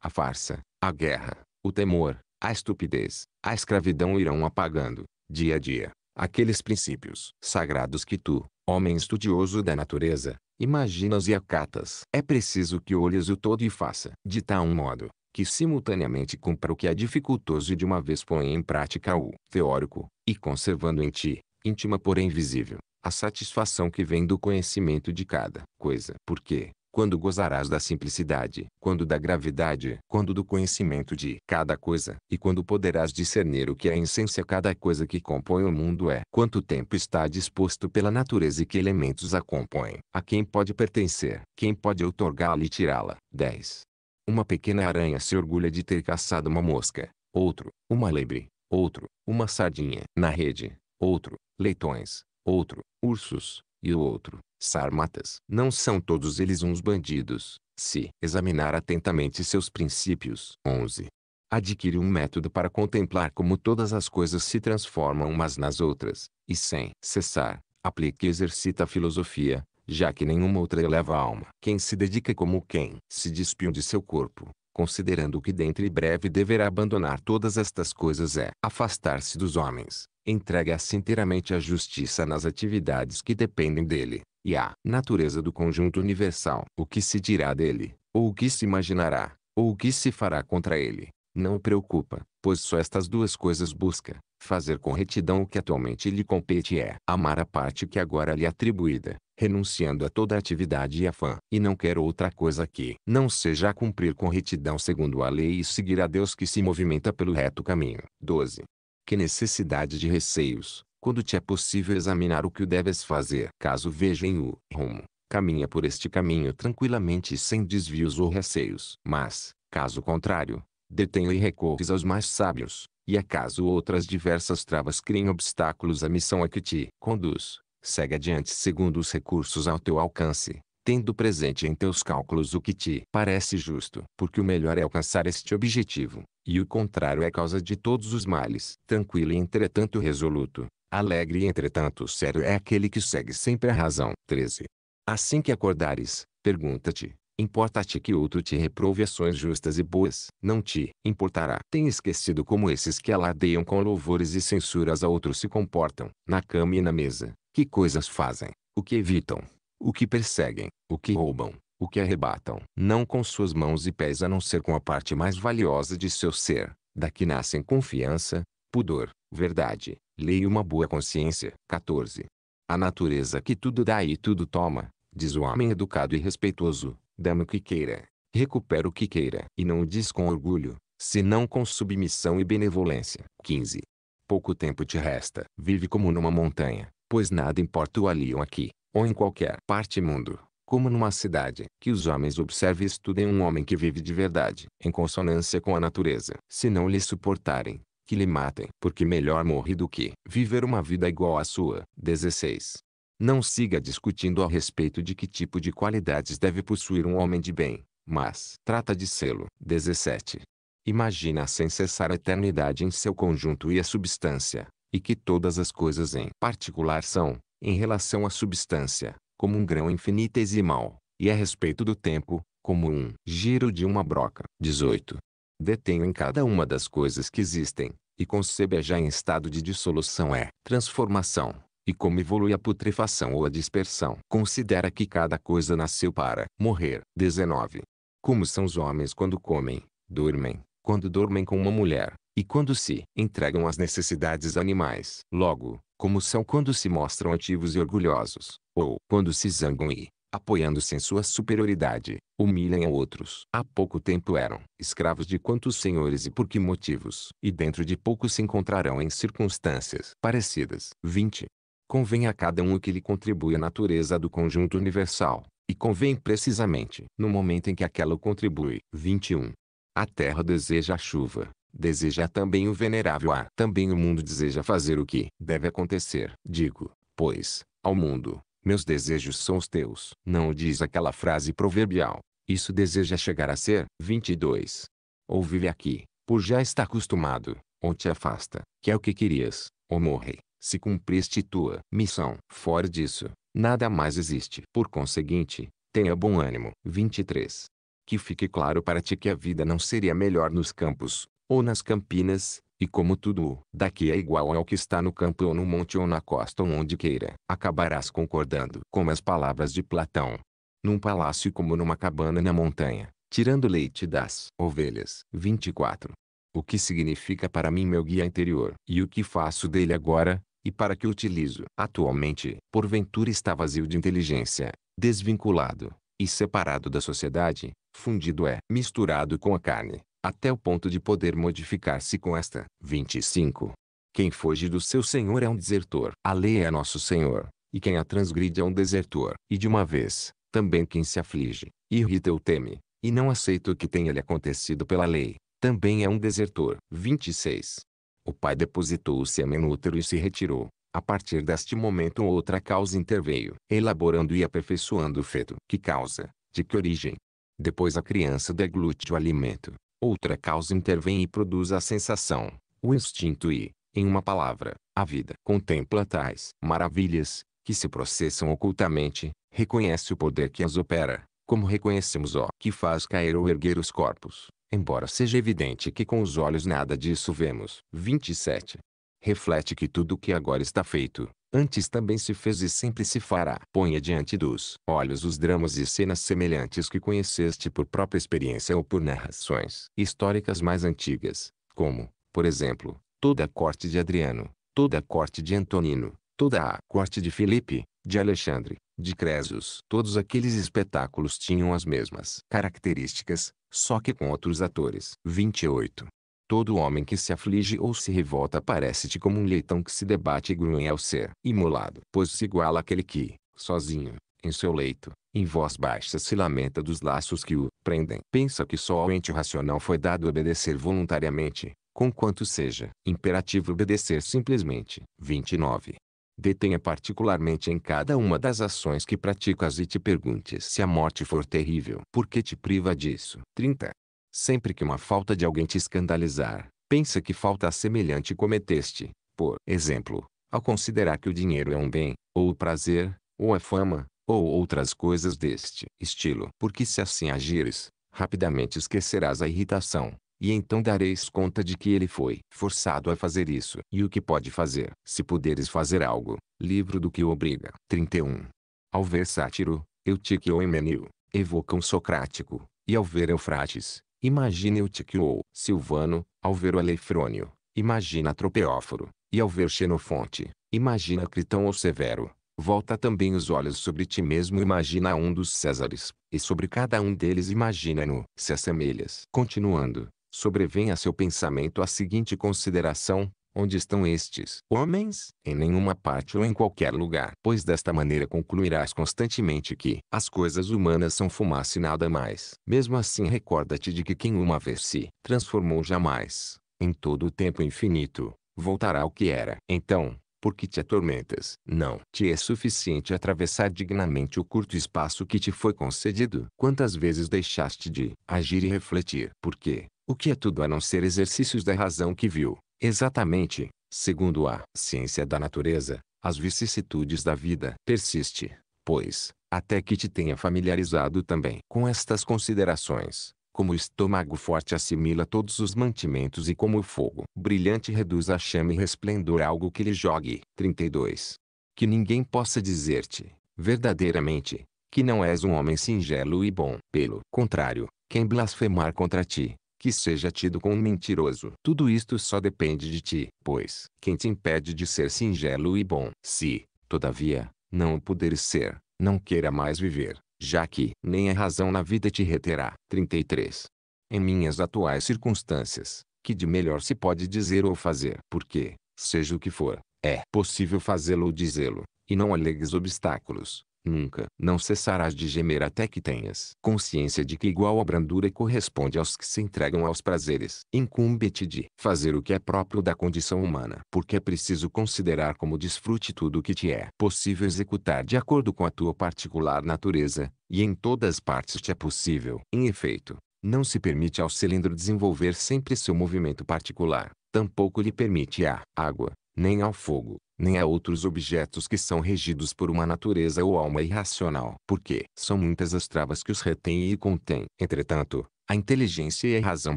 A farsa, a guerra, o temor, a estupidez, a escravidão irão apagando, dia a dia, aqueles princípios sagrados que tu, Homem estudioso da natureza, imaginas e acatas. É preciso que olhes o todo e faça de tal modo, que simultaneamente cumpra o que é dificultoso e de uma vez põe em prática o teórico, e conservando em ti, íntima porém visível, a satisfação que vem do conhecimento de cada coisa. Porque, quando gozarás da simplicidade, quando da gravidade, quando do conhecimento de cada coisa, e quando poderás discernir o que é em essência cada coisa que compõe o mundo é. Quanto tempo está disposto pela natureza e que elementos a compõem, a quem pode pertencer, quem pode outorgá-la e tirá-la. 10. Uma pequena aranha se orgulha de ter caçado uma mosca, outro, uma lebre, outro, uma sardinha, na rede, outro, leitões, outro, ursos, e o outro, sarmatas. Não são todos eles uns bandidos, se examinar atentamente seus princípios. 11. Adquire um método para contemplar como todas as coisas se transformam umas nas outras, e sem cessar, aplique e exercita a filosofia, já que nenhuma outra eleva a alma. Quem se dedica como quem se despiu de seu corpo, considerando que dentre breve deverá abandonar todas estas coisas é afastar-se dos homens, entrega-se inteiramente à justiça nas atividades que dependem dele, e a natureza do conjunto universal. O que se dirá dele, ou o que se imaginará, ou o que se fará contra ele, não o preocupa, pois só estas duas coisas busca, fazer com retidão o que atualmente lhe compete é amar a parte que agora lhe é atribuída, renunciando a toda atividade e afã, e não quer outra coisa que não seja cumprir com retidão segundo a lei e seguir a Deus que se movimenta pelo reto caminho. 12. Que necessidade de receios, quando te é possível examinar o que deves fazer. Caso veja em o rumo, caminha por este caminho tranquilamente e sem desvios ou receios. Mas, caso contrário, detenha e recorres aos mais sábios, e acaso é outras diversas travas criem obstáculos à missão a é que te conduz, segue adiante segundo os recursos ao teu alcance, tendo presente em teus cálculos o que te parece justo, porque o melhor é alcançar este objetivo, e o contrário é causa de todos os males. Tranquilo e entretanto resoluto, Alegre e entretanto sério é aquele que segue sempre a razão. 13. Assim que acordares, pergunta-te, importa-te que outro te reprove ações justas e boas. Não te importará. Tem esquecido como esses que aladeiam com louvores e censuras a outros se comportam, na cama e na mesa, que coisas fazem, o que evitam, o que perseguem, o que roubam, o que arrebatam. Não com suas mãos e pés a não ser com a parte mais valiosa de seu ser, da que nascem confiança, pudor, verdade, lei e uma boa consciência. 14. A natureza que tudo dá e tudo toma, diz o homem educado e respeitoso, dá o que queira, recupera o que queira, e não o diz com orgulho, senão com submissão e benevolência. 15. Pouco tempo te resta, vive como numa montanha, pois nada importa o ali ou aqui, ou em qualquer parte mundo, como numa cidade, que os homens observem e estudem um homem que vive de verdade, em consonância com a natureza. Se não lhe suportarem, que lhe matem, porque melhor morrer do que viver uma vida igual à sua. 16. Não siga discutindo a respeito de que tipo de qualidades deve possuir um homem de bem, mas trata de sê-lo. 17. Imagina sem cessar a eternidade em seu conjunto e a substância, e que todas as coisas em particular são, em relação à substância, como um grão infinitesimal, e a respeito do tempo, como um giro de uma broca. 18 detenho em cada uma das coisas que existem, e concebe a já em estado de dissolução é transformação, e como evolui a putrefação ou a dispersão. Considera que cada coisa nasceu para morrer. 19. Como são os homens quando comem, dormem, quando dormem com uma mulher, e quando se entregam às necessidades animais. Logo, como são quando se mostram ativos e orgulhosos, ou quando se zangam e apoiando-se em sua superioridade, humilhem a outros. Há pouco tempo eram escravos de quantos senhores e por que motivos. E dentro de pouco se encontrarão em circunstâncias parecidas. 20. Convém a cada um o que lhe contribui a natureza do conjunto universal, e convém precisamente no momento em que aquela o contribui. 21. A terra deseja a chuva, deseja também o venerável a. Também o mundo deseja fazer o que deve acontecer. Digo, pois, ao mundo, meus desejos são os teus. Não o diz aquela frase proverbial. Isso deseja chegar a ser. 22. Ou vive aqui, por já está acostumado, ou te afasta, que é o que querias, ou morre, se cumpriste tua missão. Fora disso, nada mais existe. Por conseguinte, tenha bom ânimo. 23. Que fique claro para ti que a vida não seria melhor nos campos, ou nas campinas, e como tudo daqui é igual ao que está no campo ou no monte ou na costa ou onde queira, acabarás concordando com as palavras de Platão. Num palácio como numa cabana na montanha, tirando leite das ovelhas. 24. O que significa para mim meu guia interior e o que faço dele agora, e para que utilizo. Atualmente, porventura está vazio de inteligência, desvinculado e separado da sociedade, fundido é misturado com a carne, até o ponto de poder modificar-se com esta. 25. Quem foge do seu senhor é um desertor. A lei é nosso senhor, e quem a transgride é um desertor. E de uma vez, também quem se aflige, irrita ou teme, e não aceita o que tenha lhe acontecido pela lei, também é um desertor. 26. O pai depositou o sêmen no útero e se retirou. A partir deste momento outra causa interveio, elaborando e aperfeiçoando o feto. Que causa? De que origem? Depois a criança deglute o alimento, outra causa intervém e produz a sensação, o instinto e, em uma palavra, a vida. Contempla tais maravilhas, que se processam ocultamente, reconhece o poder que as opera, como reconhecemos o que faz cair ou erguer os corpos, embora seja evidente que com os olhos nada disso vemos. 27. Reflete que tudo o que agora está feito, antes também se fez e sempre se fará. Ponha diante dos olhos os dramas e cenas semelhantes que conheceste por própria experiência ou por narrações históricas mais antigas, como, por exemplo, toda a corte de Adriano, toda a corte de Antonino, toda a corte de Filipe, de Alexandre, de Cresus. Todos aqueles espetáculos tinham as mesmas características, só que com outros atores. 28. Todo homem que se aflige ou se revolta parece-te como um leitão que se debate e grunhe ao ser imolado. Pois se iguala àquele que, sozinho, em seu leito, em voz baixa se lamenta dos laços que o prendem. Pensa que só ao ente racional foi dado obedecer voluntariamente, conquanto seja imperativo obedecer simplesmente. 29. Detenha particularmente em cada uma das ações que praticas e te pergunte se a morte for terrível. Por que te priva disso? 30. Sempre que uma falta de alguém te escandalizar, pensa que falta semelhante cometeste. Por exemplo, ao considerar que o dinheiro é um bem, ou o prazer, ou a fama, ou outras coisas deste estilo. Porque se assim agires, rapidamente esquecerás a irritação, e então dareis conta de que ele foi forçado a fazer isso. E o que pode fazer? Se puderes fazer algo, livro do que o obriga. 31. Ao ver Sátiro, Eutiquio e Menil, evocam Socrático, e ao ver Eufrates, Imagine Eutiquio ou Silvano, ao ver o Elefrônio. Imagina Tropeóforo, e ao ver Xenofonte. Imagina Critão ou Severo. Volta também os olhos sobre ti mesmo imagina um dos Césares, e sobre cada um deles imagina-no. Se assemelhas. Continuando, sobrevém a seu pensamento a seguinte consideração, Onde estão estes homens? Em nenhuma parte ou em qualquer lugar. Pois desta maneira concluirás constantemente que as coisas humanas são fumaça e nada mais. Mesmo assim recorda-te de que quem uma vez se transformou jamais, em todo o tempo infinito, voltará ao que era. Então, por que te atormentas? Não te é suficiente atravessar dignamente o curto espaço que te foi concedido. Quantas vezes deixaste de agir e refletir? Porque, o que é tudo a não ser exercícios da razão que viu, Exatamente, segundo a ciência da natureza, as vicissitudes da vida persiste, pois, até que te tenha familiarizado também com estas considerações, como o estômago forte assimila todos os mantimentos e como o fogo brilhante reduz a chama e resplendor algo que lhe jogue. 32. Que ninguém possa dizer-te, verdadeiramente, que não és um homem singelo e bom. Pelo contrário, quem blasfemar contra ti, que seja tido como um mentiroso. Tudo isto só depende de ti, pois, quem te impede de ser singelo e bom? Se, todavia, não o puderes ser, não queira mais viver, já que nem a razão na vida te reterá. 33. Em minhas atuais circunstâncias, que de melhor se pode dizer ou fazer? Porque, seja o que for, é possível fazê-lo ou dizê-lo, e não alegues obstáculos, Nunca. Não cessarás de gemer até que tenhas consciência de que igual a brandura corresponde aos que se entregam aos prazeres. Incumbe-te de fazer o que é próprio da condição humana. Porque é preciso considerar como desfrute tudo o que te é possível executar de acordo com a tua particular natureza, e em todas partes te é possível. Em efeito, não se permite ao cilindro desenvolver sempre seu movimento particular. Tampouco lhe permite à água, nem ao fogo, nem a outros objetos que são regidos por uma natureza ou alma irracional. Porque são muitas as travas que os retêm e contêm. Entretanto, a inteligência e a razão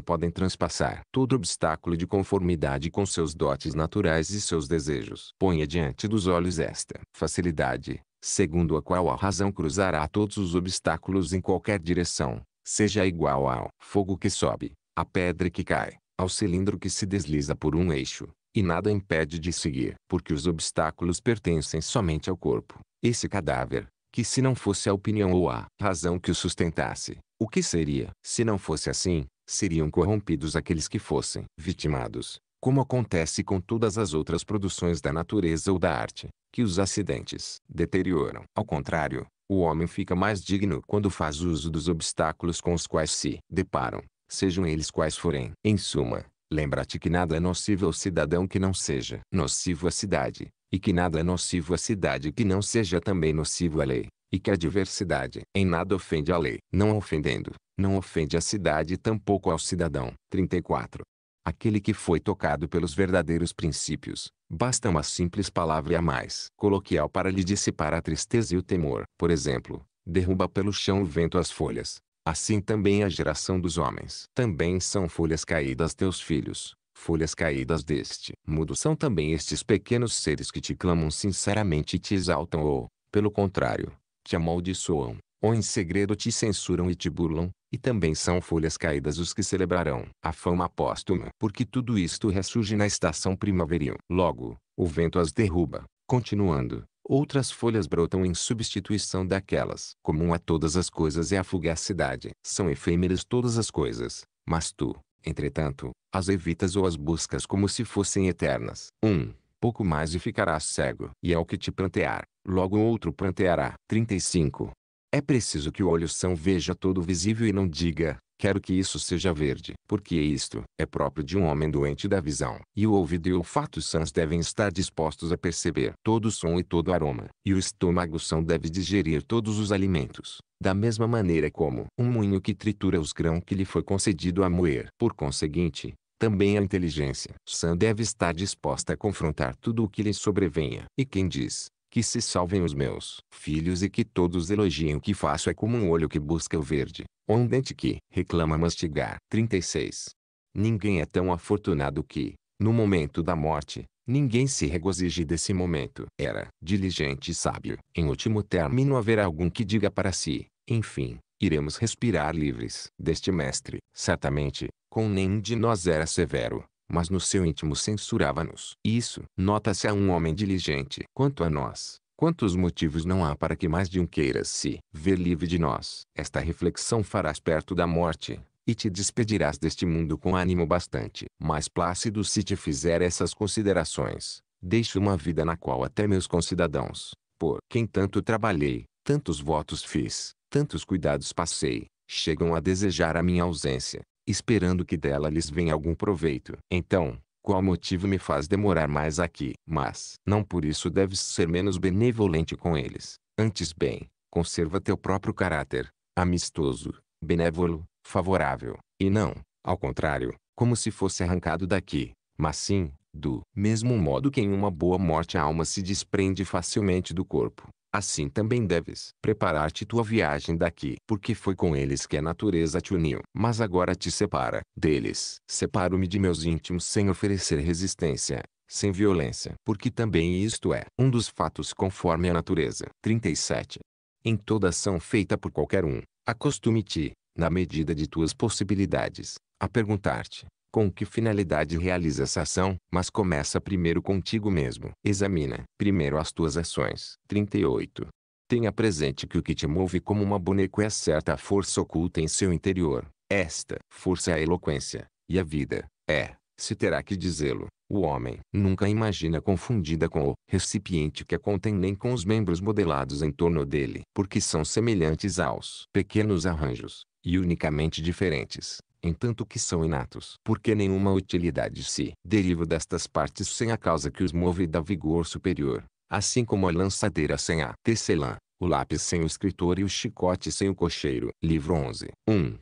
podem transpassar todo obstáculo de conformidade com seus dotes naturais e seus desejos. Ponha diante dos olhos esta facilidade, segundo a qual a razão cruzará todos os obstáculos em qualquer direção, seja igual ao fogo que sobe, à pedra que cai, ao cilindro que se desliza por um eixo, e nada impede de seguir, porque os obstáculos pertencem somente ao corpo. Esse cadáver, que se não fosse a opinião ou a razão que o sustentasse, o que seria? Se não fosse assim, seriam corrompidos aqueles que fossem vitimados, como acontece com todas as outras produções da natureza ou da arte, que os acidentes deterioram. Ao contrário, o homem fica mais digno quando faz uso dos obstáculos com os quais se deparam, sejam eles quais forem. Em suma, Lembra-te que nada é nocivo ao cidadão que não seja nocivo à cidade, e que nada é nocivo à cidade que não seja também nocivo à lei, e que a diversidade em nada ofende a lei, não ofendendo, não ofende a cidade e tampouco ao cidadão. 34. Aquele que foi tocado pelos verdadeiros princípios, basta uma simples palavra a mais coloquial para lhe dissipar a tristeza e o temor. Por exemplo, derruba pelo chão o vento as folhas, Assim também a geração dos homens. Também são folhas caídas teus filhos, folhas caídas deste mundo são também estes pequenos seres que te clamam sinceramente e te exaltam ou, pelo contrário, te amaldiçoam, ou em segredo te censuram e te burlam, e também são folhas caídas os que celebrarão a fama póstuma, porque tudo isto ressurge na estação primaveril. Logo, o vento as derruba, continuando, Outras folhas brotam em substituição daquelas. Comum a todas as coisas é a fugacidade. São efêmeras todas as coisas, mas tu, entretanto, as evitas ou as buscas como se fossem eternas. 1. Um, pouco mais e ficarás cego. E ao é que te plantear, logo outro planteará. 35. É preciso que o olho são veja todo visível e não diga, Quero que isso seja verde, porque isto é próprio de um homem doente da visão. E o ouvido e o olfato sãs devem estar dispostos a perceber todo som e todo aroma, e o estômago são deve digerir todos os alimentos. Da mesma maneira como um moinho que tritura os grãos que lhe foi concedido a moer. Por conseguinte, também a inteligência sã deve estar disposta a confrontar tudo o que lhe sobrevenha. E quem diz, que se salvem os meus filhos e que todos elogiem o que faço é como um olho que busca o verde, ou um dente que reclama mastigar. 36. Ninguém é tão afortunado que, no momento da morte, Ninguém se regozije desse momento. Era diligente e sábio. Em último término haverá algum que diga para si, enfim, iremos respirar livres. Deste mestre, certamente, com nenhum de nós era severo, mas no seu íntimo censurava-nos. Isso nota-se a um homem diligente. Quanto a nós, Quantos motivos não há para que mais de um queira se ver livre de nós? Esta reflexão farás perto da morte, e te despedirás deste mundo com ânimo bastante. mais Plácido se te fizer essas considerações, deixo uma vida na qual até meus concidadãos, por quem tanto trabalhei, tantos votos fiz, tantos cuidados passei, chegam a desejar a minha ausência esperando que dela lhes venha algum proveito. Então, qual motivo me faz demorar mais aqui? Mas não por isso deves ser menos benevolente com eles. Antes bem, conserva teu próprio caráter, amistoso, benévolo, favorável, e não, ao contrário, como se fosse arrancado daqui, mas sim, do mesmo modo que em uma boa morte a alma se desprende facilmente do corpo, assim também deves preparar-te tua viagem daqui, porque foi com eles que a natureza te uniu, mas agora te separa deles. Separo-me de meus íntimos sem oferecer resistência, sem violência, porque também isto é um dos fatos conforme a natureza. 37. Em toda ação feita por qualquer um, acostume-te, na medida de tuas possibilidades, a perguntar-te, com que finalidade realiza essa ação, mas começa primeiro contigo mesmo. Examina primeiro as tuas ações. 38. Tenha presente que o que te move como uma boneca é certa força oculta em seu interior. Esta força é a eloquência, e a vida é, se terá que dizê-lo, o homem nunca imagina confundida com o recipiente que a contém nem com os membros modelados em torno dele, porque são semelhantes aos pequenos arranjos, e unicamente diferentes entanto que são inatos. Porque nenhuma utilidade se deriva destas partes sem a causa que os move e dá vigor superior, assim como a lançadeira sem a tecelã, o lápis sem o escritor e o chicote sem o cocheiro. Livro 11. 1.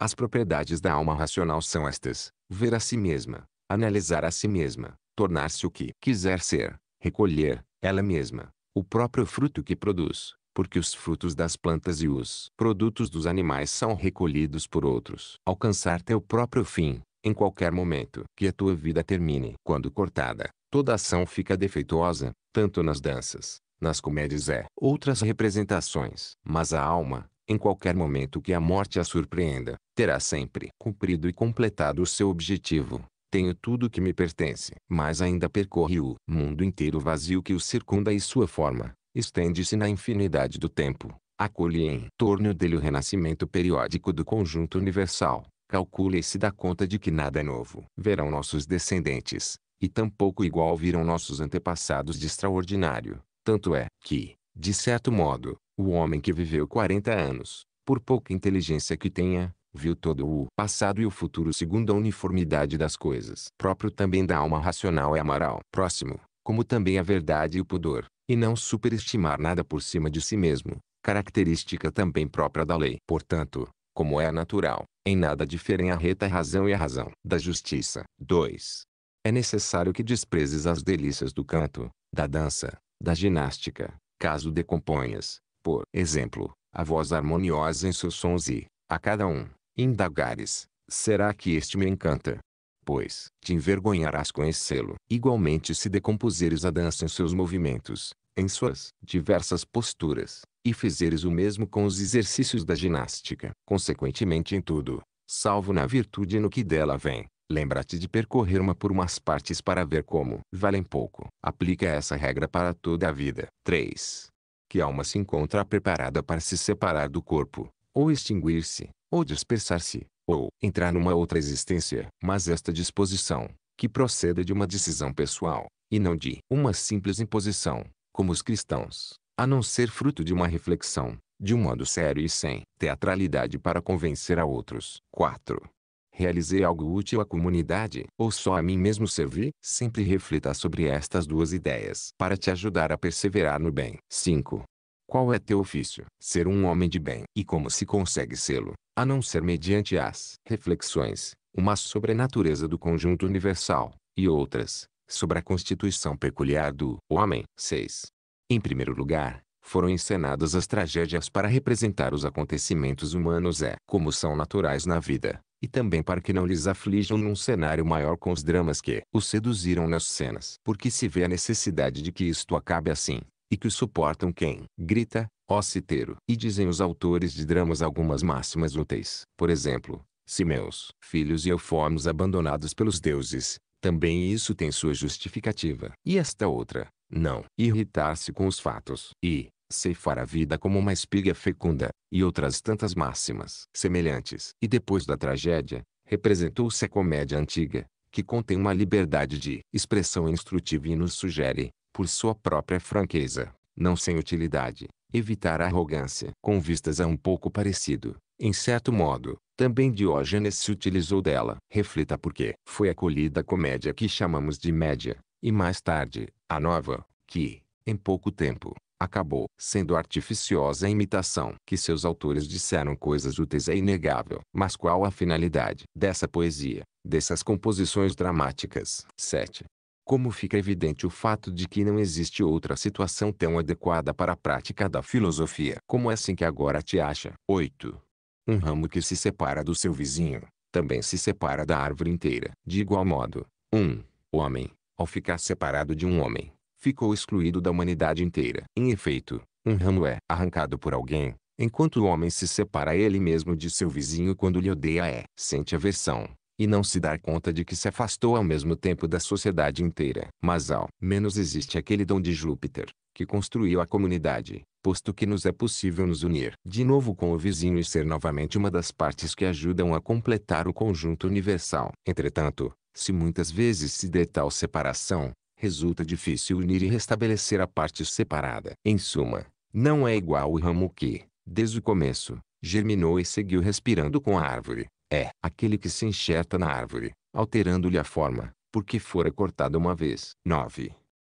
As propriedades da alma racional são estas, ver a si mesma, analisar a si mesma, tornar-se o que quiser ser, recolher, ela mesma, o próprio fruto que produz, porque os frutos das plantas e os produtos dos animais são recolhidos por outros. Alcançar teu próprio fim, em qualquer momento que a tua vida termine. Quando cortada, toda ação fica defeituosa, tanto nas danças, nas comédias é outras representações. Mas a alma, em qualquer momento que a morte a surpreenda, terá sempre cumprido e completado o seu objetivo. Tenho tudo que me pertence, mas ainda percorre o mundo inteiro vazio que o circunda e sua forma, estende-se na infinidade do tempo. Acolhe em torno dele o renascimento periódico do conjunto universal. Calcule e se dá conta de que nada é novo. Verão nossos descendentes, e tampouco igual viram nossos antepassados de extraordinário. Tanto é que, de certo modo, o homem que viveu 40 anos, por pouca inteligência que tenha, viu todo o passado e o futuro segundo a uniformidade das coisas. Próprio também da alma racional é amaral, Próximo, como também a verdade e o pudor e não superestimar nada por cima de si mesmo, característica também própria da lei. Portanto, como é natural, em nada diferem a reta razão e a razão da justiça. 2. É necessário que desprezes as delícias do canto, da dança, da ginástica, caso decomponhas, por exemplo, a voz harmoniosa em seus sons e, a cada um, indagares, será que este me encanta? pois, te envergonharás conhecê-lo. Igualmente se decompuseres a dança em seus movimentos, em suas diversas posturas, e fizeres o mesmo com os exercícios da ginástica. Consequentemente em tudo, salvo na virtude e no que dela vem, lembra-te de percorrer uma por umas partes para ver como valem pouco. Aplica essa regra para toda a vida. 3. Que alma se encontra preparada para se separar do corpo, ou extinguir-se, ou dispersar-se, ou entrar numa outra existência, mas esta disposição, que proceda de uma decisão pessoal, e não de uma simples imposição, como os cristãos, a não ser fruto de uma reflexão, de um modo sério e sem teatralidade para convencer a outros. 4. Realizei algo útil à comunidade, ou só a mim mesmo servi? Sempre reflita sobre estas duas ideias para te ajudar a perseverar no bem. 5. Qual é teu ofício? Ser um homem de bem. E como se consegue sê-lo, a não ser mediante as reflexões, umas sobre a natureza do conjunto universal, e outras, sobre a constituição peculiar do homem. 6. Em primeiro lugar, foram encenadas as tragédias para representar os acontecimentos humanos é como são naturais na vida, e também para que não lhes aflijam num cenário maior com os dramas que os seduziram nas cenas. Porque se vê a necessidade de que isto acabe assim, e que o suportam quem grita, ó citeiro. E dizem os autores de dramas algumas máximas úteis. Por exemplo, se meus filhos e eu formos abandonados pelos deuses, também isso tem sua justificativa. E esta outra, não irritar-se com os fatos e ceifar a vida como uma espiga fecunda, e outras tantas máximas semelhantes. E depois da tragédia, representou-se a comédia antiga, que contém uma liberdade de expressão instrutiva e nos sugere, por sua própria franqueza, não sem utilidade, evitar a arrogância. Com vistas a um pouco parecido, em certo modo, também Diógenes se utilizou dela. Reflita por que foi acolhida a comédia que chamamos de média, e mais tarde, a nova, que, em pouco tempo, acabou sendo artificiosa imitação que seus autores disseram coisas úteis é inegável. Mas qual a finalidade dessa poesia, dessas composições dramáticas? 7 como fica evidente o fato de que não existe outra situação tão adequada para a prática da filosofia como essa em que agora te acha. 8. Um ramo que se separa do seu vizinho, também se separa da árvore inteira. De igual modo, um homem, ao ficar separado de um homem, ficou excluído da humanidade inteira. Em efeito, um ramo é arrancado por alguém, enquanto o homem se separa ele mesmo de seu vizinho quando lhe odeia é. Sente aversão, e não se dar conta de que se afastou ao mesmo tempo da sociedade inteira. Mas ao menos existe aquele dom de Júpiter, que construiu a comunidade, posto que nos é possível nos unir de novo com o vizinho e ser novamente uma das partes que ajudam a completar o conjunto universal. Entretanto, se muitas vezes se der tal separação, resulta difícil unir e restabelecer a parte separada. Em suma, não é igual o ramo que, desde o começo, germinou e seguiu respirando com a árvore. É, aquele que se enxerta na árvore, alterando-lhe a forma, porque fora cortada uma vez. 9.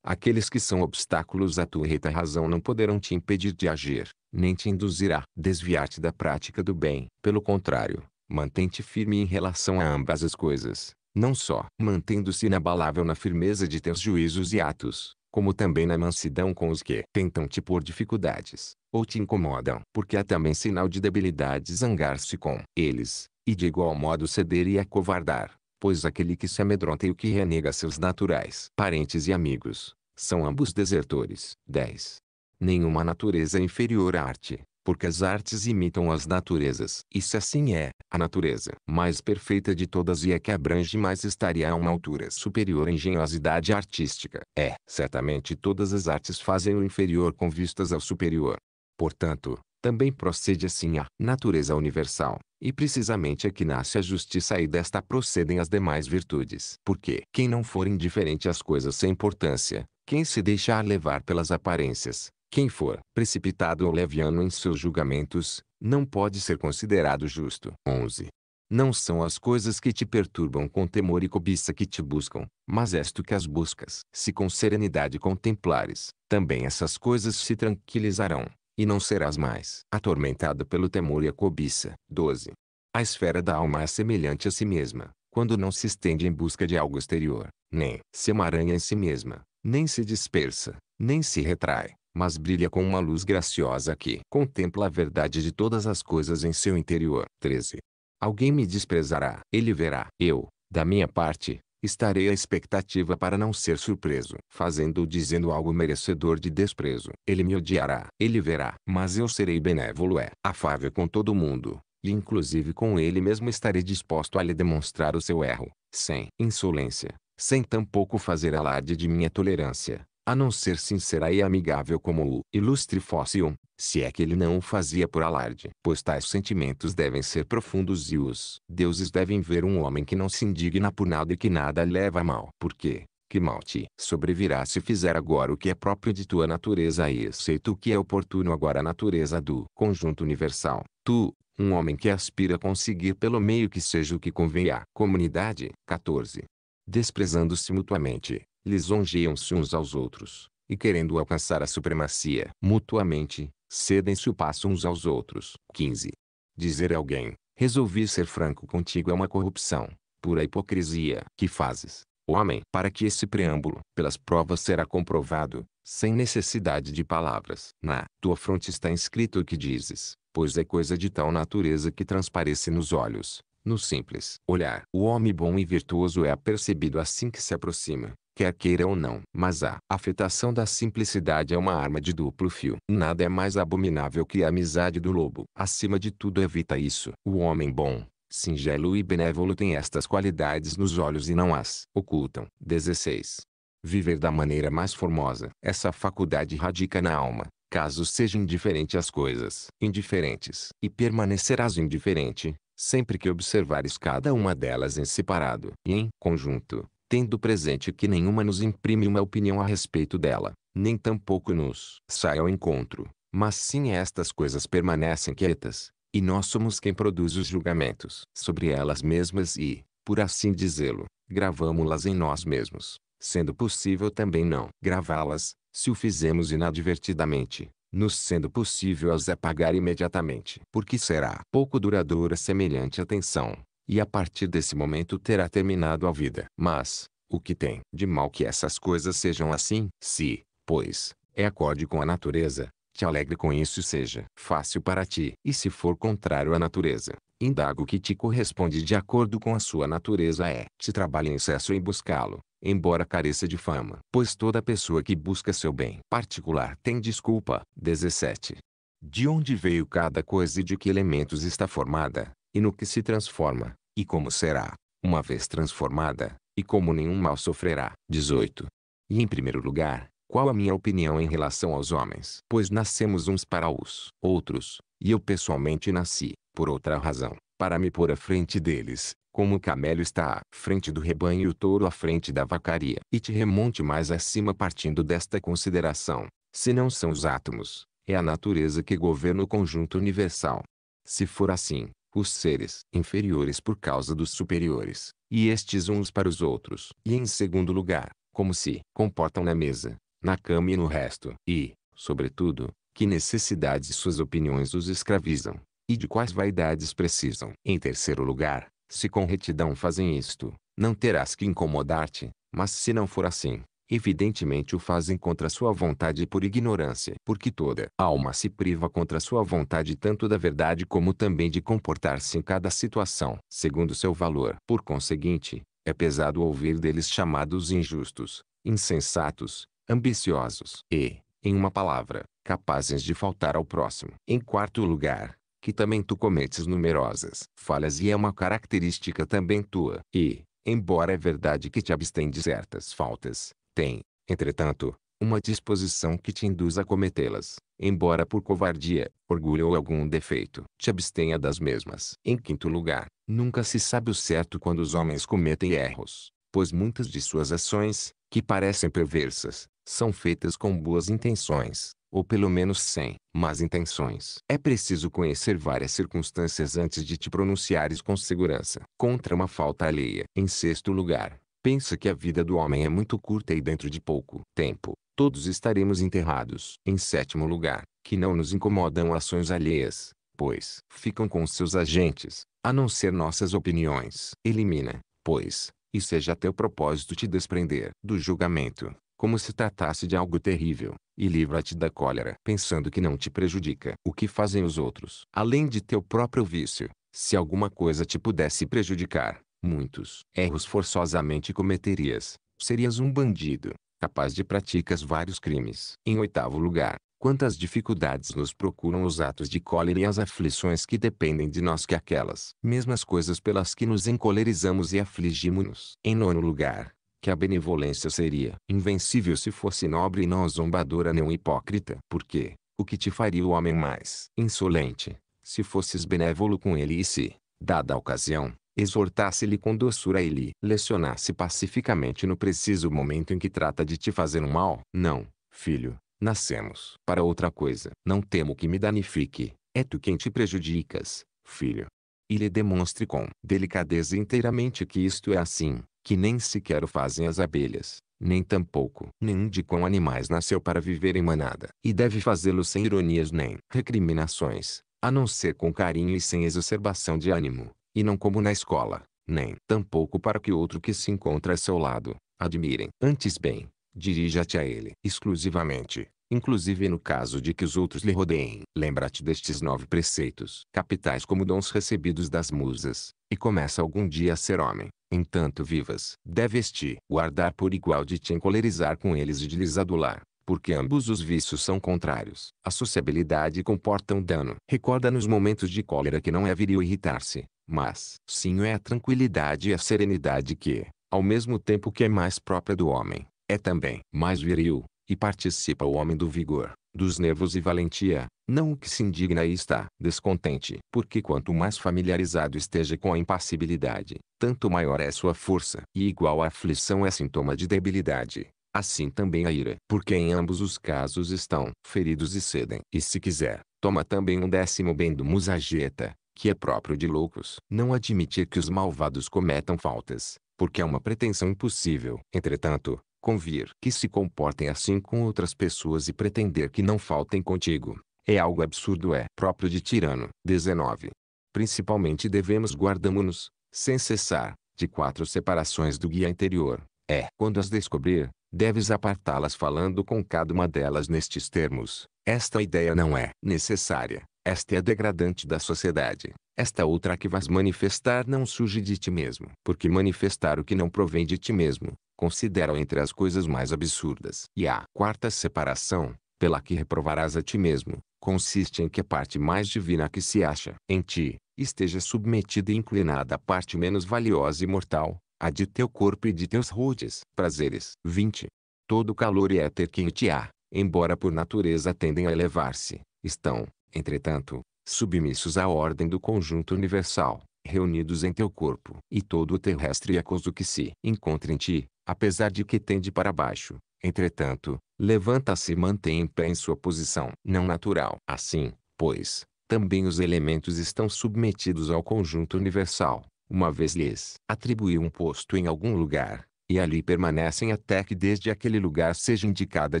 Aqueles que são obstáculos à tua reta razão não poderão te impedir de agir, nem te induzir a desviar-te da prática do bem. Pelo contrário, mantém-te firme em relação a ambas as coisas, não só mantendo-se inabalável na firmeza de teus juízos e atos, como também na mansidão com os que tentam te pôr dificuldades, ou te incomodam, porque há também sinal de debilidade zangar-se com eles, e de igual modo ceder e acovardar, pois aquele que se amedronta e o que renega seus naturais parentes e amigos, são ambos desertores. 10. Nenhuma natureza é inferior à arte, porque as artes imitam as naturezas. E se assim é, a natureza mais perfeita de todas e é que abrange mais estaria a uma altura superior à engenhosidade artística. É, certamente todas as artes fazem o inferior com vistas ao superior. Portanto, também procede assim a natureza universal, e precisamente é que nasce a justiça e desta procedem as demais virtudes. Porque quem não for indiferente às coisas sem importância, quem se deixar levar pelas aparências, quem for precipitado ou leviano em seus julgamentos, não pode ser considerado justo. 11. Não são as coisas que te perturbam com temor e cobiça que te buscam, mas és tu que as buscas. Se com serenidade contemplares, também essas coisas se tranquilizarão e não serás mais atormentado pelo temor e a cobiça. 12. A esfera da alma é semelhante a si mesma, quando não se estende em busca de algo exterior, nem se amaranha em si mesma, nem se dispersa, nem se retrai, mas brilha com uma luz graciosa que contempla a verdade de todas as coisas em seu interior. 13. Alguém me desprezará. Ele verá. Eu, da minha parte, Estarei à expectativa para não ser surpreso. Fazendo ou dizendo algo merecedor de desprezo. Ele me odiará. Ele verá. Mas eu serei benévolo é. Afável com todo mundo. E inclusive com ele mesmo estarei disposto a lhe demonstrar o seu erro. Sem insolência. Sem tampouco fazer alarde de minha tolerância a não ser sincera e amigável como o ilustre fóssil, se é que ele não o fazia por alarde. Pois tais sentimentos devem ser profundos e os deuses devem ver um homem que não se indigna por nada e que nada leva a mal. Porque, que mal te sobrevirá se fizer agora o que é próprio de tua natureza e aceito o que é oportuno agora a natureza do conjunto universal. Tu, um homem que aspira a conseguir pelo meio que seja o que convém à comunidade. 14. Desprezando-se mutuamente, lisonjeiam-se uns aos outros, e querendo alcançar a supremacia mutuamente, cedem-se o passo uns aos outros. 15. Dizer a alguém, resolvi ser franco contigo é uma corrupção, pura hipocrisia. Que fazes, homem? Para que esse preâmbulo, pelas provas será comprovado, sem necessidade de palavras. Na tua fronte está escrito o que dizes, pois é coisa de tal natureza que transparece nos olhos, no simples olhar. O homem bom e virtuoso é apercebido assim que se aproxima, quer queira ou não. Mas a afetação da simplicidade é uma arma de duplo fio. Nada é mais abominável que a amizade do lobo. Acima de tudo evita isso. O homem bom, singelo e benévolo tem estas qualidades nos olhos e não as ocultam. 16. Viver da maneira mais formosa. Essa faculdade radica na alma, caso seja indiferente às coisas indiferentes. E permanecerás indiferente, sempre que observares cada uma delas em separado e em conjunto tendo presente que nenhuma nos imprime uma opinião a respeito dela, nem tampouco nos sai ao encontro, mas sim estas coisas permanecem quietas, e nós somos quem produz os julgamentos sobre elas mesmas e, por assim dizê-lo, gravamo las em nós mesmos, sendo possível também não gravá-las, se o fizemos inadvertidamente, nos sendo possível as apagar imediatamente, porque será pouco duradoura semelhante atenção, e a partir desse momento terá terminado a vida. Mas, o que tem de mal que essas coisas sejam assim? Se, pois, é acorde com a natureza, te alegre com isso e seja fácil para ti. E se for contrário à natureza, indago que te corresponde de acordo com a sua natureza é. Te trabalhe em excesso em buscá-lo, embora careça de fama. Pois toda pessoa que busca seu bem particular tem desculpa. 17. De onde veio cada coisa e de que elementos está formada, e no que se transforma, e como será, uma vez transformada, e como nenhum mal sofrerá. 18. E em primeiro lugar, qual a minha opinião em relação aos homens? Pois nascemos uns para os outros, e eu pessoalmente nasci, por outra razão, para me pôr à frente deles, como o camelo está à frente do rebanho e o touro à frente da vacaria. E te remonte mais acima partindo desta consideração, se não são os átomos, é a natureza que governa o conjunto universal. Se for assim, os seres inferiores por causa dos superiores, e estes uns para os outros. E em segundo lugar, como se comportam na mesa, na cama e no resto. E, sobretudo, que necessidades suas opiniões os escravizam, e de quais vaidades precisam. Em terceiro lugar, se com retidão fazem isto, não terás que incomodar-te, mas se não for assim, evidentemente o fazem contra sua vontade por ignorância. Porque toda alma se priva contra sua vontade tanto da verdade como também de comportar-se em cada situação, segundo seu valor. Por conseguinte, é pesado ouvir deles chamados injustos, insensatos, ambiciosos e, em uma palavra, capazes de faltar ao próximo. Em quarto lugar, que também tu cometes numerosas falhas e é uma característica também tua. E, embora é verdade que te abstém de certas faltas, tem, entretanto, uma disposição que te induz a cometê-las, embora por covardia, orgulho ou algum defeito, te abstenha das mesmas. Em quinto lugar, nunca se sabe o certo quando os homens cometem erros, pois muitas de suas ações, que parecem perversas, são feitas com boas intenções, ou pelo menos sem más intenções. É preciso conhecer várias circunstâncias antes de te pronunciares com segurança contra uma falta alheia. Em sexto lugar, Pensa que a vida do homem é muito curta e dentro de pouco tempo, todos estaremos enterrados. Em sétimo lugar, que não nos incomodam ações alheias, pois ficam com seus agentes, a não ser nossas opiniões. Elimina, pois, e seja teu propósito te desprender do julgamento, como se tratasse de algo terrível, e livra-te da cólera, pensando que não te prejudica o que fazem os outros, além de teu próprio vício. Se alguma coisa te pudesse prejudicar, muitos erros forçosamente cometerias. Serias um bandido, capaz de práticas vários crimes. Em oitavo lugar, quantas dificuldades nos procuram os atos de cólera e as aflições que dependem de nós que aquelas mesmas coisas pelas que nos encolerizamos e afligimos-nos. Em nono lugar, que a benevolência seria invencível se fosse nobre e não zombadora nem hipócrita. Porque, o que te faria o homem mais insolente, se fosses benévolo com ele e se, dada a ocasião, exortasse-lhe com doçura e lhe lecionasse pacificamente no preciso momento em que trata de te fazer um mal. Não, filho, nascemos para outra coisa. Não temo que me danifique, é tu quem te prejudicas, filho. E lhe demonstre com delicadeza inteiramente que isto é assim, que nem sequer o fazem as abelhas, nem tampouco nenhum de quão animais nasceu para viver em manada. E deve fazê-lo sem ironias nem recriminações, a não ser com carinho e sem exacerbação de ânimo e não como na escola, nem tampouco para que outro que se encontra a seu lado, admirem. Antes bem, dirija-te a ele exclusivamente, inclusive no caso de que os outros lhe rodeiem. Lembra-te destes nove preceitos, capitais como dons recebidos das musas, e começa algum dia a ser homem. Entanto vivas, deves-te guardar por igual de te encolerizar com eles e de lhes adular, porque ambos os vícios são contrários. A sociabilidade comporta um dano. Recorda nos momentos de cólera que não é viril irritar-se, mas, sim é a tranquilidade e a serenidade que, ao mesmo tempo que é mais própria do homem, é também mais viril, e participa o homem do vigor, dos nervos e valentia, não o que se indigna e está descontente. Porque quanto mais familiarizado esteja com a impassibilidade, tanto maior é sua força. E igual a aflição é sintoma de debilidade. Assim também a ira, porque em ambos os casos estão feridos e cedem. E se quiser, toma também um décimo bem do musageta, que é próprio de loucos não admitir que os malvados cometam faltas, porque é uma pretensão impossível. Entretanto, convir que se comportem assim com outras pessoas e pretender que não faltem contigo, é algo absurdo é próprio de tirano. 19. Principalmente devemos guardamo-nos, sem cessar, de quatro separações do guia interior. É, quando as descobrir, deves apartá-las falando com cada uma delas nestes termos. Esta ideia não é necessária esta é degradante da sociedade. Esta outra que vas manifestar não surge de ti mesmo. Porque manifestar o que não provém de ti mesmo, considera entre as coisas mais absurdas. E a quarta separação, pela que reprovarás a ti mesmo, consiste em que a parte mais divina que se acha em ti, esteja submetida e inclinada à parte menos valiosa e mortal, a de teu corpo e de teus rudes prazeres. 20. Todo calor e éter que em ti há, embora por natureza tendem a elevar-se, estão, entretanto, submissos à ordem do conjunto universal, reunidos em teu corpo. E todo o terrestre e é aquoso que se encontra em ti, apesar de que tende para baixo, entretanto, levanta-se e mantém em pé em sua posição não natural. Assim, pois, também os elementos estão submetidos ao conjunto universal, uma vez lhes atribuiu um posto em algum lugar, e ali permanecem até que desde aquele lugar seja indicada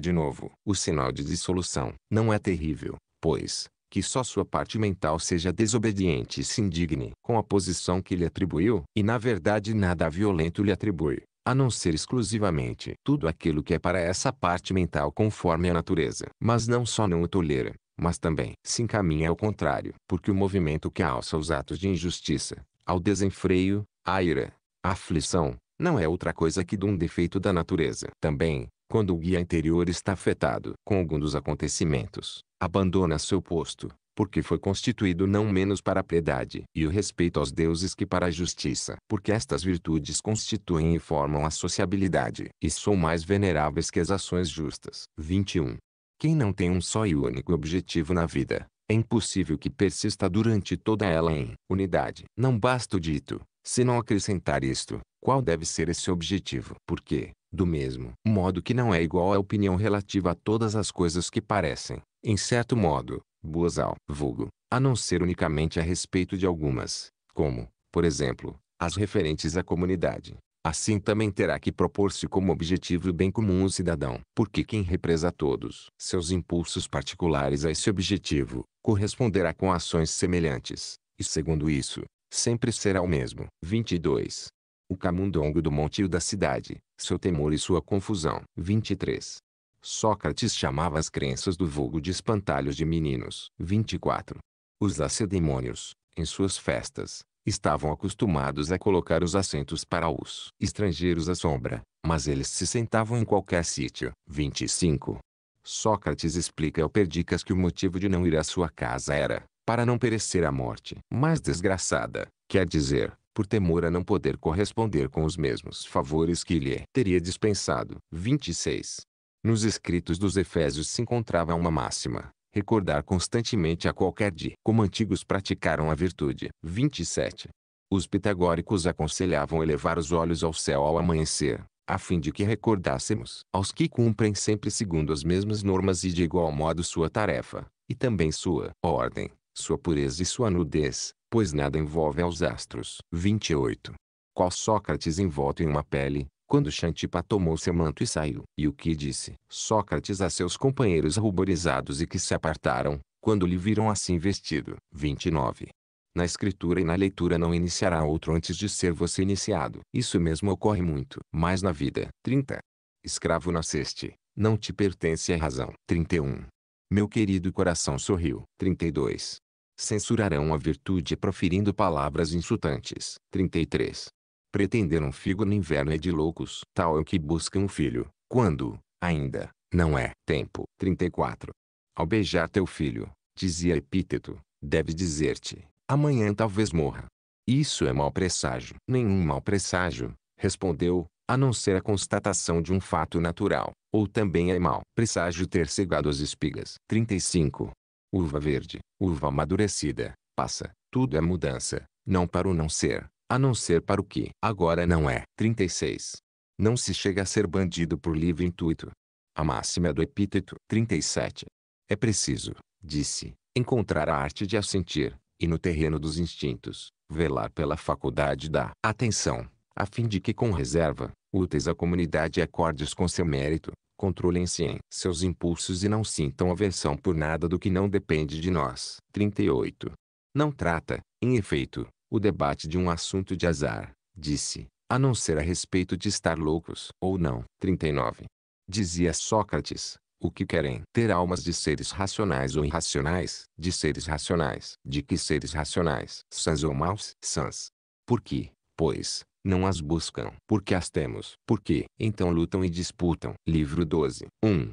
de novo. O sinal de dissolução não é terrível, pois, que só sua parte mental seja desobediente e se indigne com a posição que lhe atribuiu, e na verdade nada violento lhe atribui, a não ser exclusivamente tudo aquilo que é para essa parte mental conforme a natureza. Mas não só não o tolera, mas também se encaminha ao contrário, porque o movimento que alça os atos de injustiça, ao desenfreio, à ira, à aflição, não é outra coisa que de um defeito da natureza. Também, quando o guia interior está afetado com algum dos acontecimentos, abandona seu posto, porque foi constituído não menos para a piedade e o respeito aos deuses que para a justiça, porque estas virtudes constituem e formam a sociabilidade, e são mais veneráveis que as ações justas. 21. Quem não tem um só e único objetivo na vida, é impossível que persista durante toda ela em unidade. Não basta o dito, se não acrescentar isto, qual deve ser esse objetivo? Porque, do mesmo modo que não é igual a opinião relativa a todas as coisas que parecem, em certo modo, boas ao vulgo, a não ser unicamente a respeito de algumas, como, por exemplo, as referentes à comunidade. Assim também terá que propor-se como objetivo o bem comum o cidadão, porque quem represa todos seus impulsos particulares a esse objetivo, corresponderá com ações semelhantes, e segundo isso, sempre será o mesmo. 22 o camundongo do monte o da cidade, seu temor e sua confusão. 23. Sócrates chamava as crenças do vulgo de espantalhos de meninos. 24. Os lacedemônios, em suas festas, estavam acostumados a colocar os assentos para os estrangeiros à sombra, mas eles se sentavam em qualquer sítio. 25. Sócrates explica ao Perdicas que o motivo de não ir à sua casa era, para não perecer a morte mais desgraçada, quer dizer, por temor a não poder corresponder com os mesmos favores que lhe teria dispensado. 26. Nos escritos dos Efésios se encontrava uma máxima, recordar constantemente a qualquer dia como antigos praticaram a virtude. 27. Os pitagóricos aconselhavam elevar os olhos ao céu ao amanhecer, a fim de que recordássemos aos que cumprem sempre segundo as mesmas normas e de igual modo sua tarefa, e também sua ordem, sua pureza e sua nudez, pois nada envolve aos astros. 28. Qual Sócrates envolto em uma pele, quando Xantipa tomou seu manto e saiu. E o que disse? Sócrates a seus companheiros ruborizados e que se apartaram, quando lhe viram assim vestido. 29. Na escritura e na leitura não iniciará outro antes de ser você iniciado. Isso mesmo ocorre muito. Mas na vida. 30. Escravo nasceste, não te pertence a razão. 31. Meu querido coração sorriu. 32 censurarão a virtude proferindo palavras insultantes. 33. Pretender um figo no inverno é de loucos. Tal é o que busca um filho, quando, ainda, não é tempo. 34. Ao beijar teu filho, dizia Epíteto, deve dizer-te, amanhã talvez morra. Isso é mau presságio. Nenhum mau presságio, respondeu, a não ser a constatação de um fato natural, ou também é mau presságio ter cegado as espigas. 35 uva verde, uva amadurecida, passa, tudo é mudança, não para o não ser, a não ser para o que agora não é. 36. Não se chega a ser bandido por livre intuito. A máxima é do epíteto 37. É preciso, disse, encontrar a arte de assentir, e no terreno dos instintos, velar pela faculdade da atenção, a fim de que com reserva, úteis à comunidade acordes com seu mérito, Controlem-se em seus impulsos e não sintam aversão por nada do que não depende de nós. 38. Não trata, em efeito, o debate de um assunto de azar, disse, a não ser a respeito de estar loucos ou não. 39. Dizia Sócrates, o que querem? Ter almas de seres racionais ou irracionais? De seres racionais. De que seres racionais? Sãs ou maus? Sãs. Por que, pois, não as buscam, porque as temos. Porque, então lutam e disputam. Livro 12. 1.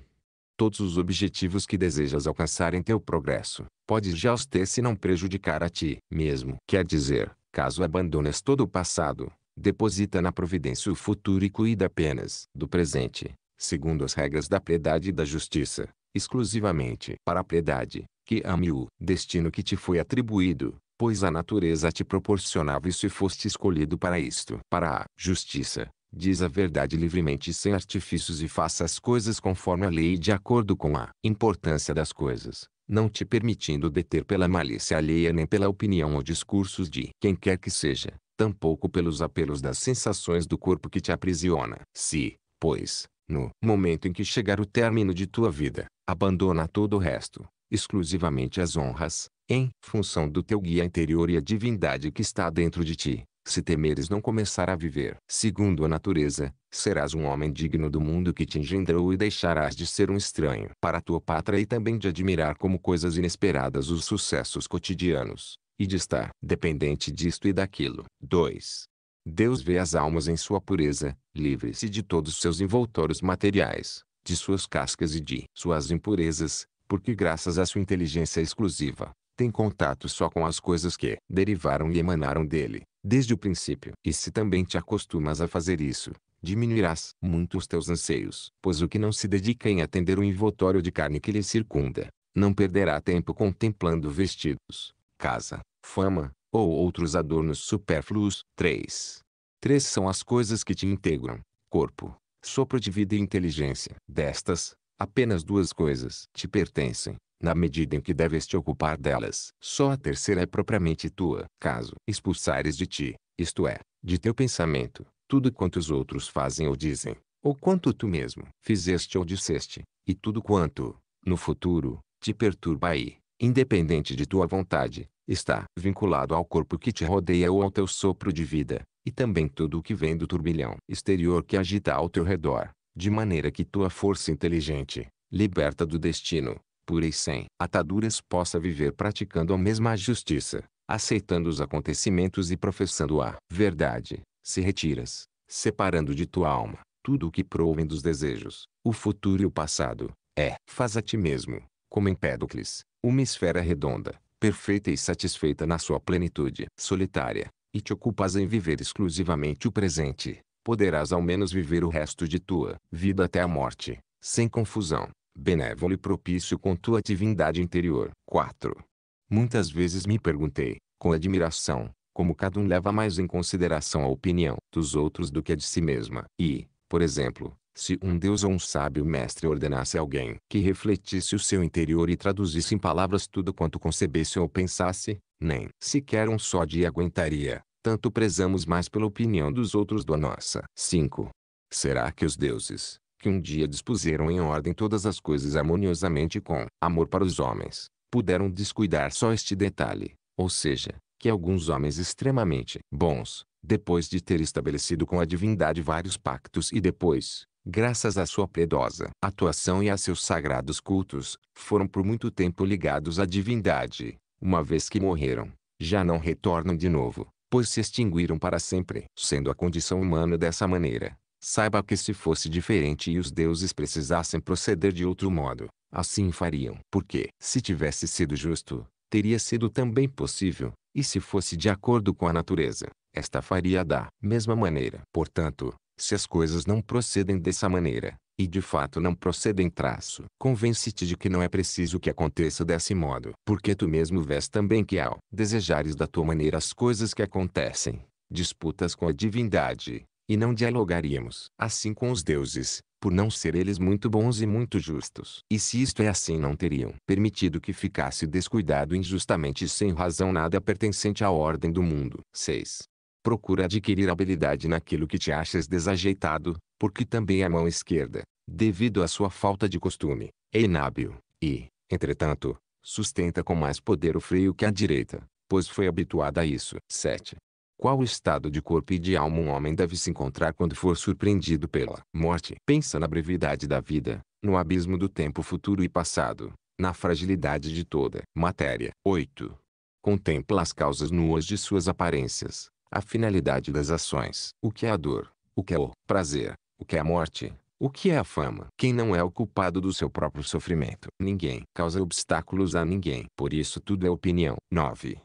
Todos os objetivos que desejas alcançar em teu progresso, podes já os ter se não prejudicar a ti mesmo. Quer dizer, caso abandones todo o passado, deposita na providência o futuro e cuida apenas do presente, segundo as regras da piedade e da justiça, exclusivamente para a piedade, que ame o destino que te foi atribuído, pois a natureza te proporcionava isso e foste escolhido para isto. Para a justiça, diz a verdade livremente sem artifícios e faça as coisas conforme a lei e de acordo com a importância das coisas, não te permitindo deter pela malícia alheia nem pela opinião ou discursos de quem quer que seja, tampouco pelos apelos das sensações do corpo que te aprisiona. Se, pois, no momento em que chegar o término de tua vida, abandona todo o resto, exclusivamente as honras, em função do teu guia interior e a divindade que está dentro de ti. Se temeres não começar a viver segundo a natureza, serás um homem digno do mundo que te engendrou e deixarás de ser um estranho para a tua pátria e também de admirar como coisas inesperadas os sucessos cotidianos, e de estar dependente disto e daquilo. 2. Deus vê as almas em sua pureza, livre-se de todos seus envoltórios materiais, de suas cascas e de suas impurezas, porque graças à sua inteligência exclusiva, tem contato só com as coisas que derivaram e emanaram dele, desde o princípio. E se também te acostumas a fazer isso, diminuirás muito os teus anseios. Pois o que não se dedica em atender o envoltório de carne que lhe circunda, não perderá tempo contemplando vestidos, casa, fama, ou outros adornos supérfluos. 3. Três são as coisas que te integram, corpo, sopro de vida e inteligência. Destas, apenas duas coisas te pertencem, na medida em que deves te ocupar delas. Só a terceira é propriamente tua. Caso expulsares de ti, isto é, de teu pensamento, tudo quanto os outros fazem ou dizem, ou quanto tu mesmo fizeste ou disseste, e tudo quanto, no futuro, te perturba aí, independente de tua vontade, está vinculado ao corpo que te rodeia ou ao teu sopro de vida, e também tudo o que vem do turbilhão exterior que agita ao teu redor, de maneira que tua força inteligente, liberta do destino, pura e sem ataduras possa viver praticando a mesma justiça, aceitando os acontecimentos e professando a verdade, se retiras, separando de tua alma, tudo o que provém dos desejos, o futuro e o passado, é, faz a ti mesmo, como Empédocles, uma esfera redonda, perfeita e satisfeita na sua plenitude, solitária, e te ocupas em viver exclusivamente o presente, poderás ao menos viver o resto de tua vida até a morte, sem confusão, benévolo e propício com tua divindade interior. 4. Muitas vezes me perguntei, com admiração, como cada um leva mais em consideração a opinião dos outros do que a de si mesma. E, por exemplo, se um Deus ou um sábio mestre ordenasse a alguém que refletisse o seu interior e traduzisse em palavras tudo quanto concebesse ou pensasse, nem sequer um só dia aguentaria, tanto prezamos mais pela opinião dos outros do a nossa. 5. Será que os deuses, que um dia dispuseram em ordem todas as coisas harmoniosamente com amor para os homens, puderam descuidar só este detalhe, ou seja, que alguns homens extremamente bons, depois de ter estabelecido com a divindade vários pactos e depois, graças à sua piedosa atuação e a seus sagrados cultos, foram por muito tempo ligados à divindade, uma vez que morreram, já não retornam de novo, pois se extinguiram para sempre. Sendo a condição humana dessa maneira, Saiba que se fosse diferente e os deuses precisassem proceder de outro modo, assim fariam. Porque, se tivesse sido justo, teria sido também possível, e se fosse de acordo com a natureza, esta faria da mesma maneira. Portanto, se as coisas não procedem dessa maneira, e de fato não procedem traço, convence-te de que não é preciso que aconteça desse modo, porque tu mesmo vês também que ao desejares da tua maneira as coisas que acontecem, disputas com a divindade, e não dialogaríamos, assim com os deuses, por não ser eles muito bons e muito justos. E se isto é assim não teriam permitido que ficasse descuidado injustamente e sem razão nada pertencente à ordem do mundo. 6. Procura adquirir habilidade naquilo que te achas desajeitado, porque também a é mão esquerda, devido à sua falta de costume, é inábil, e, entretanto, sustenta com mais poder o freio que a direita, pois foi habituada a isso. 7. Qual o estado de corpo e de alma um homem deve se encontrar quando for surpreendido pela morte? Pensa na brevidade da vida, no abismo do tempo futuro e passado, na fragilidade de toda matéria. 8. Contempla as causas nuas de suas aparências, a finalidade das ações. O que é a dor? O que é o prazer? O que é a morte? O que é a fama? Quem não é o culpado do seu próprio sofrimento? Ninguém causa obstáculos a ninguém. Por isso tudo é opinião. 9.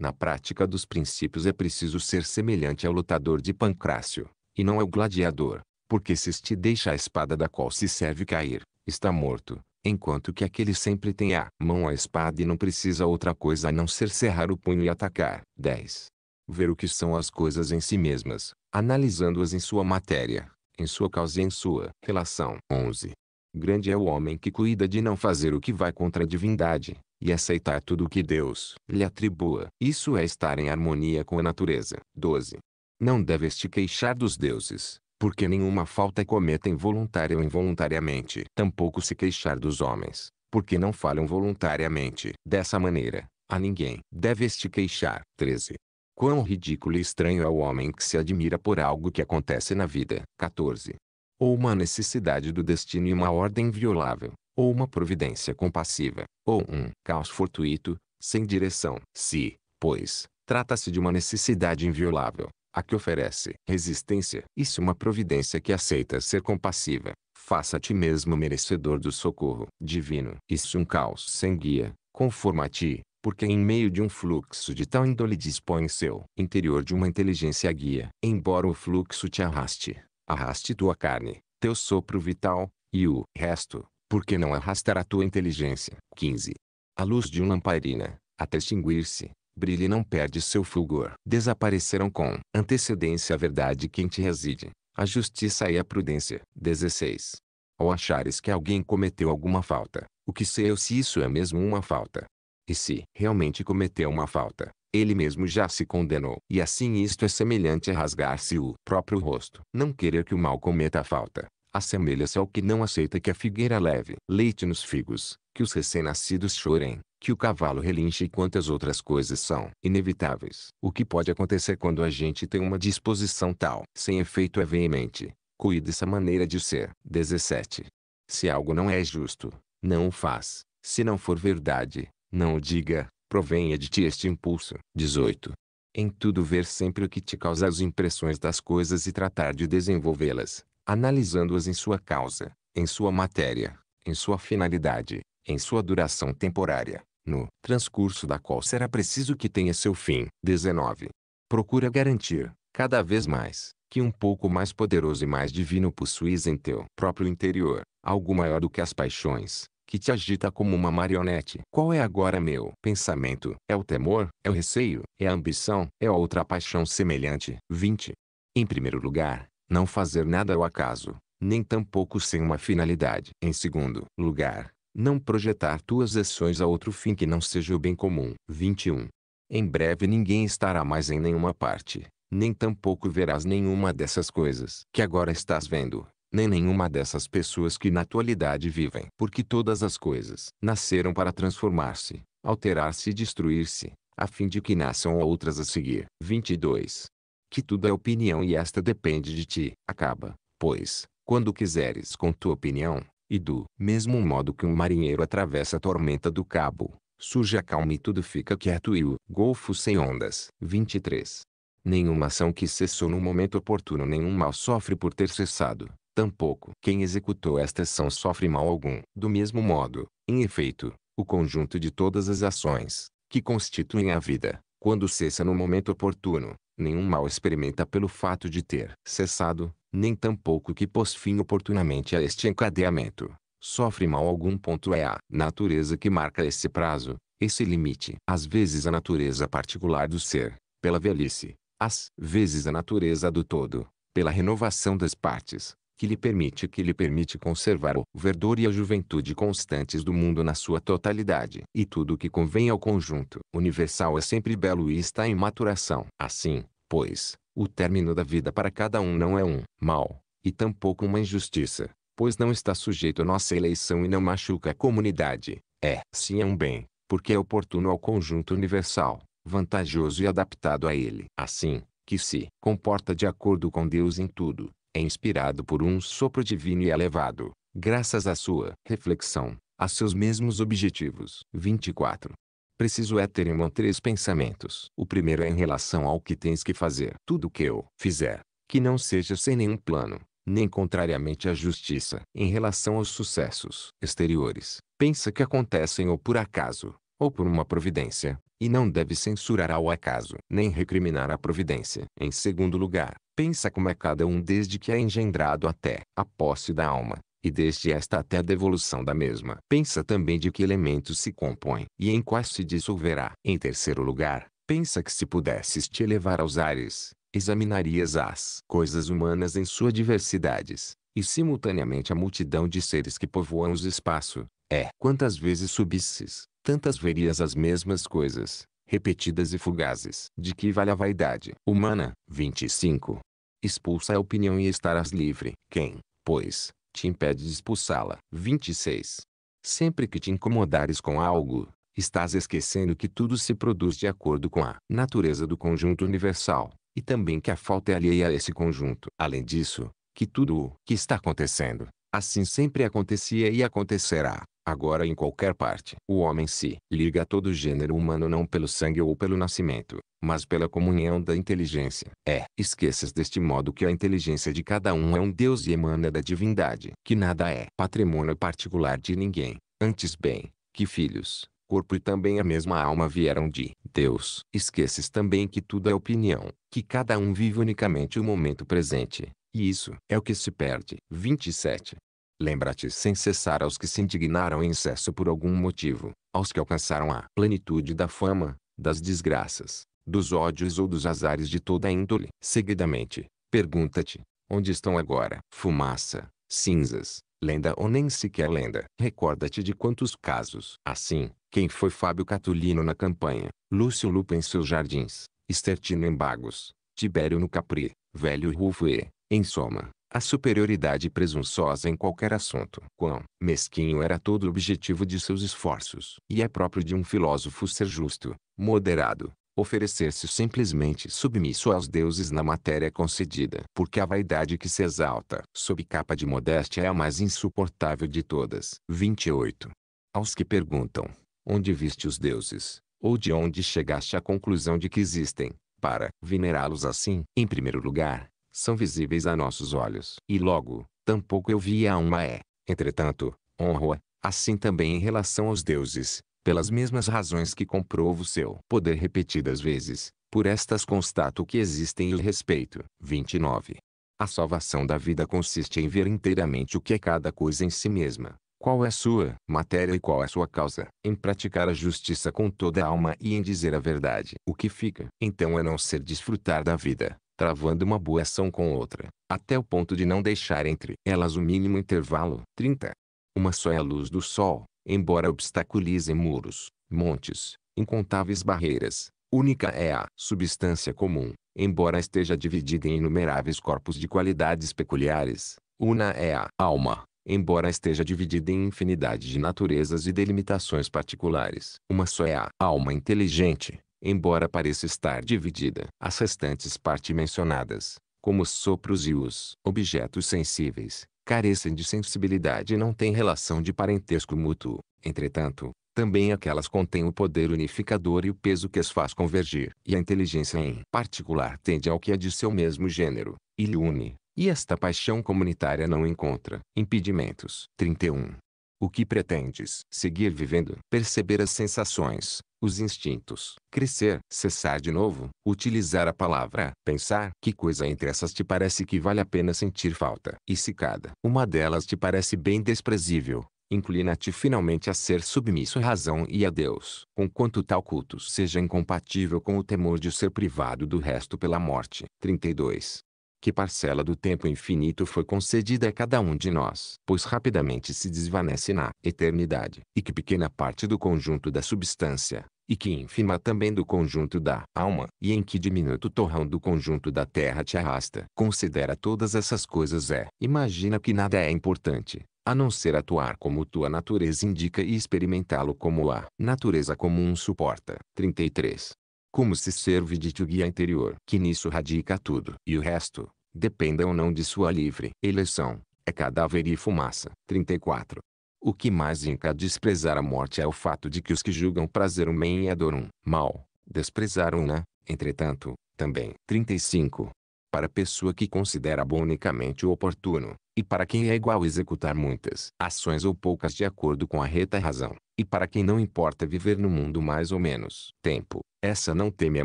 Na prática dos princípios é preciso ser semelhante ao lutador de Pancrácio, e não ao gladiador, porque se este deixa a espada da qual se serve cair, está morto, enquanto que aquele sempre tem a mão à espada e não precisa outra coisa a não ser cerrar o punho e atacar. 10. Ver o que são as coisas em si mesmas, analisando-as em sua matéria, em sua causa e em sua relação. 11. Grande é o homem que cuida de não fazer o que vai contra a divindade, e aceitar tudo o que Deus lhe atribua. Isso é estar em harmonia com a natureza. 12. Não deves te queixar dos deuses, porque nenhuma falta cometem voluntária ou involuntariamente. Tampouco se queixar dos homens, porque não falham voluntariamente. Dessa maneira, a ninguém deves te queixar. 13. Quão ridículo e estranho é o homem que se admira por algo que acontece na vida. 14. Ou uma necessidade do destino e uma ordem inviolável, ou uma providência compassiva, ou um caos fortuito, sem direção. Se, pois, trata-se de uma necessidade inviolável, a que oferece resistência, e se uma providência que aceita ser compassiva, faça a ti mesmo merecedor do socorro divino, e se um caos sem guia, conforma a ti, porque em meio de um fluxo de tal índole dispõe seu interior de uma inteligência guia, embora o fluxo te arraste, arraste tua carne, teu sopro vital, e o resto, por que não arrastar a tua inteligência? 15. A luz de uma lamparina, até extinguir-se, brilha e não perde seu fulgor. Desapareceram com antecedência a verdade que em ti reside, a justiça e a prudência. 16. Ao achares que alguém cometeu alguma falta, o que sei eu se isso é mesmo uma falta? E se realmente cometeu uma falta, ele mesmo já se condenou. E assim isto é semelhante a rasgar-se o próprio rosto. Não querer que o mal cometa a falta, assemelha-se ao que não aceita que a figueira leve leite nos figos, que os recém-nascidos chorem, que o cavalo relinche e quantas outras coisas são inevitáveis. O que pode acontecer quando a gente tem uma disposição tal? Sem efeito é veemente. Cuide essa maneira de ser. 17. Se algo não é justo, não o faz. Se não for verdade, não o diga. Provenha de ti este impulso. 18. Em tudo ver sempre o que te causa as impressões das coisas e tratar de desenvolvê-las analisando-as em sua causa, em sua matéria, em sua finalidade, em sua duração temporária, no transcurso da qual será preciso que tenha seu fim. 19. Procura garantir, cada vez mais, que um pouco mais poderoso e mais divino possuis em teu próprio interior, algo maior do que as paixões, que te agita como uma marionete. Qual é agora meu pensamento? É o temor? É o receio? É a ambição? É outra paixão semelhante? 20. Em primeiro lugar, não fazer nada ao acaso, nem tampouco sem uma finalidade. Em segundo lugar, não projetar tuas ações a outro fim que não seja o bem comum. 21. Em breve ninguém estará mais em nenhuma parte, nem tampouco verás nenhuma dessas coisas que agora estás vendo, nem nenhuma dessas pessoas que na atualidade vivem. Porque todas as coisas nasceram para transformar-se, alterar-se e destruir-se, a fim de que nasçam outras a seguir. 22 que tudo é opinião e esta depende de ti. Acaba, pois, quando quiseres com tua opinião, e do mesmo modo que um marinheiro atravessa a tormenta do cabo, surge a calma e tudo fica quieto e o golfo sem ondas. 23. Nenhuma ação que cessou no momento oportuno nenhum mal sofre por ter cessado, tampouco quem executou esta ação sofre mal algum. Do mesmo modo, em efeito, o conjunto de todas as ações, que constituem a vida, quando cessa no momento oportuno, Nenhum mal experimenta pelo fato de ter cessado, nem tampouco que pôs fim oportunamente a este encadeamento. Sofre mal algum ponto é a natureza que marca esse prazo, esse limite. Às vezes a natureza particular do ser, pela velhice, às vezes a natureza do todo, pela renovação das partes, que lhe permite que lhe permite conservar o verdor e a juventude constantes do mundo na sua totalidade. E tudo o que convém ao conjunto universal é sempre belo e está em maturação. Assim, pois, o término da vida para cada um não é um mal, e tampouco uma injustiça, pois não está sujeito à nossa eleição e não machuca a comunidade. É, sim, é um bem, porque é oportuno ao conjunto universal, vantajoso e adaptado a ele. Assim, que se comporta de acordo com Deus em tudo, é inspirado por um sopro divino e é levado, graças à sua reflexão, a seus mesmos objetivos. 24. Preciso é ter em mão três pensamentos. O primeiro é em relação ao que tens que fazer. Tudo o que eu fizer, que não seja sem nenhum plano, nem contrariamente à justiça. Em relação aos sucessos exteriores, pensa que acontecem ou por acaso, ou por uma providência, e não deve censurar ao acaso, nem recriminar a providência. Em segundo lugar, pensa como é cada um desde que é engendrado até a posse da alma, e desde esta até a devolução da mesma. Pensa também de que elementos se compõe e em quais se dissolverá. Em terceiro lugar, pensa que se pudesses te elevar aos ares, examinarias as coisas humanas em sua diversidades, e simultaneamente a multidão de seres que povoam os espaços. É, quantas vezes subisses, tantas verias as mesmas coisas, repetidas e fugazes. De que vale a vaidade humana? 25 expulsa a opinião e estarás livre. Quem, pois, te impede de expulsá-la? 26. Sempre que te incomodares com algo, estás esquecendo que tudo se produz de acordo com a natureza do conjunto universal, e também que a falta é alheia a esse conjunto. Além disso, que tudo o que está acontecendo, assim sempre acontecia e acontecerá, agora em qualquer parte. O homem se liga a todo gênero humano não pelo sangue ou pelo nascimento, mas pela comunhão da inteligência. É, esqueças deste modo que a inteligência de cada um é um Deus e emana da divindade, que nada é patrimônio particular de ninguém, antes bem, que filhos, corpo e também a mesma alma vieram de Deus. Esqueces também que tudo é opinião, que cada um vive unicamente o momento presente, e isso é o que se perde. 27. Lembra-te sem cessar aos que se indignaram em excesso por algum motivo, aos que alcançaram a plenitude da fama, das desgraças, dos ódios ou dos azares de toda a índole. Seguidamente, pergunta-te, onde estão agora? Fumaça, cinzas, lenda ou nem sequer lenda. Recorda-te de quantos casos. Assim, quem foi Fábio Catulino na campanha, Lúcio Lupa em seus jardins, Estertino em Bagos, Tibério no Capri, Velho Rufo e, em soma, a superioridade presunçosa em qualquer assunto. Quão mesquinho era todo o objetivo de seus esforços. E é próprio de um filósofo ser justo, moderado, oferecer-se simplesmente submisso aos deuses na matéria concedida. Porque a vaidade que se exalta sob capa de modéstia é a mais insuportável de todas. 28. Aos que perguntam, onde viste os deuses, ou de onde chegaste à conclusão de que existem, para venerá-los assim, em primeiro lugar, são visíveis a nossos olhos. E logo, tampouco eu via a uma é. Entretanto, honro-a, assim também em relação aos deuses, pelas mesmas razões que comprovo seu poder repetidas vezes, por estas constato que existem e respeito. 29. A salvação da vida consiste em ver inteiramente o que é cada coisa em si mesma, qual é sua matéria e qual é sua causa, em praticar a justiça com toda a alma e em dizer a verdade. O que fica, então, é não ser desfrutar da vida, travando uma boa ação com outra, até o ponto de não deixar entre elas o mínimo intervalo. 30. Uma só é a luz do sol, embora obstaculize muros, montes, incontáveis barreiras. Única é a substância comum, embora esteja dividida em inumeráveis corpos de qualidades peculiares. Una é a alma, embora esteja dividida em infinidade de naturezas e delimitações particulares. Uma só é a alma inteligente, embora pareça estar dividida. As restantes partes mencionadas, como os sopros e os objetos sensíveis, carecem de sensibilidade e não têm relação de parentesco mútuo. Entretanto, também aquelas contêm o poder unificador e o peso que as faz convergir. E a inteligência em particular tende ao que é de seu mesmo gênero, e lhe une. E esta paixão comunitária não encontra impedimentos. 31. O que pretendes? Seguir vivendo? Perceber as sensações, os instintos, crescer, cessar de novo, utilizar a palavra, pensar, que coisa entre essas te parece que vale a pena sentir falta, e se cada uma delas te parece bem desprezível, inclina-te finalmente a ser submisso à razão e a Deus, conquanto tal culto seja incompatível com o temor de ser privado do resto pela morte. 32 que parcela do tempo infinito foi concedida a cada um de nós, pois rapidamente se desvanece na eternidade, e que pequena parte do conjunto da substância, e que ínfima também do conjunto da alma, e em que diminuto torrão do conjunto da terra te arrasta. Considera todas essas coisas é. Imagina que nada é importante, a não ser atuar como tua natureza indica e experimentá-lo como a natureza comum suporta. 33 como se serve de teu guia interior, que nisso radica tudo. E o resto, dependa ou não de sua livre eleição, é cadáver e fumaça. 34. O que mais inca desprezar a morte é o fato de que os que julgam prazer o bem e adoram mal, desprezaram-na, né? entretanto, também. 35. Para a pessoa que considera bom unicamente o oportuno, e para quem é igual executar muitas ações ou poucas de acordo com a reta razão, e para quem não importa viver no mundo mais ou menos tempo, essa não teme a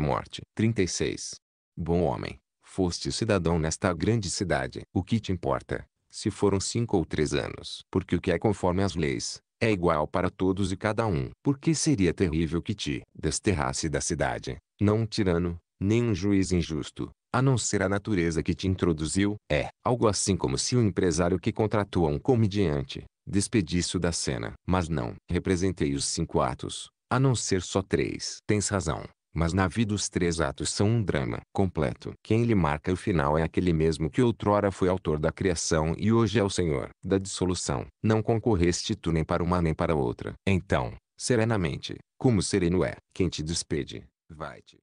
morte. 36. Bom homem, foste cidadão nesta grande cidade. O que te importa, se foram cinco ou três anos? Porque o que é conforme as leis, é igual para todos e cada um. Porque seria terrível que te desterrasse da cidade, não um tirano, nem um juiz injusto, a não ser a natureza que te introduziu. É algo assim como se o empresário que contratou um comediante, despedisse da cena. Mas não. Representei os cinco atos, a não ser só três. Tens razão. Mas na vida os três atos são um drama completo. Quem lhe marca o final é aquele mesmo que outrora foi autor da criação e hoje é o senhor da dissolução. Não concorreste tu nem para uma nem para outra. Então, serenamente, como sereno é, quem te despede, vai-te.